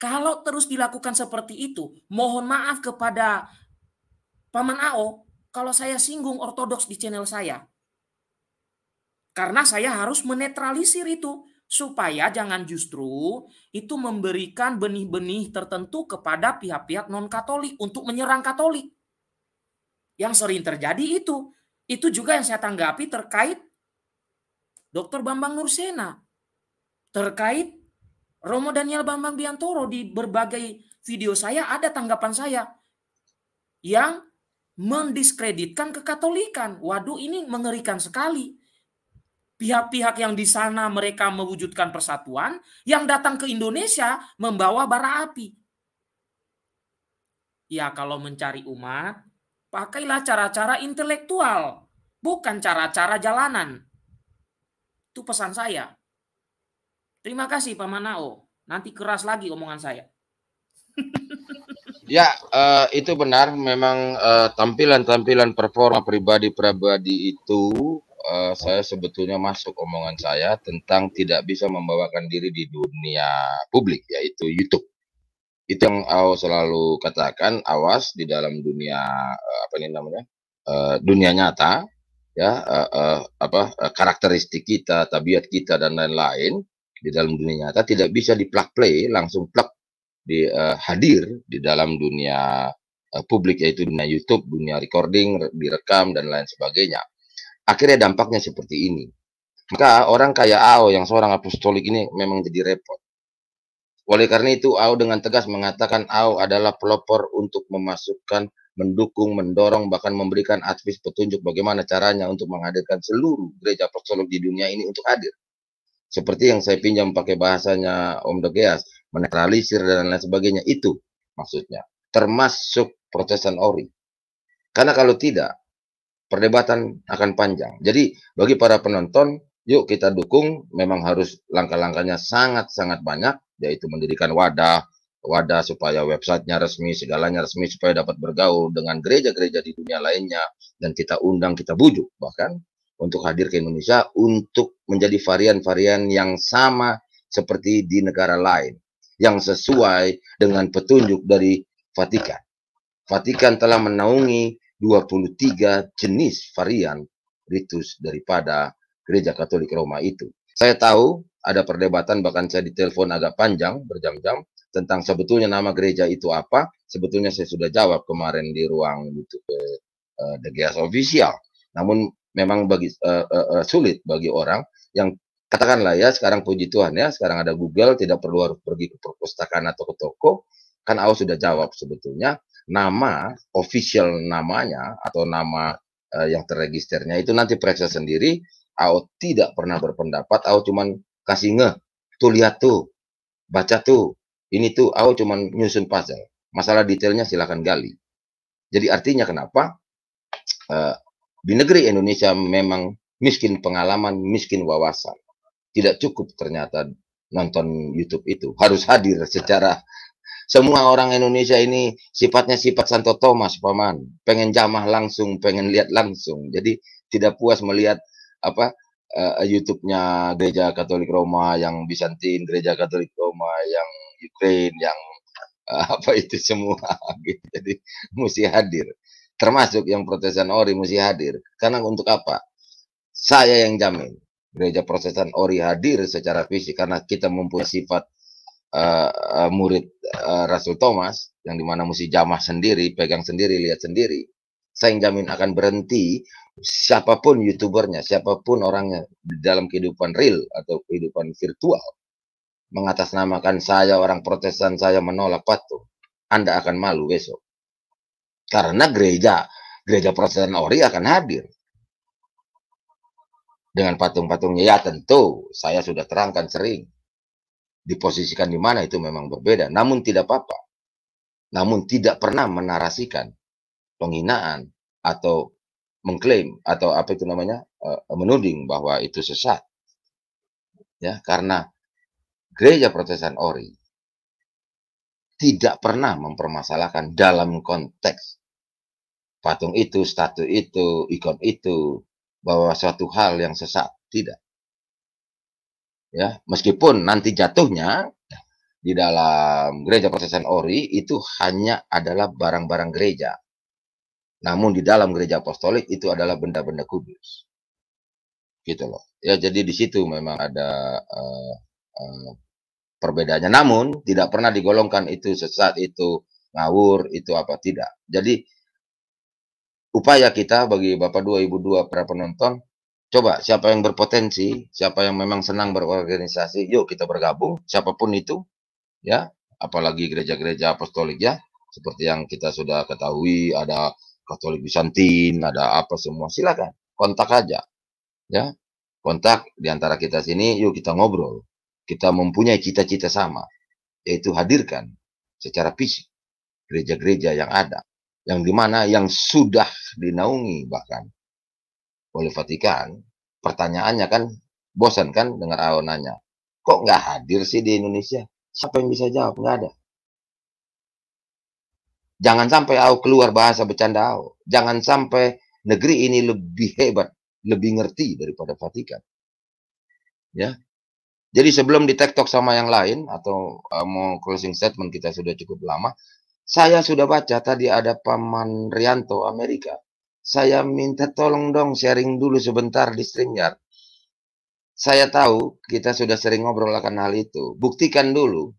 Kalau terus dilakukan seperti itu, mohon maaf kepada Paman Ao kalau saya singgung ortodoks di channel saya. Karena saya harus menetralisir itu supaya jangan justru itu memberikan benih-benih tertentu kepada pihak-pihak non-Katolik untuk menyerang Katolik. Yang sering terjadi itu. Itu juga yang saya tanggapi terkait Dr. Bambang Nursena, terkait Romo Daniel Bambang Biantoro di berbagai video saya ada tanggapan saya yang mendiskreditkan kekatolikan. Waduh ini mengerikan sekali pihak-pihak yang di sana mereka mewujudkan persatuan, yang datang ke Indonesia membawa bara api. Ya kalau mencari umat, pakailah cara-cara intelektual, bukan cara-cara jalanan. Itu pesan saya. Terima kasih Pak Manao. Nanti keras lagi omongan saya. Ya, uh, itu benar. Memang eh, tampilan-tampilan uh, performa pribadi-pribadi itu uh, saya sebetulnya masuk omongan saya tentang tidak bisa membawakan diri di dunia publik yaitu YouTube. Itu yang aku selalu katakan awas di dalam dunia uh, apa ini namanya? Uh, dunia nyata ya uh, uh, apa uh, karakteristik kita, tabiat kita dan lain-lain di dalam dunia nyata tidak bisa di plug play langsung plug di uh, hadir di dalam dunia uh, publik yaitu dunia YouTube, dunia recording, direkam dan lain sebagainya. Akhirnya dampaknya seperti ini. Maka orang kaya Ao yang seorang apostolik ini memang jadi repot. Oleh karena itu Ao dengan tegas mengatakan Ao adalah pelopor untuk memasukkan, mendukung, mendorong, bahkan memberikan advis petunjuk bagaimana caranya untuk menghadirkan seluruh gereja apostolik di dunia ini untuk hadir. Seperti yang saya pinjam pakai bahasanya Om Degeas, menetralisir dan lain sebagainya itu maksudnya. Termasuk Protestan Ori. Karena kalau tidak, perdebatan akan panjang. Jadi bagi para penonton, yuk kita dukung. Memang harus langkah-langkahnya sangat-sangat banyak, yaitu mendirikan wadah, wadah supaya websitenya resmi, segalanya resmi supaya dapat bergaul dengan gereja-gereja di dunia lainnya dan kita undang, kita bujuk bahkan untuk hadir ke Indonesia untuk menjadi varian-varian yang sama seperti di negara lain yang sesuai dengan petunjuk dari Vatikan. Vatikan telah menaungi 23 jenis varian ritus daripada gereja Katolik Roma itu. Saya tahu ada perdebatan bahkan saya ditelepon agak panjang berjam-jam tentang sebetulnya nama gereja itu apa. Sebetulnya saya sudah jawab kemarin di ruang itu uh, The Geas Official. Namun memang bagi uh, uh, uh, sulit bagi orang yang katakanlah ya sekarang puji Tuhan ya sekarang ada Google tidak perlu pergi ke perpustakaan atau ke toko kan Aos sudah jawab sebetulnya nama official namanya atau nama uh, yang terregisternya itu nanti periksa sendiri. Ao tidak pernah berpendapat, Ao cuman kasih nge, tuh lihat tuh, baca tuh, ini tuh Ao cuman nyusun puzzle. Masalah detailnya silahkan gali. Jadi artinya kenapa uh, di negeri Indonesia memang miskin pengalaman, miskin wawasan. Tidak cukup ternyata nonton YouTube itu, harus hadir secara semua orang Indonesia ini sifatnya sifat Santo Thomas paman pengen jamah langsung pengen lihat langsung jadi tidak puas melihat apa uh, YouTube-nya gereja Katolik Roma yang Bizantin gereja Katolik Roma yang Ukraine yang uh, apa itu semua gitu. jadi mesti hadir termasuk yang Protestan Ori mesti hadir karena untuk apa saya yang jamin gereja Protestan Ori hadir secara fisik karena kita mempunyai sifat uh, uh, murid uh, Rasul Thomas yang dimana mesti jamah sendiri, pegang sendiri, lihat sendiri. Saya jamin akan berhenti siapapun youtubernya, siapapun orangnya di dalam kehidupan real atau kehidupan virtual mengatasnamakan saya orang Protestan saya menolak patuh, Anda akan malu besok. Karena gereja gereja Protestan Ori akan hadir dengan patung-patungnya. Ya tentu, saya sudah terangkan sering diposisikan di mana itu memang berbeda. Namun tidak apa-apa. Namun tidak pernah menarasikan penghinaan atau mengklaim atau apa itu namanya eh, menuding bahwa itu sesat. Ya, karena gereja Protestan Ori tidak pernah mempermasalahkan dalam konteks patung itu, statu itu, ikon itu bahwa suatu hal yang sesat, tidak ya meskipun nanti jatuhnya di dalam gereja Protestan Ori itu hanya adalah barang-barang gereja. Namun di dalam gereja apostolik itu adalah benda-benda kudus. Gitu loh. Ya jadi di situ memang ada uh, uh, perbedaannya. Namun tidak pernah digolongkan itu sesat, itu ngawur, itu apa tidak. Jadi upaya kita bagi Bapak Dua Ibu Dua para penonton Coba siapa yang berpotensi, siapa yang memang senang berorganisasi, yuk kita bergabung, siapapun itu, ya, apalagi gereja-gereja apostolik ya, seperti yang kita sudah ketahui ada Katolik Bizantin, ada apa semua, silakan kontak aja, ya, kontak di antara kita sini, yuk kita ngobrol, kita mempunyai cita-cita sama, yaitu hadirkan secara fisik gereja-gereja yang ada, yang dimana yang sudah dinaungi bahkan oleh Vatikan, pertanyaannya kan bosan kan dengar nanya, Kok nggak hadir sih di Indonesia? Siapa yang bisa jawab? Nggak ada. Jangan sampai aku keluar bahasa bercanda AU. Jangan sampai negeri ini lebih hebat, lebih ngerti daripada Vatikan. Ya, jadi sebelum di TikTok sama yang lain atau uh, mau closing statement kita sudah cukup lama, saya sudah baca tadi ada Paman Rianto Amerika saya minta tolong dong sharing dulu sebentar di StreamYard. Saya tahu kita sudah sering ngobrol akan hal itu. Buktikan dulu.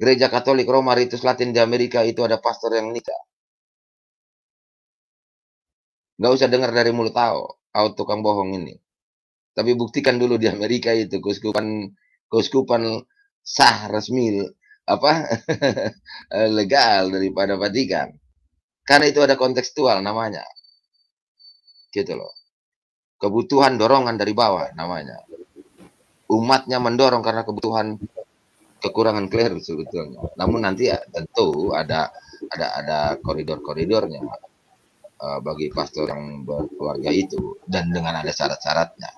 Gereja Katolik Roma Ritus Latin di Amerika itu ada pastor yang nikah. Gak usah dengar dari mulut tahu, auto tukang bohong ini. Tapi buktikan dulu di Amerika itu keuskupan keuskupan sah resmi apa legal daripada Vatikan. Karena itu ada kontekstual namanya. Gitu loh. Kebutuhan dorongan dari bawah namanya. Umatnya mendorong karena kebutuhan kekurangan clear sebetulnya. Namun nanti ya, tentu ada ada ada koridor-koridornya uh, bagi pastor yang berkeluarga itu dan dengan ada syarat-syaratnya.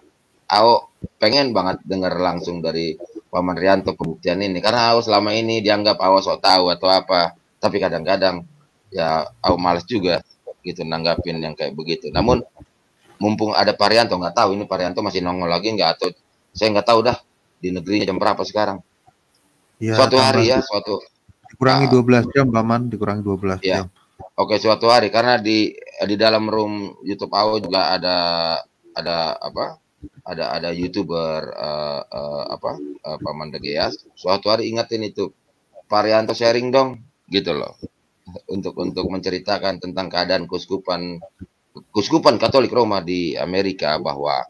Aku pengen banget dengar langsung dari Pak Mandrianto pembuktian ini karena aku selama ini dianggap awas so tahu atau apa, tapi kadang-kadang ya aku males juga gitu nanggapin yang kayak begitu. Namun mumpung ada Parianto nggak tahu ini Parianto masih nongol lagi nggak atau saya nggak tahu dah di negerinya jam berapa sekarang. Ya, suatu hari ya, suatu dikurangi 12 ah. jam Man? dikurangi 12 ya. jam. Oke, suatu hari karena di di dalam room YouTube AO juga ada ada apa? Ada ada YouTuber uh, uh, apa? Uh, Paman Degeas. Suatu hari ingetin itu Parianto sharing dong gitu loh untuk untuk menceritakan tentang keadaan kuskupan kuskupan Katolik Roma di Amerika bahwa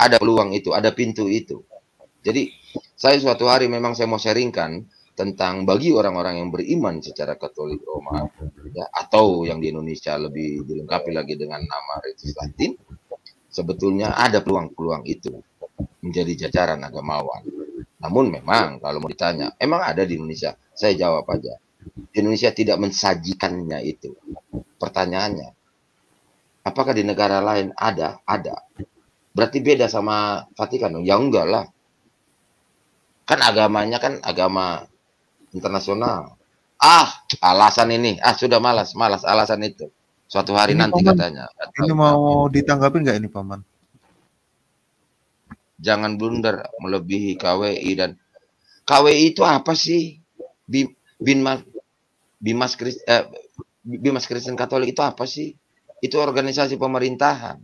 ada peluang itu, ada pintu itu. Jadi saya suatu hari memang saya mau sharingkan tentang bagi orang-orang yang beriman secara Katolik Roma ya, atau yang di Indonesia lebih dilengkapi lagi dengan nama Ritus Latin, sebetulnya ada peluang-peluang itu menjadi jajaran agamawan. Namun memang kalau mau ditanya, emang ada di Indonesia? Saya jawab aja, Indonesia tidak mensajikannya itu. Pertanyaannya, apakah di negara lain ada? Ada. Berarti beda sama Vatikan Ya enggak lah. Kan agamanya kan agama internasional. Ah, alasan ini. Ah, sudah malas, malas alasan itu. Suatu hari ini nanti paman, katanya. Ini mau ditanggapi nggak ini paman? Jangan blunder melebihi KWI dan KWI itu apa sih? Bin, bin Bimas Kristen, eh, Bimas Kristen Katolik itu apa sih? Itu organisasi pemerintahan.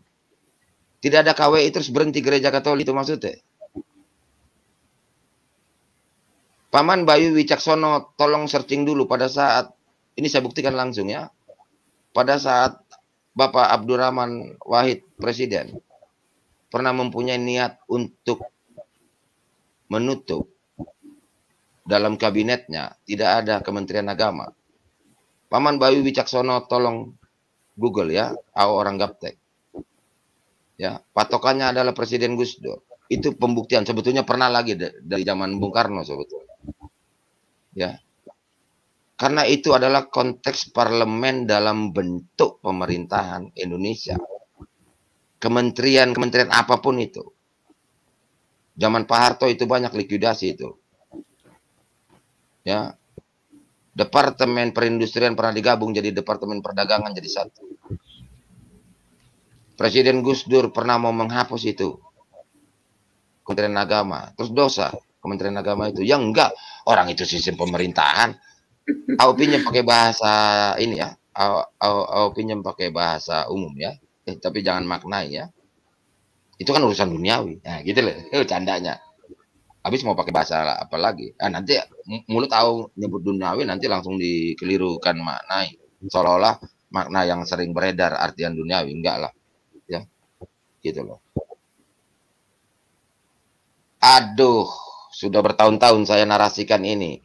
Tidak ada KWI terus berhenti gereja Katolik itu maksudnya. Paman Bayu Wicaksono tolong searching dulu pada saat ini saya buktikan langsung ya. Pada saat Bapak Abdurrahman Wahid presiden pernah mempunyai niat untuk menutup dalam kabinetnya tidak ada Kementerian Agama. Paman Bayu Wicaksono tolong Google ya, AO orang gaptek. Ya, patokannya adalah Presiden Gus Dur. Itu pembuktian sebetulnya pernah lagi dari zaman Bung Karno sebetulnya. Ya. Karena itu adalah konteks parlemen dalam bentuk pemerintahan Indonesia. Kementerian-kementerian apapun itu. Zaman Pak Harto itu banyak likuidasi itu. Ya, Departemen Perindustrian pernah digabung jadi Departemen Perdagangan jadi satu. Presiden Gus Dur pernah mau menghapus itu. Kementerian Agama. Terus dosa Kementerian Agama itu. Ya enggak, orang itu sistem pemerintahan. AOP-nya pakai bahasa ini ya. AOP-nya pakai bahasa umum ya. Eh, tapi jangan maknai ya. Itu kan urusan duniawi. Nah, gitu loh itu candanya habis mau pakai bahasa apa lagi eh, nanti mulut tahu nyebut duniawi nanti langsung dikelirukan makna, seolah-olah makna yang sering beredar artian duniawi enggak lah ya gitu loh aduh sudah bertahun-tahun saya narasikan ini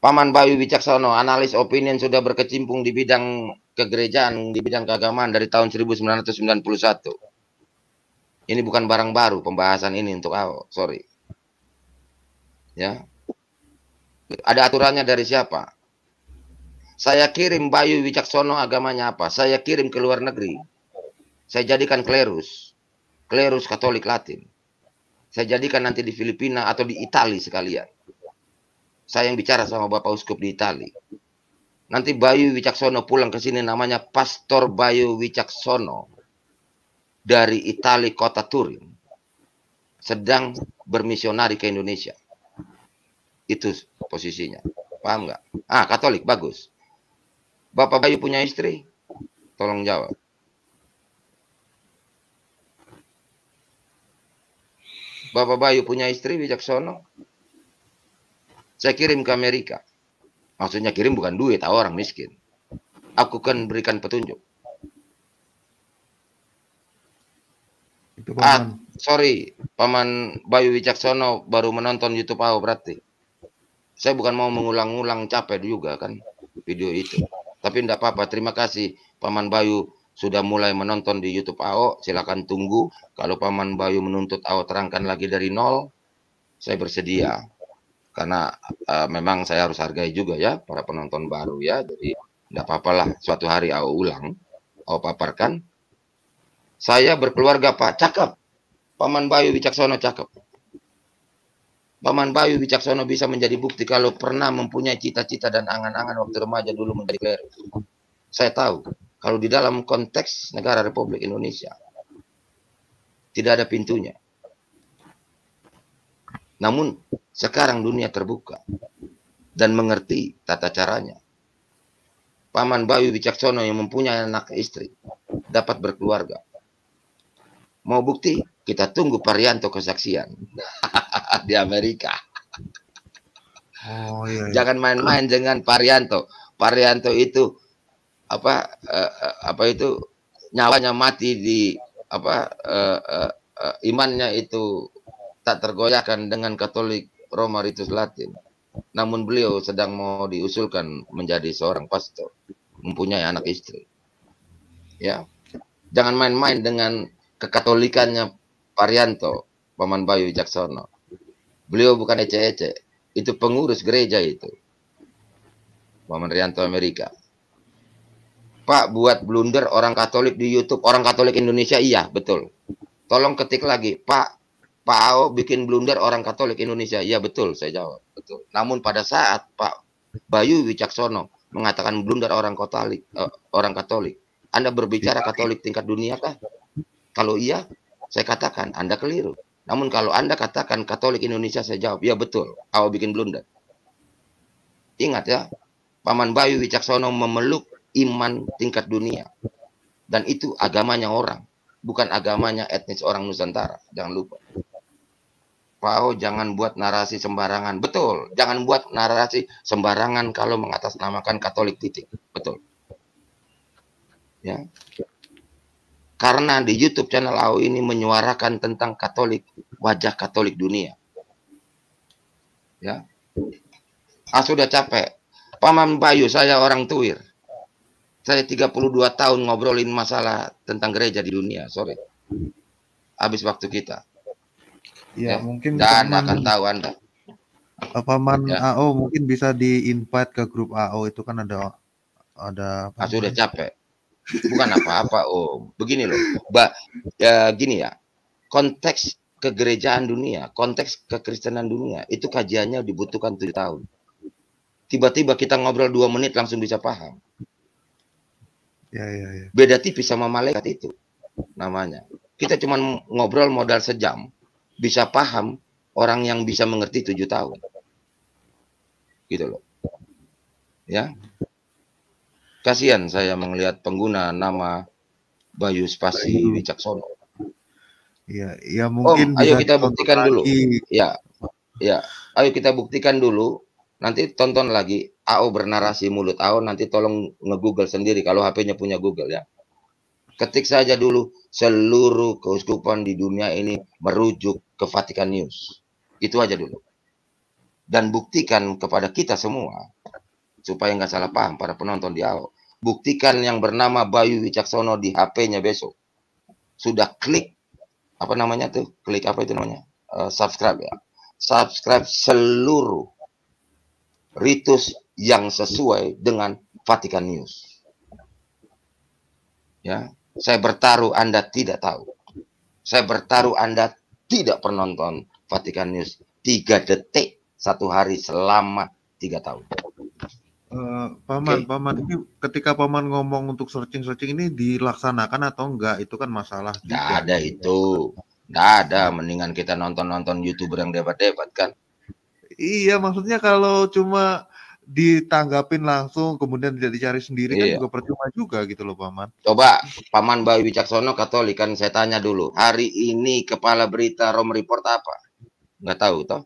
Paman Bayu Wicaksono, analis opinion sudah berkecimpung di bidang kegerejaan, di bidang keagamaan dari tahun 1991. Ini bukan barang baru pembahasan ini untuk awal, sorry. Ya. Ada aturannya dari siapa? Saya kirim Bayu Wicaksono agamanya apa? Saya kirim ke luar negeri. Saya jadikan klerus. Klerus Katolik Latin. Saya jadikan nanti di Filipina atau di Itali sekalian. Saya yang bicara sama Bapak Uskup di Itali Nanti Bayu Wicaksono pulang ke sini namanya Pastor Bayu Wicaksono dari Itali kota Turin sedang bermisionari ke Indonesia. Itu posisinya. Paham nggak? Ah, Katolik, bagus. Bapak Bayu punya istri? Tolong jawab. Bapak Bayu punya istri Wijaksono? Saya kirim ke Amerika. Maksudnya kirim bukan duit, orang miskin. Aku kan berikan petunjuk. Itu paman. Ah, sorry, Paman Bayu Wicaksono baru menonton YouTube aku berarti. Saya bukan mau mengulang-ulang capek juga kan video itu. Tapi tidak apa-apa. Terima kasih Paman Bayu sudah mulai menonton di YouTube AO. Silakan tunggu. Kalau Paman Bayu menuntut AO terangkan lagi dari nol, saya bersedia. Karena uh, memang saya harus hargai juga ya para penonton baru ya. Jadi tidak apa-apalah suatu hari AO ulang, AO paparkan. Saya berkeluarga Pak, cakep. Paman Bayu Wicaksono cakep. Paman Bayu Wicaksono bisa menjadi bukti kalau pernah mempunyai cita-cita dan angan-angan waktu remaja dulu menjadi kleru. Saya tahu kalau di dalam konteks negara Republik Indonesia tidak ada pintunya. Namun sekarang dunia terbuka dan mengerti tata caranya. Paman Bayu Wicaksono yang mempunyai anak istri dapat berkeluarga. Mau bukti? Kita tunggu Parianto kesaksian di Amerika. Oh, iya, iya. Jangan main-main dengan Parianto. Parianto itu apa eh, eh, apa itu nyawanya mati di apa eh, eh, eh, imannya itu tak tergoyahkan dengan Katolik Roma Ritus Latin. Namun beliau sedang mau diusulkan menjadi seorang pastor, mempunyai anak istri. Ya. Jangan main-main dengan kekatolikannya Parianto, Paman Bayu Jaksono. Beliau bukan ece-ece, itu pengurus gereja itu. Paman Rianto Amerika. Pak buat blunder orang Katolik di YouTube, orang Katolik Indonesia iya, betul. Tolong ketik lagi, Pak Pak Ao bikin blunder orang Katolik Indonesia. Iya betul, saya jawab. Betul. Namun pada saat Pak Bayu Wicaksono mengatakan blunder orang Katolik, uh, eh, orang Katolik, Anda berbicara Katolik tingkat dunia kah? Kalau iya, saya katakan Anda keliru. Namun kalau Anda katakan Katolik Indonesia, saya jawab, ya betul, awal bikin blunder. Ingat ya, Paman Bayu Wicaksono memeluk iman tingkat dunia. Dan itu agamanya orang, bukan agamanya etnis orang Nusantara. Jangan lupa. Pao jangan buat narasi sembarangan. Betul, jangan buat narasi sembarangan kalau mengatasnamakan Katolik titik. Betul. Ya. Karena di YouTube channel AU ini menyuarakan tentang Katolik, wajah Katolik dunia. Ya. Ah sudah capek. Paman Bayu, saya orang Tuir. Saya 32 tahun ngobrolin masalah tentang gereja di dunia, sorry. Habis waktu kita. Ya, ya. mungkin Dan paman, akan tahu Anda. Eh, paman ya. AO mungkin bisa di-invite ke grup AO itu kan ada ada Ah, sudah capek bukan apa-apa om begini loh mbak ya, gini ya konteks kegerejaan dunia konteks kekristenan dunia itu kajiannya dibutuhkan tujuh tahun tiba-tiba kita ngobrol dua menit langsung bisa paham ya, ya, ya. beda tipis sama malaikat itu namanya kita cuma ngobrol modal sejam bisa paham orang yang bisa mengerti tujuh tahun gitu loh ya Kasihan saya melihat pengguna nama Bayu Spasi Wicaksono. Iya, ya, ya mungkin Om, ayo kita buktikan lagi. dulu. Ya. Ya, ayo kita buktikan dulu. Nanti tonton lagi AO bernarasi mulut AO nanti tolong nge sendiri kalau HP-nya punya Google ya. Ketik saja dulu seluruh keuskupan di dunia ini merujuk ke Vatikan News. Itu aja dulu. Dan buktikan kepada kita semua supaya nggak salah paham para penonton di awal. Buktikan yang bernama Bayu Wicaksono di HP-nya besok. Sudah klik apa namanya tuh? Klik apa itu namanya? Uh, subscribe ya. Subscribe seluruh ritus yang sesuai dengan Vatikan News. Ya, saya bertaruh Anda tidak tahu. Saya bertaruh Anda tidak penonton Vatikan News. Tiga detik satu hari selama tiga tahun. Uh, paman, okay. paman ini ketika paman ngomong untuk searching searching ini dilaksanakan atau enggak itu kan masalah. Enggak ada itu, enggak ada. Mendingan kita nonton nonton youtuber yang debat debat kan. Iya, maksudnya kalau cuma ditanggapin langsung kemudian tidak dicari sendiri kan iya. kan juga percuma juga gitu loh paman. Coba paman Bayu Wicaksono Katolik kan saya tanya dulu hari ini kepala berita Rom Report apa? Enggak tahu toh?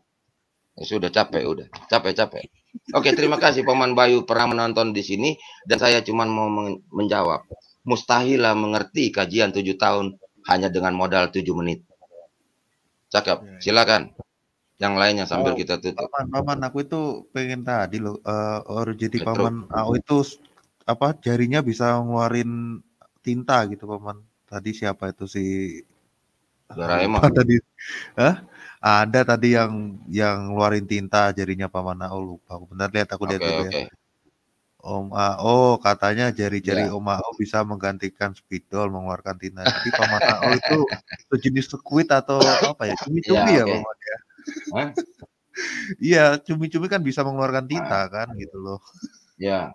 Ya sudah capek udah, capek-capek. Oke, terima kasih Paman Bayu pernah menonton di sini dan saya cuma mau men menjawab. Mustahilah mengerti kajian tujuh tahun hanya dengan modal tujuh menit. Cakep, ya, ya. silakan. Yang lainnya sambil oh, kita tutup. Paman, paman aku itu pengen tadi loh, uh, or jadi paman aku itu apa jarinya bisa ngeluarin tinta gitu paman. Tadi siapa itu si Doraemon. Tadi, ah ada tadi yang yang ngeluarin tinta jarinya Paman Ao lupa. Aku benar lihat aku lihat okay, ya. okay. Om Ao oh, katanya jari-jari yeah. Om Ao bisa menggantikan spidol mengeluarkan tinta. Jadi Paman Ao itu jenis sekuit atau apa ya? Cumi-cumi yeah, ya, okay. Paman ya. Iya, cumi-cumi kan bisa mengeluarkan tinta ah. kan gitu loh. Iya.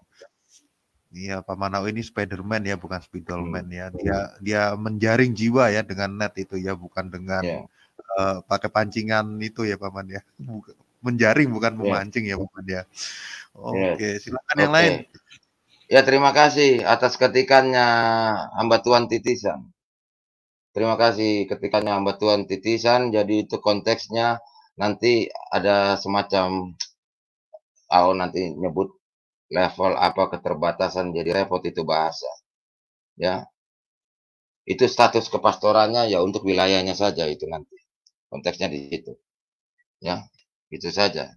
Yeah. Iya, Paman Ao ini Spiderman ya, bukan hmm. Spidolman ya. Dia dia menjaring jiwa ya dengan net itu ya, bukan dengan yeah. Eh, pakai pancingan itu ya paman ya menjaring bukan ya. memancing yeah. ya paman ya. ya oke okay, yeah. silakan okay. yang lain ya terima kasih atas ketikannya hamba tuan titisan terima kasih ketikannya hamba tuan titisan jadi itu konteksnya nanti ada semacam oh nanti nyebut level apa keterbatasan jadi repot itu bahasa ya itu status kepastorannya ya untuk wilayahnya saja itu nanti konteksnya di situ ya itu saja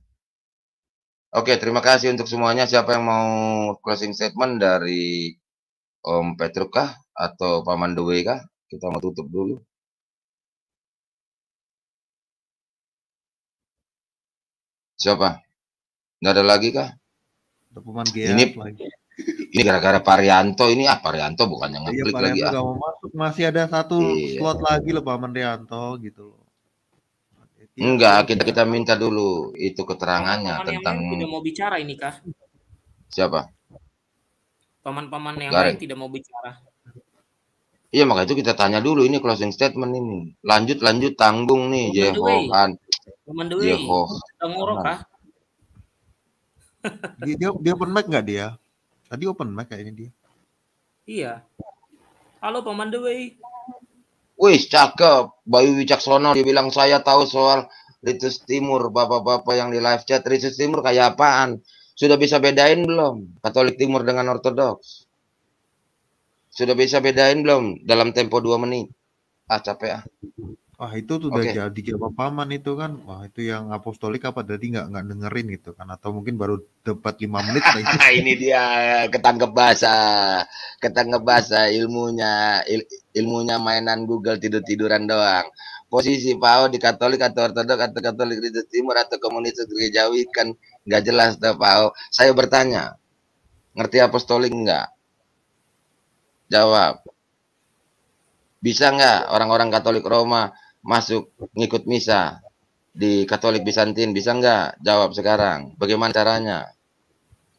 Oke, terima kasih untuk semuanya. Siapa yang mau closing statement dari Om Petruk kah? Atau Paman Dewi kah? Kita mau tutup dulu. Siapa? Nggak ada lagi kah? ini, Ini gara-gara Parianto ini ah Parianto bukan yang ngeklik iya, lagi. ah. masuk. Masih ada satu iya. slot lagi loh Pak Mandianto gitu loh. Iya, Enggak, iya. kita kita minta dulu itu keterangannya paman tentang yang tidak mau bicara ini kah? Siapa? Paman-paman yang lain tidak mau bicara. Iya makanya itu kita tanya dulu ini closing statement ini. Lanjut lanjut tanggung nih Jehovan. Paman Dwi. Jehovan. kah? dia, dia, dia open mic nggak dia? Tadi open mic kayaknya dia. Iya. Halo Paman dewi Wih, cakep. Bayu Wicaksono dia bilang saya tahu soal Ritus Timur. Bapak-bapak yang di live chat, Ritus Timur kayak apaan? Sudah bisa bedain belum Katolik Timur dengan Ortodoks? Sudah bisa bedain belum dalam tempo dua menit? Ah, capek ah. Wah, itu tuh okay. jadi jawab paman itu kan. Wah, itu yang apostolik apa tadi nggak nggak dengerin gitu kan atau mungkin baru dapat 5 menit Ini dia ketangkep bahasa, ketangkep bahasa ilmunya il ilmunya mainan Google tidur-tiduran doang. Posisi PAO di Katolik atau Ortodok atau Katolik di Timur atau Komunis Gerejawi kan nggak jelas tuh PAO. Saya bertanya, ngerti apostolik nggak? Jawab. Bisa nggak orang-orang Katolik Roma masuk ngikut misa di Katolik Bizantin? Bisa nggak? Jawab sekarang. Bagaimana caranya?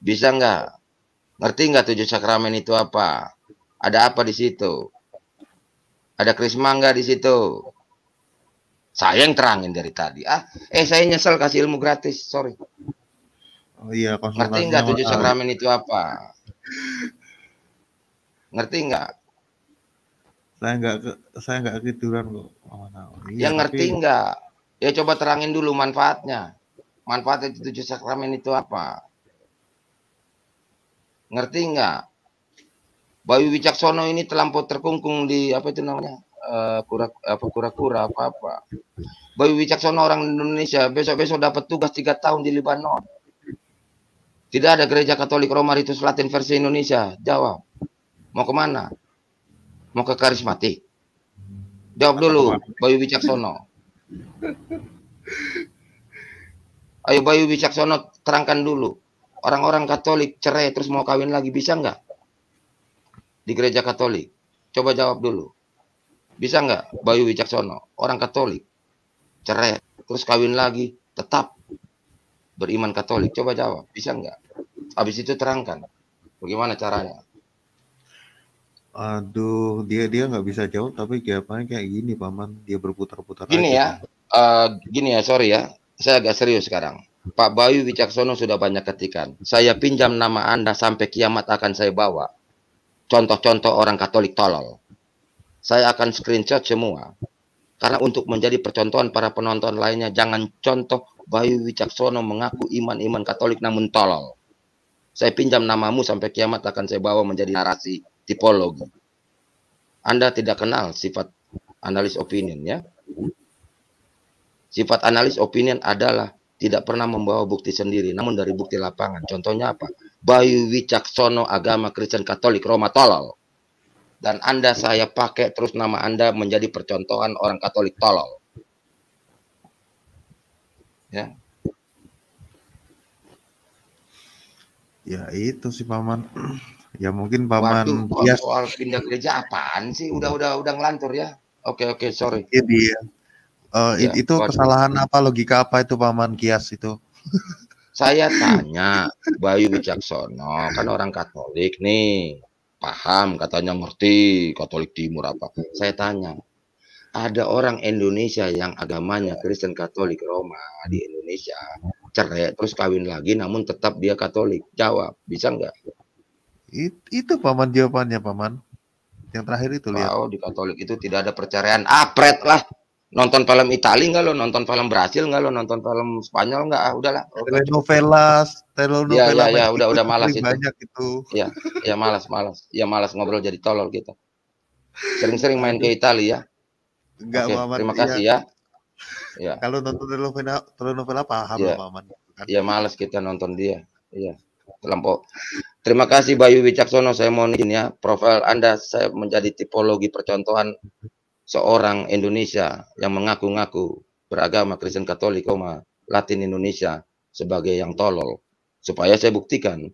Bisa nggak? Ngerti nggak tujuh sakramen itu apa? Ada apa di situ? Ada Krisma nggak di situ? Saya yang terangin dari tadi. Ah, eh saya nyesel kasih ilmu gratis, sorry. Oh iya, Ngerti nggak tujuh ah. sakramen itu apa? Ngerti nggak? Saya nggak saya nggak ketiduran kok. Oh, iya, yang tapi... ngerti nggak? Ya coba terangin dulu manfaatnya. Manfaat tujuh sakramen itu apa? Ngerti nggak? Bayu Wicaksono ini terlampau terkungkung di apa itu namanya eh, kura apa kura-kura apa apa. Bayu Wicaksono orang Indonesia besok-besok dapat tugas tiga tahun di Lebanon. Tidak ada gereja Katolik Roma Ritus Latin versi Indonesia. Jawab. Mau kemana? Mau ke karismatik? Jawab dulu, Bayu Wicaksono. Ayo Bayu Wicaksono terangkan dulu. Orang-orang Katolik cerai terus mau kawin lagi bisa nggak? di gereja Katolik? Coba jawab dulu. Bisa nggak Bayu Wicaksono, orang Katolik, cerai, terus kawin lagi, tetap beriman Katolik? Coba jawab, bisa nggak? Habis itu terangkan, bagaimana caranya? Aduh, dia dia nggak bisa jawab, tapi jawabannya kayak gini, paman. Dia berputar-putar. Gini ya, uh, gini ya, sorry ya, saya agak serius sekarang. Pak Bayu Wicaksono sudah banyak ketikan. Saya pinjam nama Anda sampai kiamat akan saya bawa contoh-contoh orang Katolik tolol. Saya akan screenshot semua. Karena untuk menjadi percontohan para penonton lainnya, jangan contoh Bayu Wicaksono mengaku iman-iman Katolik namun tolol. Saya pinjam namamu sampai kiamat akan saya bawa menjadi narasi tipologi. Anda tidak kenal sifat analis opinion ya. Sifat analis opinion adalah tidak pernah membawa bukti sendiri, namun dari bukti lapangan. Contohnya apa? Bayu Wicaksono agama Kristen Katolik Roma tolol. Dan Anda saya pakai terus nama Anda menjadi percontohan orang Katolik tolol. Ya. Ya itu sih paman. Ya mungkin paman Waduh, ya. soal pindah gereja apaan sih? Udah udah udah ngelantur ya. Oke oke sorry. Iya. Uh, ya, itu kesalahan apa logika apa itu paman kias itu? Saya tanya Bayu Wicaksono, kan orang Katolik nih, paham katanya ngerti Katolik Timur apa. Saya tanya, ada orang Indonesia yang agamanya Kristen Katolik Roma di Indonesia cerai terus kawin lagi namun tetap dia Katolik jawab bisa nggak It, itu paman jawabannya paman yang terakhir itu lihat di Katolik itu tidak ada perceraian apret ah, lah nonton film Italia nggak lo nonton film Brasil nggak lo nonton film Spanyol nggak ah udahlah telenovelas telenovela ya, ya, ya udah udah malas itu banyak itu ya ya malas malas ya malas ngobrol jadi tolol kita gitu. sering-sering main ke Italia ya Enggak, okay, terima terima kasih ya, ya. kalau nonton telenovela telenovela paham ya. Maman gitu kan? ya malas kita nonton dia iya terlampau terima kasih Bayu Wicaksono saya mau izin ya profil Anda saya menjadi tipologi percontohan seorang Indonesia yang mengaku-ngaku beragama Kristen Katolik Roma Latin Indonesia sebagai yang tolol supaya saya buktikan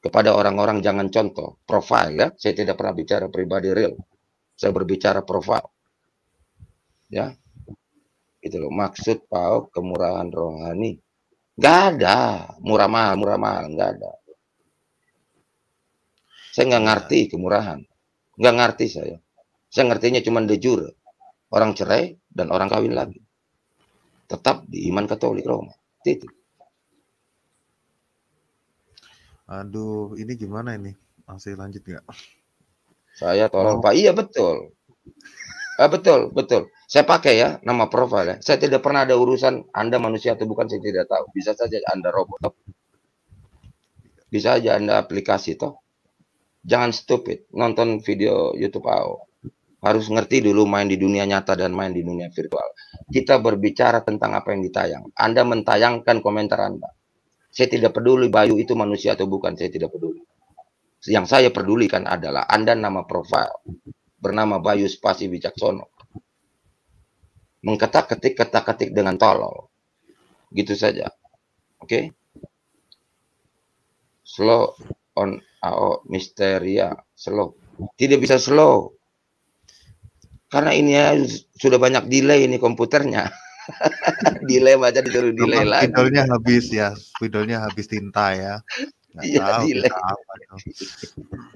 kepada orang-orang jangan contoh profil ya saya tidak pernah bicara pribadi real saya berbicara profil ya itu loh maksud pak kemurahan rohani gak ada murah mahal murah mahal gak ada saya nggak ngerti kemurahan nggak ngerti saya saya ngertinya cuma de jure. Orang cerai dan orang kawin lagi. Tetap di iman Katolik Roma. Titik. Aduh, ini gimana ini? Masih lanjut nggak? Saya tolong oh. Pak. Iya betul. Ah, betul, betul. Saya pakai ya nama profile. ya. Saya tidak pernah ada urusan Anda manusia atau bukan saya tidak tahu. Bisa saja Anda robot. Bisa saja Anda aplikasi toh. Jangan stupid nonton video YouTube AO harus ngerti dulu main di dunia nyata dan main di dunia virtual. Kita berbicara tentang apa yang ditayang. Anda mentayangkan komentar Anda. Saya tidak peduli Bayu itu manusia atau bukan, saya tidak peduli. Yang saya pedulikan adalah Anda nama profil bernama Bayu Spasi Wicaksono. Mengketak-ketik ketak-ketik dengan tolol. Gitu saja. Oke. Okay? Slow on AO Misteria slow. Tidak bisa slow karena ini ya sudah banyak delay ini komputernya. delay baca disuruh delay lagi. Spidolnya habis ya, spidolnya habis tinta ya. iya, delay.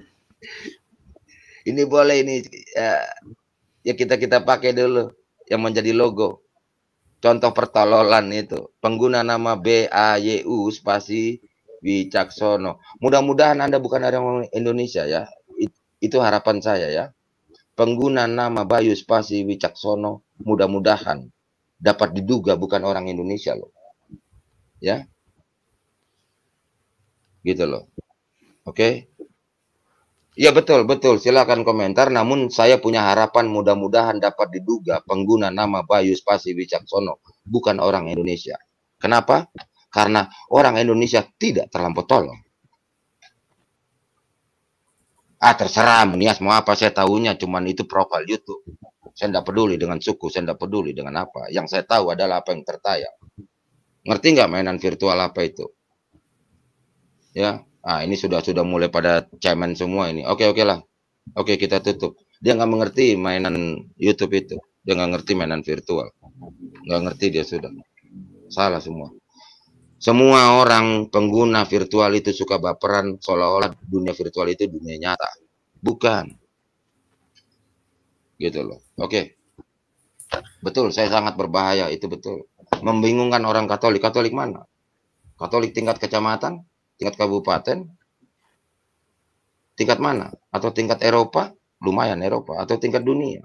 ini boleh ini ya, ya kita kita pakai dulu yang menjadi logo. Contoh pertololan itu pengguna nama B A Y U spasi Wicaksono. Mudah-mudahan Anda bukan orang Indonesia ya. Itu harapan saya ya pengguna nama Bayu Spasi Wicaksono mudah-mudahan dapat diduga bukan orang Indonesia loh. Ya. Gitu loh. Oke. Okay? Ya betul, betul. Silakan komentar. Namun saya punya harapan mudah-mudahan dapat diduga pengguna nama Bayu Spasi Wicaksono bukan orang Indonesia. Kenapa? Karena orang Indonesia tidak terlampau tolong ah terserah menias mau apa saya tahunya cuman itu profil YouTube saya tidak peduli dengan suku saya tidak peduli dengan apa yang saya tahu adalah apa yang tertayang ngerti nggak mainan virtual apa itu ya ah ini sudah sudah mulai pada cemen semua ini oke oke lah oke kita tutup dia nggak mengerti mainan YouTube itu dia nggak ngerti mainan virtual nggak ngerti dia sudah salah semua semua orang pengguna virtual itu suka baperan seolah-olah dunia virtual itu dunia nyata. Bukan. Gitu loh. Oke. Betul, saya sangat berbahaya itu betul. Membingungkan orang Katolik. Katolik mana? Katolik tingkat kecamatan, tingkat kabupaten, tingkat mana? Atau tingkat Eropa? Lumayan Eropa atau tingkat dunia.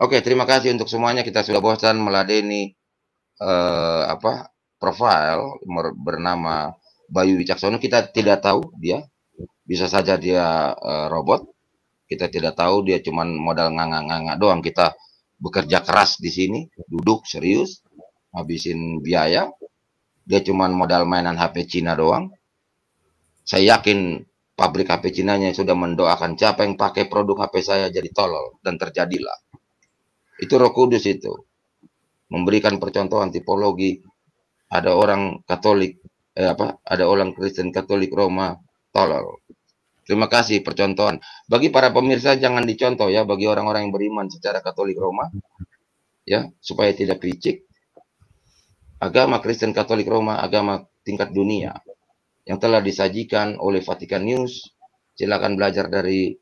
Oke, terima kasih untuk semuanya. Kita sudah bosan meladeni eh, apa profil bernama Bayu Wicaksono kita tidak tahu dia bisa saja dia eh, robot kita tidak tahu dia cuman modal nganga-nganga doang kita bekerja keras di sini duduk serius habisin biaya dia cuman modal mainan HP Cina doang saya yakin pabrik HP Cina nya sudah mendoakan siapa yang pakai produk HP saya jadi tolol dan terjadilah itu roh kudus itu memberikan percontohan tipologi ada orang Katolik eh, apa ada orang Kristen Katolik Roma tolol terima kasih percontohan bagi para pemirsa jangan dicontoh ya bagi orang-orang yang beriman secara Katolik Roma ya supaya tidak picik agama Kristen Katolik Roma agama tingkat dunia yang telah disajikan oleh Vatikan News silakan belajar dari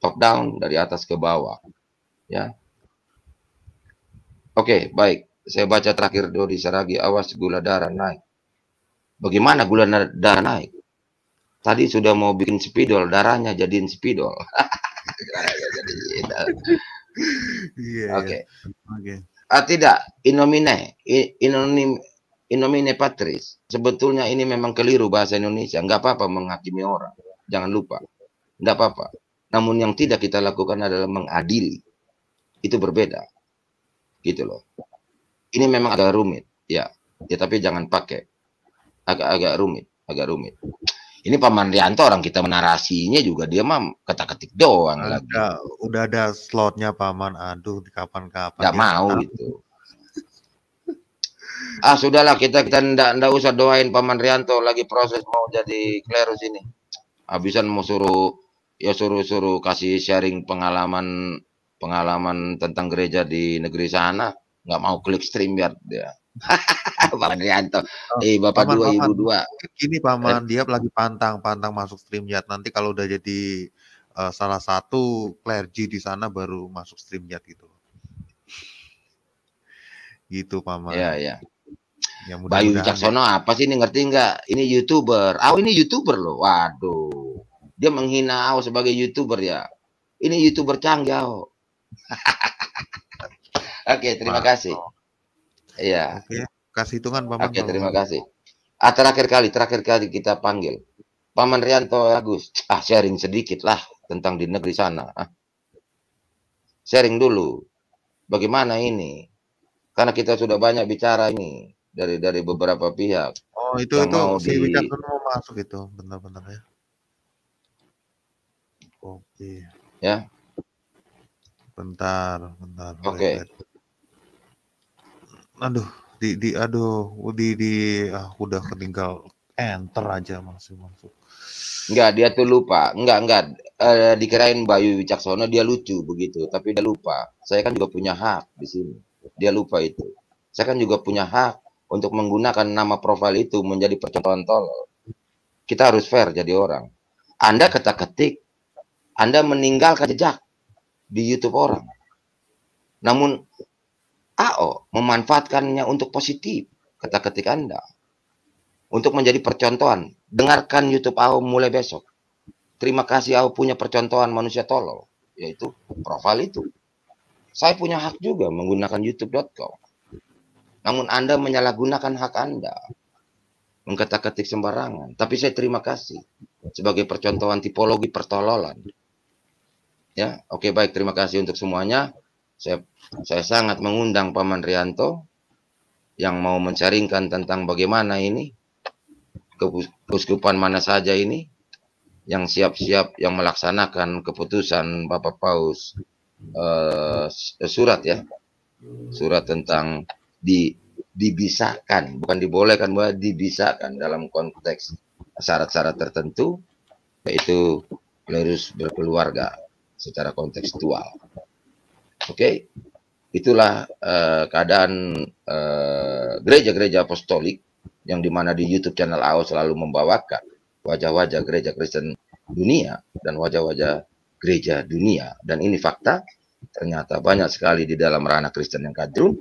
top down dari atas ke bawah ya Oke, okay, baik. Saya baca terakhir Dodi Saragi, awas gula darah naik. Bagaimana gula darah naik? Tadi sudah mau bikin spidol, darahnya jadiin spidol. Oke. Oke. Ah, tidak, inomine, inonim, inomine patris. Sebetulnya ini memang keliru bahasa Indonesia. Enggak apa-apa menghakimi orang. Jangan lupa. Enggak apa-apa. Namun yang tidak kita lakukan adalah mengadili. Itu berbeda gitu loh. Ini memang agak rumit, ya. Ya tapi jangan pakai. Agak-agak rumit, agak rumit. Ini Paman Rianto orang kita menarasinya juga dia mah ketak-ketik doang ada, lagi. Udah ada slotnya Paman. Aduh, kapan-kapan. Gak mau gitu itu. Ah sudahlah kita kita ndak ndak usah doain Paman Rianto lagi proses mau jadi klerus ini. Habisan mau suruh ya suruh suruh kasih sharing pengalaman pengalaman tentang gereja di negeri sana nggak mau klik stream biar dia Pak Rianto, oh, eh bapak dua ibu dua. Ini paman eh. dia lagi pantang pantang masuk stream ya. Nanti kalau udah jadi uh, salah satu clergy di sana baru masuk stream ya gitu. Gitu paman. Iya iya. Ya, mudah Bayu ya. Caksono apa sih ini ngerti nggak? Ini youtuber. Aw oh, ini youtuber loh. Waduh. Dia menghina Aw sebagai youtuber ya. Ini youtuber canggih Oke, okay, terima Mantap. kasih. Iya. Oke, okay, kasih hitungan Paman. Oke, okay, terima kasih. Ah, terakhir kali, terakhir kali kita panggil. Paman Rianto Agus, ah sharing sedikit lah tentang di negeri sana. Ah. Sharing dulu, bagaimana ini? Karena kita sudah banyak bicara ini dari dari beberapa pihak. Oh itu itu si di... mau masuk itu, benar-benar ya. Oke. Okay. Ya, bentar, bentar. Oke. Okay. Aduh, di di aduh, di di ah, udah ketinggal enter aja masih masuk. Enggak, dia tuh lupa. Enggak, enggak. Eh, dikirain Bayu Wicaksono dia lucu begitu, tapi dia lupa. Saya kan juga punya hak di sini. Dia lupa itu. Saya kan juga punya hak untuk menggunakan nama profil itu menjadi percontohan tol. Kita harus fair jadi orang. Anda ketak ketik, Anda meninggalkan jejak di YouTube orang. Namun AO memanfaatkannya untuk positif kata ketik Anda untuk menjadi percontohan. Dengarkan YouTube AO mulai besok. Terima kasih AO punya percontohan manusia tolol yaitu profil itu. Saya punya hak juga menggunakan youtube.com. Namun Anda menyalahgunakan hak Anda. mengkata ketik sembarangan. Tapi saya terima kasih sebagai percontohan tipologi pertololan. Ya, oke baik terima kasih untuk semuanya. Saya saya sangat mengundang Paman Rianto yang mau mencaringkan tentang bagaimana ini keuskupan mana saja ini yang siap-siap yang melaksanakan keputusan Bapak Paus eh, surat ya surat tentang di dibisakan bukan dibolehkan bahwa dibisakan dalam konteks syarat-syarat tertentu yaitu harus berkeluarga secara kontekstual. Oke, okay? itulah uh, keadaan eh, gereja-gereja uh, apostolik yang dimana di YouTube channel AO selalu membawakan wajah-wajah gereja Kristen dunia dan wajah-wajah gereja dunia. Dan ini fakta, ternyata banyak sekali di dalam ranah Kristen yang kadrun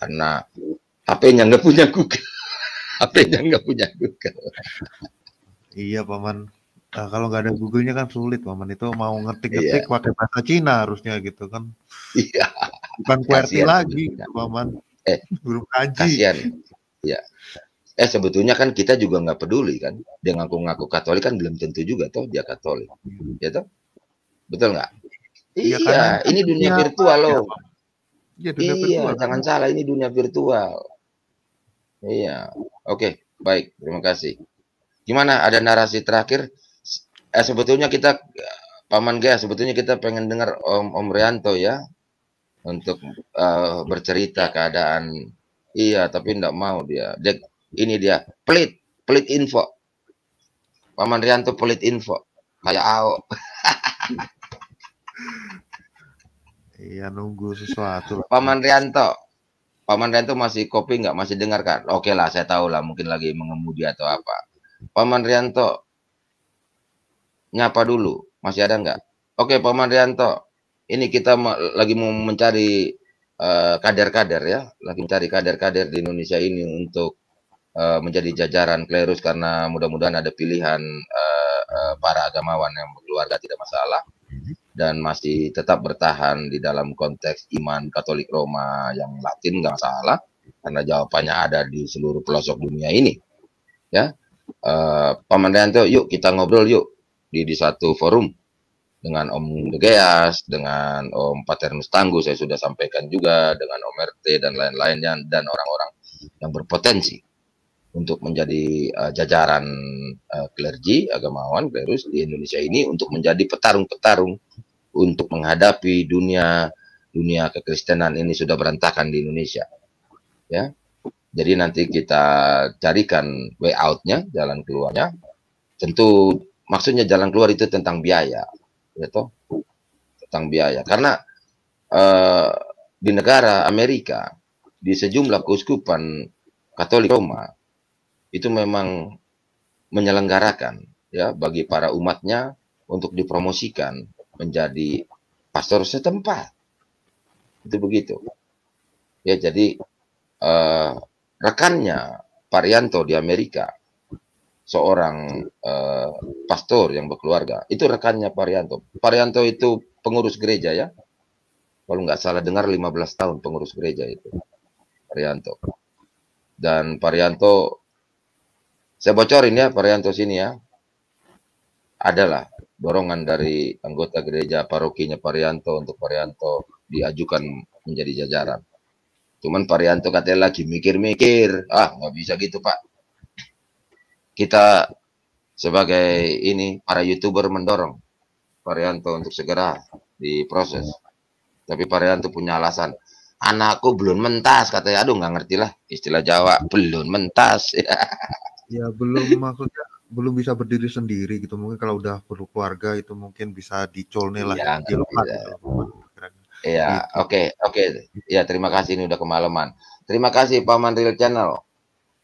karena HP-nya nggak punya Google. HP-nya nggak punya Google. Iya, Paman. Nah, kalau nggak ada Google-nya kan sulit, Maman. Itu mau iya. ngetik-ngetik yeah. pakai bahasa Cina harusnya gitu kan. Iya. Yeah. Bukan QWERTY lagi, Maman. Eh, Guru kaji. Kasihan. ya. Eh sebetulnya kan kita juga nggak peduli kan. Dia ngaku-ngaku Katolik kan belum tentu juga toh dia Katolik. Ya toh? Betul nggak? Iya, iya, kan ini dunia virtual loh. Ya, dunia iya, virtual. jangan salah ini dunia virtual. Iya. Oke, baik. Terima kasih. Gimana ada narasi terakhir? eh sebetulnya kita Paman Gaya sebetulnya kita pengen dengar Om Om Rianto ya untuk uh, bercerita keadaan iya tapi tidak mau dia. Dek ini dia pelit pelit info Paman Rianto pelit info kayak Ao iya nunggu sesuatu Paman Rianto Paman Rianto masih kopi nggak masih dengarkan oke lah saya tahu lah mungkin lagi mengemudi atau apa Paman Rianto nyapa dulu. Masih ada nggak? Oke, Pak Marianto. Ini kita lagi mau mencari eh, kader-kader uh, ya, lagi mencari kader-kader di Indonesia ini untuk uh, menjadi jajaran klerus karena mudah-mudahan ada pilihan uh, uh, para agamawan yang keluarga tidak masalah dan masih tetap bertahan di dalam konteks iman Katolik Roma yang Latin nggak salah karena jawabannya ada di seluruh pelosok dunia ini ya uh, Marianto, yuk kita ngobrol yuk di, di satu forum dengan Om Degeas, dengan Om Paternus Tangguh saya sudah sampaikan juga dengan Om RT dan lain-lainnya dan orang-orang yang berpotensi untuk menjadi uh, jajaran uh, eh, klerji agamawan klerus di Indonesia ini untuk menjadi petarung-petarung untuk menghadapi dunia dunia kekristenan ini sudah berantakan di Indonesia. Ya. Jadi nanti kita carikan way outnya jalan keluarnya. Tentu maksudnya jalan keluar itu tentang biaya, ya tentang biaya. Karena uh, di negara Amerika di sejumlah keuskupan Katolik Roma itu memang menyelenggarakan ya bagi para umatnya untuk dipromosikan menjadi pastor setempat. Itu begitu. Ya jadi uh, rekannya Parianto di Amerika seorang uh, pastor yang berkeluarga. Itu rekannya Parianto. Parianto itu pengurus gereja ya. Kalau nggak salah dengar 15 tahun pengurus gereja itu. Parianto. Dan Parianto, saya bocorin ya Parianto sini ya. Adalah dorongan dari anggota gereja parokinya Parianto untuk Parianto diajukan menjadi jajaran. Cuman Parianto katanya lagi mikir-mikir. Ah, nggak bisa gitu Pak kita sebagai ini para youtuber mendorong Parianto untuk segera diproses. Tapi Parianto punya alasan. Anakku belum mentas katanya. Aduh nggak ngerti lah istilah Jawa belum mentas. ya belum maksudnya belum bisa berdiri sendiri gitu. Mungkin kalau udah perlu keluarga itu mungkin bisa dicolne lah. Ya, Iya, oke, oke. Ya, terima kasih ini udah kemalaman. Terima kasih Paman Real Channel.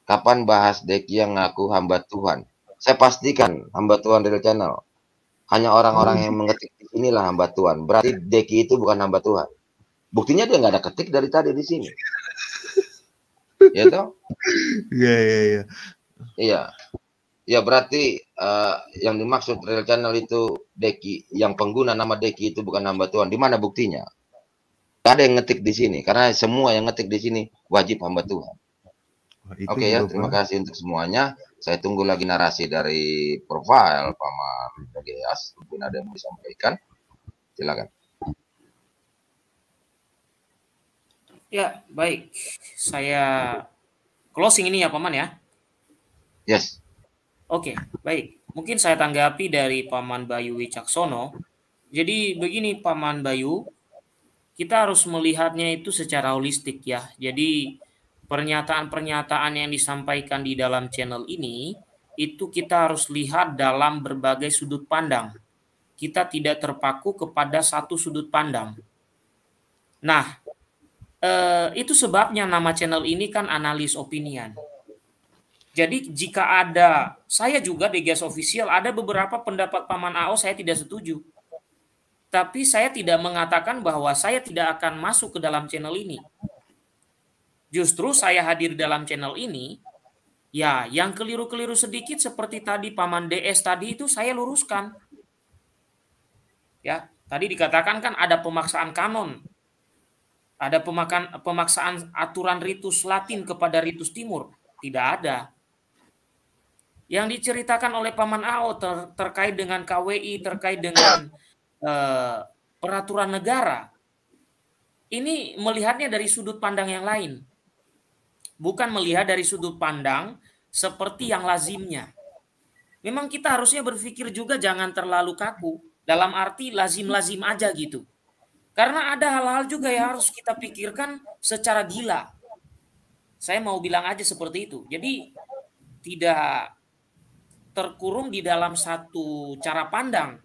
Kapan bahas Deki yang ngaku hamba Tuhan? Saya pastikan hamba Tuhan dari channel. Hanya orang-orang yang mengetik inilah hamba Tuhan. Berarti Deki itu bukan hamba Tuhan. Buktinya dia nggak ada ketik dari tadi di sini. ya toh? Iya, iya, iya. Iya. Ya berarti uh, yang dimaksud real channel itu Deki, yang pengguna nama Deki itu bukan hamba Tuhan. Di mana buktinya? Tidak ada yang ngetik di sini, karena semua yang ngetik di sini wajib hamba Tuhan. Oke okay, ya, terima kasih untuk semuanya. Saya tunggu lagi narasi dari profil Paman Gias. Mungkin ada yang mau disampaikan. Silakan. Ya, baik. Saya closing ini ya, Paman ya. Yes. Oke, okay, baik. Mungkin saya tanggapi dari Paman Bayu Wicaksono. Jadi begini Paman Bayu, kita harus melihatnya itu secara holistik ya. Jadi pernyataan-pernyataan yang disampaikan di dalam channel ini itu kita harus lihat dalam berbagai sudut pandang. Kita tidak terpaku kepada satu sudut pandang. Nah, eh, itu sebabnya nama channel ini kan analis opinion. Jadi jika ada, saya juga di gas official ada beberapa pendapat Paman AO saya tidak setuju. Tapi saya tidak mengatakan bahwa saya tidak akan masuk ke dalam channel ini. Justru saya hadir dalam channel ini, ya yang keliru-keliru sedikit seperti tadi Paman DS tadi itu saya luruskan. Ya, tadi dikatakan kan ada pemaksaan kanon. Ada pemakan, pemaksaan aturan ritus Latin kepada ritus Timur. Tidak ada. Yang diceritakan oleh Paman Ao ter, terkait dengan KWI, terkait dengan eh, peraturan negara, ini melihatnya dari sudut pandang yang lain bukan melihat dari sudut pandang seperti yang lazimnya. Memang kita harusnya berpikir juga jangan terlalu kaku dalam arti lazim-lazim aja gitu. Karena ada hal-hal juga yang harus kita pikirkan secara gila. Saya mau bilang aja seperti itu. Jadi tidak terkurung di dalam satu cara pandang.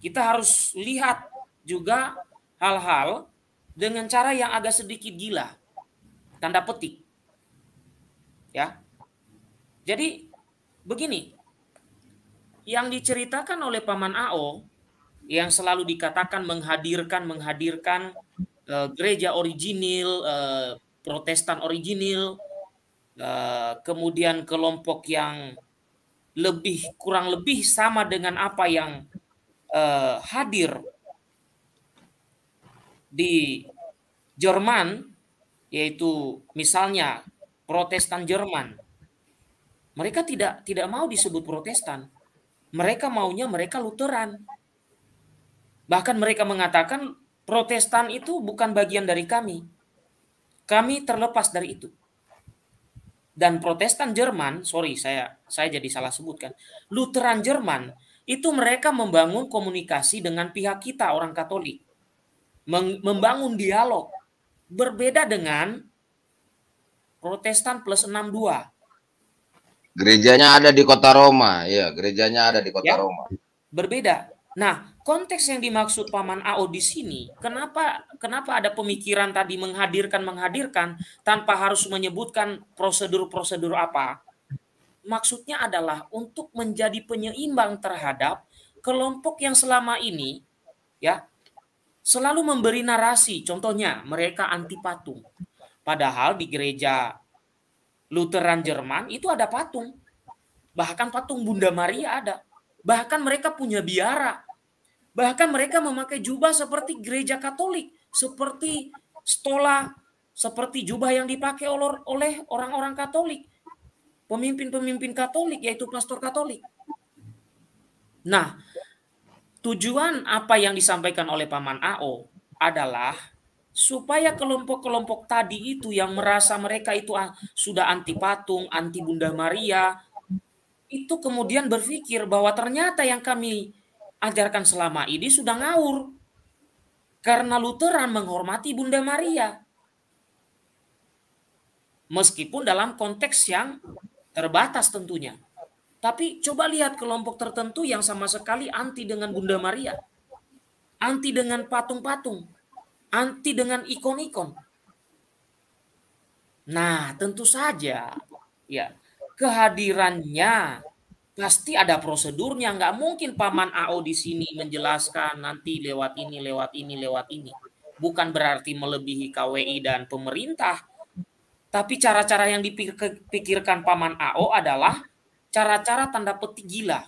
Kita harus lihat juga hal-hal dengan cara yang agak sedikit gila tanda petik. Ya. Jadi begini, yang diceritakan oleh paman Ao yang selalu dikatakan menghadirkan menghadirkan e, gereja orijinil, e, eh, Protestan orijinil, e, eh, kemudian kelompok yang lebih kurang lebih sama dengan apa yang e, hadir di Jerman yaitu misalnya Protestan Jerman. Mereka tidak tidak mau disebut Protestan. Mereka maunya mereka Lutheran. Bahkan mereka mengatakan Protestan itu bukan bagian dari kami. Kami terlepas dari itu. Dan Protestan Jerman, sorry saya saya jadi salah sebutkan, Lutheran Jerman itu mereka membangun komunikasi dengan pihak kita orang Katolik, membangun dialog berbeda dengan Protestan plus 62. Gerejanya ada di kota Roma, ya, gerejanya ada di kota ya, Roma. Berbeda. Nah, konteks yang dimaksud Paman Ao di sini, kenapa kenapa ada pemikiran tadi menghadirkan menghadirkan tanpa harus menyebutkan prosedur-prosedur apa? Maksudnya adalah untuk menjadi penyeimbang terhadap kelompok yang selama ini ya selalu memberi narasi. Contohnya, mereka anti patung. Padahal di gereja Lutheran Jerman itu ada patung. Bahkan patung Bunda Maria ada. Bahkan mereka punya biara. Bahkan mereka memakai jubah seperti gereja Katolik, seperti stola, seperti jubah yang dipakai oleh orang-orang Katolik. Pemimpin-pemimpin Katolik yaitu pastor Katolik. Nah, tujuan apa yang disampaikan oleh Paman AO adalah supaya kelompok-kelompok tadi itu yang merasa mereka itu ah, sudah anti patung, anti Bunda Maria, itu kemudian berpikir bahwa ternyata yang kami ajarkan selama ini sudah ngawur. Karena Lutheran menghormati Bunda Maria. Meskipun dalam konteks yang terbatas tentunya. Tapi coba lihat kelompok tertentu yang sama sekali anti dengan Bunda Maria. Anti dengan patung-patung. Anti dengan ikon-ikon. Nah, tentu saja ya kehadirannya pasti ada prosedurnya. Nggak mungkin Paman AO di sini menjelaskan nanti lewat ini, lewat ini, lewat ini. Bukan berarti melebihi KWI dan pemerintah. Tapi cara-cara yang dipikirkan Paman AO adalah cara-cara tanda petik gila.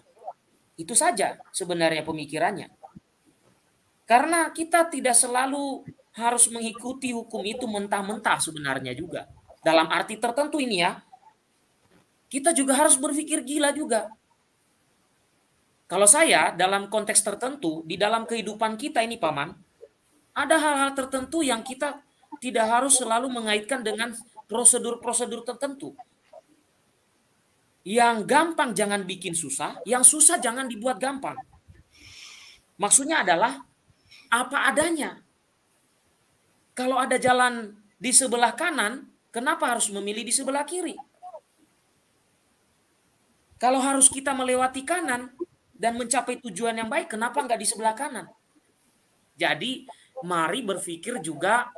Itu saja sebenarnya pemikirannya. Karena kita tidak selalu harus mengikuti hukum itu mentah-mentah sebenarnya juga. Dalam arti tertentu ini ya, kita juga harus berpikir gila juga. Kalau saya dalam konteks tertentu, di dalam kehidupan kita ini Paman, ada hal-hal tertentu yang kita tidak harus selalu mengaitkan dengan prosedur-prosedur tertentu. Yang gampang jangan bikin susah, yang susah jangan dibuat gampang. Maksudnya adalah apa adanya. Kalau ada jalan di sebelah kanan, kenapa harus memilih di sebelah kiri? Kalau harus kita melewati kanan dan mencapai tujuan yang baik, kenapa nggak di sebelah kanan? Jadi, mari berpikir juga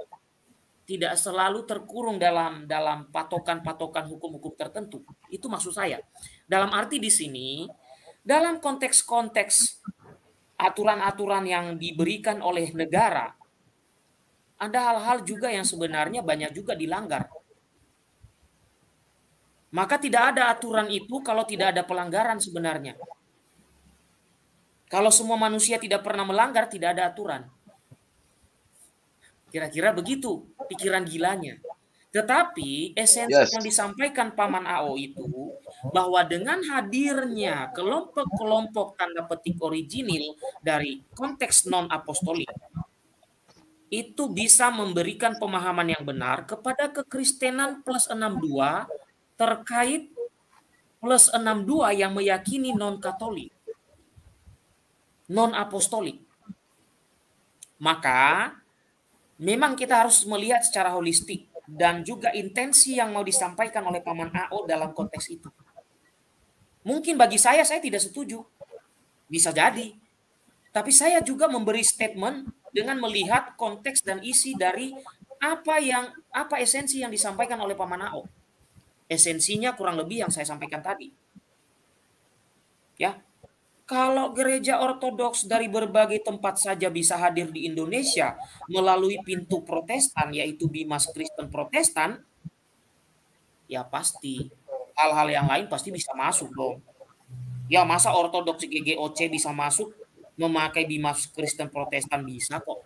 tidak selalu terkurung dalam dalam patokan-patokan hukum-hukum tertentu. Itu maksud saya. Dalam arti di sini, dalam konteks-konteks aturan-aturan yang diberikan oleh negara, ada hal-hal juga yang sebenarnya banyak juga dilanggar. Maka tidak ada aturan itu kalau tidak ada pelanggaran sebenarnya. Kalau semua manusia tidak pernah melanggar, tidak ada aturan. Kira-kira begitu pikiran gilanya. Tetapi esensi yes. yang disampaikan Paman AO itu bahwa dengan hadirnya kelompok-kelompok tanda petik original dari konteks non-apostolik itu bisa memberikan pemahaman yang benar kepada kekristenan plus 62 terkait plus 62 yang meyakini non-katolik, non-apostolik. Maka memang kita harus melihat secara holistik dan juga intensi yang mau disampaikan oleh Paman AO dalam konteks itu. Mungkin bagi saya, saya tidak setuju. Bisa jadi. Tapi saya juga memberi statement dengan melihat konteks dan isi dari apa yang apa esensi yang disampaikan oleh Paman AO. Esensinya kurang lebih yang saya sampaikan tadi. Ya, kalau gereja ortodoks dari berbagai tempat saja bisa hadir di Indonesia melalui pintu protestan, yaitu Bimas Kristen Protestan, ya pasti hal-hal yang lain pasti bisa masuk loh. Ya masa ortodoks GGOC bisa masuk memakai Bimas Kristen Protestan bisa kok.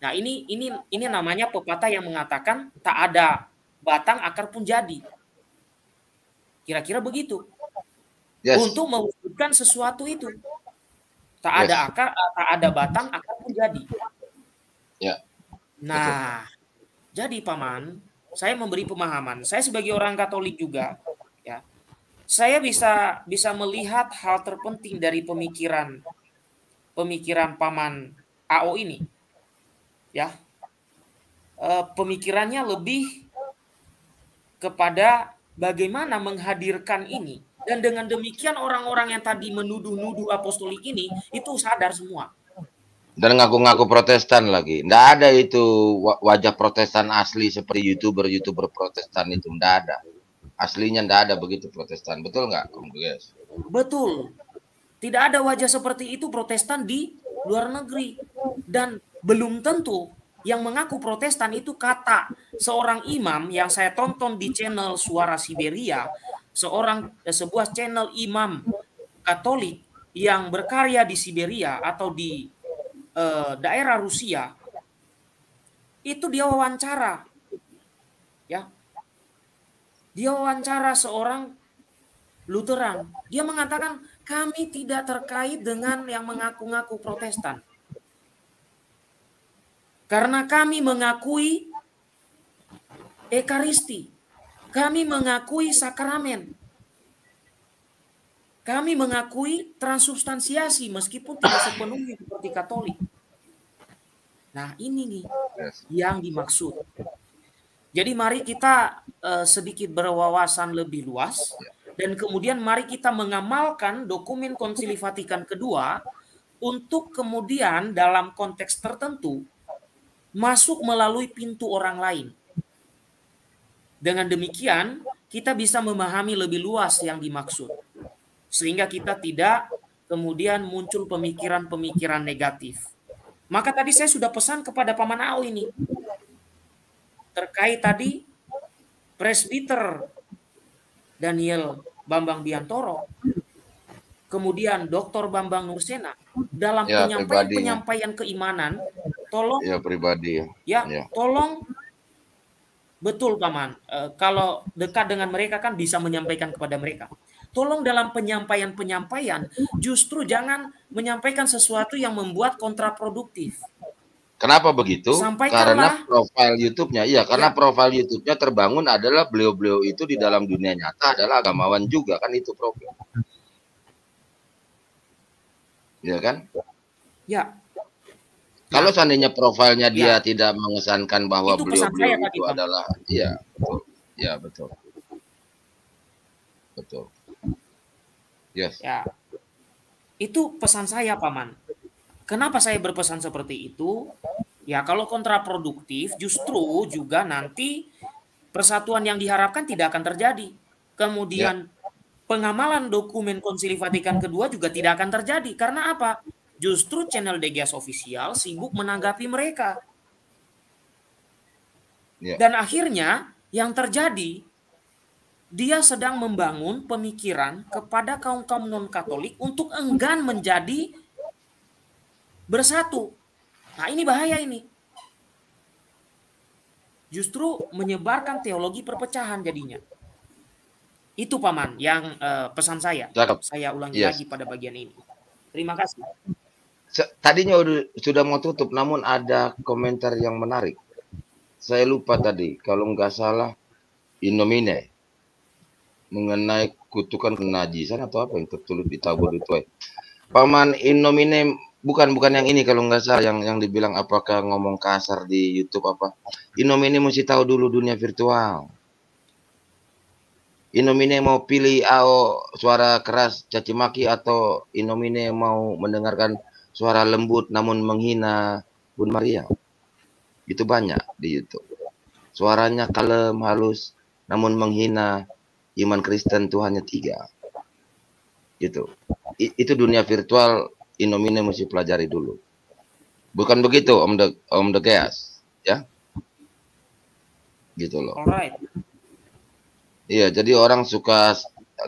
Nah ini ini ini namanya pepatah yang mengatakan tak ada batang akar pun jadi. Kira-kira begitu yes. untuk mewujudkan sesuatu itu. Tak yes. ada akar, tak ada batang akan menjadi. Ya. Nah, Betul. jadi paman, saya memberi pemahaman. Saya sebagai orang Katolik juga, ya, saya bisa bisa melihat hal terpenting dari pemikiran pemikiran paman AO ini, ya. E, pemikirannya lebih kepada bagaimana menghadirkan ini dan dengan demikian orang-orang yang tadi menuduh-nuduh apostolik ini itu sadar semua. Dan ngaku-ngaku protestan lagi. ndak ada itu wajah protestan asli seperti youtuber-youtuber protestan itu. ndak ada. Aslinya ndak ada begitu protestan. Betul nggak, Om Guys? Betul. Tidak ada wajah seperti itu protestan di luar negeri. Dan belum tentu yang mengaku protestan itu kata seorang imam yang saya tonton di channel Suara Siberia seorang eh, sebuah channel imam Katolik yang berkarya di Siberia atau di eh, daerah Rusia itu dia wawancara ya dia wawancara seorang Lutheran dia mengatakan kami tidak terkait dengan yang mengaku-ngaku Protestan karena kami mengakui Ekaristi kami mengakui sakramen. Kami mengakui transubstansiasi meskipun tidak sepenuhnya seperti Katolik. Nah, ini nih yang dimaksud. Jadi mari kita uh, sedikit berwawasan lebih luas dan kemudian mari kita mengamalkan dokumen Konsili Vatikan kedua untuk kemudian dalam konteks tertentu masuk melalui pintu orang lain. Dengan demikian, kita bisa memahami lebih luas yang dimaksud. Sehingga kita tidak kemudian muncul pemikiran-pemikiran negatif. Maka tadi saya sudah pesan kepada Paman Au ini. Terkait tadi presbiter Daniel Bambang Biantoro, kemudian Dr. Bambang Nursena dalam ya, penyampaian keimanan, tolong ya pribadi ya, ya. ya. tolong Betul paman. E, kalau dekat dengan mereka kan bisa menyampaikan kepada mereka. Tolong dalam penyampaian-penyampaian justru jangan menyampaikan sesuatu yang membuat kontraproduktif. Kenapa begitu? Karena profil YouTube-nya, iya, karena ya. profil YouTube-nya terbangun adalah beliau-beliau itu di dalam dunia nyata adalah agamawan juga kan itu profil. Iya kan? Ya, Ya. Kalau seandainya profilnya dia ya. tidak mengesankan bahwa itu beliau, beliau itu kan? adalah iya, betul. Ya, betul. Betul. Yes. Ya. Itu pesan saya, Paman. Kenapa saya berpesan seperti itu? Ya, kalau kontraproduktif justru juga nanti persatuan yang diharapkan tidak akan terjadi. Kemudian ya. pengamalan dokumen Konsili Vatikan kedua juga tidak akan terjadi. Karena apa? Justru channel Degas official sibuk menanggapi mereka. Yeah. Dan akhirnya yang terjadi dia sedang membangun pemikiran kepada kaum-kaum non-Katolik untuk enggan menjadi bersatu. Nah, ini bahaya ini. Justru menyebarkan teologi perpecahan jadinya. Itu paman yang uh, pesan saya. Saya ulangi yes. lagi pada bagian ini. Terima kasih. Tadinya sudah mau tutup, namun ada komentar yang menarik. Saya lupa tadi, kalau nggak salah, Inomine mengenai kutukan kenajisan atau apa yang tertulis di tabur itu. Eh. Paman Inomine bukan bukan yang ini kalau nggak salah yang yang dibilang apakah ngomong kasar di YouTube apa Inomine mesti tahu dulu dunia virtual Inomine mau pilih AO suara keras caci maki atau Inomine mau mendengarkan suara lembut namun menghina Bun Maria. Itu banyak di YouTube. Suaranya kalem, halus, namun menghina iman Kristen Tuhannya tiga. Gitu. I itu dunia virtual inomine mesti pelajari dulu. Bukan begitu Om De Om De Geas, ya? Gitu loh. Alright. Iya, jadi orang suka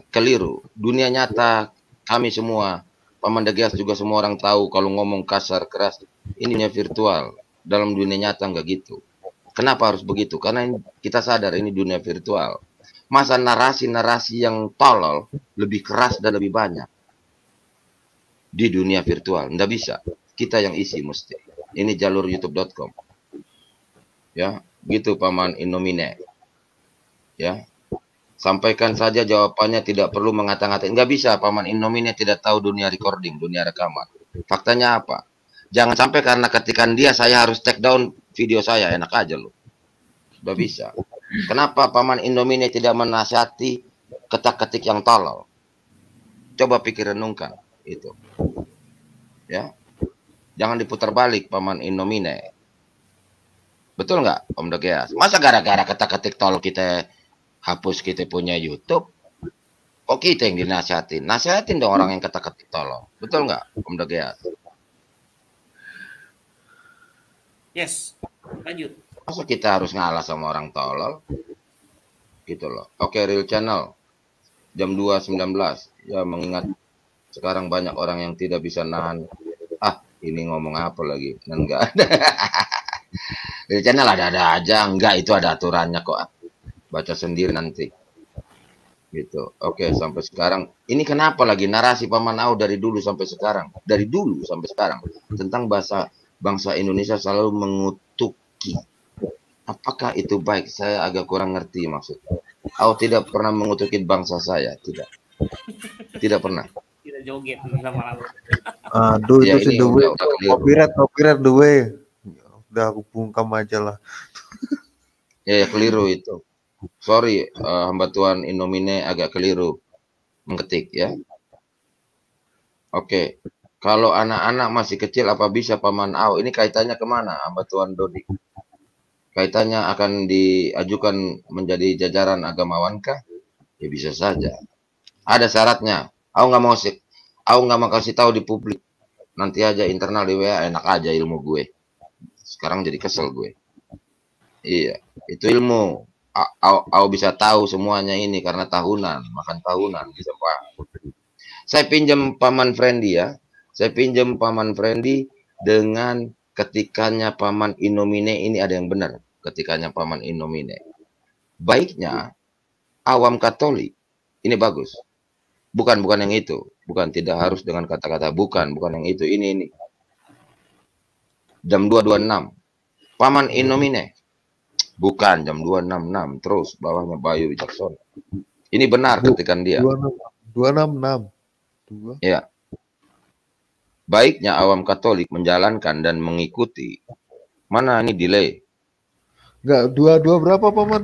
keliru. Dunia nyata kami semua Paman degas juga semua orang tahu kalau ngomong kasar keras ini dunia virtual dalam dunia nyata nggak gitu. Kenapa harus begitu? Karena kita sadar ini dunia virtual. Masa narasi-narasi yang tolol lebih keras dan lebih banyak di dunia virtual. Nggak bisa. Kita yang isi mesti. Ini jalur youtube.com. Ya, gitu paman inomine. Ya, Sampaikan saja jawabannya tidak perlu mengata-ngatain. Enggak bisa, Paman Indomine tidak tahu dunia recording, dunia rekaman. Faktanya apa? Jangan sampai karena ketikan dia saya harus take down video saya. Enak aja loh. Enggak bisa. Kenapa Paman Indomine tidak menasihati ketak-ketik yang tolol? Coba pikir renungkan itu. Ya. Jangan diputar balik Paman Indomine. Betul nggak Om Degeas? Masa gara-gara ketak-ketik tolol kita hapus kita punya YouTube, kok kita yang dinasihatin? Nasihatin dong orang yang kata-kata tolong. Betul nggak, Om Degeas? Yes, lanjut. Masa kita harus ngalah sama orang tolol? Gitu loh. Oke, Real Channel. Jam 2.19. Ya, mengingat sekarang banyak orang yang tidak bisa nahan. Ah, ini ngomong apa lagi? Enggak ada. Real Channel ada-ada aja. Enggak, itu ada aturannya kok baca sendiri nanti gitu oke okay, sampai sekarang ini kenapa lagi narasi paman au dari dulu sampai sekarang dari dulu sampai sekarang tentang bahasa bangsa Indonesia selalu mengutuki apakah itu baik saya agak kurang ngerti maksud au tidak pernah mengutuki bangsa saya tidak tidak pernah tidak joget sama lama aduh ah, ya, itu sih the way copyright the way ya udah aku bungkam aja lah ya, ya keliru itu Sorry, uh, hamba Tuhan inomine agak keliru mengetik ya. Oke, okay. kalau anak-anak masih kecil apa bisa paman Au? Ini kaitannya kemana, hamba Tuhan Dodi? Kaitannya akan diajukan menjadi jajaran agamawankah? Ya bisa saja. Ada syaratnya. Au nggak mau sih, Au nggak mau kasih tahu di publik. Nanti aja internal di WA enak aja ilmu gue. Sekarang jadi kesel gue. Iya, itu ilmu Aku bisa tahu semuanya ini karena tahunan, makan tahunan bisa Pak. Saya pinjam paman Frendi ya. Saya pinjam paman Frendi dengan ketikannya paman inomine ini ada yang benar. Ketikannya paman inomine. Baiknya awam Katolik ini bagus. Bukan bukan yang itu. Bukan tidak harus dengan kata-kata bukan, bukan yang itu. Ini ini. Jam 226. Paman inomine Bukan jam 266 terus bawahnya Bayu Jackson. Ini benar ketikan dia. 266. Ya. Baiknya awam Katolik menjalankan dan mengikuti. Mana ini delay? Enggak, 22 berapa, Paman?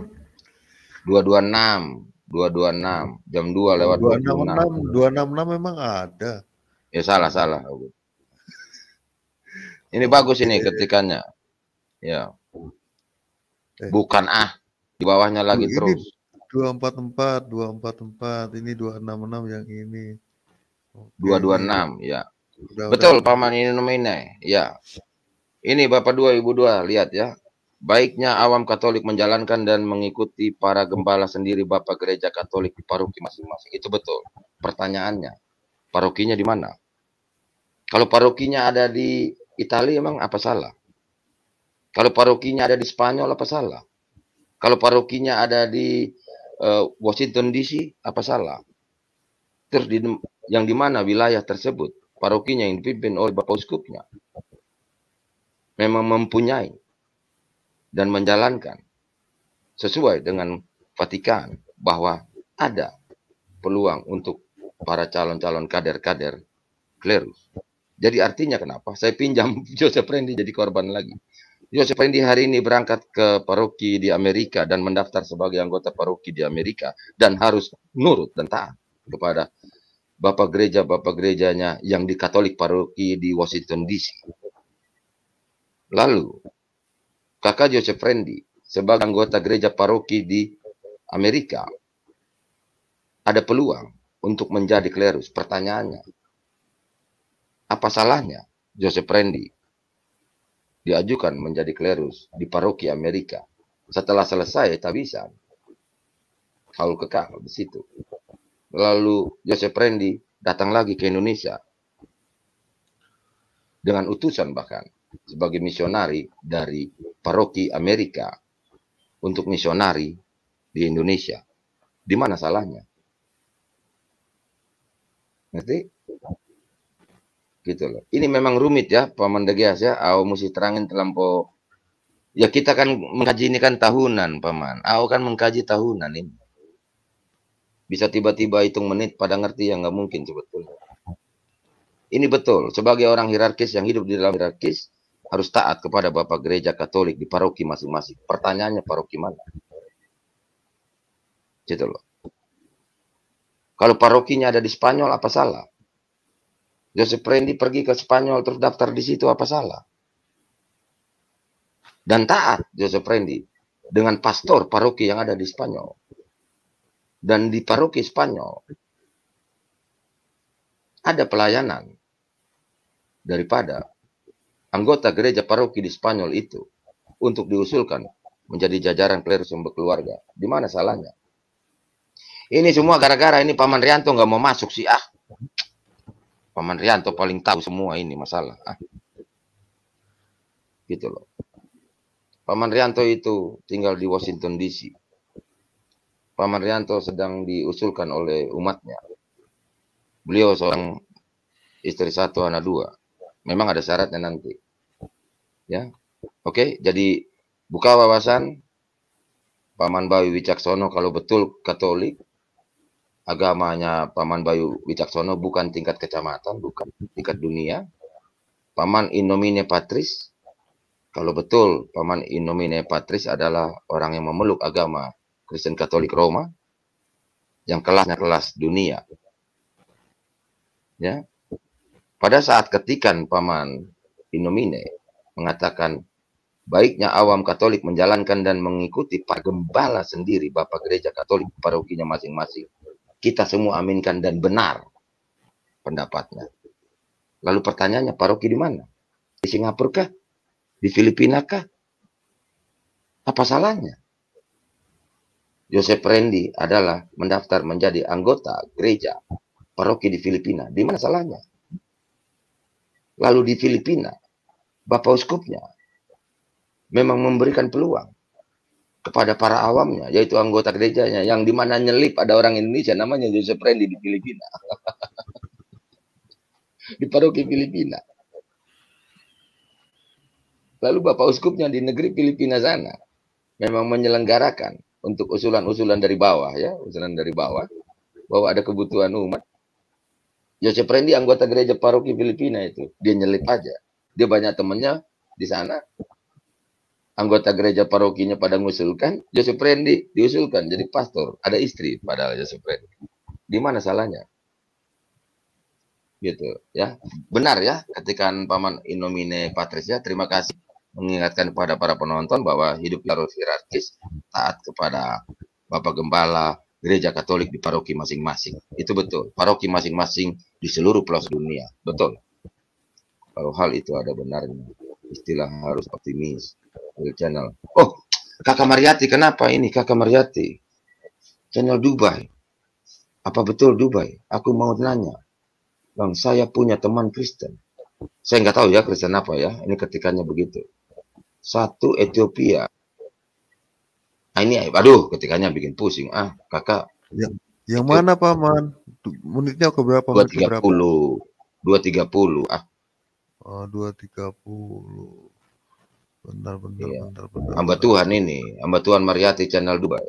226. 226 jam 2 lewat 266 266, enam memang ada. Ya salah salah. ini bagus ini ketikannya. Ya eh. bukan ah di bawahnya lagi ini terus dua empat empat dua empat empat ini dua enam enam yang ini dua dua enam ya udah, betul udah. paman ini nomine ya ini bapak dua ibu dua lihat ya Baiknya awam Katolik menjalankan dan mengikuti para gembala sendiri Bapak Gereja Katolik di paroki masing-masing. Itu betul. Pertanyaannya, parokinya di mana? Kalau parokinya ada di Italia emang apa salah? Kalau parokinya ada di Spanyol apa salah? Kalau parokinya ada di uh, Washington DC apa salah? Terus di, yang di mana wilayah tersebut parokinya yang dipimpin oleh Bapak Uskupnya memang mempunyai dan menjalankan sesuai dengan Vatikan bahwa ada peluang untuk para calon-calon kader-kader klerus. Jadi artinya kenapa? Saya pinjam Joseph Randy jadi korban lagi. Yosef Randy hari ini berangkat ke paroki di Amerika dan mendaftar sebagai anggota paroki di Amerika dan harus nurut dan taat kepada bapak gereja bapak gerejanya yang di Katolik paroki di Washington DC. Lalu kakak Yosef Randy sebagai anggota gereja paroki di Amerika ada peluang untuk menjadi klerus. Pertanyaannya, apa salahnya Joseph Randy diajukan menjadi klerus di paroki Amerika. Setelah selesai bisa haul kekal di situ. Lalu Joseph Randy datang lagi ke Indonesia dengan utusan bahkan sebagai misionari dari paroki Amerika untuk misionari di Indonesia. Di mana salahnya? nanti gitu loh. Ini memang rumit ya Paman Degias ya. Aku mesti terangin terlampau. Ya kita kan mengkaji ini kan tahunan Paman. Aku kan mengkaji tahunan ini. Bisa tiba-tiba hitung menit pada ngerti yang nggak mungkin sebetulnya. Ini betul. Sebagai orang hierarkis yang hidup di dalam hierarkis harus taat kepada Bapak Gereja Katolik di paroki masing-masing. Pertanyaannya paroki mana? Gitu loh. Kalau parokinya ada di Spanyol apa salah? Joseph Randy pergi ke Spanyol terdaftar di situ apa salah? Dan taat Joseph Randy dengan pastor paroki yang ada di Spanyol. Dan di paroki Spanyol ada pelayanan daripada anggota gereja paroki di Spanyol itu untuk diusulkan menjadi jajaran klerus yang berkeluarga. Di mana salahnya? Ini semua gara-gara ini Paman Rianto nggak mau masuk sih ah. Paman Rianto paling tahu semua ini masalah. Ah. Gitu loh. Paman Rianto itu tinggal di Washington DC. Paman Rianto sedang diusulkan oleh umatnya. Beliau seorang istri satu, anak dua. Memang ada syaratnya nanti. Ya, Oke, jadi buka wawasan. Paman Bawi Wicaksono kalau betul Katolik, agamanya Paman Bayu Wicaksono bukan tingkat kecamatan, bukan tingkat dunia. Paman Inomine Patris, kalau betul Paman Inomine Patris adalah orang yang memeluk agama Kristen Katolik Roma, yang kelasnya kelas dunia. Ya, pada saat ketikan Paman Inomine mengatakan baiknya awam Katolik menjalankan dan mengikuti Pak Gembala sendiri, Bapak Gereja Katolik parokinya masing-masing kita semua aminkan dan benar pendapatnya. Lalu pertanyaannya, paroki di mana? Di Singapura kah? Di Filipina kah? Apa salahnya? Joseph Randy adalah mendaftar menjadi anggota gereja paroki di Filipina. Di mana salahnya? Lalu di Filipina, Bapak Uskupnya memang memberikan peluang kepada para awamnya, yaitu anggota gerejanya, yang dimana nyelip ada orang Indonesia namanya Joseph Randy di Filipina. di paroki Filipina. Lalu Bapak Uskupnya di negeri Filipina sana memang menyelenggarakan untuk usulan-usulan dari bawah ya, usulan dari bawah bahwa ada kebutuhan umat. Joseph Randy anggota gereja paroki Filipina itu, dia nyelip aja. Dia banyak temennya di sana, anggota gereja parokinya pada mengusulkan Joseph Randy diusulkan jadi pastor, ada istri padahal Joseph Randy. Di mana salahnya? Gitu ya. Benar ya, ketika paman inomine patris ya. Terima kasih mengingatkan kepada para penonton bahwa hidup harus hierarkis, taat kepada Bapak Gembala, gereja Katolik di paroki masing-masing. Itu betul. Paroki masing-masing di seluruh pelosok dunia. Betul. Kalau hal itu ada benarnya, istilah harus optimis, channel. Oh, Kakak Mariati, kenapa ini Kakak Mariati? Channel Dubai. Apa betul Dubai? Aku mau nanya. Bang, saya punya teman Kristen. Saya nggak tahu ya Kristen apa ya. Ini ketikannya begitu. Satu Ethiopia. Nah, ini, aduh, ketikannya bikin pusing. Ah, kakak. Ya, yang mana pak man Menitnya ke berapa? Dua tiga puluh. Dua tiga puluh. Ah. Oh, dua tiga puluh. Bentar, bentar, iya. bentar, bentar. Hamba Tuhan ini, hamba Tuhan Mariati Channel Dubai.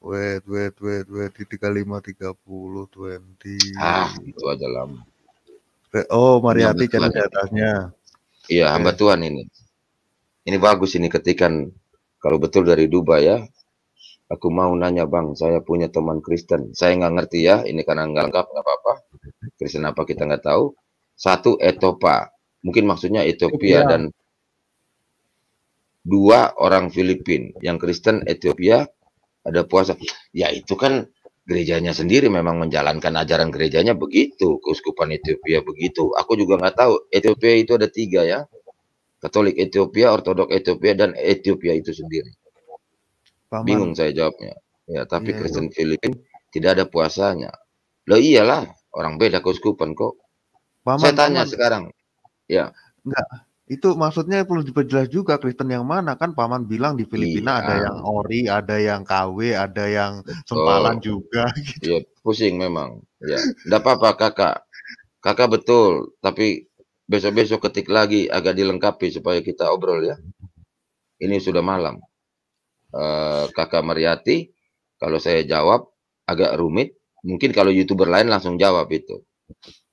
Wait, wait, wait, wait di 3530 20. Ah, itu aja lama. Oh, Mariati channel di atasnya. Iya, okay. hamba Tuhan ini. Ini bagus ini ketikan kalau betul dari Dubai ya. Aku mau nanya bang, saya punya teman Kristen. Saya nggak ngerti ya, ini karena nggak lengkap nggak apa-apa. Kristen apa kita nggak tahu. Satu Etopa, mungkin maksudnya Ethiopia, Ethiopia. dan dua orang Filipin, yang Kristen Ethiopia ada puasa. Ya itu kan gerejanya sendiri memang menjalankan ajaran gerejanya begitu, keuskupan Ethiopia begitu. Aku juga nggak tahu Ethiopia itu ada tiga ya, Katolik Ethiopia, Ortodok Ethiopia dan Ethiopia itu sendiri. Paman. Bingung saya jawabnya. Ya, tapi ya, Kristen ya. Filipin tidak ada puasanya. lo iyalah, orang beda keuskupan kok. Paman, saya tanya paman. sekarang. Ya. Enggak. Itu maksudnya perlu diperjelas juga Kristen yang mana kan paman bilang di Filipina iya. ada yang ori, ada yang KW, ada yang sempalan juga gitu. Iya, pusing memang. Ya, enggak apa-apa Kakak. Kakak betul, tapi besok-besok ketik lagi agak dilengkapi supaya kita obrol ya. Ini sudah malam. Uh, kakak Mariati, kalau saya jawab agak rumit, mungkin kalau youtuber lain langsung jawab itu.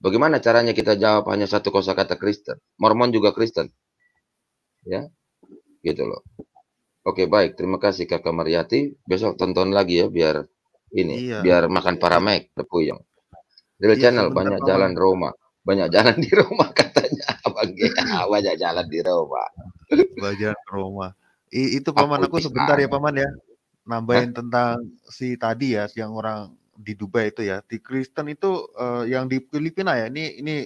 Bagaimana caranya kita jawab hanya satu kosakata Kristen? Mormon juga Kristen. Ya. Gitu loh. Oke, baik. Terima kasih Kakak Mariati. Besok tonton lagi ya biar ini, iya. biar makan para mek yang Real iya, channel banyak jalan Roma. Banyak jalan di Roma katanya Abang ah, Banyak jalan di Roma. Banyak Roma. I, itu ah, paman aku sebentar ya paman ya. Nambahin Hah? tentang si tadi ya yang orang di Dubai itu ya di Kristen itu uh, yang di Filipina ya ini ini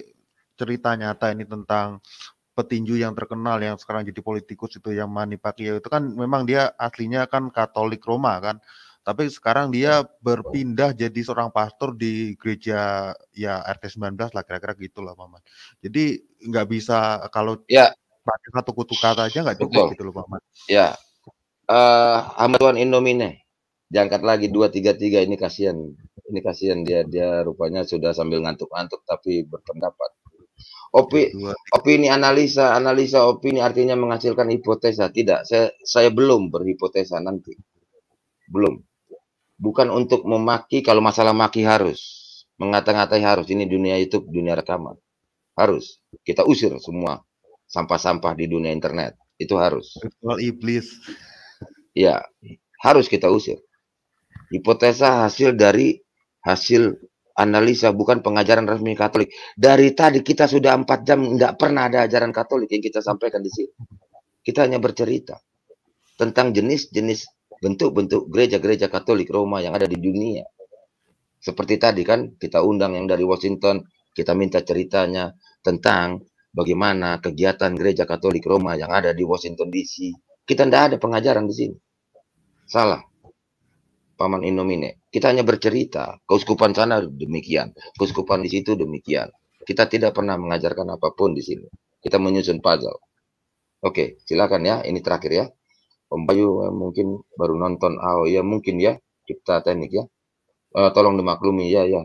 cerita nyata ini tentang petinju yang terkenal yang sekarang jadi politikus itu yang Manny Pacquiao itu kan memang dia aslinya kan Katolik Roma kan tapi sekarang dia iya. berpindah jadi seorang pastor di gereja ya RT 19 lah kira-kira gitulah paman Jadi nggak bisa kalau ya pakai satu kutu kata aja nggak cukup gitu loh paman Ya. Uh, Ahmad Wan iya. eh, Indomine diangkat lagi dua tiga tiga ini kasihan ini kasihan dia dia rupanya sudah sambil ngantuk-ngantuk tapi berpendapat Opi, opini analisa analisa opini artinya menghasilkan hipotesa tidak saya saya belum berhipotesa nanti belum bukan untuk memaki kalau masalah maki harus mengata-ngatai harus ini dunia YouTube dunia rekaman harus kita usir semua sampah-sampah di dunia internet itu harus iblis ya harus kita usir Hipotesa hasil dari hasil analisa bukan pengajaran resmi Katolik. Dari tadi kita sudah empat jam tidak pernah ada ajaran Katolik yang kita sampaikan di sini. Kita hanya bercerita tentang jenis-jenis bentuk-bentuk gereja-gereja Katolik Roma yang ada di dunia. Seperti tadi kan kita undang yang dari Washington, kita minta ceritanya tentang bagaimana kegiatan gereja Katolik Roma yang ada di Washington DC. Kita tidak ada pengajaran di sini. Salah paman inomine. Kita hanya bercerita, keuskupan sana demikian, keuskupan di situ demikian. Kita tidak pernah mengajarkan apapun di sini. Kita menyusun puzzle. Oke, silakan ya. Ini terakhir ya. Om Bayu eh, mungkin baru nonton AO ah, oh ya mungkin ya cipta teknik ya. Uh, tolong dimaklumi ya ya.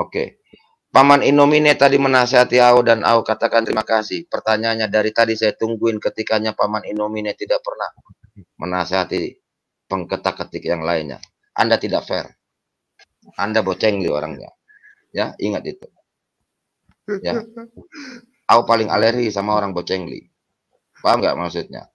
Oke. Paman Inomine tadi menasihati AO dan AO katakan terima kasih. Pertanyaannya dari tadi saya tungguin ketikanya Paman Inomine tidak pernah menasihati pengketak-ketik yang lainnya. Anda tidak fair. Anda boceng di orangnya. Ya, ingat itu. Ya. Aku paling alergi sama orang boceng bocengli. Paham nggak maksudnya?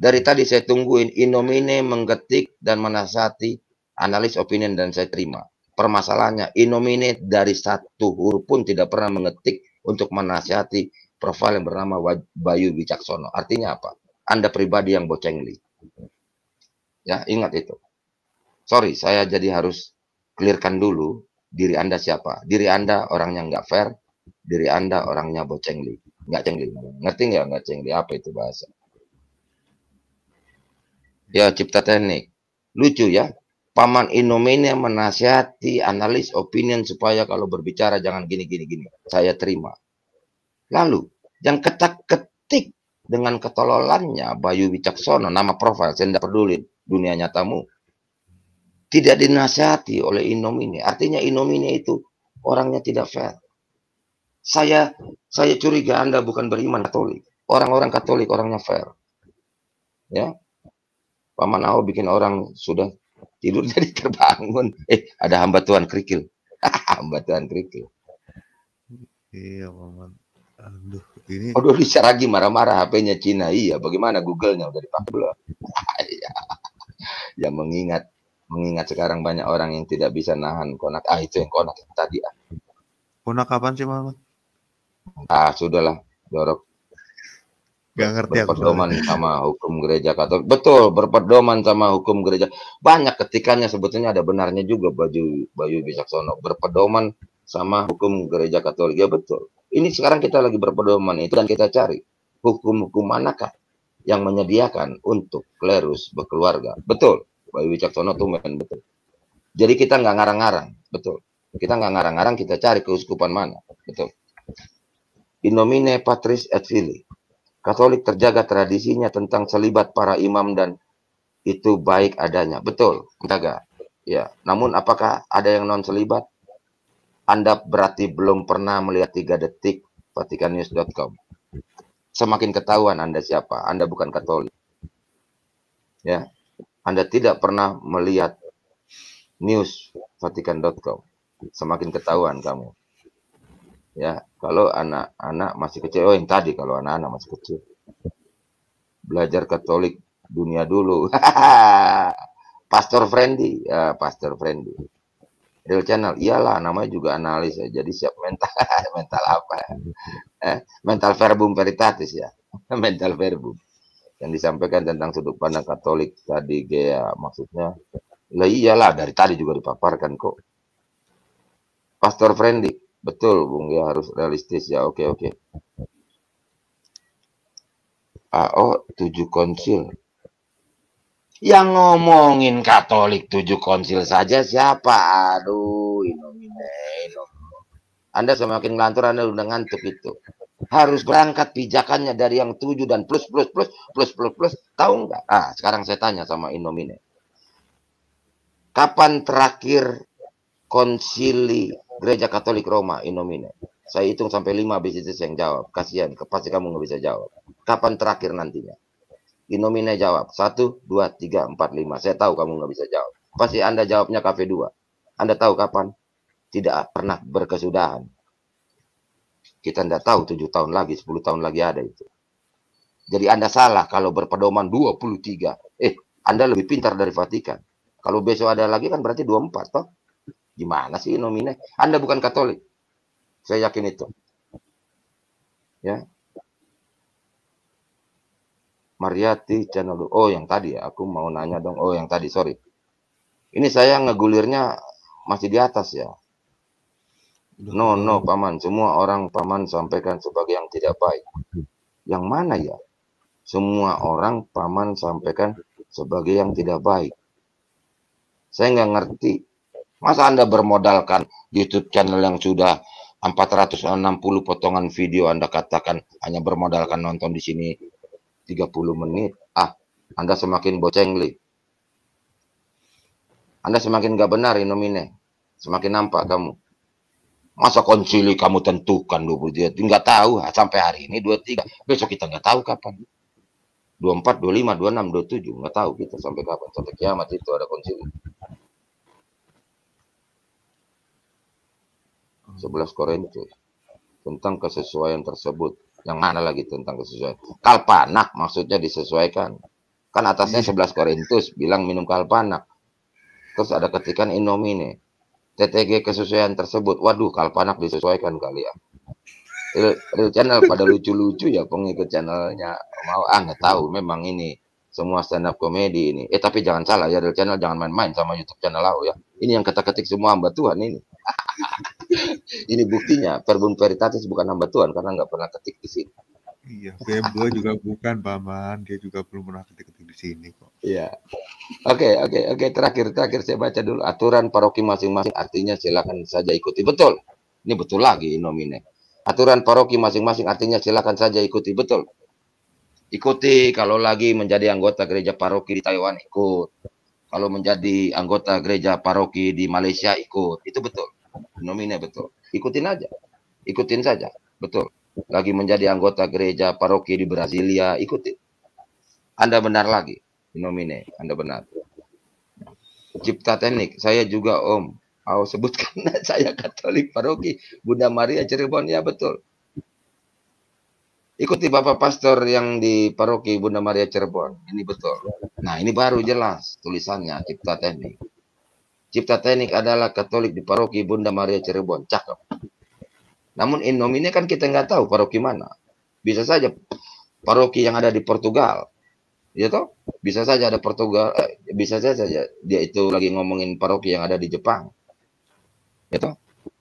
Dari tadi saya tungguin Inomine menggetik dan menasati analis opini dan saya terima. Permasalahannya Inomine dari satu huruf pun tidak pernah mengetik untuk menasihati profil yang bernama Bayu Wicaksono. Artinya apa? Anda pribadi yang boceng bocengli. Ya, ingat itu. Sorry, saya jadi harus clearkan dulu diri Anda siapa. Diri Anda orangnya nggak fair, diri Anda orangnya bocengli. Nggak cengli. Ngerti nggak nggak cengli? Apa itu bahasa? Ya, cipta teknik. Lucu ya. Paman Inomene menasihati analis opinion supaya kalau berbicara jangan gini-gini-gini. Saya terima. Lalu, yang ketak-ketik dengan ketololannya Bayu Wicaksono, nama profil, saya tidak peduli dunia nyatamu. Tidak dinasihati oleh inomine. Artinya inomine itu orangnya tidak fair. Saya saya curiga Anda bukan beriman Katolik. Orang-orang Katolik orangnya fair. Ya. Paman Aho bikin orang sudah tidur jadi terbangun. Eh, ada hamba Tuhan kerikil. hamba Tuhan kerikil. Iya, Paman. Aduh, ini. Aduh, bicara lagi marah-marah HP-nya Cina. Iya, bagaimana Google-nya udah dipakai belum? Iya. Ya mengingat mengingat sekarang banyak orang yang tidak bisa nahan konak ah itu yang konak yang tadi ah konak kapan sih Mama? ah sudahlah dorok Gak ngerti berpedoman aku. sama hukum gereja Katolik. Betul, berpedoman sama hukum gereja. Banyak ketikannya sebetulnya ada benarnya juga Bayu Bayu Bisaksono berpedoman sama hukum gereja Katolik. Ya betul. Ini sekarang kita lagi berpedoman itu dan kita cari hukum-hukum manakah yang menyediakan untuk klerus berkeluarga. Betul, Bayu Wicaksono tuh men betul. Jadi kita nggak ngarang-ngarang, betul. Kita nggak ngarang-ngarang, kita cari keuskupan mana, betul. Inomine Patris et Fili. Katolik terjaga tradisinya tentang selibat para imam dan itu baik adanya. Betul, menjaga. Ya, namun apakah ada yang non selibat? Anda berarti belum pernah melihat tiga detik Vatikannews.com semakin ketahuan Anda siapa. Anda bukan Katolik. Ya. Anda tidak pernah melihat news Vatikan.com. Semakin ketahuan kamu. Ya, kalau anak-anak masih kecil, oh yang tadi kalau anak-anak masih kecil. Belajar Katolik dunia dulu. Pastor Friendly, ya, Pastor Friendly real channel iyalah namanya juga analis ya jadi siap mental mental apa ya? eh, mental verbum veritatis ya mental verbum yang disampaikan tentang sudut pandang Katolik tadi Gea maksudnya lah iyalah dari tadi juga dipaparkan kok pastor friendly betul Bung ya harus realistis ya oke oke AO tujuh konsil yang ngomongin Katolik tujuh konsil saja siapa? Aduh, inomine, inomine. Anda semakin ngelantur, Anda udah ngantuk itu. Harus berangkat pijakannya dari yang tujuh dan plus, plus, plus, plus, plus, plus. Tahu nggak? Ah, sekarang saya tanya sama inomine. Kapan terakhir konsili gereja Katolik Roma inomine? Saya hitung sampai lima bisnis yang jawab. Kasihan, pasti kamu nggak bisa jawab. Kapan terakhir nantinya? Inomine jawab. Satu, dua, tiga, empat, lima. Saya tahu kamu nggak bisa jawab. Pasti Anda jawabnya kafe dua. Anda tahu kapan? Tidak pernah berkesudahan. Kita tidak tahu tujuh tahun lagi, sepuluh tahun lagi ada itu. Jadi Anda salah kalau berpedoman 23. Eh, Anda lebih pintar dari Vatikan. Kalau besok ada lagi kan berarti 24 toh. Gimana sih nomine? Anda bukan Katolik. Saya yakin itu. Ya, Mariati channel oh yang tadi ya. aku mau nanya dong oh yang tadi sorry ini saya ngegulirnya masih di atas ya no no paman semua orang paman sampaikan sebagai yang tidak baik yang mana ya semua orang paman sampaikan sebagai yang tidak baik saya nggak ngerti masa anda bermodalkan YouTube channel yang sudah 460 potongan video Anda katakan hanya bermodalkan nonton di sini 30 menit. Ah, Anda semakin boceng, Li. Anda semakin gak benar Inomine. nomine. Semakin nampak kamu. Masa konsili kamu tentukan 23? Tidak tahu ah, sampai hari ini 23. Besok kita nggak tahu kapan. 24, 25, 26, 27. Nggak tahu kita sampai kapan. Sampai kiamat itu ada konsili. 11 Korintus tentang kesesuaian tersebut yang mana lagi tentang kesesuaian? Kalpanak maksudnya disesuaikan. Kan atasnya 11 iya. Korintus bilang minum kalpanak. Terus ada ketikan inomine. TTG kesesuaian tersebut. Waduh, kalpanak disesuaikan kali ya. Real, real channel pada lucu-lucu ya pengikut channelnya. Mau ah nggak tahu memang ini semua stand up komedi ini. Eh tapi jangan salah ya real channel jangan main-main sama YouTube channel aku ya. Ini yang kata-ketik semua hamba Tuhan ini. Ini buktinya verbum veritatis bukan nama Tuhan karena nggak pernah ketik di sini. Iya, Febo juga bukan paman, dia juga belum pernah ketik-ketik di sini kok. Iya. Oke, okay, oke, okay, oke. Okay. Terakhir, terakhir saya baca dulu aturan paroki masing-masing. Artinya silakan saja ikuti. Betul. Ini betul lagi nomine. Aturan paroki masing-masing artinya silakan saja ikuti. Betul. Ikuti kalau lagi menjadi anggota gereja paroki di Taiwan ikut. Kalau menjadi anggota gereja paroki di Malaysia ikut. Itu betul. Nomine betul ikutin aja, ikutin saja, betul. Lagi menjadi anggota gereja paroki di Brasilia, ikutin. Anda benar lagi, nomine, Anda benar. Cipta teknik, saya juga om. mau sebutkan saya Katolik paroki Bunda Maria Cirebon, ya betul. Ikuti Bapak Pastor yang di paroki Bunda Maria Cirebon, ini betul. Nah ini baru jelas tulisannya cipta teknik Cipta Teknik adalah Katolik di paroki Bunda Maria Cirebon. Cakep. Namun in nomine kan kita nggak tahu paroki mana. Bisa saja paroki yang ada di Portugal. Ya toh? Bisa saja ada Portugal, eh, bisa saja dia itu lagi ngomongin paroki yang ada di Jepang. Ya toh?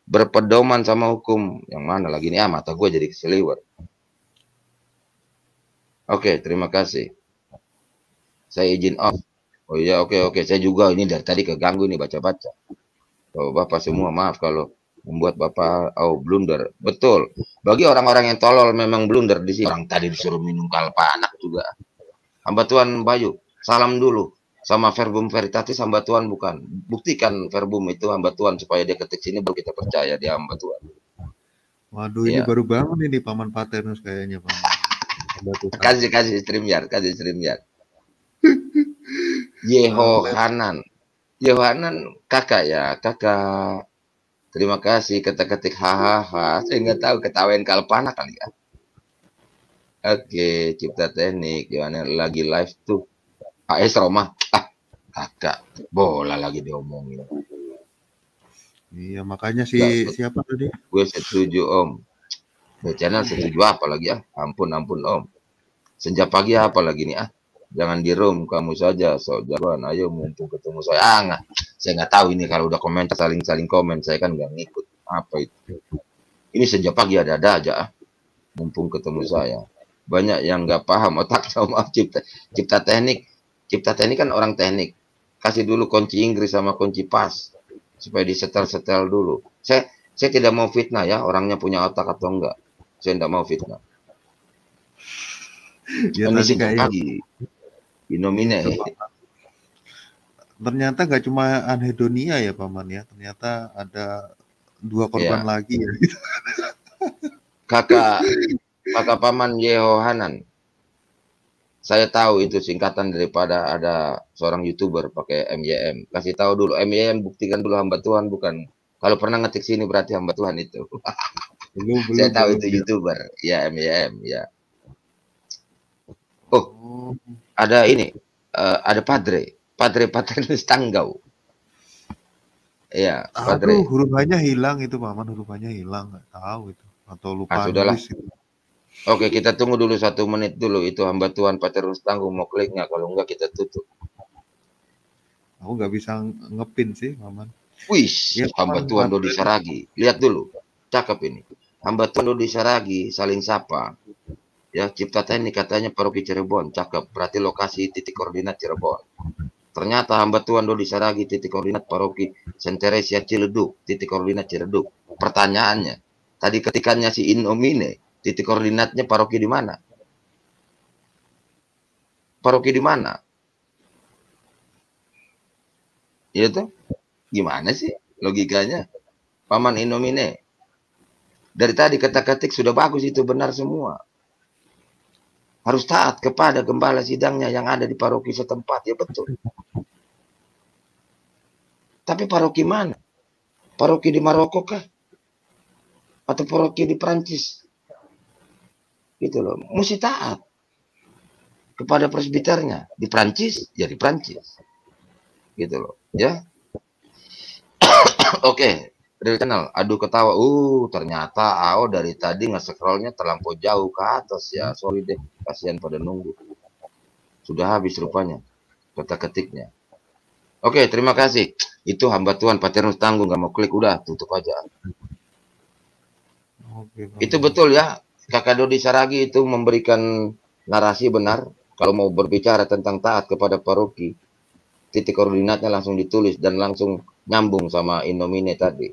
Berpedoman sama hukum yang mana lagi nih ah mata gue jadi keseliwer. Oke, terima kasih. Saya izin off. Oh iya, oke okay, oke, okay. saya juga ini dari tadi keganggu ini baca-baca. Oh, Bapak hmm. semua maaf kalau membuat Bapak oh blunder. Betul. Bagi orang-orang yang tolol memang blunder di sini. Orang tadi disuruh minum kalpa anak juga. Hamba Tuhan Bayu, salam dulu sama verbum veritatis hamba Tuhan bukan. Buktikan verbum itu hamba Tuhan supaya dia ketik sini baru kita percaya dia hamba Tuhan. Waduh, ya. ini iya. baru bangun ini Paman Paternus kayaknya, Paman. kasih kasih stream yard, kasih stream yard. Yehohanan. Yohanan kakak ya, kakak. Terima kasih ketik-ketik hahaha. Saya nggak tahu ketawain kalpana kali ya. Oke, cipta teknik. Yohanan lagi live tuh. AS Roma. Ah, kakak. Bola lagi diomongin. Iya, makanya si nah, siapa tadi? Gue setuju, Om. The channel setuju apa lagi ya? Ampun, ampun, Om. Senja pagi apa lagi nih ah? jangan di room kamu saja so jagoan ayo mumpung ketemu saya ah nggak saya nggak tahu ini kalau udah komentar saling saling komen saya kan nggak ngikut apa itu ini sejak pagi ada ada aja ah. mumpung ketemu saya banyak yang nggak paham otak maaf cipta cipta teknik cipta teknik kan orang teknik kasih dulu kunci Inggris sama kunci pas supaya disetel-setel dulu saya saya tidak mau fitnah ya orangnya punya otak atau enggak saya tidak mau fitnah ya, Kondisi pagi in Ternyata nggak cuma anhedonia ya paman ya, ternyata ada dua korban ya. lagi ya. Kakak kakak paman Yehohanan. Saya tahu itu singkatan daripada ada seorang youtuber pakai MYM. Kasih tahu dulu MYM buktikan dulu hamba Tuhan bukan. Kalau pernah ngetik sini berarti hamba Tuhan itu. belum, belum, Saya tahu belum, itu ya. youtuber. Ya MYM ya. Oh. oh ada ini, uh, ada padre, padre Padre tanggau. Iya, padre. Aduh, huruf hilang itu, Paman, huruf hanya hilang, nggak tahu itu atau lupa. Ah, sudahlah. Oke, kita tunggu dulu satu menit dulu. Itu hamba Tuhan Paterus Tanggung mau kliknya Kalau enggak kita tutup. Aku nggak bisa ngepin sih, paman Wih, ya, hamba Tuhan Dodi Saragi. Lihat dulu, cakep ini. Hamba Tuhan Dodi Saragi saling sapa ya cipta teknik katanya paroki Cirebon cakep berarti lokasi titik koordinat Cirebon ternyata hamba Tuhan Doli Saragi titik koordinat paroki Senteresia Ciledug titik koordinat Ciledug pertanyaannya tadi ketikannya si Inomine titik koordinatnya paroki di mana paroki di mana iya tuh gimana sih logikanya paman Inomine dari tadi kata-ketik sudah bagus itu benar semua harus taat kepada gembala sidangnya yang ada di paroki setempat ya betul. Tapi paroki mana? Paroki di Maroko kah? Atau paroki di Prancis? Gitu loh. Mesti taat kepada presbiternya di Prancis, ya Prancis. Gitu loh, ya. Oke. Okay real channel. Aduh ketawa. Uh, ternyata AO dari tadi nge-scrollnya terlampau jauh ke atas ya. Hmm. Sorry deh, kasihan pada nunggu. Sudah habis rupanya kata ketiknya. Oke, terima kasih. Itu hamba Tuhan Paternus tanggung nggak mau klik udah tutup aja. Oke, itu betul ya. Kakak Dodi Saragi itu memberikan narasi benar kalau mau berbicara tentang taat kepada paroki titik koordinatnya langsung ditulis dan langsung nyambung sama Indomine tadi.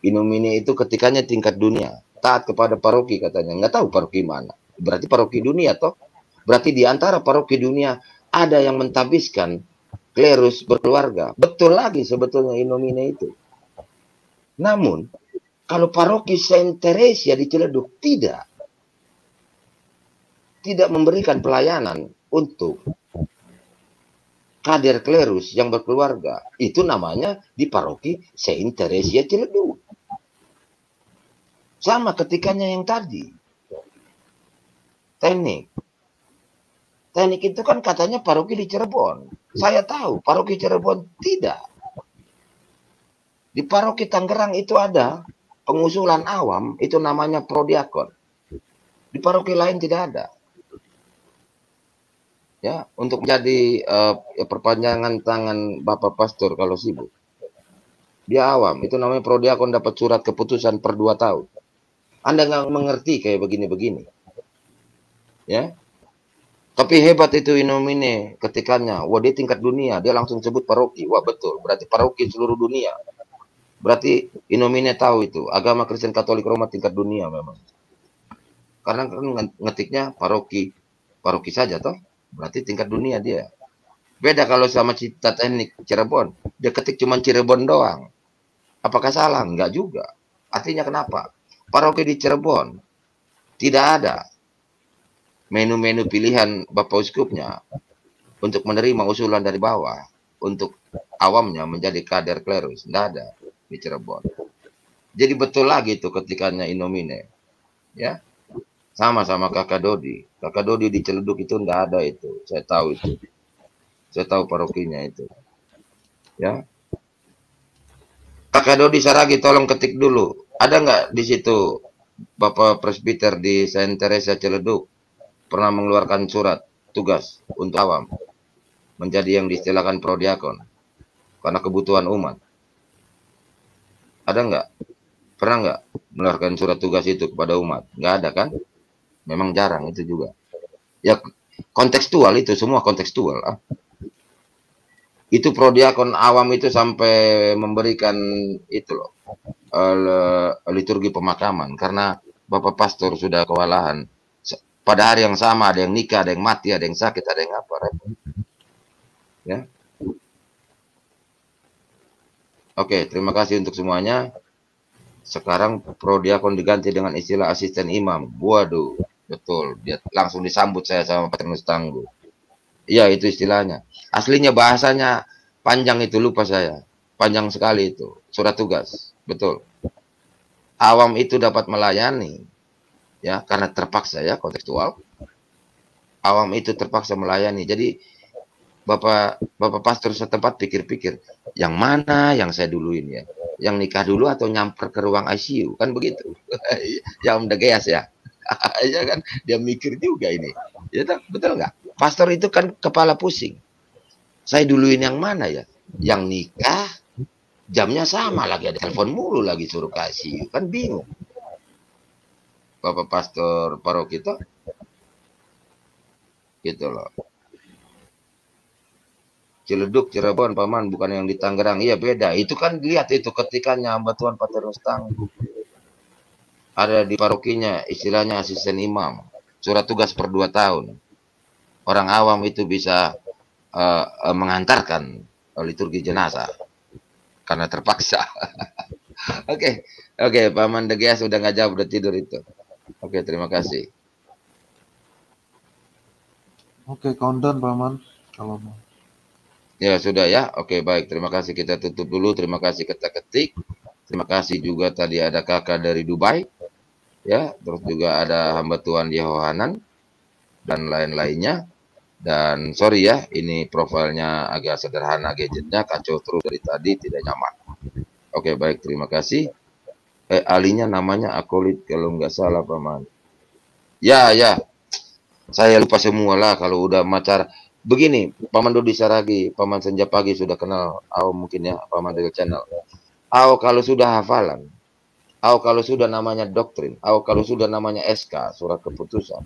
Inomini itu ketikanya tingkat dunia. Taat kepada paroki katanya. Nggak tahu paroki mana. Berarti paroki dunia toh. Berarti di antara paroki dunia ada yang mentabiskan klerus berkeluarga. Betul lagi sebetulnya inomine itu. Namun, kalau paroki Saint Teresia di Ciledug tidak tidak memberikan pelayanan untuk kader klerus yang berkeluarga. Itu namanya di paroki Saint Teresia Ciledug. Sama ketikannya yang tadi. Teknik. Teknik itu kan katanya paroki di Cirebon. Saya tahu paroki Cirebon tidak. Di paroki Tangerang itu ada pengusulan awam, itu namanya prodiakon. Di paroki lain tidak ada. Ya, untuk menjadi uh, eh, ya, perpanjangan tangan Bapak Pastor kalau sibuk. Dia awam, itu namanya prodiakon dapat surat keputusan per dua tahun. Anda nggak mengerti kayak begini-begini. Ya. Tapi hebat itu inomine ketikannya. Wah dia tingkat dunia. Dia langsung sebut paroki. Wah betul. Berarti paroki seluruh dunia. Berarti inomine tahu itu. Agama Kristen Katolik Roma tingkat dunia memang. Karena kan ngetiknya paroki. Paroki saja toh. Berarti tingkat dunia dia. Beda kalau sama cita teknik Cirebon. Dia ketik cuma Cirebon doang. Apakah salah? Enggak juga. Artinya kenapa? Paroki di Cirebon tidak ada menu-menu pilihan Bapak Uskupnya untuk menerima usulan dari bawah untuk awamnya menjadi kader klerus. Tidak ada di Cirebon. Jadi betul lagi itu ketikannya Inomine. Ya. Sama sama Kakak Dodi. Kakak Dodi di Celeduk itu tidak ada itu. Saya tahu itu. Saya tahu parokinya itu. Ya. Kakak Dodi Saragi tolong ketik dulu ada nggak di situ Bapak Presbiter di Saint Teresa Celeduk pernah mengeluarkan surat tugas untuk awam menjadi yang diistilahkan prodiakon karena kebutuhan umat. Ada nggak? Pernah nggak mengeluarkan surat tugas itu kepada umat? Nggak ada kan? Memang jarang itu juga. Ya kontekstual itu semua kontekstual. Ah itu prodiakon awam itu sampai memberikan itu loh eh, liturgi pemakaman karena bapak pastor sudah kewalahan pada hari yang sama ada yang nikah ada yang mati ada yang sakit ada yang apa ya oke terima kasih untuk semuanya sekarang prodiakon diganti dengan istilah asisten imam waduh betul dia langsung disambut saya sama Patrinus Tangguh Iya itu istilahnya. Aslinya bahasanya panjang itu lupa saya. Panjang sekali itu. Surat tugas. Betul. Awam itu dapat melayani. Ya, karena terpaksa ya kontekstual. Awam itu terpaksa melayani. Jadi Bapak Bapak pastor setempat pikir-pikir yang mana yang saya duluin ya. Yang nikah dulu atau nyamper ke ruang ICU kan begitu. yang udah ya. Ya. ya kan dia mikir juga ini. Ya betul nggak? Pastor itu kan kepala pusing. Saya duluin yang mana ya? Yang nikah, jamnya sama lagi ada telepon mulu lagi suruh kasih, kan bingung. Bapak pastor paroki itu gitu loh. Ciledug, Cirebon, Paman, bukan yang di Tangerang. Iya beda. Itu kan lihat itu ketikannya nyambat Tuhan Pater Rustang. Ada di parokinya, istilahnya asisten imam. Surat tugas per dua tahun orang awam itu bisa uh, eh, uh, eh, mengantarkan eh, liturgi jenazah karena terpaksa. Oke, oke, okay. okay, Paman degas sudah nggak jawab, udah tidur itu. Oke, okay, terima kasih. Oke, Pak Paman. Kalau mau. Ya sudah ya. Oke baik. Terima kasih kita tutup dulu. Terima kasih kita ketik. Terima kasih juga tadi ada kakak dari Dubai. Ya, terus juga ada hamba Tuhan Yehohanan dan lain-lainnya. Dan sorry ya, ini profilnya agak sederhana gadgetnya, kacau terus dari tadi, tidak nyaman. Oke, baik, terima kasih. Eh, alinya namanya Akolit, kalau nggak salah, Paman. Ya, ya, saya lupa semua lah kalau udah macar. Begini, Paman Dodi Saragi, Paman Senja Pagi sudah kenal, aw mungkin ya, Paman dari channel. aw kalau sudah hafalan, aw kalau sudah namanya doktrin, aw kalau sudah namanya SK, surat keputusan.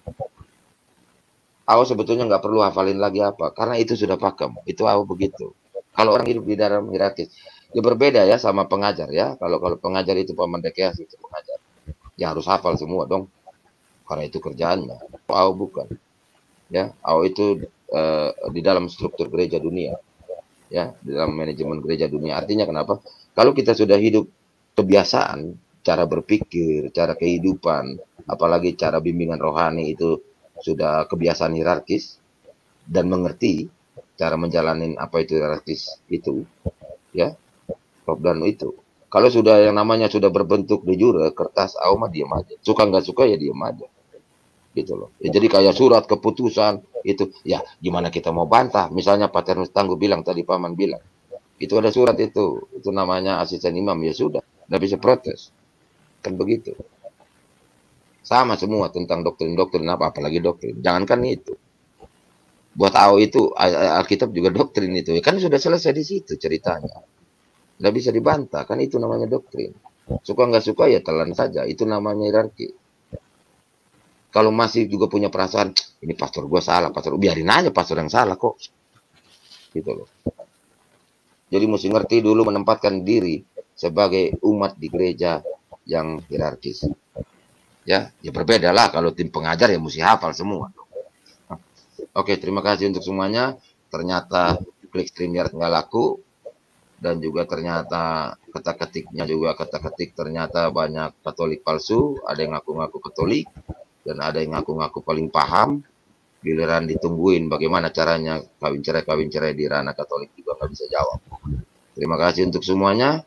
Aku sebetulnya nggak perlu hafalin lagi apa, karena itu sudah pakem. Itu aku begitu. Kalau orang hidup di dalam hierarkis, ya berbeda ya sama pengajar ya. Kalau kalau pengajar itu pemendeknya itu pengajar, ya harus hafal semua dong. Karena itu kerjaannya. Aku bukan. Ya, aku itu uh, di dalam struktur gereja dunia. Ya, di dalam manajemen gereja dunia. Artinya kenapa? Kalau kita sudah hidup kebiasaan, cara berpikir, cara kehidupan, apalagi cara bimbingan rohani itu sudah kebiasaan hierarkis dan mengerti cara menjalani apa itu hierarkis itu ya top down itu kalau sudah yang namanya sudah berbentuk di jure kertas auma diem aja suka nggak suka ya diem aja gitu loh ya, jadi kayak surat keputusan itu ya gimana kita mau bantah misalnya pak Ternus Tangguh bilang tadi paman bilang itu ada surat itu itu namanya asisten imam ya sudah nggak bisa protes kan begitu sama semua tentang doktrin-doktrin apa, apalagi doktrin. Jangankan itu. Buat AO itu, Alkitab juga doktrin itu. Kan sudah selesai di situ ceritanya. Nggak bisa dibantah, kan itu namanya doktrin. Suka nggak suka ya telan saja, itu namanya hierarki. Kalau masih juga punya perasaan, ini pastor gue salah, pastor biarin aja pastor yang salah kok. Gitu loh. Jadi mesti ngerti dulu menempatkan diri sebagai umat di gereja yang hierarkis ya ya berbeda lah kalau tim pengajar ya mesti hafal semua oke terima kasih untuk semuanya ternyata klik StreamYard nggak laku dan juga ternyata kata ketiknya juga kata ketik ternyata banyak katolik palsu ada yang ngaku-ngaku katolik dan ada yang ngaku-ngaku paling paham giliran ditungguin bagaimana caranya kawin cerai kawin cerai di ranah katolik juga nggak bisa jawab terima kasih untuk semuanya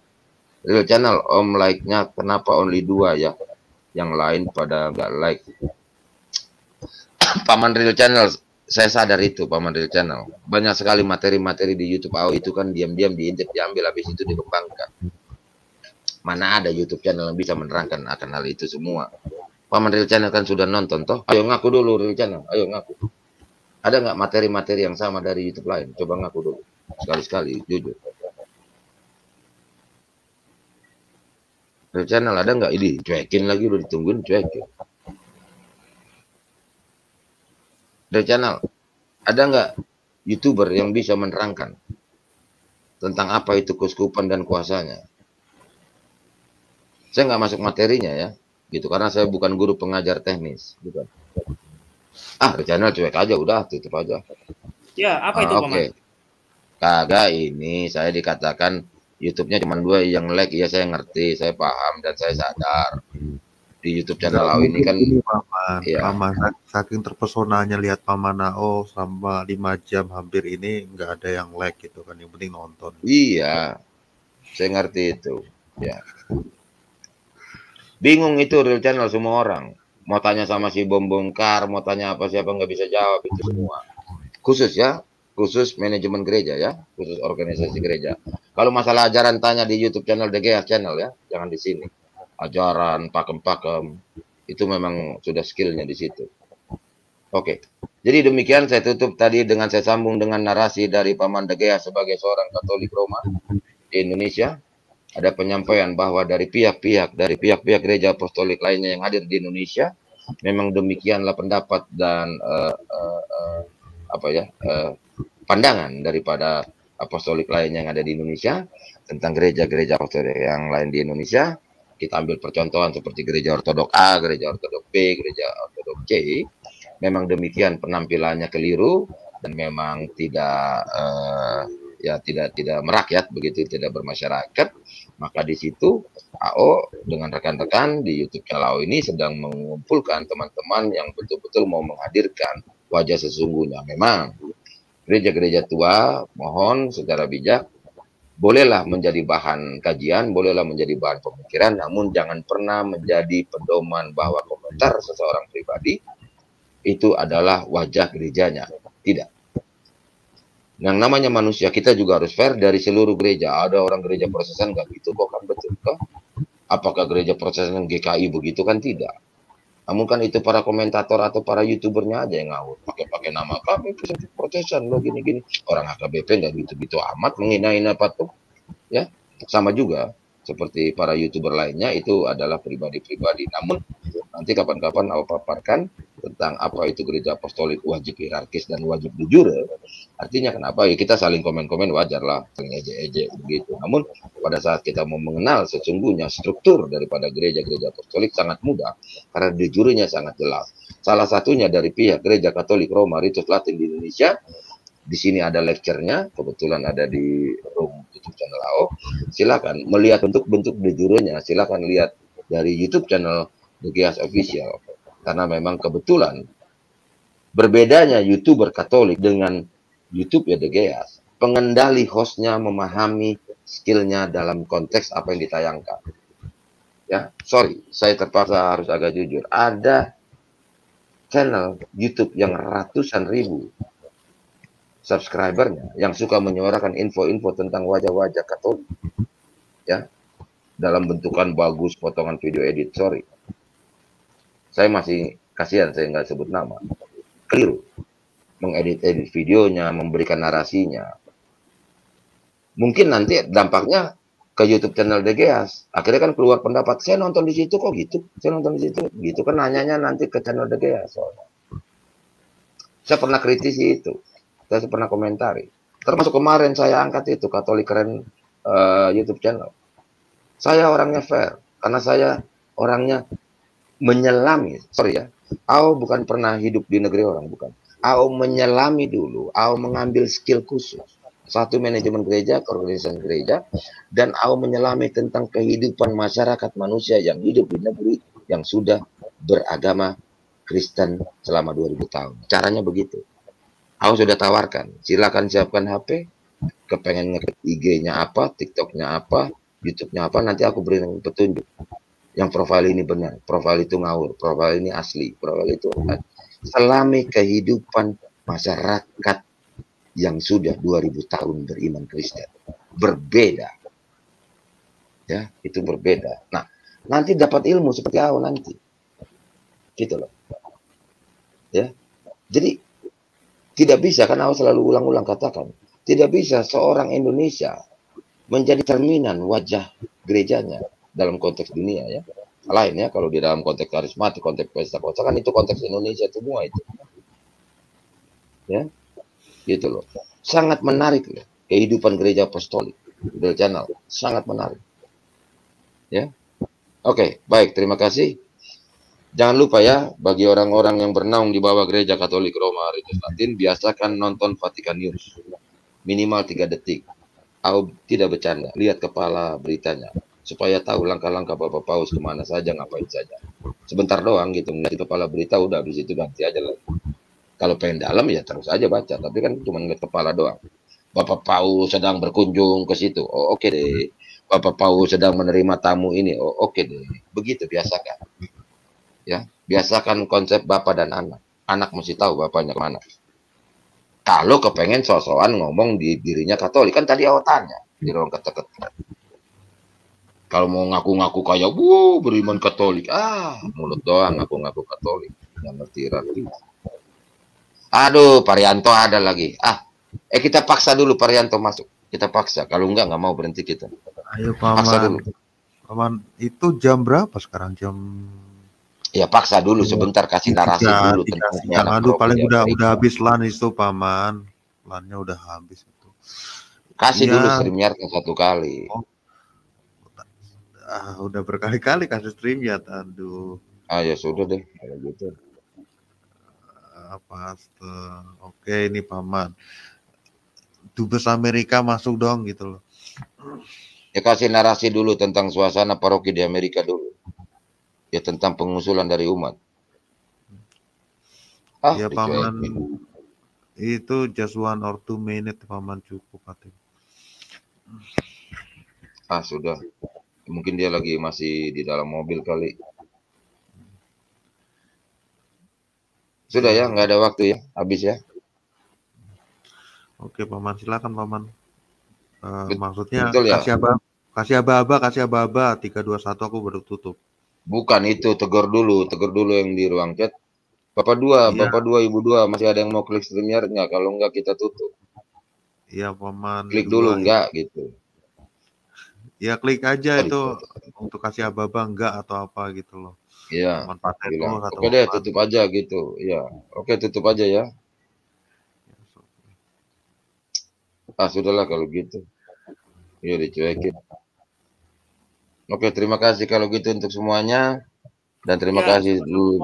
real channel om like nya kenapa only dua ya yang lain pada nggak like. Paman Real Channel, saya sadar itu Paman Real Channel. Banyak sekali materi-materi di YouTube AO itu kan diam-diam diintip, diambil, habis itu dikembangkan. Mana ada YouTube channel yang bisa menerangkan akan hal itu semua. Paman Real Channel kan sudah nonton toh. Ayo ngaku dulu Real Channel, ayo ngaku. Ada nggak materi-materi yang sama dari YouTube lain? Coba ngaku dulu. Sekali-sekali, jujur. dari channel ada nggak ini cuekin lagi udah ditungguin cuekin dari channel ada nggak youtuber yang bisa menerangkan tentang apa itu kuskupan dan kuasanya saya nggak masuk materinya ya gitu karena saya bukan guru pengajar teknis gitu. ah dari channel cuek aja udah tutup aja ya apa itu ah, oke okay. kagak ini saya dikatakan YouTube-nya cuma dua yang like ya saya ngerti saya paham dan saya sadar hmm. di YouTube nah, channel Awi ini kan paman, ya. paman saking terpesonanya lihat paman nah, oh sama lima jam hampir ini nggak ada yang like gitu kan yang penting nonton iya saya ngerti itu ya bingung itu real channel semua orang mau tanya sama si bom bongkar mau tanya apa siapa nggak bisa jawab itu semua khusus ya khusus manajemen gereja ya, khusus organisasi gereja. Kalau masalah ajaran tanya di YouTube channel DGR channel ya, jangan di sini. Ajaran pakem-pakem itu memang sudah skillnya di situ. Oke. Jadi demikian saya tutup tadi dengan saya sambung dengan narasi dari Paman DGR sebagai seorang Katolik Roma di Indonesia. Ada penyampaian bahwa dari pihak-pihak dari pihak-pihak gereja apostolik lainnya yang hadir di Indonesia memang demikianlah pendapat dan uh, uh, uh, apa ya eh, pandangan daripada apostolik lain yang ada di Indonesia tentang gereja-gereja yang lain di Indonesia kita ambil percontohan seperti gereja ortodok A, gereja ortodok B, gereja ortodok C, memang demikian penampilannya keliru dan memang tidak eh, ya tidak tidak merakyat begitu tidak bermasyarakat maka di situ AO dengan rekan-rekan di youtube Kalau ini sedang mengumpulkan teman-teman yang betul-betul mau menghadirkan wajah sesungguhnya. Memang gereja-gereja tua mohon secara bijak bolehlah menjadi bahan kajian, bolehlah menjadi bahan pemikiran, namun jangan pernah menjadi pedoman bahwa komentar seseorang pribadi itu adalah wajah gerejanya. Tidak. Yang namanya manusia, kita juga harus fair dari seluruh gereja. Ada orang gereja prosesan nggak gitu kok kan betul kok. Apakah gereja prosesan GKI begitu kan tidak. Namun kan itu para komentator atau para youtubernya aja yang ngawur. Pakai-pakai nama kami protesan lo gini-gini. Orang AKBP nggak gitu-gitu amat menghina-hina tuh Ya, sama juga seperti para youtuber lainnya itu adalah pribadi-pribadi. Namun nanti kapan-kapan aku paparkan tentang apa itu gereja apostolik wajib hierarkis dan wajib jujur. Artinya kenapa ya kita saling komen-komen wajar lah, saling ejek begitu. Namun pada saat kita mau mengenal sesungguhnya struktur daripada gereja-gereja apostolik sangat mudah karena jujurnya sangat jelas. Salah satunya dari pihak gereja Katolik Roma Ritus Latin di Indonesia di sini ada lecture-nya, kebetulan ada di room YouTube channel AO, silakan melihat untuk bentuk bejurnya, silakan lihat dari YouTube channel Nukias Official. Karena memang kebetulan berbedanya YouTuber Katolik dengan YouTube ya Degeas, pengendali hostnya memahami skillnya dalam konteks apa yang ditayangkan. Ya, sorry, saya terpaksa harus agak jujur. Ada channel YouTube yang ratusan ribu subscribernya yang suka menyuarakan info-info tentang wajah-wajah Katolik ya dalam bentukan bagus potongan video edit sorry saya masih kasihan saya nggak sebut nama keliru mengedit-edit videonya memberikan narasinya mungkin nanti dampaknya ke YouTube channel DGS. akhirnya kan keluar pendapat saya nonton di situ kok gitu saya nonton di situ gitu kan nanyanya nanti ke channel DGS. soalnya saya pernah kritisi itu saya pernah komentari. Termasuk kemarin saya angkat itu Katolik keren uh, YouTube channel. Saya orangnya fair karena saya orangnya menyelami, sorry ya. Aku bukan pernah hidup di negeri orang bukan. Aku menyelami dulu, aku mengambil skill khusus. Satu manajemen gereja, organisasi gereja, dan aku menyelami tentang kehidupan masyarakat manusia yang hidup di negeri yang sudah beragama Kristen selama 2000 tahun. Caranya begitu. Aku sudah tawarkan, silakan siapkan HP, kepengen ngetik IG-nya apa, TikTok-nya apa, YouTube-nya apa, nanti aku beri petunjuk. Yang profil ini benar, profil itu ngawur, profil ini asli, profil itu selami kehidupan masyarakat yang sudah 2000 tahun beriman Kristen berbeda. Ya, itu berbeda. Nah, nanti dapat ilmu seperti awal nanti. Gitu loh. Ya. Jadi tidak bisa, karena Aku selalu ulang-ulang katakan. Tidak bisa seorang Indonesia menjadi cerminan wajah gerejanya dalam konteks dunia ya. Lain ya, kalau di dalam konteks karismatik, konteks pesta kota kan itu konteks Indonesia semua itu. Ya, gitu loh. Sangat menarik loh. Kehidupan gereja apostolik, Channel, sangat menarik. Ya, oke, okay, baik, terima kasih jangan lupa ya bagi orang-orang yang bernaung di bawah gereja Katolik Roma Ritus Latin biasakan nonton Vatikan News minimal tiga detik. Aku tidak bercanda, lihat kepala beritanya supaya tahu langkah-langkah Bapak Paus kemana saja, ngapain saja. Sebentar doang gitu, ngeliat kepala berita udah habis itu ganti aja lah. Kalau pengen dalam ya terus aja baca, tapi kan cuma ngeliat kepala doang. Bapak Paus sedang berkunjung ke situ, oh, oke okay deh. Bapak Paus sedang menerima tamu ini, oh, oke okay deh. Begitu biasa kan ya biasakan konsep bapak dan anak anak mesti tahu bapaknya mana. kalau kepengen sosokan ngomong di dirinya Katolik kan tadi awal tanya di ruang keteket. kalau mau ngaku-ngaku kayak bu beriman Katolik ah mulut doang ngaku-ngaku Katolik Yang ngerti rapi aduh Parianto ada lagi ah eh kita paksa dulu Parianto masuk kita paksa kalau enggak nggak mau berhenti kita ayo paman paksa dulu paman itu jam berapa sekarang jam Ya paksa dulu iya. sebentar kasih narasi ya, dulu dikasih, ya, iya, aduh paling udah udah habis lan itu paman. Lannya udah habis itu. Kasih ya. dulu ke satu kali. Oh. Ah, udah berkali-kali kasih stream ya aduh. Ah ya sudah deh kalau gitu. Ah, apa Oke Oke ini paman. Dubes Amerika masuk dong gitu loh. Ya kasih narasi dulu tentang suasana paroki di Amerika dulu ya tentang pengusulan dari umat. Ah, ya paman itu jasuan one or two minute paman cukup hati. Ah sudah, mungkin dia lagi masih di dalam mobil kali. Sudah ya, nggak ada waktu ya, habis ya. Oke paman, silakan paman. Uh, maksudnya ya? kasih apa? kasih aba-aba, kasih aba-aba. Tiga dua satu aku baru tutup. Bukan itu, tegur dulu, tegur dulu yang di ruang chat. Bapak dua, ya. Bapak dua, Ibu dua, masih ada yang mau klik StreamYard nggak? Kalau enggak, kita tutup. Iya, paman. Klik dulu ya. nggak gitu. Ya klik aja klik. itu untuk kasih ababa enggak atau apa gitu loh. Iya. Oke deh, tutup aja gitu. Iya. Oke, tutup aja ya. Ah, sudahlah kalau gitu. Iya dicuekin. Oke, terima kasih kalau gitu untuk semuanya dan terima ya, kasih dulu.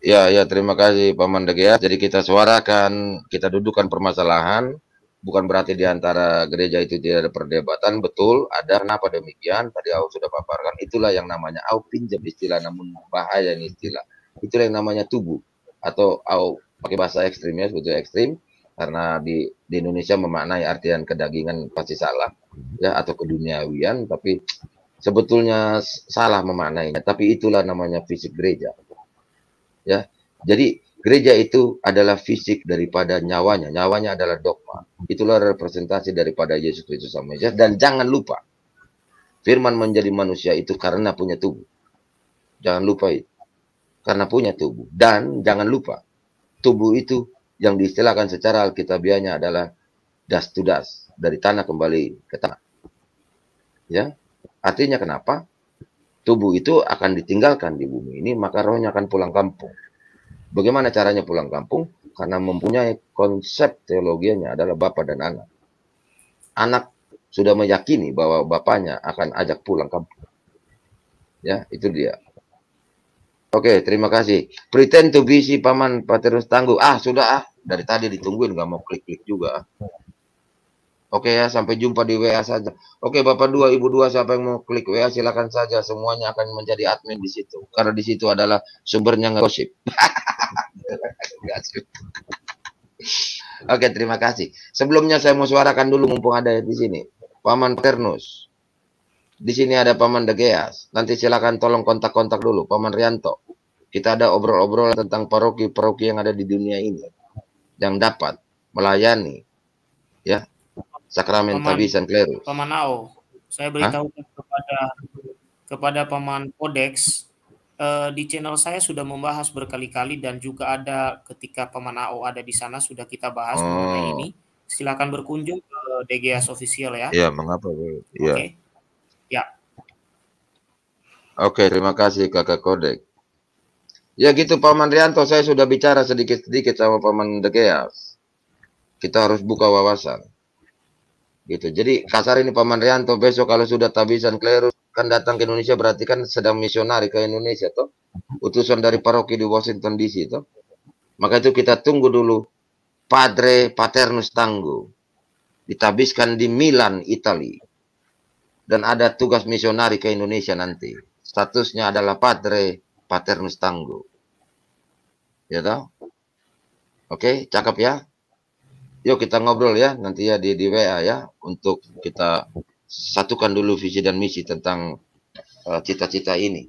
Ya, ya terima kasih Paman ya. Jadi kita suarakan, kita dudukkan permasalahan. Bukan berarti di antara gereja itu tidak ada perdebatan, betul ada. Kenapa demikian? Tadi Aku sudah paparkan, itulah yang namanya Aku pinjam istilah, namun bahaya ini istilah. Itulah yang namanya tubuh atau Aku pakai bahasa ekstrimnya sebetulnya ekstrim karena di, di Indonesia memaknai artian kedagingan pasti salah ya atau keduniawian tapi sebetulnya salah memaknainya, tapi itulah namanya fisik gereja. Ya, jadi gereja itu adalah fisik daripada nyawanya, nyawanya adalah dogma. Itulah representasi daripada Yesus Kristus sama Yesus. Dan jangan lupa, Firman menjadi manusia itu karena punya tubuh. Jangan lupa itu, karena punya tubuh. Dan jangan lupa, tubuh itu yang diistilahkan secara alkitabiahnya adalah das to dari tanah kembali ke tanah. Ya, Artinya kenapa? Tubuh itu akan ditinggalkan di bumi ini, maka rohnya akan pulang kampung. Bagaimana caranya pulang kampung? Karena mempunyai konsep teologianya adalah Bapak dan Anak. Anak sudah meyakini bahwa bapaknya akan ajak pulang kampung. Ya, itu dia. Oke, terima kasih. Pretend to busy, Paman Paterus Tangguh. Ah, sudah ah. Dari tadi ditungguin, nggak mau klik-klik juga. Ah. Oke ya, sampai jumpa di WA saja. Oke Bapak dua, Ibu dua, siapa yang mau klik WA silakan saja. Semuanya akan menjadi admin di situ. Karena di situ adalah sumbernya ngosip. Oke, terima kasih. Sebelumnya saya mau suarakan dulu mumpung ada di sini. Paman Ternus. Di sini ada Paman Degeas. Nanti silakan tolong kontak-kontak dulu Paman Rianto. Kita ada obrol obrol tentang paroki-paroki yang ada di dunia ini yang dapat melayani ya Sakramen Tabi Tabis Kleru. Paman Ao, saya beritahu kepada kepada Paman Kodex eh, di channel saya sudah membahas berkali-kali dan juga ada ketika Paman Ao ada di sana sudah kita bahas oh. mengenai ini. Silakan berkunjung ke DGS official ya. Iya, mengapa? Iya. Oke. Okay. Ya. Oke, okay, terima kasih Kakak Kodek. Ya gitu Paman Rianto, saya sudah bicara sedikit-sedikit sama Paman Degeas. Kita harus buka wawasan gitu. Jadi kasar ini Pak Manrianto besok kalau sudah tabisan klerus kan datang ke Indonesia berarti kan sedang misionari ke Indonesia toh. Utusan dari paroki di Washington DC toh. Maka itu kita tunggu dulu Padre Paternus Tanggu ditabiskan di Milan, Italia. Dan ada tugas misionari ke Indonesia nanti. Statusnya adalah Padre Paternus Tanggu Ya toh? Oke, cakep ya yuk kita ngobrol ya nanti ya di, di WA ya untuk kita satukan dulu visi dan misi tentang eh, cita-cita uh, ini.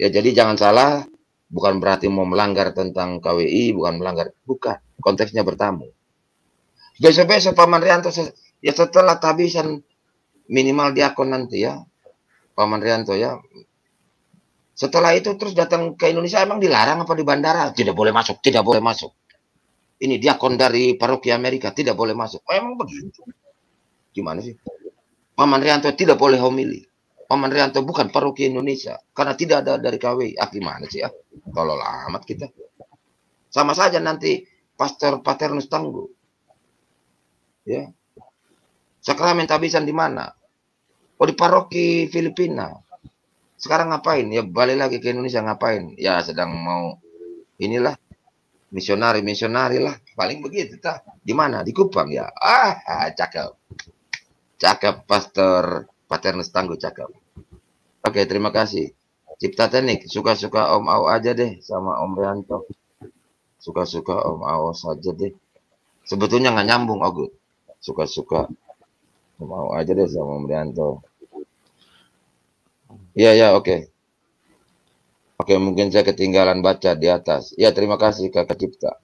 Ya jadi jangan salah, bukan berarti mau melanggar tentang KWI, bukan melanggar, bukan konteksnya bertamu. Besok-besok Paman Rianto ya setelah tabisan minimal diakon nanti ya Paman Rianto ya. Setelah itu terus datang ke Indonesia emang dilarang apa di bandara? Tidak boleh masuk, tidak boleh masuk ini diakon dari paroki Amerika tidak boleh masuk. Oh emang begitu. Gimana sih? Paman Rianto tidak boleh homili. Paman Rianto bukan paroki Indonesia karena tidak ada dari KW. Ah gimana sih ya? Ah? Kalau amat kita. Sama saja nanti Pastor Paternus Tangguh. Ya. Sakramen tabisan di mana? Oh di paroki Filipina. Sekarang ngapain? Ya balik lagi ke Indonesia ngapain? Ya sedang mau inilah misionari misionari lah paling begitu tak di mana di Kupang ya ah, ah cakep cakep pastor Paternus Tangguh cakep oke terima kasih Cipta Teknik suka-suka Om Au aja deh sama Om Rianto suka-suka Om Au saja deh sebetulnya nggak nyambung Ogut suka-suka Om Au aja deh sama Om Rianto Ya, yeah, ya, oke. Okay. Oke, mungkin saya ketinggalan baca di atas. Ya, terima kasih Kakak Cipta.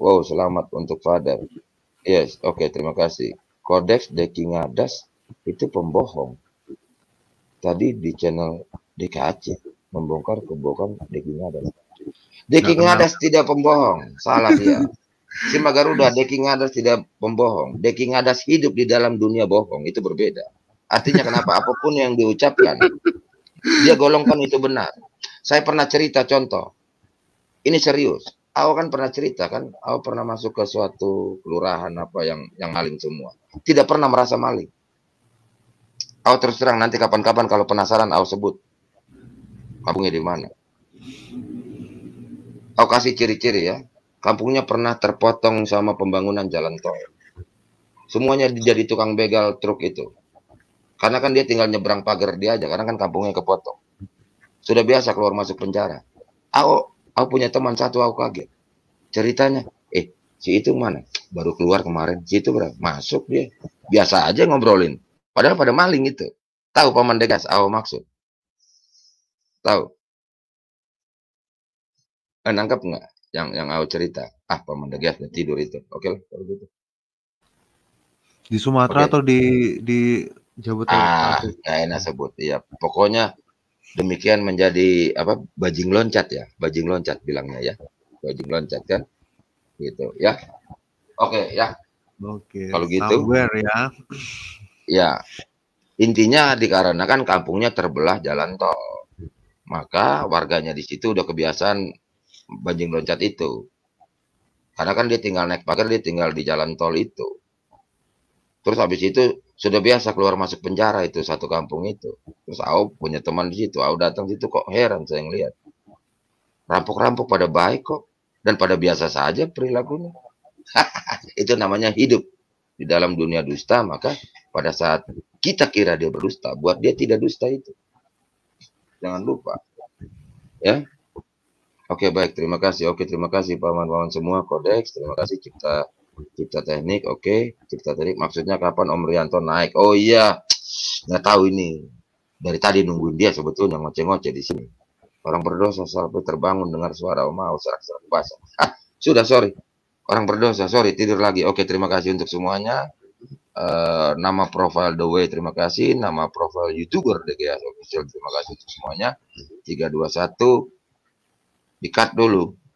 Wow, selamat untuk Father. Yes, oke, terima kasih. Kodeks Dekingadas itu pembohong. Tadi di channel DKC membongkar kebohongan Dekingadas. Dekingadas tidak pembohong, salah dia. Sima Garuda, Dekingadas tidak pembohong. Dekingadas hidup di dalam dunia bohong, itu berbeda. Artinya kenapa? Apapun yang diucapkan, dia golongkan itu benar. Saya pernah cerita contoh. Ini serius. Aku kan pernah cerita kan, aku pernah masuk ke suatu kelurahan apa yang yang maling semua. Tidak pernah merasa maling. Aku terus terang nanti kapan-kapan kalau penasaran aku sebut kampungnya di mana. Aku kasih ciri-ciri ya. Kampungnya pernah terpotong sama pembangunan jalan tol. Semuanya jadi tukang begal truk itu. Karena kan dia tinggal nyebrang pagar dia aja, karena kan kampungnya kepotong. Sudah biasa keluar masuk penjara. Aku, aku punya teman satu, aku kaget. Ceritanya, eh, si itu mana? Baru keluar kemarin, si itu berapa? Masuk dia. Biasa aja ngobrolin. Padahal pada maling itu. Tahu Paman Degas, aku maksud. Tahu. Eh, nangkep nggak yang yang aku cerita? Ah, Paman Degas tidur itu. Oke lah, kalau gitu. Di Sumatera okay. atau di di Jabut Ah, nggak enak sebut. iya pokoknya demikian menjadi apa bajing loncat ya, bajing loncat bilangnya ya, bajing loncat kan, gitu ya. Oke ya. Oke. Kalau gitu. Somewhere ya. Ya. Intinya dikarenakan kampungnya terbelah jalan tol, maka warganya di situ udah kebiasaan bajing loncat itu. Karena kan dia tinggal naik pagar, dia tinggal di jalan tol itu. Terus habis itu sudah biasa keluar masuk penjara itu satu kampung itu. Terus Au punya teman di situ, Au datang di situ kok heran saya ngelihat. Rampok-rampok pada baik kok dan pada biasa saja perilakunya. itu namanya hidup di dalam dunia dusta, maka pada saat kita kira dia berdusta, buat dia tidak dusta itu. Jangan lupa. Ya. Oke, baik. Terima kasih. Oke, terima kasih paman-paman semua kodeks. Terima kasih cipta Cipta teknik, oke. Okay. Cipta teknik maksudnya kapan Om Rianto naik? Oh iya, nggak tahu ini. Dari tadi nungguin dia sebetulnya ngoceh-ngoceh di sini. Orang berdosa sampai terbangun dengar suara Om, mau serak-serak basah. Ah, sudah sorry. Orang berdosa, sorry tidur lagi. Oke, okay, terima kasih untuk semuanya. Uh, nama profil The Way, terima kasih. Nama profil YouTuber DGS Official, terima kasih untuk semuanya. 321, dikat dulu.